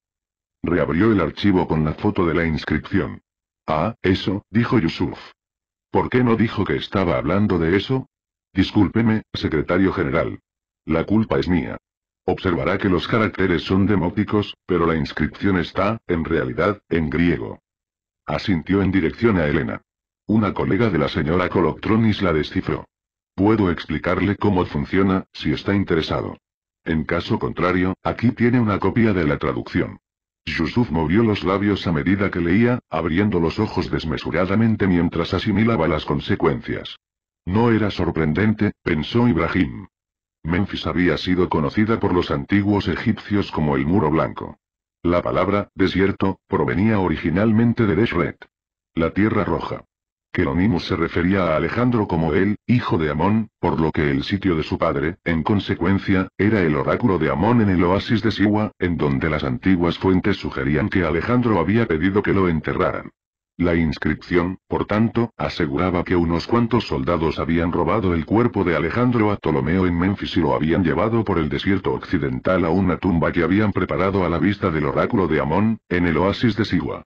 Reabrió el archivo con la foto de la inscripción. Ah, eso, dijo Yusuf. ¿Por qué no dijo que estaba hablando de eso? Discúlpeme, secretario general. La culpa es mía. Observará que los caracteres son demóticos, pero la inscripción está, en realidad, en griego. Asintió en dirección a Elena. Una colega de la señora Coloctronis la descifró. Puedo explicarle cómo funciona, si está interesado. En caso contrario, aquí tiene una copia de la traducción. Yusuf movió los labios a medida que leía, abriendo los ojos desmesuradamente mientras asimilaba las consecuencias. No era sorprendente, pensó Ibrahim. Memphis había sido conocida por los antiguos egipcios como el muro blanco. La palabra, desierto, provenía originalmente de Deshret. La tierra roja. Que mismo se refería a Alejandro como él, hijo de Amón, por lo que el sitio de su padre, en consecuencia, era el oráculo de Amón en el oasis de Siwa, en donde las antiguas fuentes sugerían que Alejandro había pedido que lo enterraran. La inscripción, por tanto, aseguraba que unos cuantos soldados habían robado el cuerpo de Alejandro a Ptolomeo en Memphis y lo habían llevado por el desierto occidental a una tumba que habían preparado a la vista del oráculo de Amón, en el oasis de Siwa.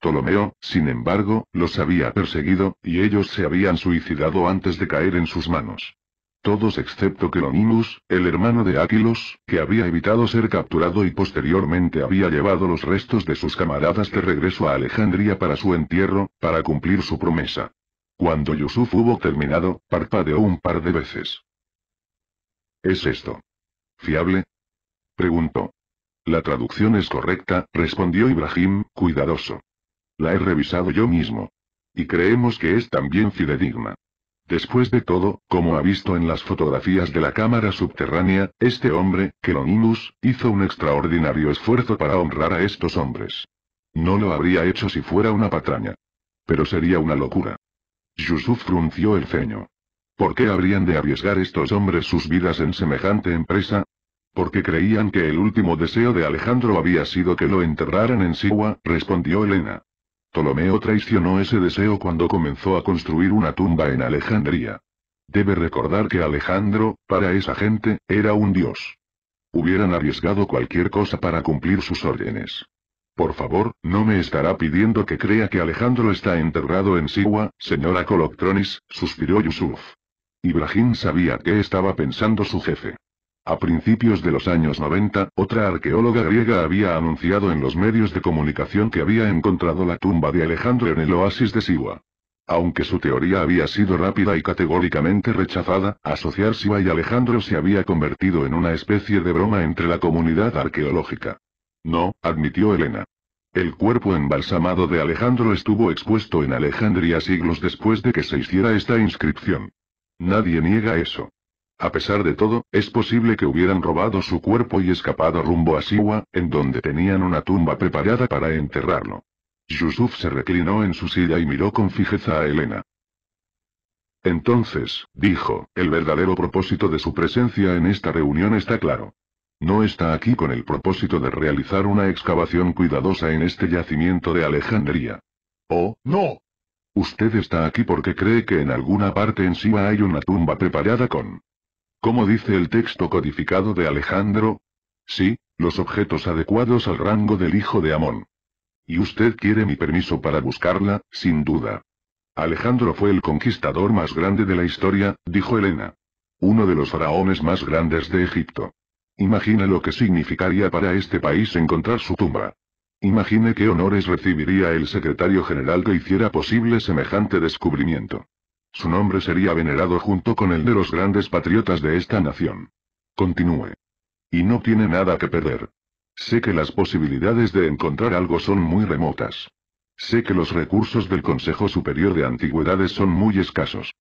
Ptolomeo, sin embargo, los había perseguido, y ellos se habían suicidado antes de caer en sus manos. Todos excepto Quelonimus, el hermano de Aquilos, que había evitado ser capturado y posteriormente había llevado los restos de sus camaradas de regreso a Alejandría para su entierro, para cumplir su promesa. Cuando Yusuf hubo terminado, parpadeó un par de veces. ¿Es esto? ¿Fiable? Preguntó. La traducción es correcta, respondió Ibrahim, cuidadoso. La he revisado yo mismo. Y creemos que es también fidedigna. Después de todo, como ha visto en las fotografías de la cámara subterránea, este hombre, Kelonimus, hizo un extraordinario esfuerzo para honrar a estos hombres. No lo habría hecho si fuera una patraña. Pero sería una locura. Yusuf frunció el ceño. ¿Por qué habrían de arriesgar estos hombres sus vidas en semejante empresa? Porque creían que el último deseo de Alejandro había sido que lo enterraran en Siwa, respondió Elena. Ptolomeo traicionó ese deseo cuando comenzó a construir una tumba en Alejandría. Debe recordar que Alejandro, para esa gente, era un dios. Hubieran arriesgado cualquier cosa para cumplir sus órdenes. Por favor, no me estará pidiendo que crea que Alejandro está enterrado en Siwa, señora Coloctronis, suspiró Yusuf. Ibrahim sabía qué estaba pensando su jefe. A principios de los años 90, otra arqueóloga griega había anunciado en los medios de comunicación que había encontrado la tumba de Alejandro en el oasis de Siwa. Aunque su teoría había sido rápida y categóricamente rechazada, asociar Siwa y Alejandro se había convertido en una especie de broma entre la comunidad arqueológica. No, admitió Elena. El cuerpo embalsamado de Alejandro estuvo expuesto en Alejandría siglos después de que se hiciera esta inscripción. Nadie niega eso. A pesar de todo, es posible que hubieran robado su cuerpo y escapado rumbo a Siwa, en donde tenían una tumba preparada para enterrarlo. Yusuf se reclinó en su silla y miró con fijeza a Elena. Entonces, dijo, el verdadero propósito de su presencia en esta reunión está claro. No está aquí con el propósito de realizar una excavación cuidadosa en este yacimiento de Alejandría. Oh, no. Usted está aquí porque cree que en alguna parte en Siwa hay una tumba preparada con ¿Cómo dice el texto codificado de Alejandro? Sí, los objetos adecuados al rango del hijo de Amón. Y usted quiere mi permiso para buscarla, sin duda. Alejandro fue el conquistador más grande de la historia, dijo Elena. Uno de los faraones más grandes de Egipto. Imagine lo que significaría para este país encontrar su tumba. Imagine qué honores recibiría el secretario general que hiciera posible semejante descubrimiento. Su nombre sería venerado junto con el de los grandes patriotas de esta nación. Continúe. Y no tiene nada que perder. Sé que las posibilidades de encontrar algo son muy remotas. Sé que los recursos del Consejo Superior de Antigüedades son muy escasos.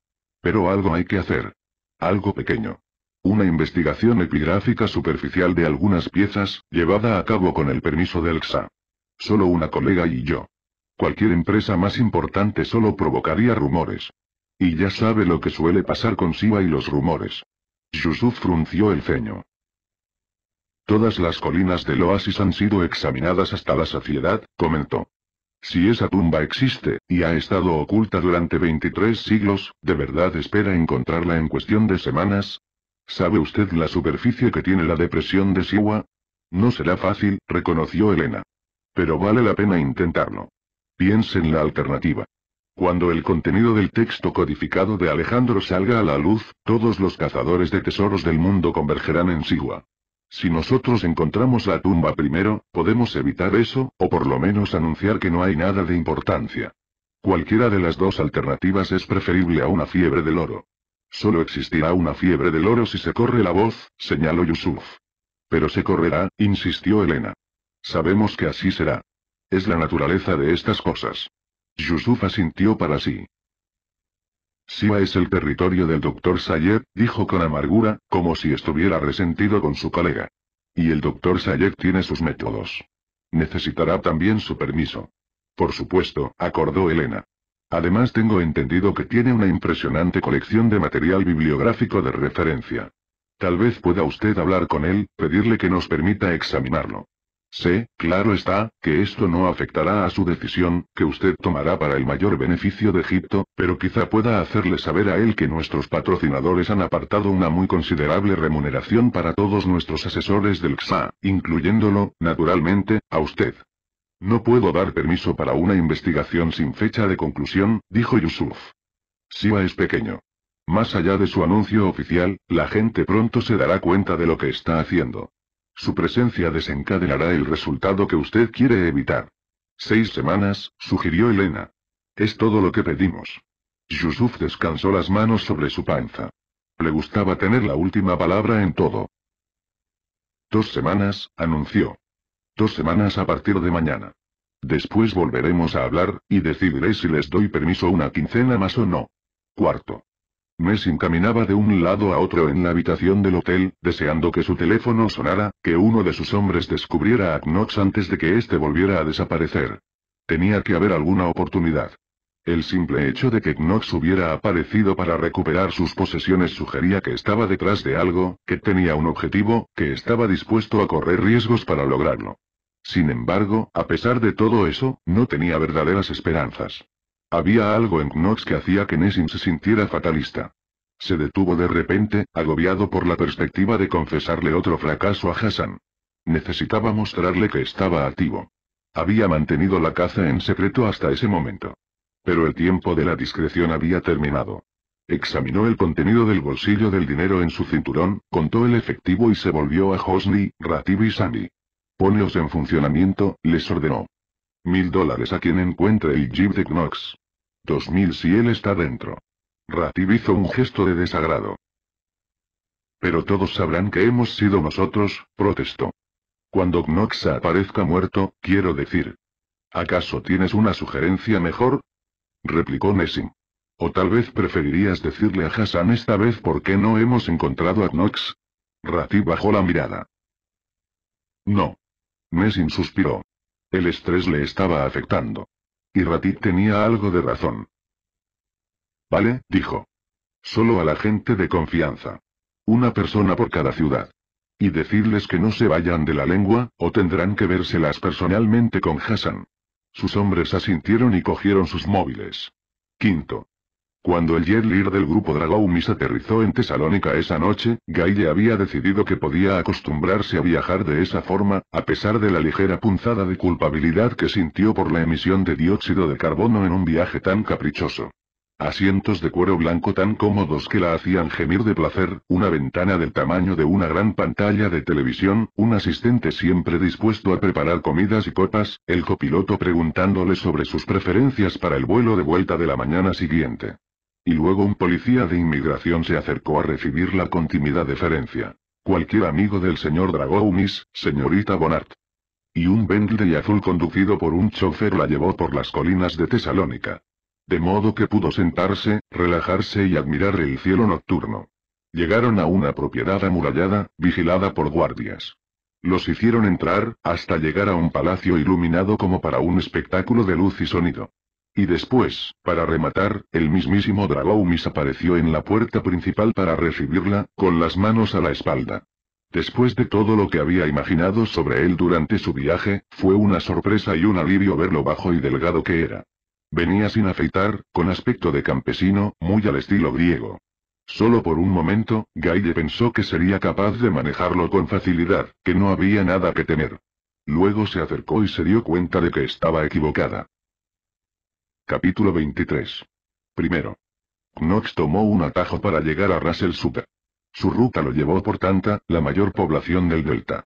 Pero algo hay que hacer. Algo pequeño. Una investigación epigráfica superficial de algunas piezas, llevada a cabo con el permiso del XA. Solo una colega y yo. Cualquier empresa más importante solo provocaría rumores. Y ya sabe lo que suele pasar con Siwa y los rumores. Yusuf frunció el ceño. Todas las colinas del oasis han sido examinadas hasta la saciedad, comentó. Si esa tumba existe, y ha estado oculta durante 23 siglos, ¿de verdad espera encontrarla en cuestión de semanas? ¿Sabe usted la superficie que tiene la depresión de Siwa? No será fácil, reconoció Elena. Pero vale la pena intentarlo. Piense en la alternativa. Cuando el contenido del texto codificado de Alejandro salga a la luz, todos los cazadores de tesoros del mundo convergerán en Sigua. Si nosotros encontramos la tumba primero, podemos evitar eso, o por lo menos anunciar que no hay nada de importancia. Cualquiera de las dos alternativas es preferible a una fiebre del oro. Solo existirá una fiebre del oro si se corre la voz, señaló Yusuf. Pero se correrá, insistió Elena. Sabemos que así será. Es la naturaleza de estas cosas. Yusuf asintió para sí. si es el territorio del doctor Sayed, dijo con amargura, como si estuviera resentido con su colega. Y el doctor Sayed tiene sus métodos. Necesitará también su permiso. Por supuesto, acordó Elena. Además tengo entendido que tiene una impresionante colección de material bibliográfico de referencia. Tal vez pueda usted hablar con él, pedirle que nos permita examinarlo. Sé, claro está, que esto no afectará a su decisión, que usted tomará para el mayor beneficio de Egipto, pero quizá pueda hacerle saber a él que nuestros patrocinadores han apartado una muy considerable remuneración para todos nuestros asesores del XA, incluyéndolo, naturalmente, a usted. No puedo dar permiso para una investigación sin fecha de conclusión, dijo Yusuf. Siwa es pequeño. Más allá de su anuncio oficial, la gente pronto se dará cuenta de lo que está haciendo. Su presencia desencadenará el resultado que usted quiere evitar. Seis semanas, sugirió Elena. Es todo lo que pedimos. Yusuf descansó las manos sobre su panza. Le gustaba tener la última palabra en todo. Dos semanas, anunció. Dos semanas a partir de mañana. Después volveremos a hablar, y decidiré si les doy permiso una quincena más o no. Cuarto. Messing caminaba de un lado a otro en la habitación del hotel, deseando que su teléfono sonara, que uno de sus hombres descubriera a Knox antes de que éste volviera a desaparecer. Tenía que haber alguna oportunidad. El simple hecho de que Knox hubiera aparecido para recuperar sus posesiones sugería que estaba detrás de algo, que tenía un objetivo, que estaba dispuesto a correr riesgos para lograrlo. Sin embargo, a pesar de todo eso, no tenía verdaderas esperanzas. Había algo en Knox que hacía que Nessin se sintiera fatalista. Se detuvo de repente, agobiado por la perspectiva de confesarle otro fracaso a Hassan. Necesitaba mostrarle que estaba activo. Había mantenido la caza en secreto hasta ese momento. Pero el tiempo de la discreción había terminado. Examinó el contenido del bolsillo del dinero en su cinturón, contó el efectivo y se volvió a Hosni, Ratib y Sandy. Poneos en funcionamiento, les ordenó. Mil dólares a quien encuentre el jeep de Knox. Dos mil si él está dentro. Ratib hizo un gesto de desagrado. Pero todos sabrán que hemos sido nosotros, protestó. Cuando Knox aparezca muerto, quiero decir. ¿Acaso tienes una sugerencia mejor? replicó Nessim. O tal vez preferirías decirle a Hassan esta vez por qué no hemos encontrado a Knox. Ratib bajó la mirada. No. Nessin suspiró. El estrés le estaba afectando. Y Ratit tenía algo de razón. Vale, dijo. Solo a la gente de confianza. Una persona por cada ciudad. Y decirles que no se vayan de la lengua, o tendrán que vérselas personalmente con Hassan. Sus hombres asintieron y cogieron sus móviles. Quinto. Cuando el Jet Leader del grupo Dragoumis aterrizó en Tesalónica esa noche, Gaile había decidido que podía acostumbrarse a viajar de esa forma, a pesar de la ligera punzada de culpabilidad que sintió por la emisión de dióxido de carbono en un viaje tan caprichoso. Asientos de cuero blanco tan cómodos que la hacían gemir de placer, una ventana del tamaño de una gran pantalla de televisión, un asistente siempre dispuesto a preparar comidas y copas, el copiloto preguntándole sobre sus preferencias para el vuelo de vuelta de la mañana siguiente. Y luego un policía de inmigración se acercó a recibirla con tímida deferencia. Cualquier amigo del señor Dragounis, señorita Bonart. Y un Bentley azul conducido por un chofer la llevó por las colinas de Tesalónica. De modo que pudo sentarse, relajarse y admirar el cielo nocturno. Llegaron a una propiedad amurallada, vigilada por guardias. Los hicieron entrar, hasta llegar a un palacio iluminado como para un espectáculo de luz y sonido. Y después, para rematar, el mismísimo Dragoumis apareció en la puerta principal para recibirla, con las manos a la espalda. Después de todo lo que había imaginado sobre él durante su viaje, fue una sorpresa y un alivio ver lo bajo y delgado que era. Venía sin afeitar, con aspecto de campesino, muy al estilo griego. Solo por un momento, Gaille pensó que sería capaz de manejarlo con facilidad, que no había nada que temer. Luego se acercó y se dio cuenta de que estaba equivocada. Capítulo 23. Primero. Knox tomó un atajo para llegar a Russell Super. Su ruta lo llevó por Tanta, la mayor población del delta.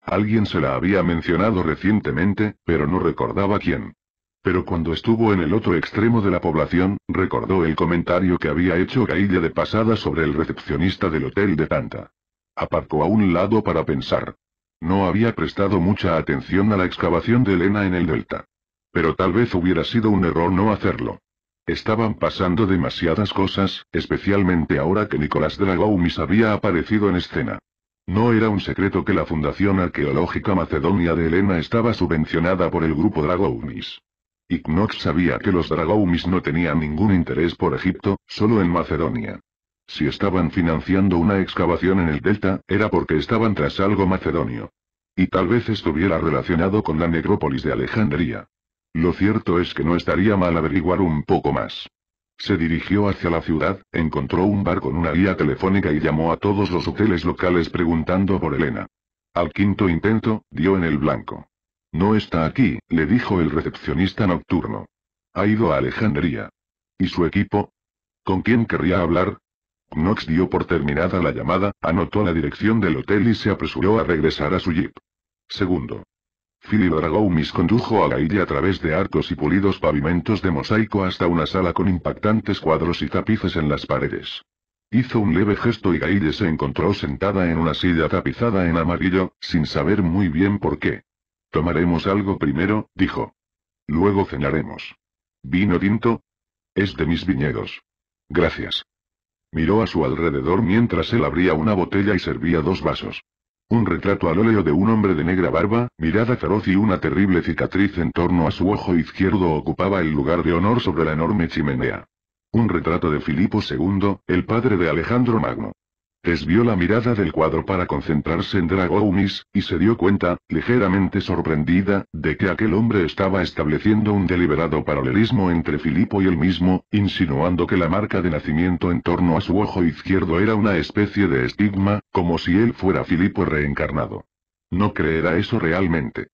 Alguien se la había mencionado recientemente, pero no recordaba quién. Pero cuando estuvo en el otro extremo de la población, recordó el comentario que había hecho Gailla de pasada sobre el recepcionista del hotel de Tanta. Aparcó a un lado para pensar. No había prestado mucha atención a la excavación de Elena en el delta. Pero tal vez hubiera sido un error no hacerlo. Estaban pasando demasiadas cosas, especialmente ahora que Nicolás Dragoumis había aparecido en escena. No era un secreto que la Fundación Arqueológica Macedonia de Elena estaba subvencionada por el grupo Dragoumis. Ignox sabía que los Dragoumis no tenían ningún interés por Egipto, solo en Macedonia. Si estaban financiando una excavación en el delta, era porque estaban tras algo macedonio. Y tal vez estuviera relacionado con la necrópolis de Alejandría. Lo cierto es que no estaría mal averiguar un poco más. Se dirigió hacia la ciudad, encontró un bar con una guía telefónica y llamó a todos los hoteles locales preguntando por Elena. Al quinto intento, dio en el blanco. No está aquí, le dijo el recepcionista nocturno. Ha ido a Alejandría. ¿Y su equipo? ¿Con quién querría hablar? Knox dio por terminada la llamada, anotó la dirección del hotel y se apresuró a regresar a su jeep. Segundo. Filidragou mis condujo a la a través de arcos y pulidos pavimentos de mosaico hasta una sala con impactantes cuadros y tapices en las paredes. Hizo un leve gesto y Gaille se encontró sentada en una silla tapizada en amarillo, sin saber muy bien por qué. Tomaremos algo primero, dijo. Luego cenaremos. ¿Vino tinto? Es de mis viñedos. Gracias. Miró a su alrededor mientras él abría una botella y servía dos vasos. Un retrato al óleo de un hombre de negra barba, mirada feroz y una terrible cicatriz en torno a su ojo izquierdo ocupaba el lugar de honor sobre la enorme chimenea. Un retrato de Filipo II, el padre de Alejandro Magno. Desvió la mirada del cuadro para concentrarse en Dragounis, y se dio cuenta, ligeramente sorprendida, de que aquel hombre estaba estableciendo un deliberado paralelismo entre Filipo y él mismo, insinuando que la marca de nacimiento en torno a su ojo izquierdo era una especie de estigma, como si él fuera Filipo reencarnado. No creerá eso realmente.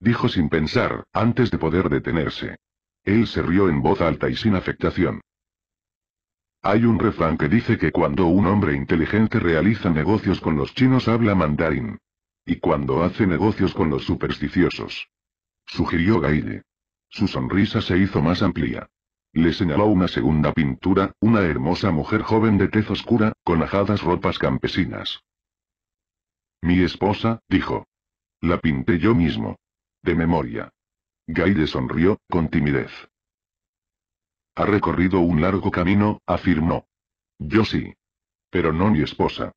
Dijo sin pensar, antes de poder detenerse. Él se rió en voz alta y sin afectación. Hay un refrán que dice que cuando un hombre inteligente realiza negocios con los chinos habla mandarín. Y cuando hace negocios con los supersticiosos. Sugirió Gaide. Su sonrisa se hizo más amplia. Le señaló una segunda pintura, una hermosa mujer joven de tez oscura, con ajadas ropas campesinas. Mi esposa, dijo. La pinté yo mismo. De memoria. Gaide sonrió, con timidez. Ha recorrido un largo camino, afirmó. Yo sí. Pero no mi esposa.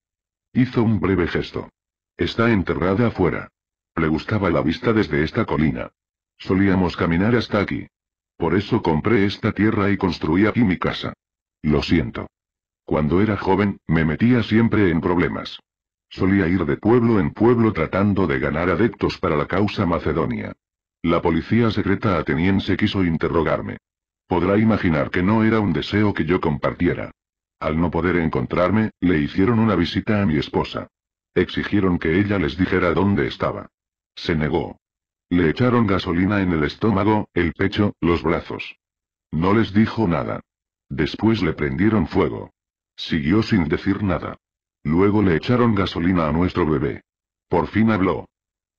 Hizo un breve gesto. Está enterrada afuera. Le gustaba la vista desde esta colina. Solíamos caminar hasta aquí. Por eso compré esta tierra y construí aquí mi casa. Lo siento. Cuando era joven, me metía siempre en problemas. Solía ir de pueblo en pueblo tratando de ganar adeptos para la causa macedonia. La policía secreta ateniense quiso interrogarme. Podrá imaginar que no era un deseo que yo compartiera. Al no poder encontrarme, le hicieron una visita a mi esposa. Exigieron que ella les dijera dónde estaba. Se negó. Le echaron gasolina en el estómago, el pecho, los brazos. No les dijo nada. Después le prendieron fuego. Siguió sin decir nada. Luego le echaron gasolina a nuestro bebé. Por fin habló.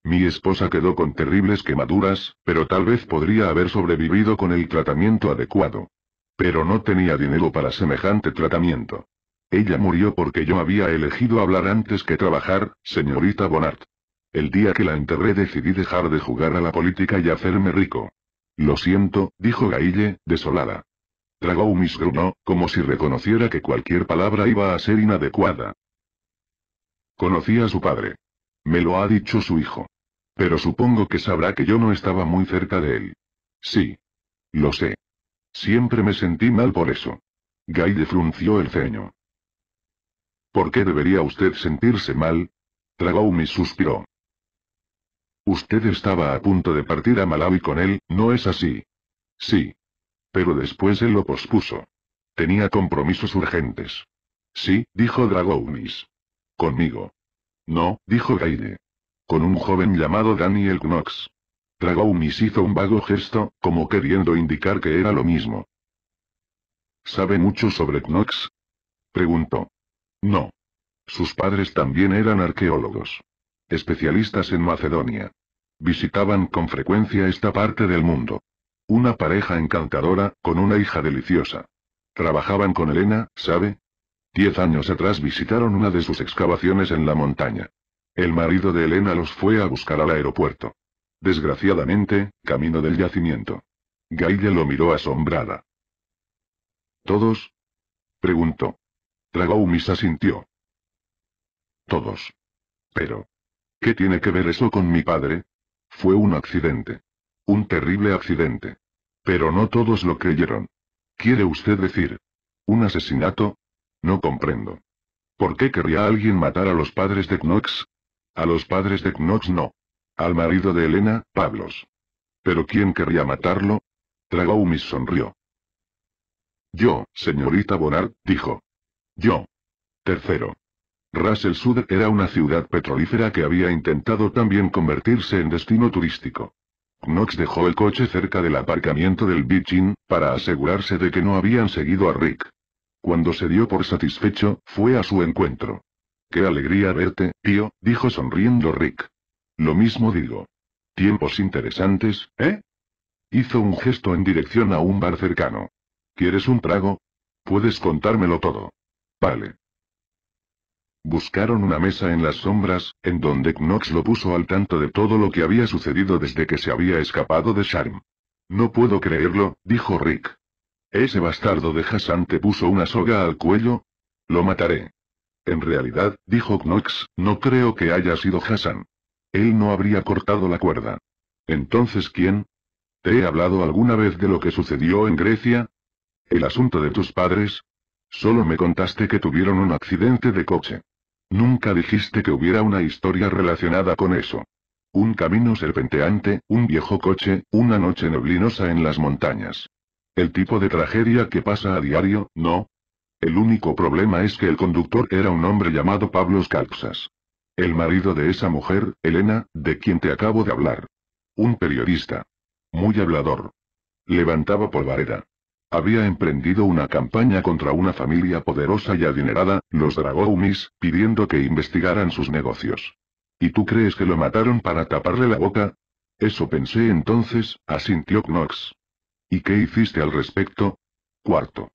Mi esposa quedó con terribles quemaduras, pero tal vez podría haber sobrevivido con el tratamiento adecuado. Pero no tenía dinero para semejante tratamiento. Ella murió porque yo había elegido hablar antes que trabajar, señorita Bonart. El día que la enterré decidí dejar de jugar a la política y hacerme rico. Lo siento, dijo Gaille, desolada. Tragó un misgruno, como si reconociera que cualquier palabra iba a ser inadecuada. Conocí a su padre. Me lo ha dicho su hijo. Pero supongo que sabrá que yo no estaba muy cerca de él. Sí. Lo sé. Siempre me sentí mal por eso. Gaide frunció el ceño. ¿Por qué debería usted sentirse mal? Dragoumis suspiró. Usted estaba a punto de partir a Malawi con él, ¿no es así? Sí. Pero después él lo pospuso. Tenía compromisos urgentes. Sí, dijo Dragoumis. Conmigo. No, dijo Gaide con un joven llamado Daniel Knox. Dragounis hizo un vago gesto, como queriendo indicar que era lo mismo. ¿Sabe mucho sobre Knox? Preguntó. No. Sus padres también eran arqueólogos. Especialistas en Macedonia. Visitaban con frecuencia esta parte del mundo. Una pareja encantadora, con una hija deliciosa. Trabajaban con Elena, ¿sabe? Diez años atrás visitaron una de sus excavaciones en la montaña. El marido de Elena los fue a buscar al aeropuerto. Desgraciadamente, camino del yacimiento. Gaia lo miró asombrada. ¿Todos? preguntó. misa sintió. Todos. Pero. ¿Qué tiene que ver eso con mi padre? Fue un accidente. Un terrible accidente. Pero no todos lo creyeron. ¿Quiere usted decir? ¿Un asesinato? No comprendo. ¿Por qué querría alguien matar a los padres de Knox? A los padres de Knox no. Al marido de Elena, Pablos. ¿Pero quién querría matarlo? Tragoumis sonrió. Yo, señorita Bonard, dijo. Yo. Tercero. Russell Sud era una ciudad petrolífera que había intentado también convertirse en destino turístico. Knox dejó el coche cerca del aparcamiento del Beachin, para asegurarse de que no habían seguido a Rick. Cuando se dio por satisfecho, fue a su encuentro. Qué alegría verte, tío, dijo sonriendo Rick. Lo mismo digo. Tiempos interesantes, ¿eh? Hizo un gesto en dirección a un bar cercano. ¿Quieres un trago? Puedes contármelo todo. Vale. Buscaron una mesa en las sombras, en donde Knox lo puso al tanto de todo lo que había sucedido desde que se había escapado de Sharm. No puedo creerlo, dijo Rick. Ese bastardo de Hassan te puso una soga al cuello. Lo mataré. En realidad, dijo Knox, no creo que haya sido Hassan. Él no habría cortado la cuerda. Entonces, ¿quién? ¿Te he hablado alguna vez de lo que sucedió en Grecia? ¿El asunto de tus padres? Solo me contaste que tuvieron un accidente de coche. Nunca dijiste que hubiera una historia relacionada con eso. Un camino serpenteante, un viejo coche, una noche neblinosa en las montañas. El tipo de tragedia que pasa a diario, ¿no? El único problema es que el conductor era un hombre llamado Pablo Scalpsas. El marido de esa mujer, Elena, de quien te acabo de hablar. Un periodista. Muy hablador. Levantaba polvareda. Había emprendido una campaña contra una familia poderosa y adinerada, los Dragoumis, pidiendo que investigaran sus negocios. ¿Y tú crees que lo mataron para taparle la boca? Eso pensé entonces, asintió Knox. ¿Y qué hiciste al respecto? Cuarto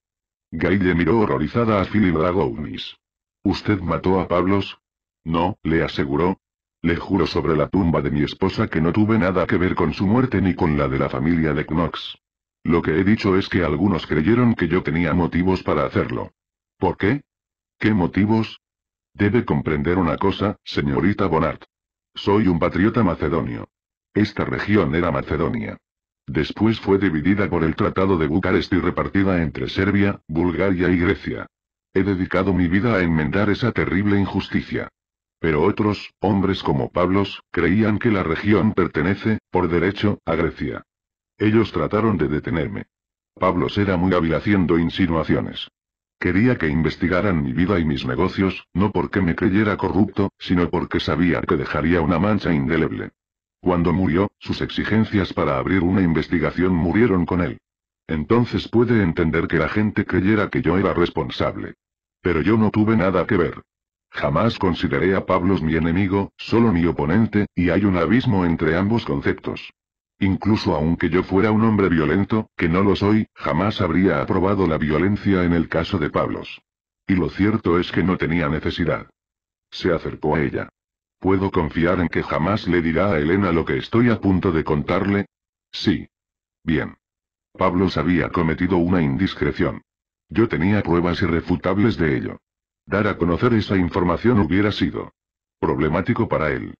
le miró horrorizada a Philip Dragounis. ¿Usted mató a Pablos? No, le aseguró. Le juro sobre la tumba de mi esposa que no tuve nada que ver con su muerte ni con la de la familia de Knox. Lo que he dicho es que algunos creyeron que yo tenía motivos para hacerlo. ¿Por qué? ¿Qué motivos? Debe comprender una cosa, señorita Bonart. Soy un patriota macedonio. Esta región era Macedonia. Después fue dividida por el Tratado de Bucarest y repartida entre Serbia, Bulgaria y Grecia. He dedicado mi vida a enmendar esa terrible injusticia. Pero otros, hombres como Pablos, creían que la región pertenece, por derecho, a Grecia. Ellos trataron de detenerme. Pablos era muy hábil haciendo insinuaciones. Quería que investigaran mi vida y mis negocios, no porque me creyera corrupto, sino porque sabía que dejaría una mancha indeleble. Cuando murió, sus exigencias para abrir una investigación murieron con él. Entonces puede entender que la gente creyera que yo era responsable. Pero yo no tuve nada que ver. Jamás consideré a Pablos mi enemigo, solo mi oponente, y hay un abismo entre ambos conceptos. Incluso aunque yo fuera un hombre violento, que no lo soy, jamás habría aprobado la violencia en el caso de Pablos. Y lo cierto es que no tenía necesidad. Se acercó a ella. ¿Puedo confiar en que jamás le dirá a Elena lo que estoy a punto de contarle? Sí. Bien. Pablos había cometido una indiscreción. Yo tenía pruebas irrefutables de ello. Dar a conocer esa información hubiera sido problemático para él.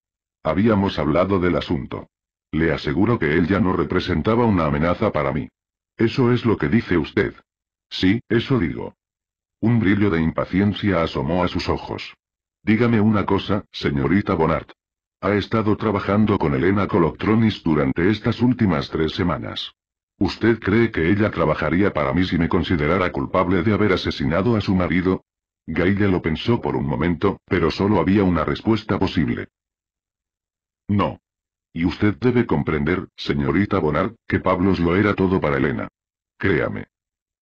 Habíamos hablado del asunto. Le aseguro que él ya no representaba una amenaza para mí. Eso es lo que dice usted. Sí, eso digo. Un brillo de impaciencia asomó a sus ojos. Dígame una cosa, señorita Bonard. Ha estado trabajando con Elena Coloctronis durante estas últimas tres semanas. ¿Usted cree que ella trabajaría para mí si me considerara culpable de haber asesinado a su marido? Gaile lo pensó por un momento, pero solo había una respuesta posible. No. Y usted debe comprender, señorita Bonard, que Pablos lo era todo para Elena. Créame.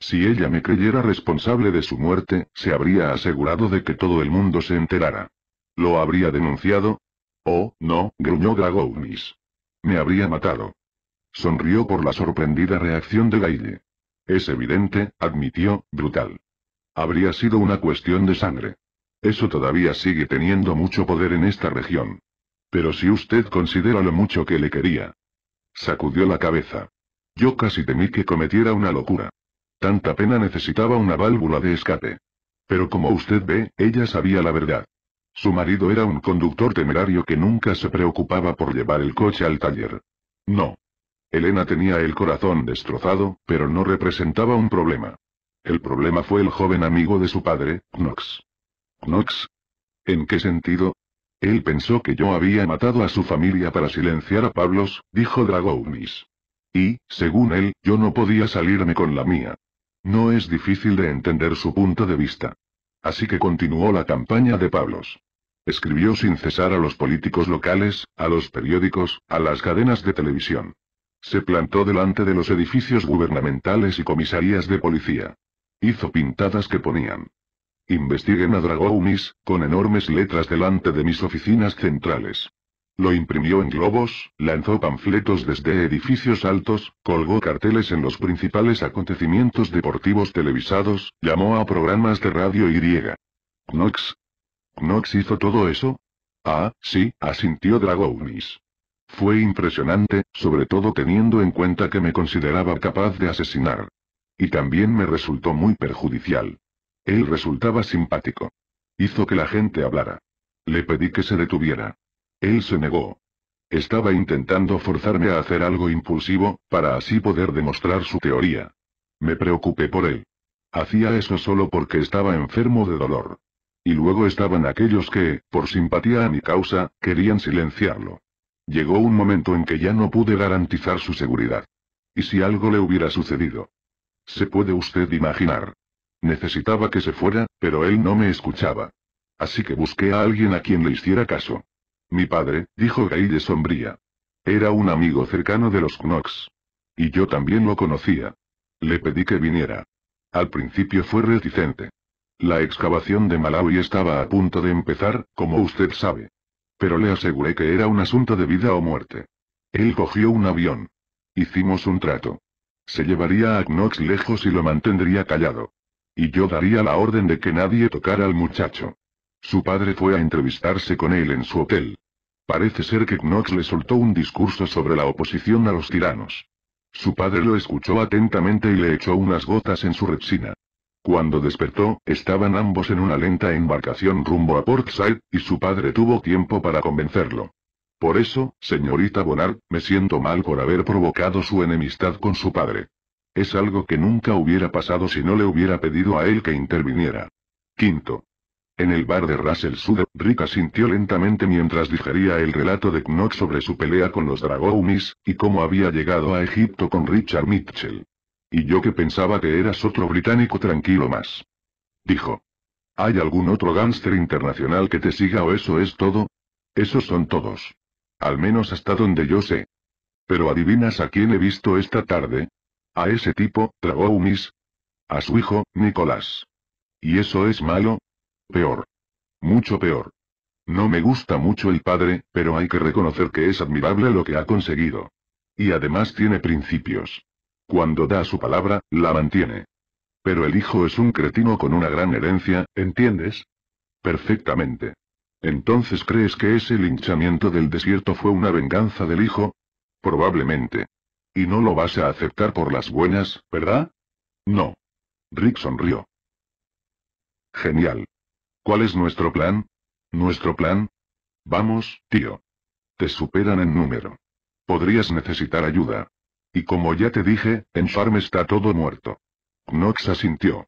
Si ella me creyera responsable de su muerte, se habría asegurado de que todo el mundo se enterara. ¿Lo habría denunciado? Oh, no, gruñó Dragounis. Me habría matado. Sonrió por la sorprendida reacción de Gaille. Es evidente, admitió, brutal. Habría sido una cuestión de sangre. Eso todavía sigue teniendo mucho poder en esta región. Pero si usted considera lo mucho que le quería. Sacudió la cabeza. Yo casi temí que cometiera una locura. Tanta pena necesitaba una válvula de escape. Pero como usted ve, ella sabía la verdad. Su marido era un conductor temerario que nunca se preocupaba por llevar el coche al taller. No. Elena tenía el corazón destrozado, pero no representaba un problema. El problema fue el joven amigo de su padre, Knox. ¿Knox? ¿En qué sentido? Él pensó que yo había matado a su familia para silenciar a Pablos, dijo Dragounis. Y, según él, yo no podía salirme con la mía. No es difícil de entender su punto de vista. Así que continuó la campaña de Pablos. Escribió sin cesar a los políticos locales, a los periódicos, a las cadenas de televisión. Se plantó delante de los edificios gubernamentales y comisarías de policía. Hizo pintadas que ponían. Investiguen a Dragoumis, con enormes letras delante de mis oficinas centrales. Lo imprimió en globos, lanzó panfletos desde edificios altos, colgó carteles en los principales acontecimientos deportivos televisados, llamó a programas de radio y. Knox. ¿Knox hizo todo eso? Ah, sí, asintió Dragonis. Fue impresionante, sobre todo teniendo en cuenta que me consideraba capaz de asesinar. Y también me resultó muy perjudicial. Él resultaba simpático. Hizo que la gente hablara. Le pedí que se detuviera. Él se negó. Estaba intentando forzarme a hacer algo impulsivo, para así poder demostrar su teoría. Me preocupé por él. Hacía eso solo porque estaba enfermo de dolor. Y luego estaban aquellos que, por simpatía a mi causa, querían silenciarlo. Llegó un momento en que ya no pude garantizar su seguridad. ¿Y si algo le hubiera sucedido? Se puede usted imaginar. Necesitaba que se fuera, pero él no me escuchaba. Así que busqué a alguien a quien le hiciera caso. Mi padre, dijo de sombría. Era un amigo cercano de los Knox. Y yo también lo conocía. Le pedí que viniera. Al principio fue reticente. La excavación de Malawi estaba a punto de empezar, como usted sabe. Pero le aseguré que era un asunto de vida o muerte. Él cogió un avión. Hicimos un trato. Se llevaría a Knox lejos y lo mantendría callado. Y yo daría la orden de que nadie tocara al muchacho. Su padre fue a entrevistarse con él en su hotel. Parece ser que Knox le soltó un discurso sobre la oposición a los tiranos. Su padre lo escuchó atentamente y le echó unas gotas en su rexina. Cuando despertó, estaban ambos en una lenta embarcación rumbo a Portside y su padre tuvo tiempo para convencerlo. Por eso, señorita Bonar, me siento mal por haber provocado su enemistad con su padre. Es algo que nunca hubiera pasado si no le hubiera pedido a él que interviniera. Quinto. En el bar de Russell Sud, Rick sintió lentamente mientras digería el relato de Knox sobre su pelea con los Dragoumis, y cómo había llegado a Egipto con Richard Mitchell. Y yo que pensaba que eras otro británico tranquilo más. Dijo. ¿Hay algún otro gánster internacional que te siga o eso es todo? Esos son todos. Al menos hasta donde yo sé. Pero adivinas a quién he visto esta tarde? A ese tipo, Dragoumis. A su hijo, Nicolás. ¿Y eso es malo? Peor. Mucho peor. No me gusta mucho el padre, pero hay que reconocer que es admirable lo que ha conseguido. Y además tiene principios. Cuando da su palabra, la mantiene. Pero el hijo es un cretino con una gran herencia, ¿entiendes? Perfectamente. Entonces crees que ese linchamiento del desierto fue una venganza del hijo? Probablemente. Y no lo vas a aceptar por las buenas, ¿verdad? No. Rick sonrió. Genial. ¿Cuál es nuestro plan? ¿Nuestro plan? Vamos, tío. Te superan en número. Podrías necesitar ayuda. Y como ya te dije, en Farm está todo muerto. Knox asintió.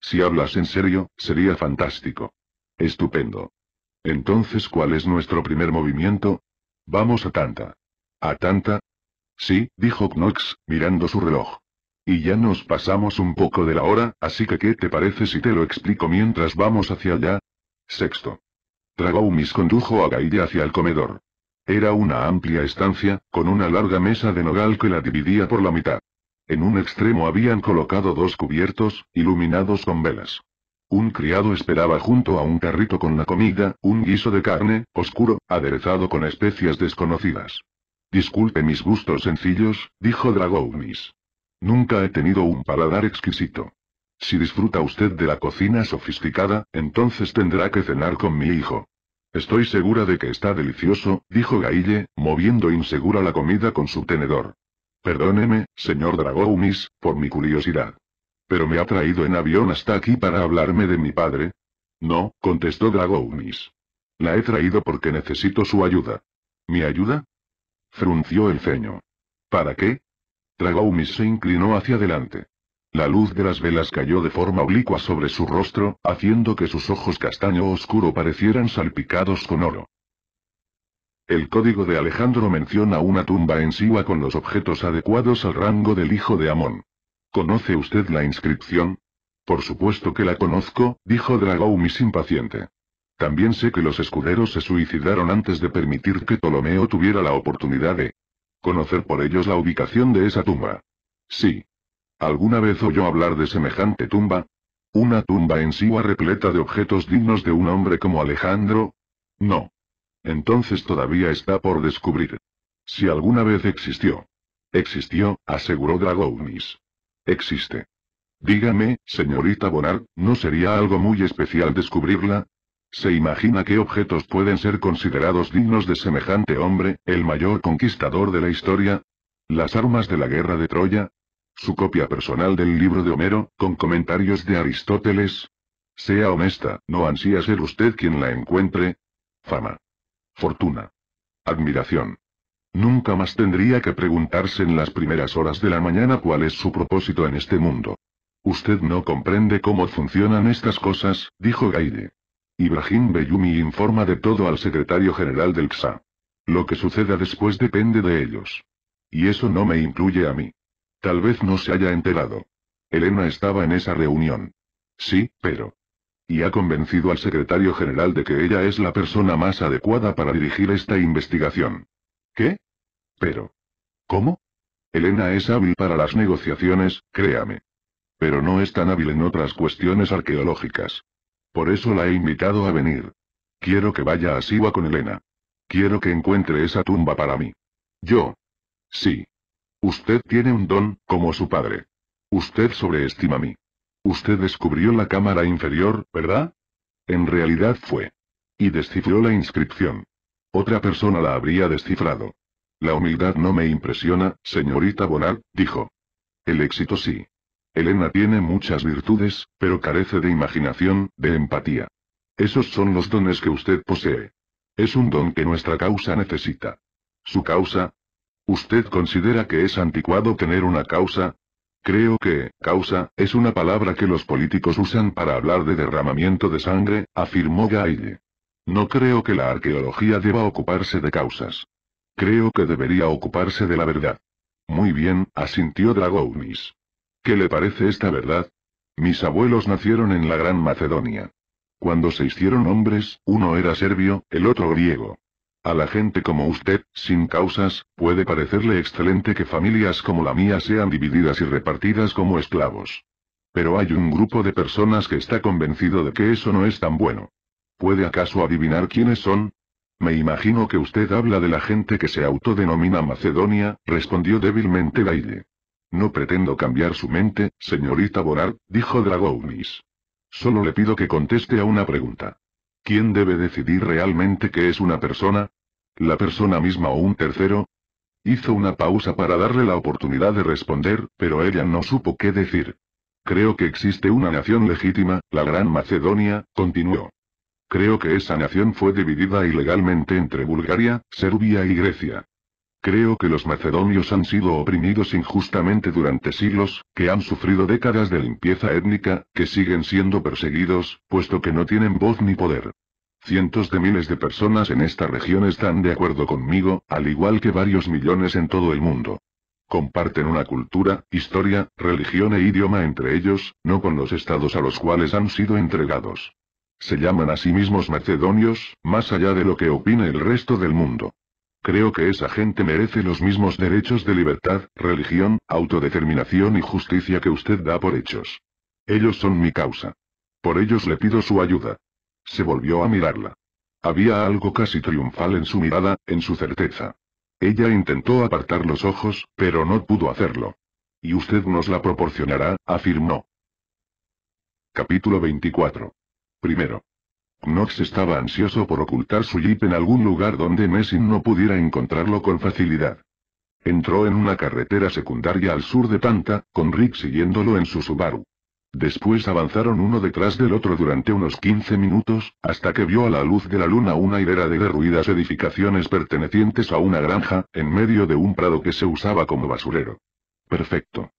Si hablas en serio, sería fantástico. Estupendo. Entonces, ¿cuál es nuestro primer movimiento? Vamos a Tanta. ¿A Tanta? Sí, dijo Knox, mirando su reloj. Y ya nos pasamos un poco de la hora, así que ¿qué te parece si te lo explico mientras vamos hacia allá? Sexto. Dragoumis condujo a Gailla hacia el comedor. Era una amplia estancia, con una larga mesa de nogal que la dividía por la mitad. En un extremo habían colocado dos cubiertos, iluminados con velas. Un criado esperaba junto a un carrito con la comida, un guiso de carne, oscuro, aderezado con especias desconocidas. Disculpe mis gustos sencillos, dijo Dragoumis. Nunca he tenido un paladar exquisito. Si disfruta usted de la cocina sofisticada, entonces tendrá que cenar con mi hijo. Estoy segura de que está delicioso, dijo Gaille, moviendo insegura la comida con su tenedor. Perdóneme, señor Dragounis, por mi curiosidad. ¿Pero me ha traído en avión hasta aquí para hablarme de mi padre? No, contestó Dragounis. La he traído porque necesito su ayuda. ¿Mi ayuda? Frunció el ceño. ¿Para qué? Dragoumis se inclinó hacia adelante. La luz de las velas cayó de forma oblicua sobre su rostro, haciendo que sus ojos castaño oscuro parecieran salpicados con oro. El código de Alejandro menciona una tumba en Siwa con los objetos adecuados al rango del hijo de Amón. ¿Conoce usted la inscripción? Por supuesto que la conozco, dijo Dragoumis impaciente. También sé que los escuderos se suicidaron antes de permitir que Ptolomeo tuviera la oportunidad de conocer por ellos la ubicación de esa tumba. Sí. ¿Alguna vez oyó hablar de semejante tumba? ¿Una tumba en sí repleta de objetos dignos de un hombre como Alejandro? No. Entonces todavía está por descubrir. Si alguna vez existió. Existió, aseguró Dragounis. Existe. Dígame, señorita Bonar, ¿no sería algo muy especial descubrirla? Se imagina qué objetos pueden ser considerados dignos de semejante hombre, el mayor conquistador de la historia. Las armas de la guerra de Troya. Su copia personal del libro de Homero, con comentarios de Aristóteles. Sea honesta, no ansía ser usted quien la encuentre. Fama. Fortuna. Admiración. Nunca más tendría que preguntarse en las primeras horas de la mañana cuál es su propósito en este mundo. Usted no comprende cómo funcionan estas cosas, dijo Gaide. Ibrahim Beyumi informa de todo al secretario general del XA. Lo que suceda después depende de ellos. Y eso no me incluye a mí. Tal vez no se haya enterado. Elena estaba en esa reunión. Sí, pero... Y ha convencido al secretario general de que ella es la persona más adecuada para dirigir esta investigación. ¿Qué? Pero... ¿Cómo? Elena es hábil para las negociaciones, créame. Pero no es tan hábil en otras cuestiones arqueológicas. Por eso la he invitado a venir. Quiero que vaya a Siwa con Elena. Quiero que encuentre esa tumba para mí. Yo. Sí. Usted tiene un don, como su padre. Usted sobreestima a mí. Usted descubrió la cámara inferior, ¿verdad? En realidad fue. Y descifró la inscripción. Otra persona la habría descifrado. La humildad no me impresiona, señorita Bonal, dijo. El éxito sí. Elena tiene muchas virtudes, pero carece de imaginación, de empatía. Esos son los dones que usted posee. Es un don que nuestra causa necesita. ¿Su causa? ¿Usted considera que es anticuado tener una causa? Creo que, causa, es una palabra que los políticos usan para hablar de derramamiento de sangre, afirmó Gaille. No creo que la arqueología deba ocuparse de causas. Creo que debería ocuparse de la verdad. Muy bien, asintió Dragounis. ¿Qué le parece esta verdad? Mis abuelos nacieron en la Gran Macedonia. Cuando se hicieron hombres, uno era serbio, el otro griego. A la gente como usted, sin causas, puede parecerle excelente que familias como la mía sean divididas y repartidas como esclavos. Pero hay un grupo de personas que está convencido de que eso no es tan bueno. ¿Puede acaso adivinar quiénes son? Me imagino que usted habla de la gente que se autodenomina Macedonia, respondió débilmente Gaille. No pretendo cambiar su mente, señorita Borar, dijo Dragounis. Solo le pido que conteste a una pregunta. ¿Quién debe decidir realmente qué es una persona? ¿La persona misma o un tercero? Hizo una pausa para darle la oportunidad de responder, pero ella no supo qué decir. Creo que existe una nación legítima, la Gran Macedonia, continuó. Creo que esa nación fue dividida ilegalmente entre Bulgaria, Serbia y Grecia. Creo que los macedonios han sido oprimidos injustamente durante siglos, que han sufrido décadas de limpieza étnica, que siguen siendo perseguidos, puesto que no tienen voz ni poder. Cientos de miles de personas en esta región están de acuerdo conmigo, al igual que varios millones en todo el mundo. Comparten una cultura, historia, religión e idioma entre ellos, no con los estados a los cuales han sido entregados. Se llaman a sí mismos macedonios, más allá de lo que opine el resto del mundo. Creo que esa gente merece los mismos derechos de libertad, religión, autodeterminación y justicia que usted da por hechos. Ellos son mi causa. Por ellos le pido su ayuda. Se volvió a mirarla. Había algo casi triunfal en su mirada, en su certeza. Ella intentó apartar los ojos, pero no pudo hacerlo. Y usted nos la proporcionará, afirmó. Capítulo 24. Primero. Knox estaba ansioso por ocultar su jeep en algún lugar donde Messing no pudiera encontrarlo con facilidad. Entró en una carretera secundaria al sur de Panta, con Rick siguiéndolo en su Subaru. Después avanzaron uno detrás del otro durante unos 15 minutos, hasta que vio a la luz de la luna una hilera de derruidas edificaciones pertenecientes a una granja, en medio de un prado que se usaba como basurero. Perfecto.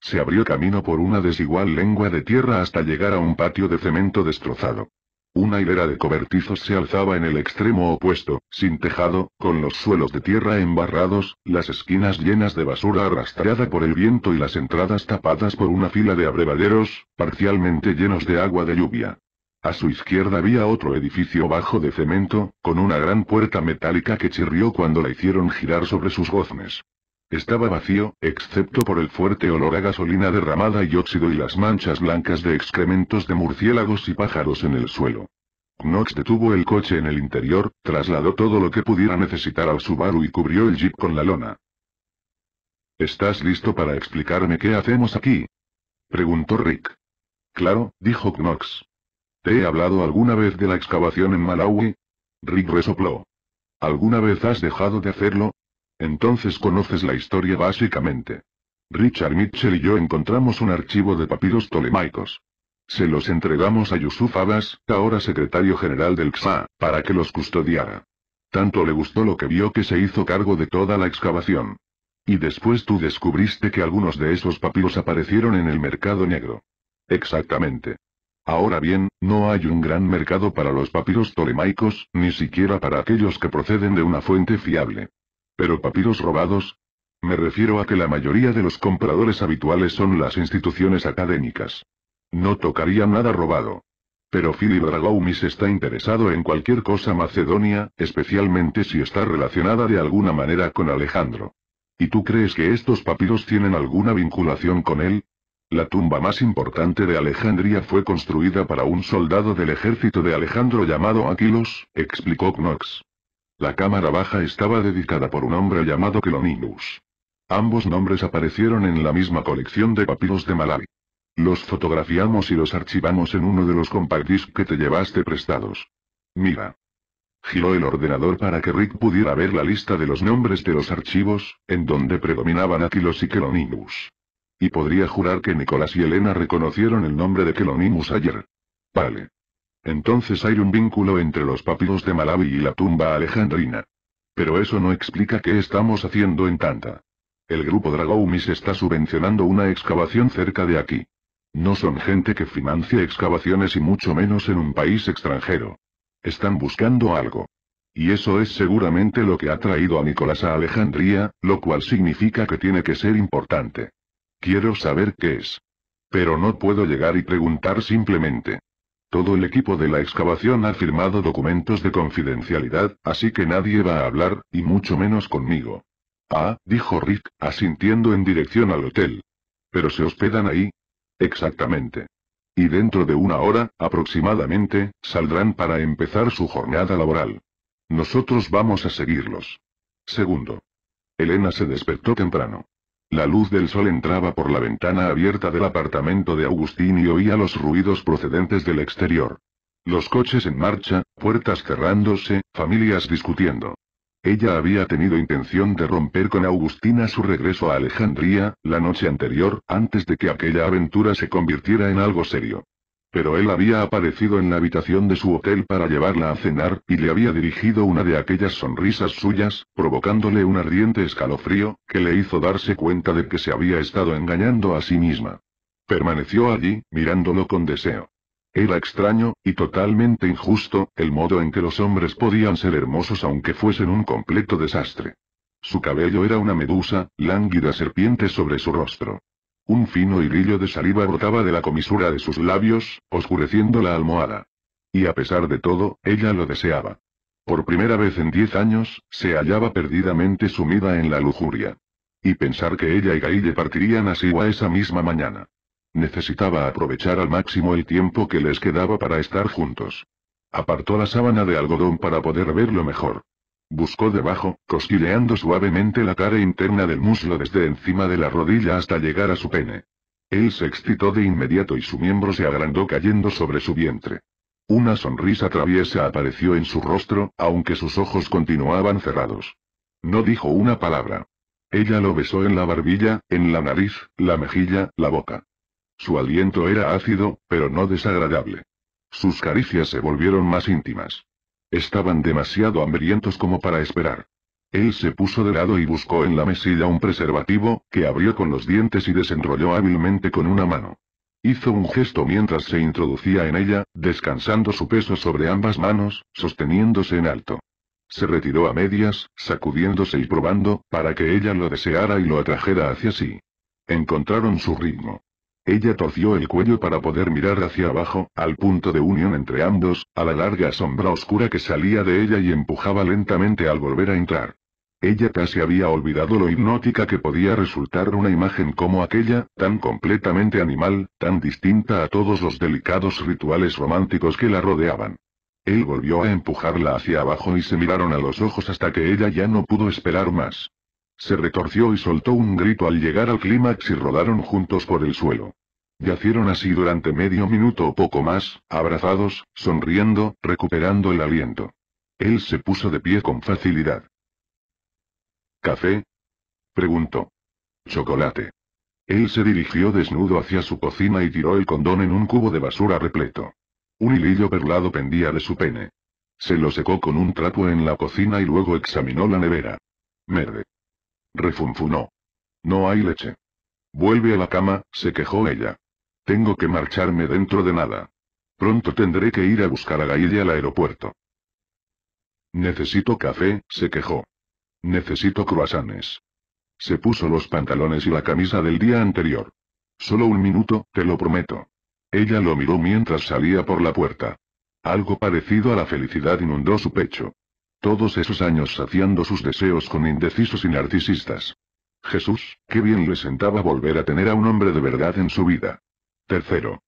Se abrió camino por una desigual lengua de tierra hasta llegar a un patio de cemento destrozado. Una hilera de cobertizos se alzaba en el extremo opuesto, sin tejado, con los suelos de tierra embarrados, las esquinas llenas de basura arrastrada por el viento y las entradas tapadas por una fila de abrevaderos, parcialmente llenos de agua de lluvia. A su izquierda había otro edificio bajo de cemento, con una gran puerta metálica que chirrió cuando la hicieron girar sobre sus goznes. Estaba vacío, excepto por el fuerte olor a gasolina derramada y óxido y las manchas blancas de excrementos de murciélagos y pájaros en el suelo. Knox detuvo el coche en el interior, trasladó todo lo que pudiera necesitar al Subaru y cubrió el jeep con la lona. ¿Estás listo para explicarme qué hacemos aquí? preguntó Rick. Claro, dijo Knox. ¿Te he hablado alguna vez de la excavación en Malawi? Rick resopló. ¿Alguna vez has dejado de hacerlo? Entonces conoces la historia básicamente. Richard Mitchell y yo encontramos un archivo de papiros tolemaicos. Se los entregamos a Yusuf Abbas, ahora secretario general del XA, para que los custodiara. Tanto le gustó lo que vio que se hizo cargo de toda la excavación. Y después tú descubriste que algunos de esos papiros aparecieron en el mercado negro. Exactamente. Ahora bien, no hay un gran mercado para los papiros tolemaicos, ni siquiera para aquellos que proceden de una fuente fiable. ¿Pero papiros robados? Me refiero a que la mayoría de los compradores habituales son las instituciones académicas. No tocaría nada robado. Pero Philip Dragoumis está interesado en cualquier cosa macedonia, especialmente si está relacionada de alguna manera con Alejandro. ¿Y tú crees que estos papiros tienen alguna vinculación con él? La tumba más importante de Alejandría fue construida para un soldado del ejército de Alejandro llamado Aquilos, explicó Knox. La cámara baja estaba dedicada por un hombre llamado Kelonimus. Ambos nombres aparecieron en la misma colección de papiros de Malawi. Los fotografiamos y los archivamos en uno de los compact disc que te llevaste prestados. Mira. Giró el ordenador para que Rick pudiera ver la lista de los nombres de los archivos, en donde predominaban Aquilos y Kelonimus. Y podría jurar que Nicolás y Elena reconocieron el nombre de Kelonimus ayer. Vale. Entonces hay un vínculo entre los papiros de Malawi y la tumba alejandrina. Pero eso no explica qué estamos haciendo en Tanta. El grupo Dragoumis está subvencionando una excavación cerca de aquí. No son gente que financia excavaciones y mucho menos en un país extranjero. Están buscando algo. Y eso es seguramente lo que ha traído a Nicolás a Alejandría, lo cual significa que tiene que ser importante. Quiero saber qué es. Pero no puedo llegar y preguntar simplemente. Todo el equipo de la excavación ha firmado documentos de confidencialidad, así que nadie va a hablar, y mucho menos conmigo. Ah, dijo Rick, asintiendo en dirección al hotel. ¿Pero se hospedan ahí? Exactamente. Y dentro de una hora, aproximadamente, saldrán para empezar su jornada laboral. Nosotros vamos a seguirlos. Segundo. Elena se despertó temprano. La luz del sol entraba por la ventana abierta del apartamento de Agustín y oía los ruidos procedentes del exterior. Los coches en marcha, puertas cerrándose, familias discutiendo. Ella había tenido intención de romper con Agustín a su regreso a Alejandría, la noche anterior, antes de que aquella aventura se convirtiera en algo serio pero él había aparecido en la habitación de su hotel para llevarla a cenar, y le había dirigido una de aquellas sonrisas suyas, provocándole un ardiente escalofrío, que le hizo darse cuenta de que se había estado engañando a sí misma. Permaneció allí, mirándolo con deseo. Era extraño, y totalmente injusto, el modo en que los hombres podían ser hermosos aunque fuesen un completo desastre. Su cabello era una medusa, lánguida serpiente sobre su rostro. Un fino hilillo de saliva brotaba de la comisura de sus labios, oscureciendo la almohada. Y a pesar de todo, ella lo deseaba. Por primera vez en diez años, se hallaba perdidamente sumida en la lujuria. Y pensar que ella y Gaille partirían a Siwa esa misma mañana. Necesitaba aprovechar al máximo el tiempo que les quedaba para estar juntos. Apartó la sábana de algodón para poder verlo mejor. Buscó debajo, cosquilleando suavemente la cara interna del muslo desde encima de la rodilla hasta llegar a su pene. Él se excitó de inmediato y su miembro se agrandó cayendo sobre su vientre. Una sonrisa traviesa apareció en su rostro, aunque sus ojos continuaban cerrados. No dijo una palabra. Ella lo besó en la barbilla, en la nariz, la mejilla, la boca. Su aliento era ácido, pero no desagradable. Sus caricias se volvieron más íntimas. Estaban demasiado hambrientos como para esperar. Él se puso de lado y buscó en la mesilla un preservativo, que abrió con los dientes y desenrolló hábilmente con una mano. Hizo un gesto mientras se introducía en ella, descansando su peso sobre ambas manos, sosteniéndose en alto. Se retiró a medias, sacudiéndose y probando, para que ella lo deseara y lo atrajera hacia sí. Encontraron su ritmo. Ella torció el cuello para poder mirar hacia abajo, al punto de unión entre ambos, a la larga sombra oscura que salía de ella y empujaba lentamente al volver a entrar. Ella casi había olvidado lo hipnótica que podía resultar una imagen como aquella, tan completamente animal, tan distinta a todos los delicados rituales románticos que la rodeaban. Él volvió a empujarla hacia abajo y se miraron a los ojos hasta que ella ya no pudo esperar más. Se retorció y soltó un grito al llegar al clímax y rodaron juntos por el suelo. Yacieron así durante medio minuto o poco más, abrazados, sonriendo, recuperando el aliento. Él se puso de pie con facilidad. ¿Café? preguntó. Chocolate. Él se dirigió desnudo hacia su cocina y tiró el condón en un cubo de basura repleto. Un hilillo perlado pendía de su pene. Se lo secó con un trapo en la cocina y luego examinó la nevera. Merde refunfunó. No hay leche. Vuelve a la cama, se quejó ella. Tengo que marcharme dentro de nada. Pronto tendré que ir a buscar a Gaille al aeropuerto. Necesito café, se quejó. Necesito croissants. Se puso los pantalones y la camisa del día anterior. Solo un minuto, te lo prometo. Ella lo miró mientras salía por la puerta. Algo parecido a la felicidad inundó su pecho. Todos esos años saciando sus deseos con indecisos y narcisistas. Jesús, qué bien le sentaba volver a tener a un hombre de verdad en su vida. Tercero.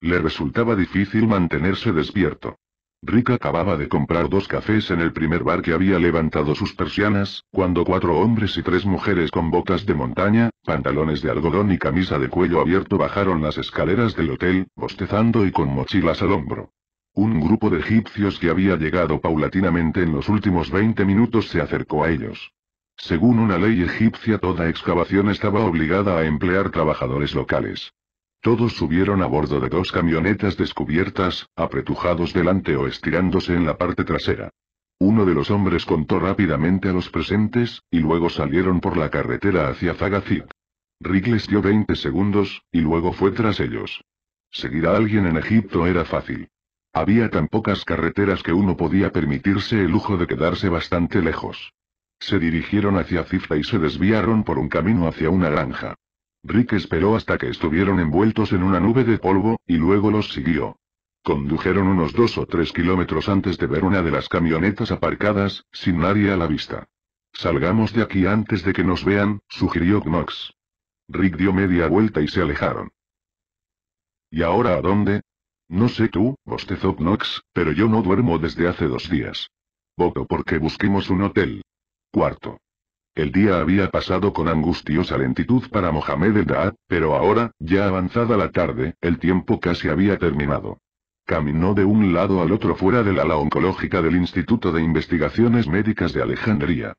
Le resultaba difícil mantenerse despierto. Rick acababa de comprar dos cafés en el primer bar que había levantado sus persianas, cuando cuatro hombres y tres mujeres con botas de montaña, pantalones de algodón y camisa de cuello abierto bajaron las escaleras del hotel, bostezando y con mochilas al hombro. Un grupo de egipcios que había llegado paulatinamente en los últimos 20 minutos se acercó a ellos. Según una ley egipcia toda excavación estaba obligada a emplear trabajadores locales. Todos subieron a bordo de dos camionetas descubiertas, apretujados delante o estirándose en la parte trasera. Uno de los hombres contó rápidamente a los presentes, y luego salieron por la carretera hacia Zagazig. Rick les dio 20 segundos, y luego fue tras ellos. Seguir a alguien en Egipto era fácil. Había tan pocas carreteras que uno podía permitirse el lujo de quedarse bastante lejos. Se dirigieron hacia Cifra y se desviaron por un camino hacia una granja. Rick esperó hasta que estuvieron envueltos en una nube de polvo, y luego los siguió. Condujeron unos dos o tres kilómetros antes de ver una de las camionetas aparcadas, sin nadie a la vista. Salgamos de aquí antes de que nos vean, sugirió Knox. Rick dio media vuelta y se alejaron. ¿Y ahora a dónde? No sé tú, bostezó Knox, pero yo no duermo desde hace dos días. Voto porque busquemos un hotel. Cuarto. El día había pasado con angustiosa lentitud para Mohamed el pero ahora, ya avanzada la tarde, el tiempo casi había terminado. Caminó de un lado al otro fuera del ala oncológica del Instituto de Investigaciones Médicas de Alejandría.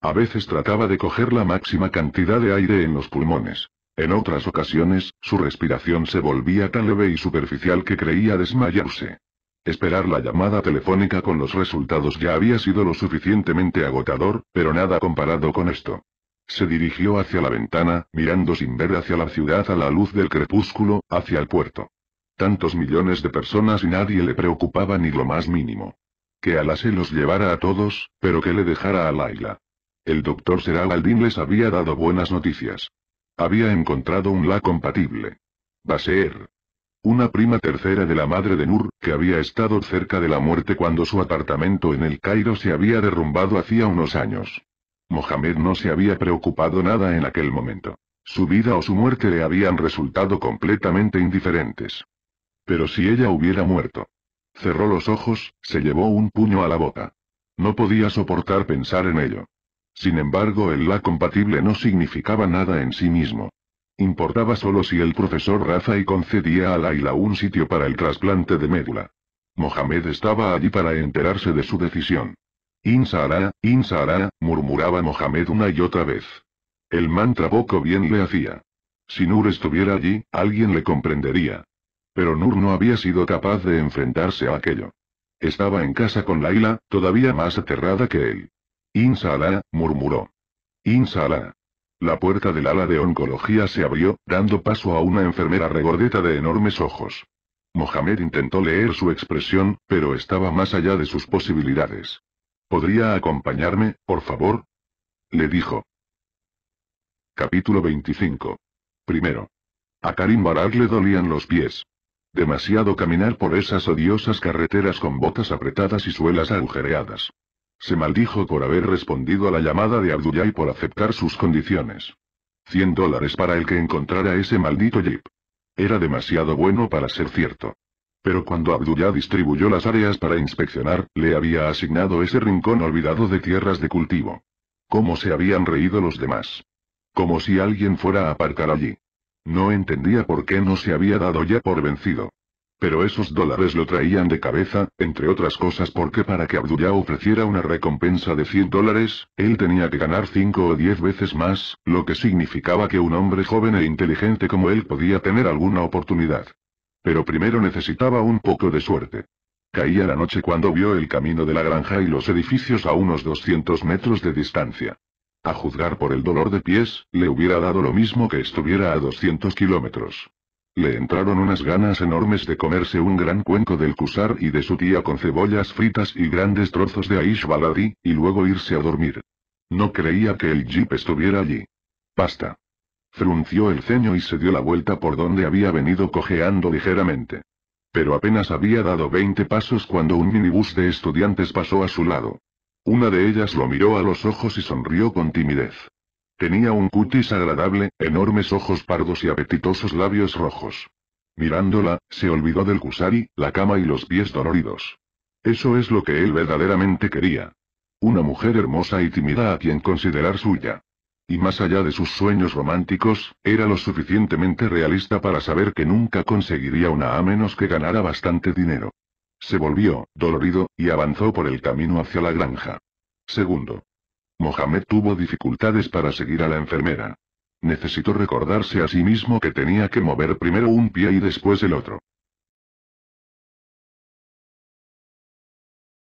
A veces trataba de coger la máxima cantidad de aire en los pulmones. En otras ocasiones, su respiración se volvía tan leve y superficial que creía desmayarse. Esperar la llamada telefónica con los resultados ya había sido lo suficientemente agotador, pero nada comparado con esto. Se dirigió hacia la ventana, mirando sin ver hacia la ciudad a la luz del crepúsculo, hacia el puerto. Tantos millones de personas y nadie le preocupaba ni lo más mínimo. Que la se los llevara a todos, pero que le dejara a Laila. El doctor Seragaldín les había dado buenas noticias. Había encontrado un La compatible. ser Una prima tercera de la madre de Nur, que había estado cerca de la muerte cuando su apartamento en el Cairo se había derrumbado hacía unos años. Mohamed no se había preocupado nada en aquel momento. Su vida o su muerte le habían resultado completamente indiferentes. Pero si ella hubiera muerto. Cerró los ojos, se llevó un puño a la boca. No podía soportar pensar en ello. Sin embargo el La compatible no significaba nada en sí mismo. Importaba solo si el profesor y concedía a Laila un sitio para el trasplante de médula. Mohamed estaba allí para enterarse de su decisión. Insara, Insara, murmuraba Mohamed una y otra vez. El mantra poco bien le hacía. Si Nur estuviera allí, alguien le comprendería. Pero Nur no había sido capaz de enfrentarse a aquello. Estaba en casa con Laila, todavía más aterrada que él. Inshallah, murmuró. Insala. La puerta del ala de oncología se abrió, dando paso a una enfermera regordeta de enormes ojos. Mohamed intentó leer su expresión, pero estaba más allá de sus posibilidades. ¿Podría acompañarme, por favor? Le dijo. Capítulo 25. Primero. A Karim Barak le dolían los pies. Demasiado caminar por esas odiosas carreteras con botas apretadas y suelas agujereadas. Se maldijo por haber respondido a la llamada de Abdullah y por aceptar sus condiciones. 100 dólares para el que encontrara ese maldito jeep. Era demasiado bueno para ser cierto. Pero cuando Abdullah distribuyó las áreas para inspeccionar, le había asignado ese rincón olvidado de tierras de cultivo. ¿Cómo se habían reído los demás? Como si alguien fuera a aparcar allí. No entendía por qué no se había dado ya por vencido. Pero esos dólares lo traían de cabeza, entre otras cosas porque para que Abdullah ofreciera una recompensa de 100 dólares, él tenía que ganar 5 o 10 veces más, lo que significaba que un hombre joven e inteligente como él podía tener alguna oportunidad. Pero primero necesitaba un poco de suerte. Caía la noche cuando vio el camino de la granja y los edificios a unos 200 metros de distancia. A juzgar por el dolor de pies, le hubiera dado lo mismo que estuviera a 200 kilómetros. Le entraron unas ganas enormes de comerse un gran cuenco del Cusar y de su tía con cebollas fritas y grandes trozos de Aish Baladi, y luego irse a dormir. No creía que el jeep estuviera allí. Basta. Frunció el ceño y se dio la vuelta por donde había venido cojeando ligeramente. Pero apenas había dado 20 pasos cuando un minibús de estudiantes pasó a su lado. Una de ellas lo miró a los ojos y sonrió con timidez. Tenía un cutis agradable, enormes ojos pardos y apetitosos labios rojos. Mirándola, se olvidó del kusari, la cama y los pies doloridos. Eso es lo que él verdaderamente quería. Una mujer hermosa y tímida a quien considerar suya. Y más allá de sus sueños románticos, era lo suficientemente realista para saber que nunca conseguiría una a menos que ganara bastante dinero. Se volvió, dolorido, y avanzó por el camino hacia la granja. Segundo. Mohamed tuvo dificultades para seguir a la enfermera. Necesitó recordarse a sí mismo que tenía que mover primero un pie y después el otro.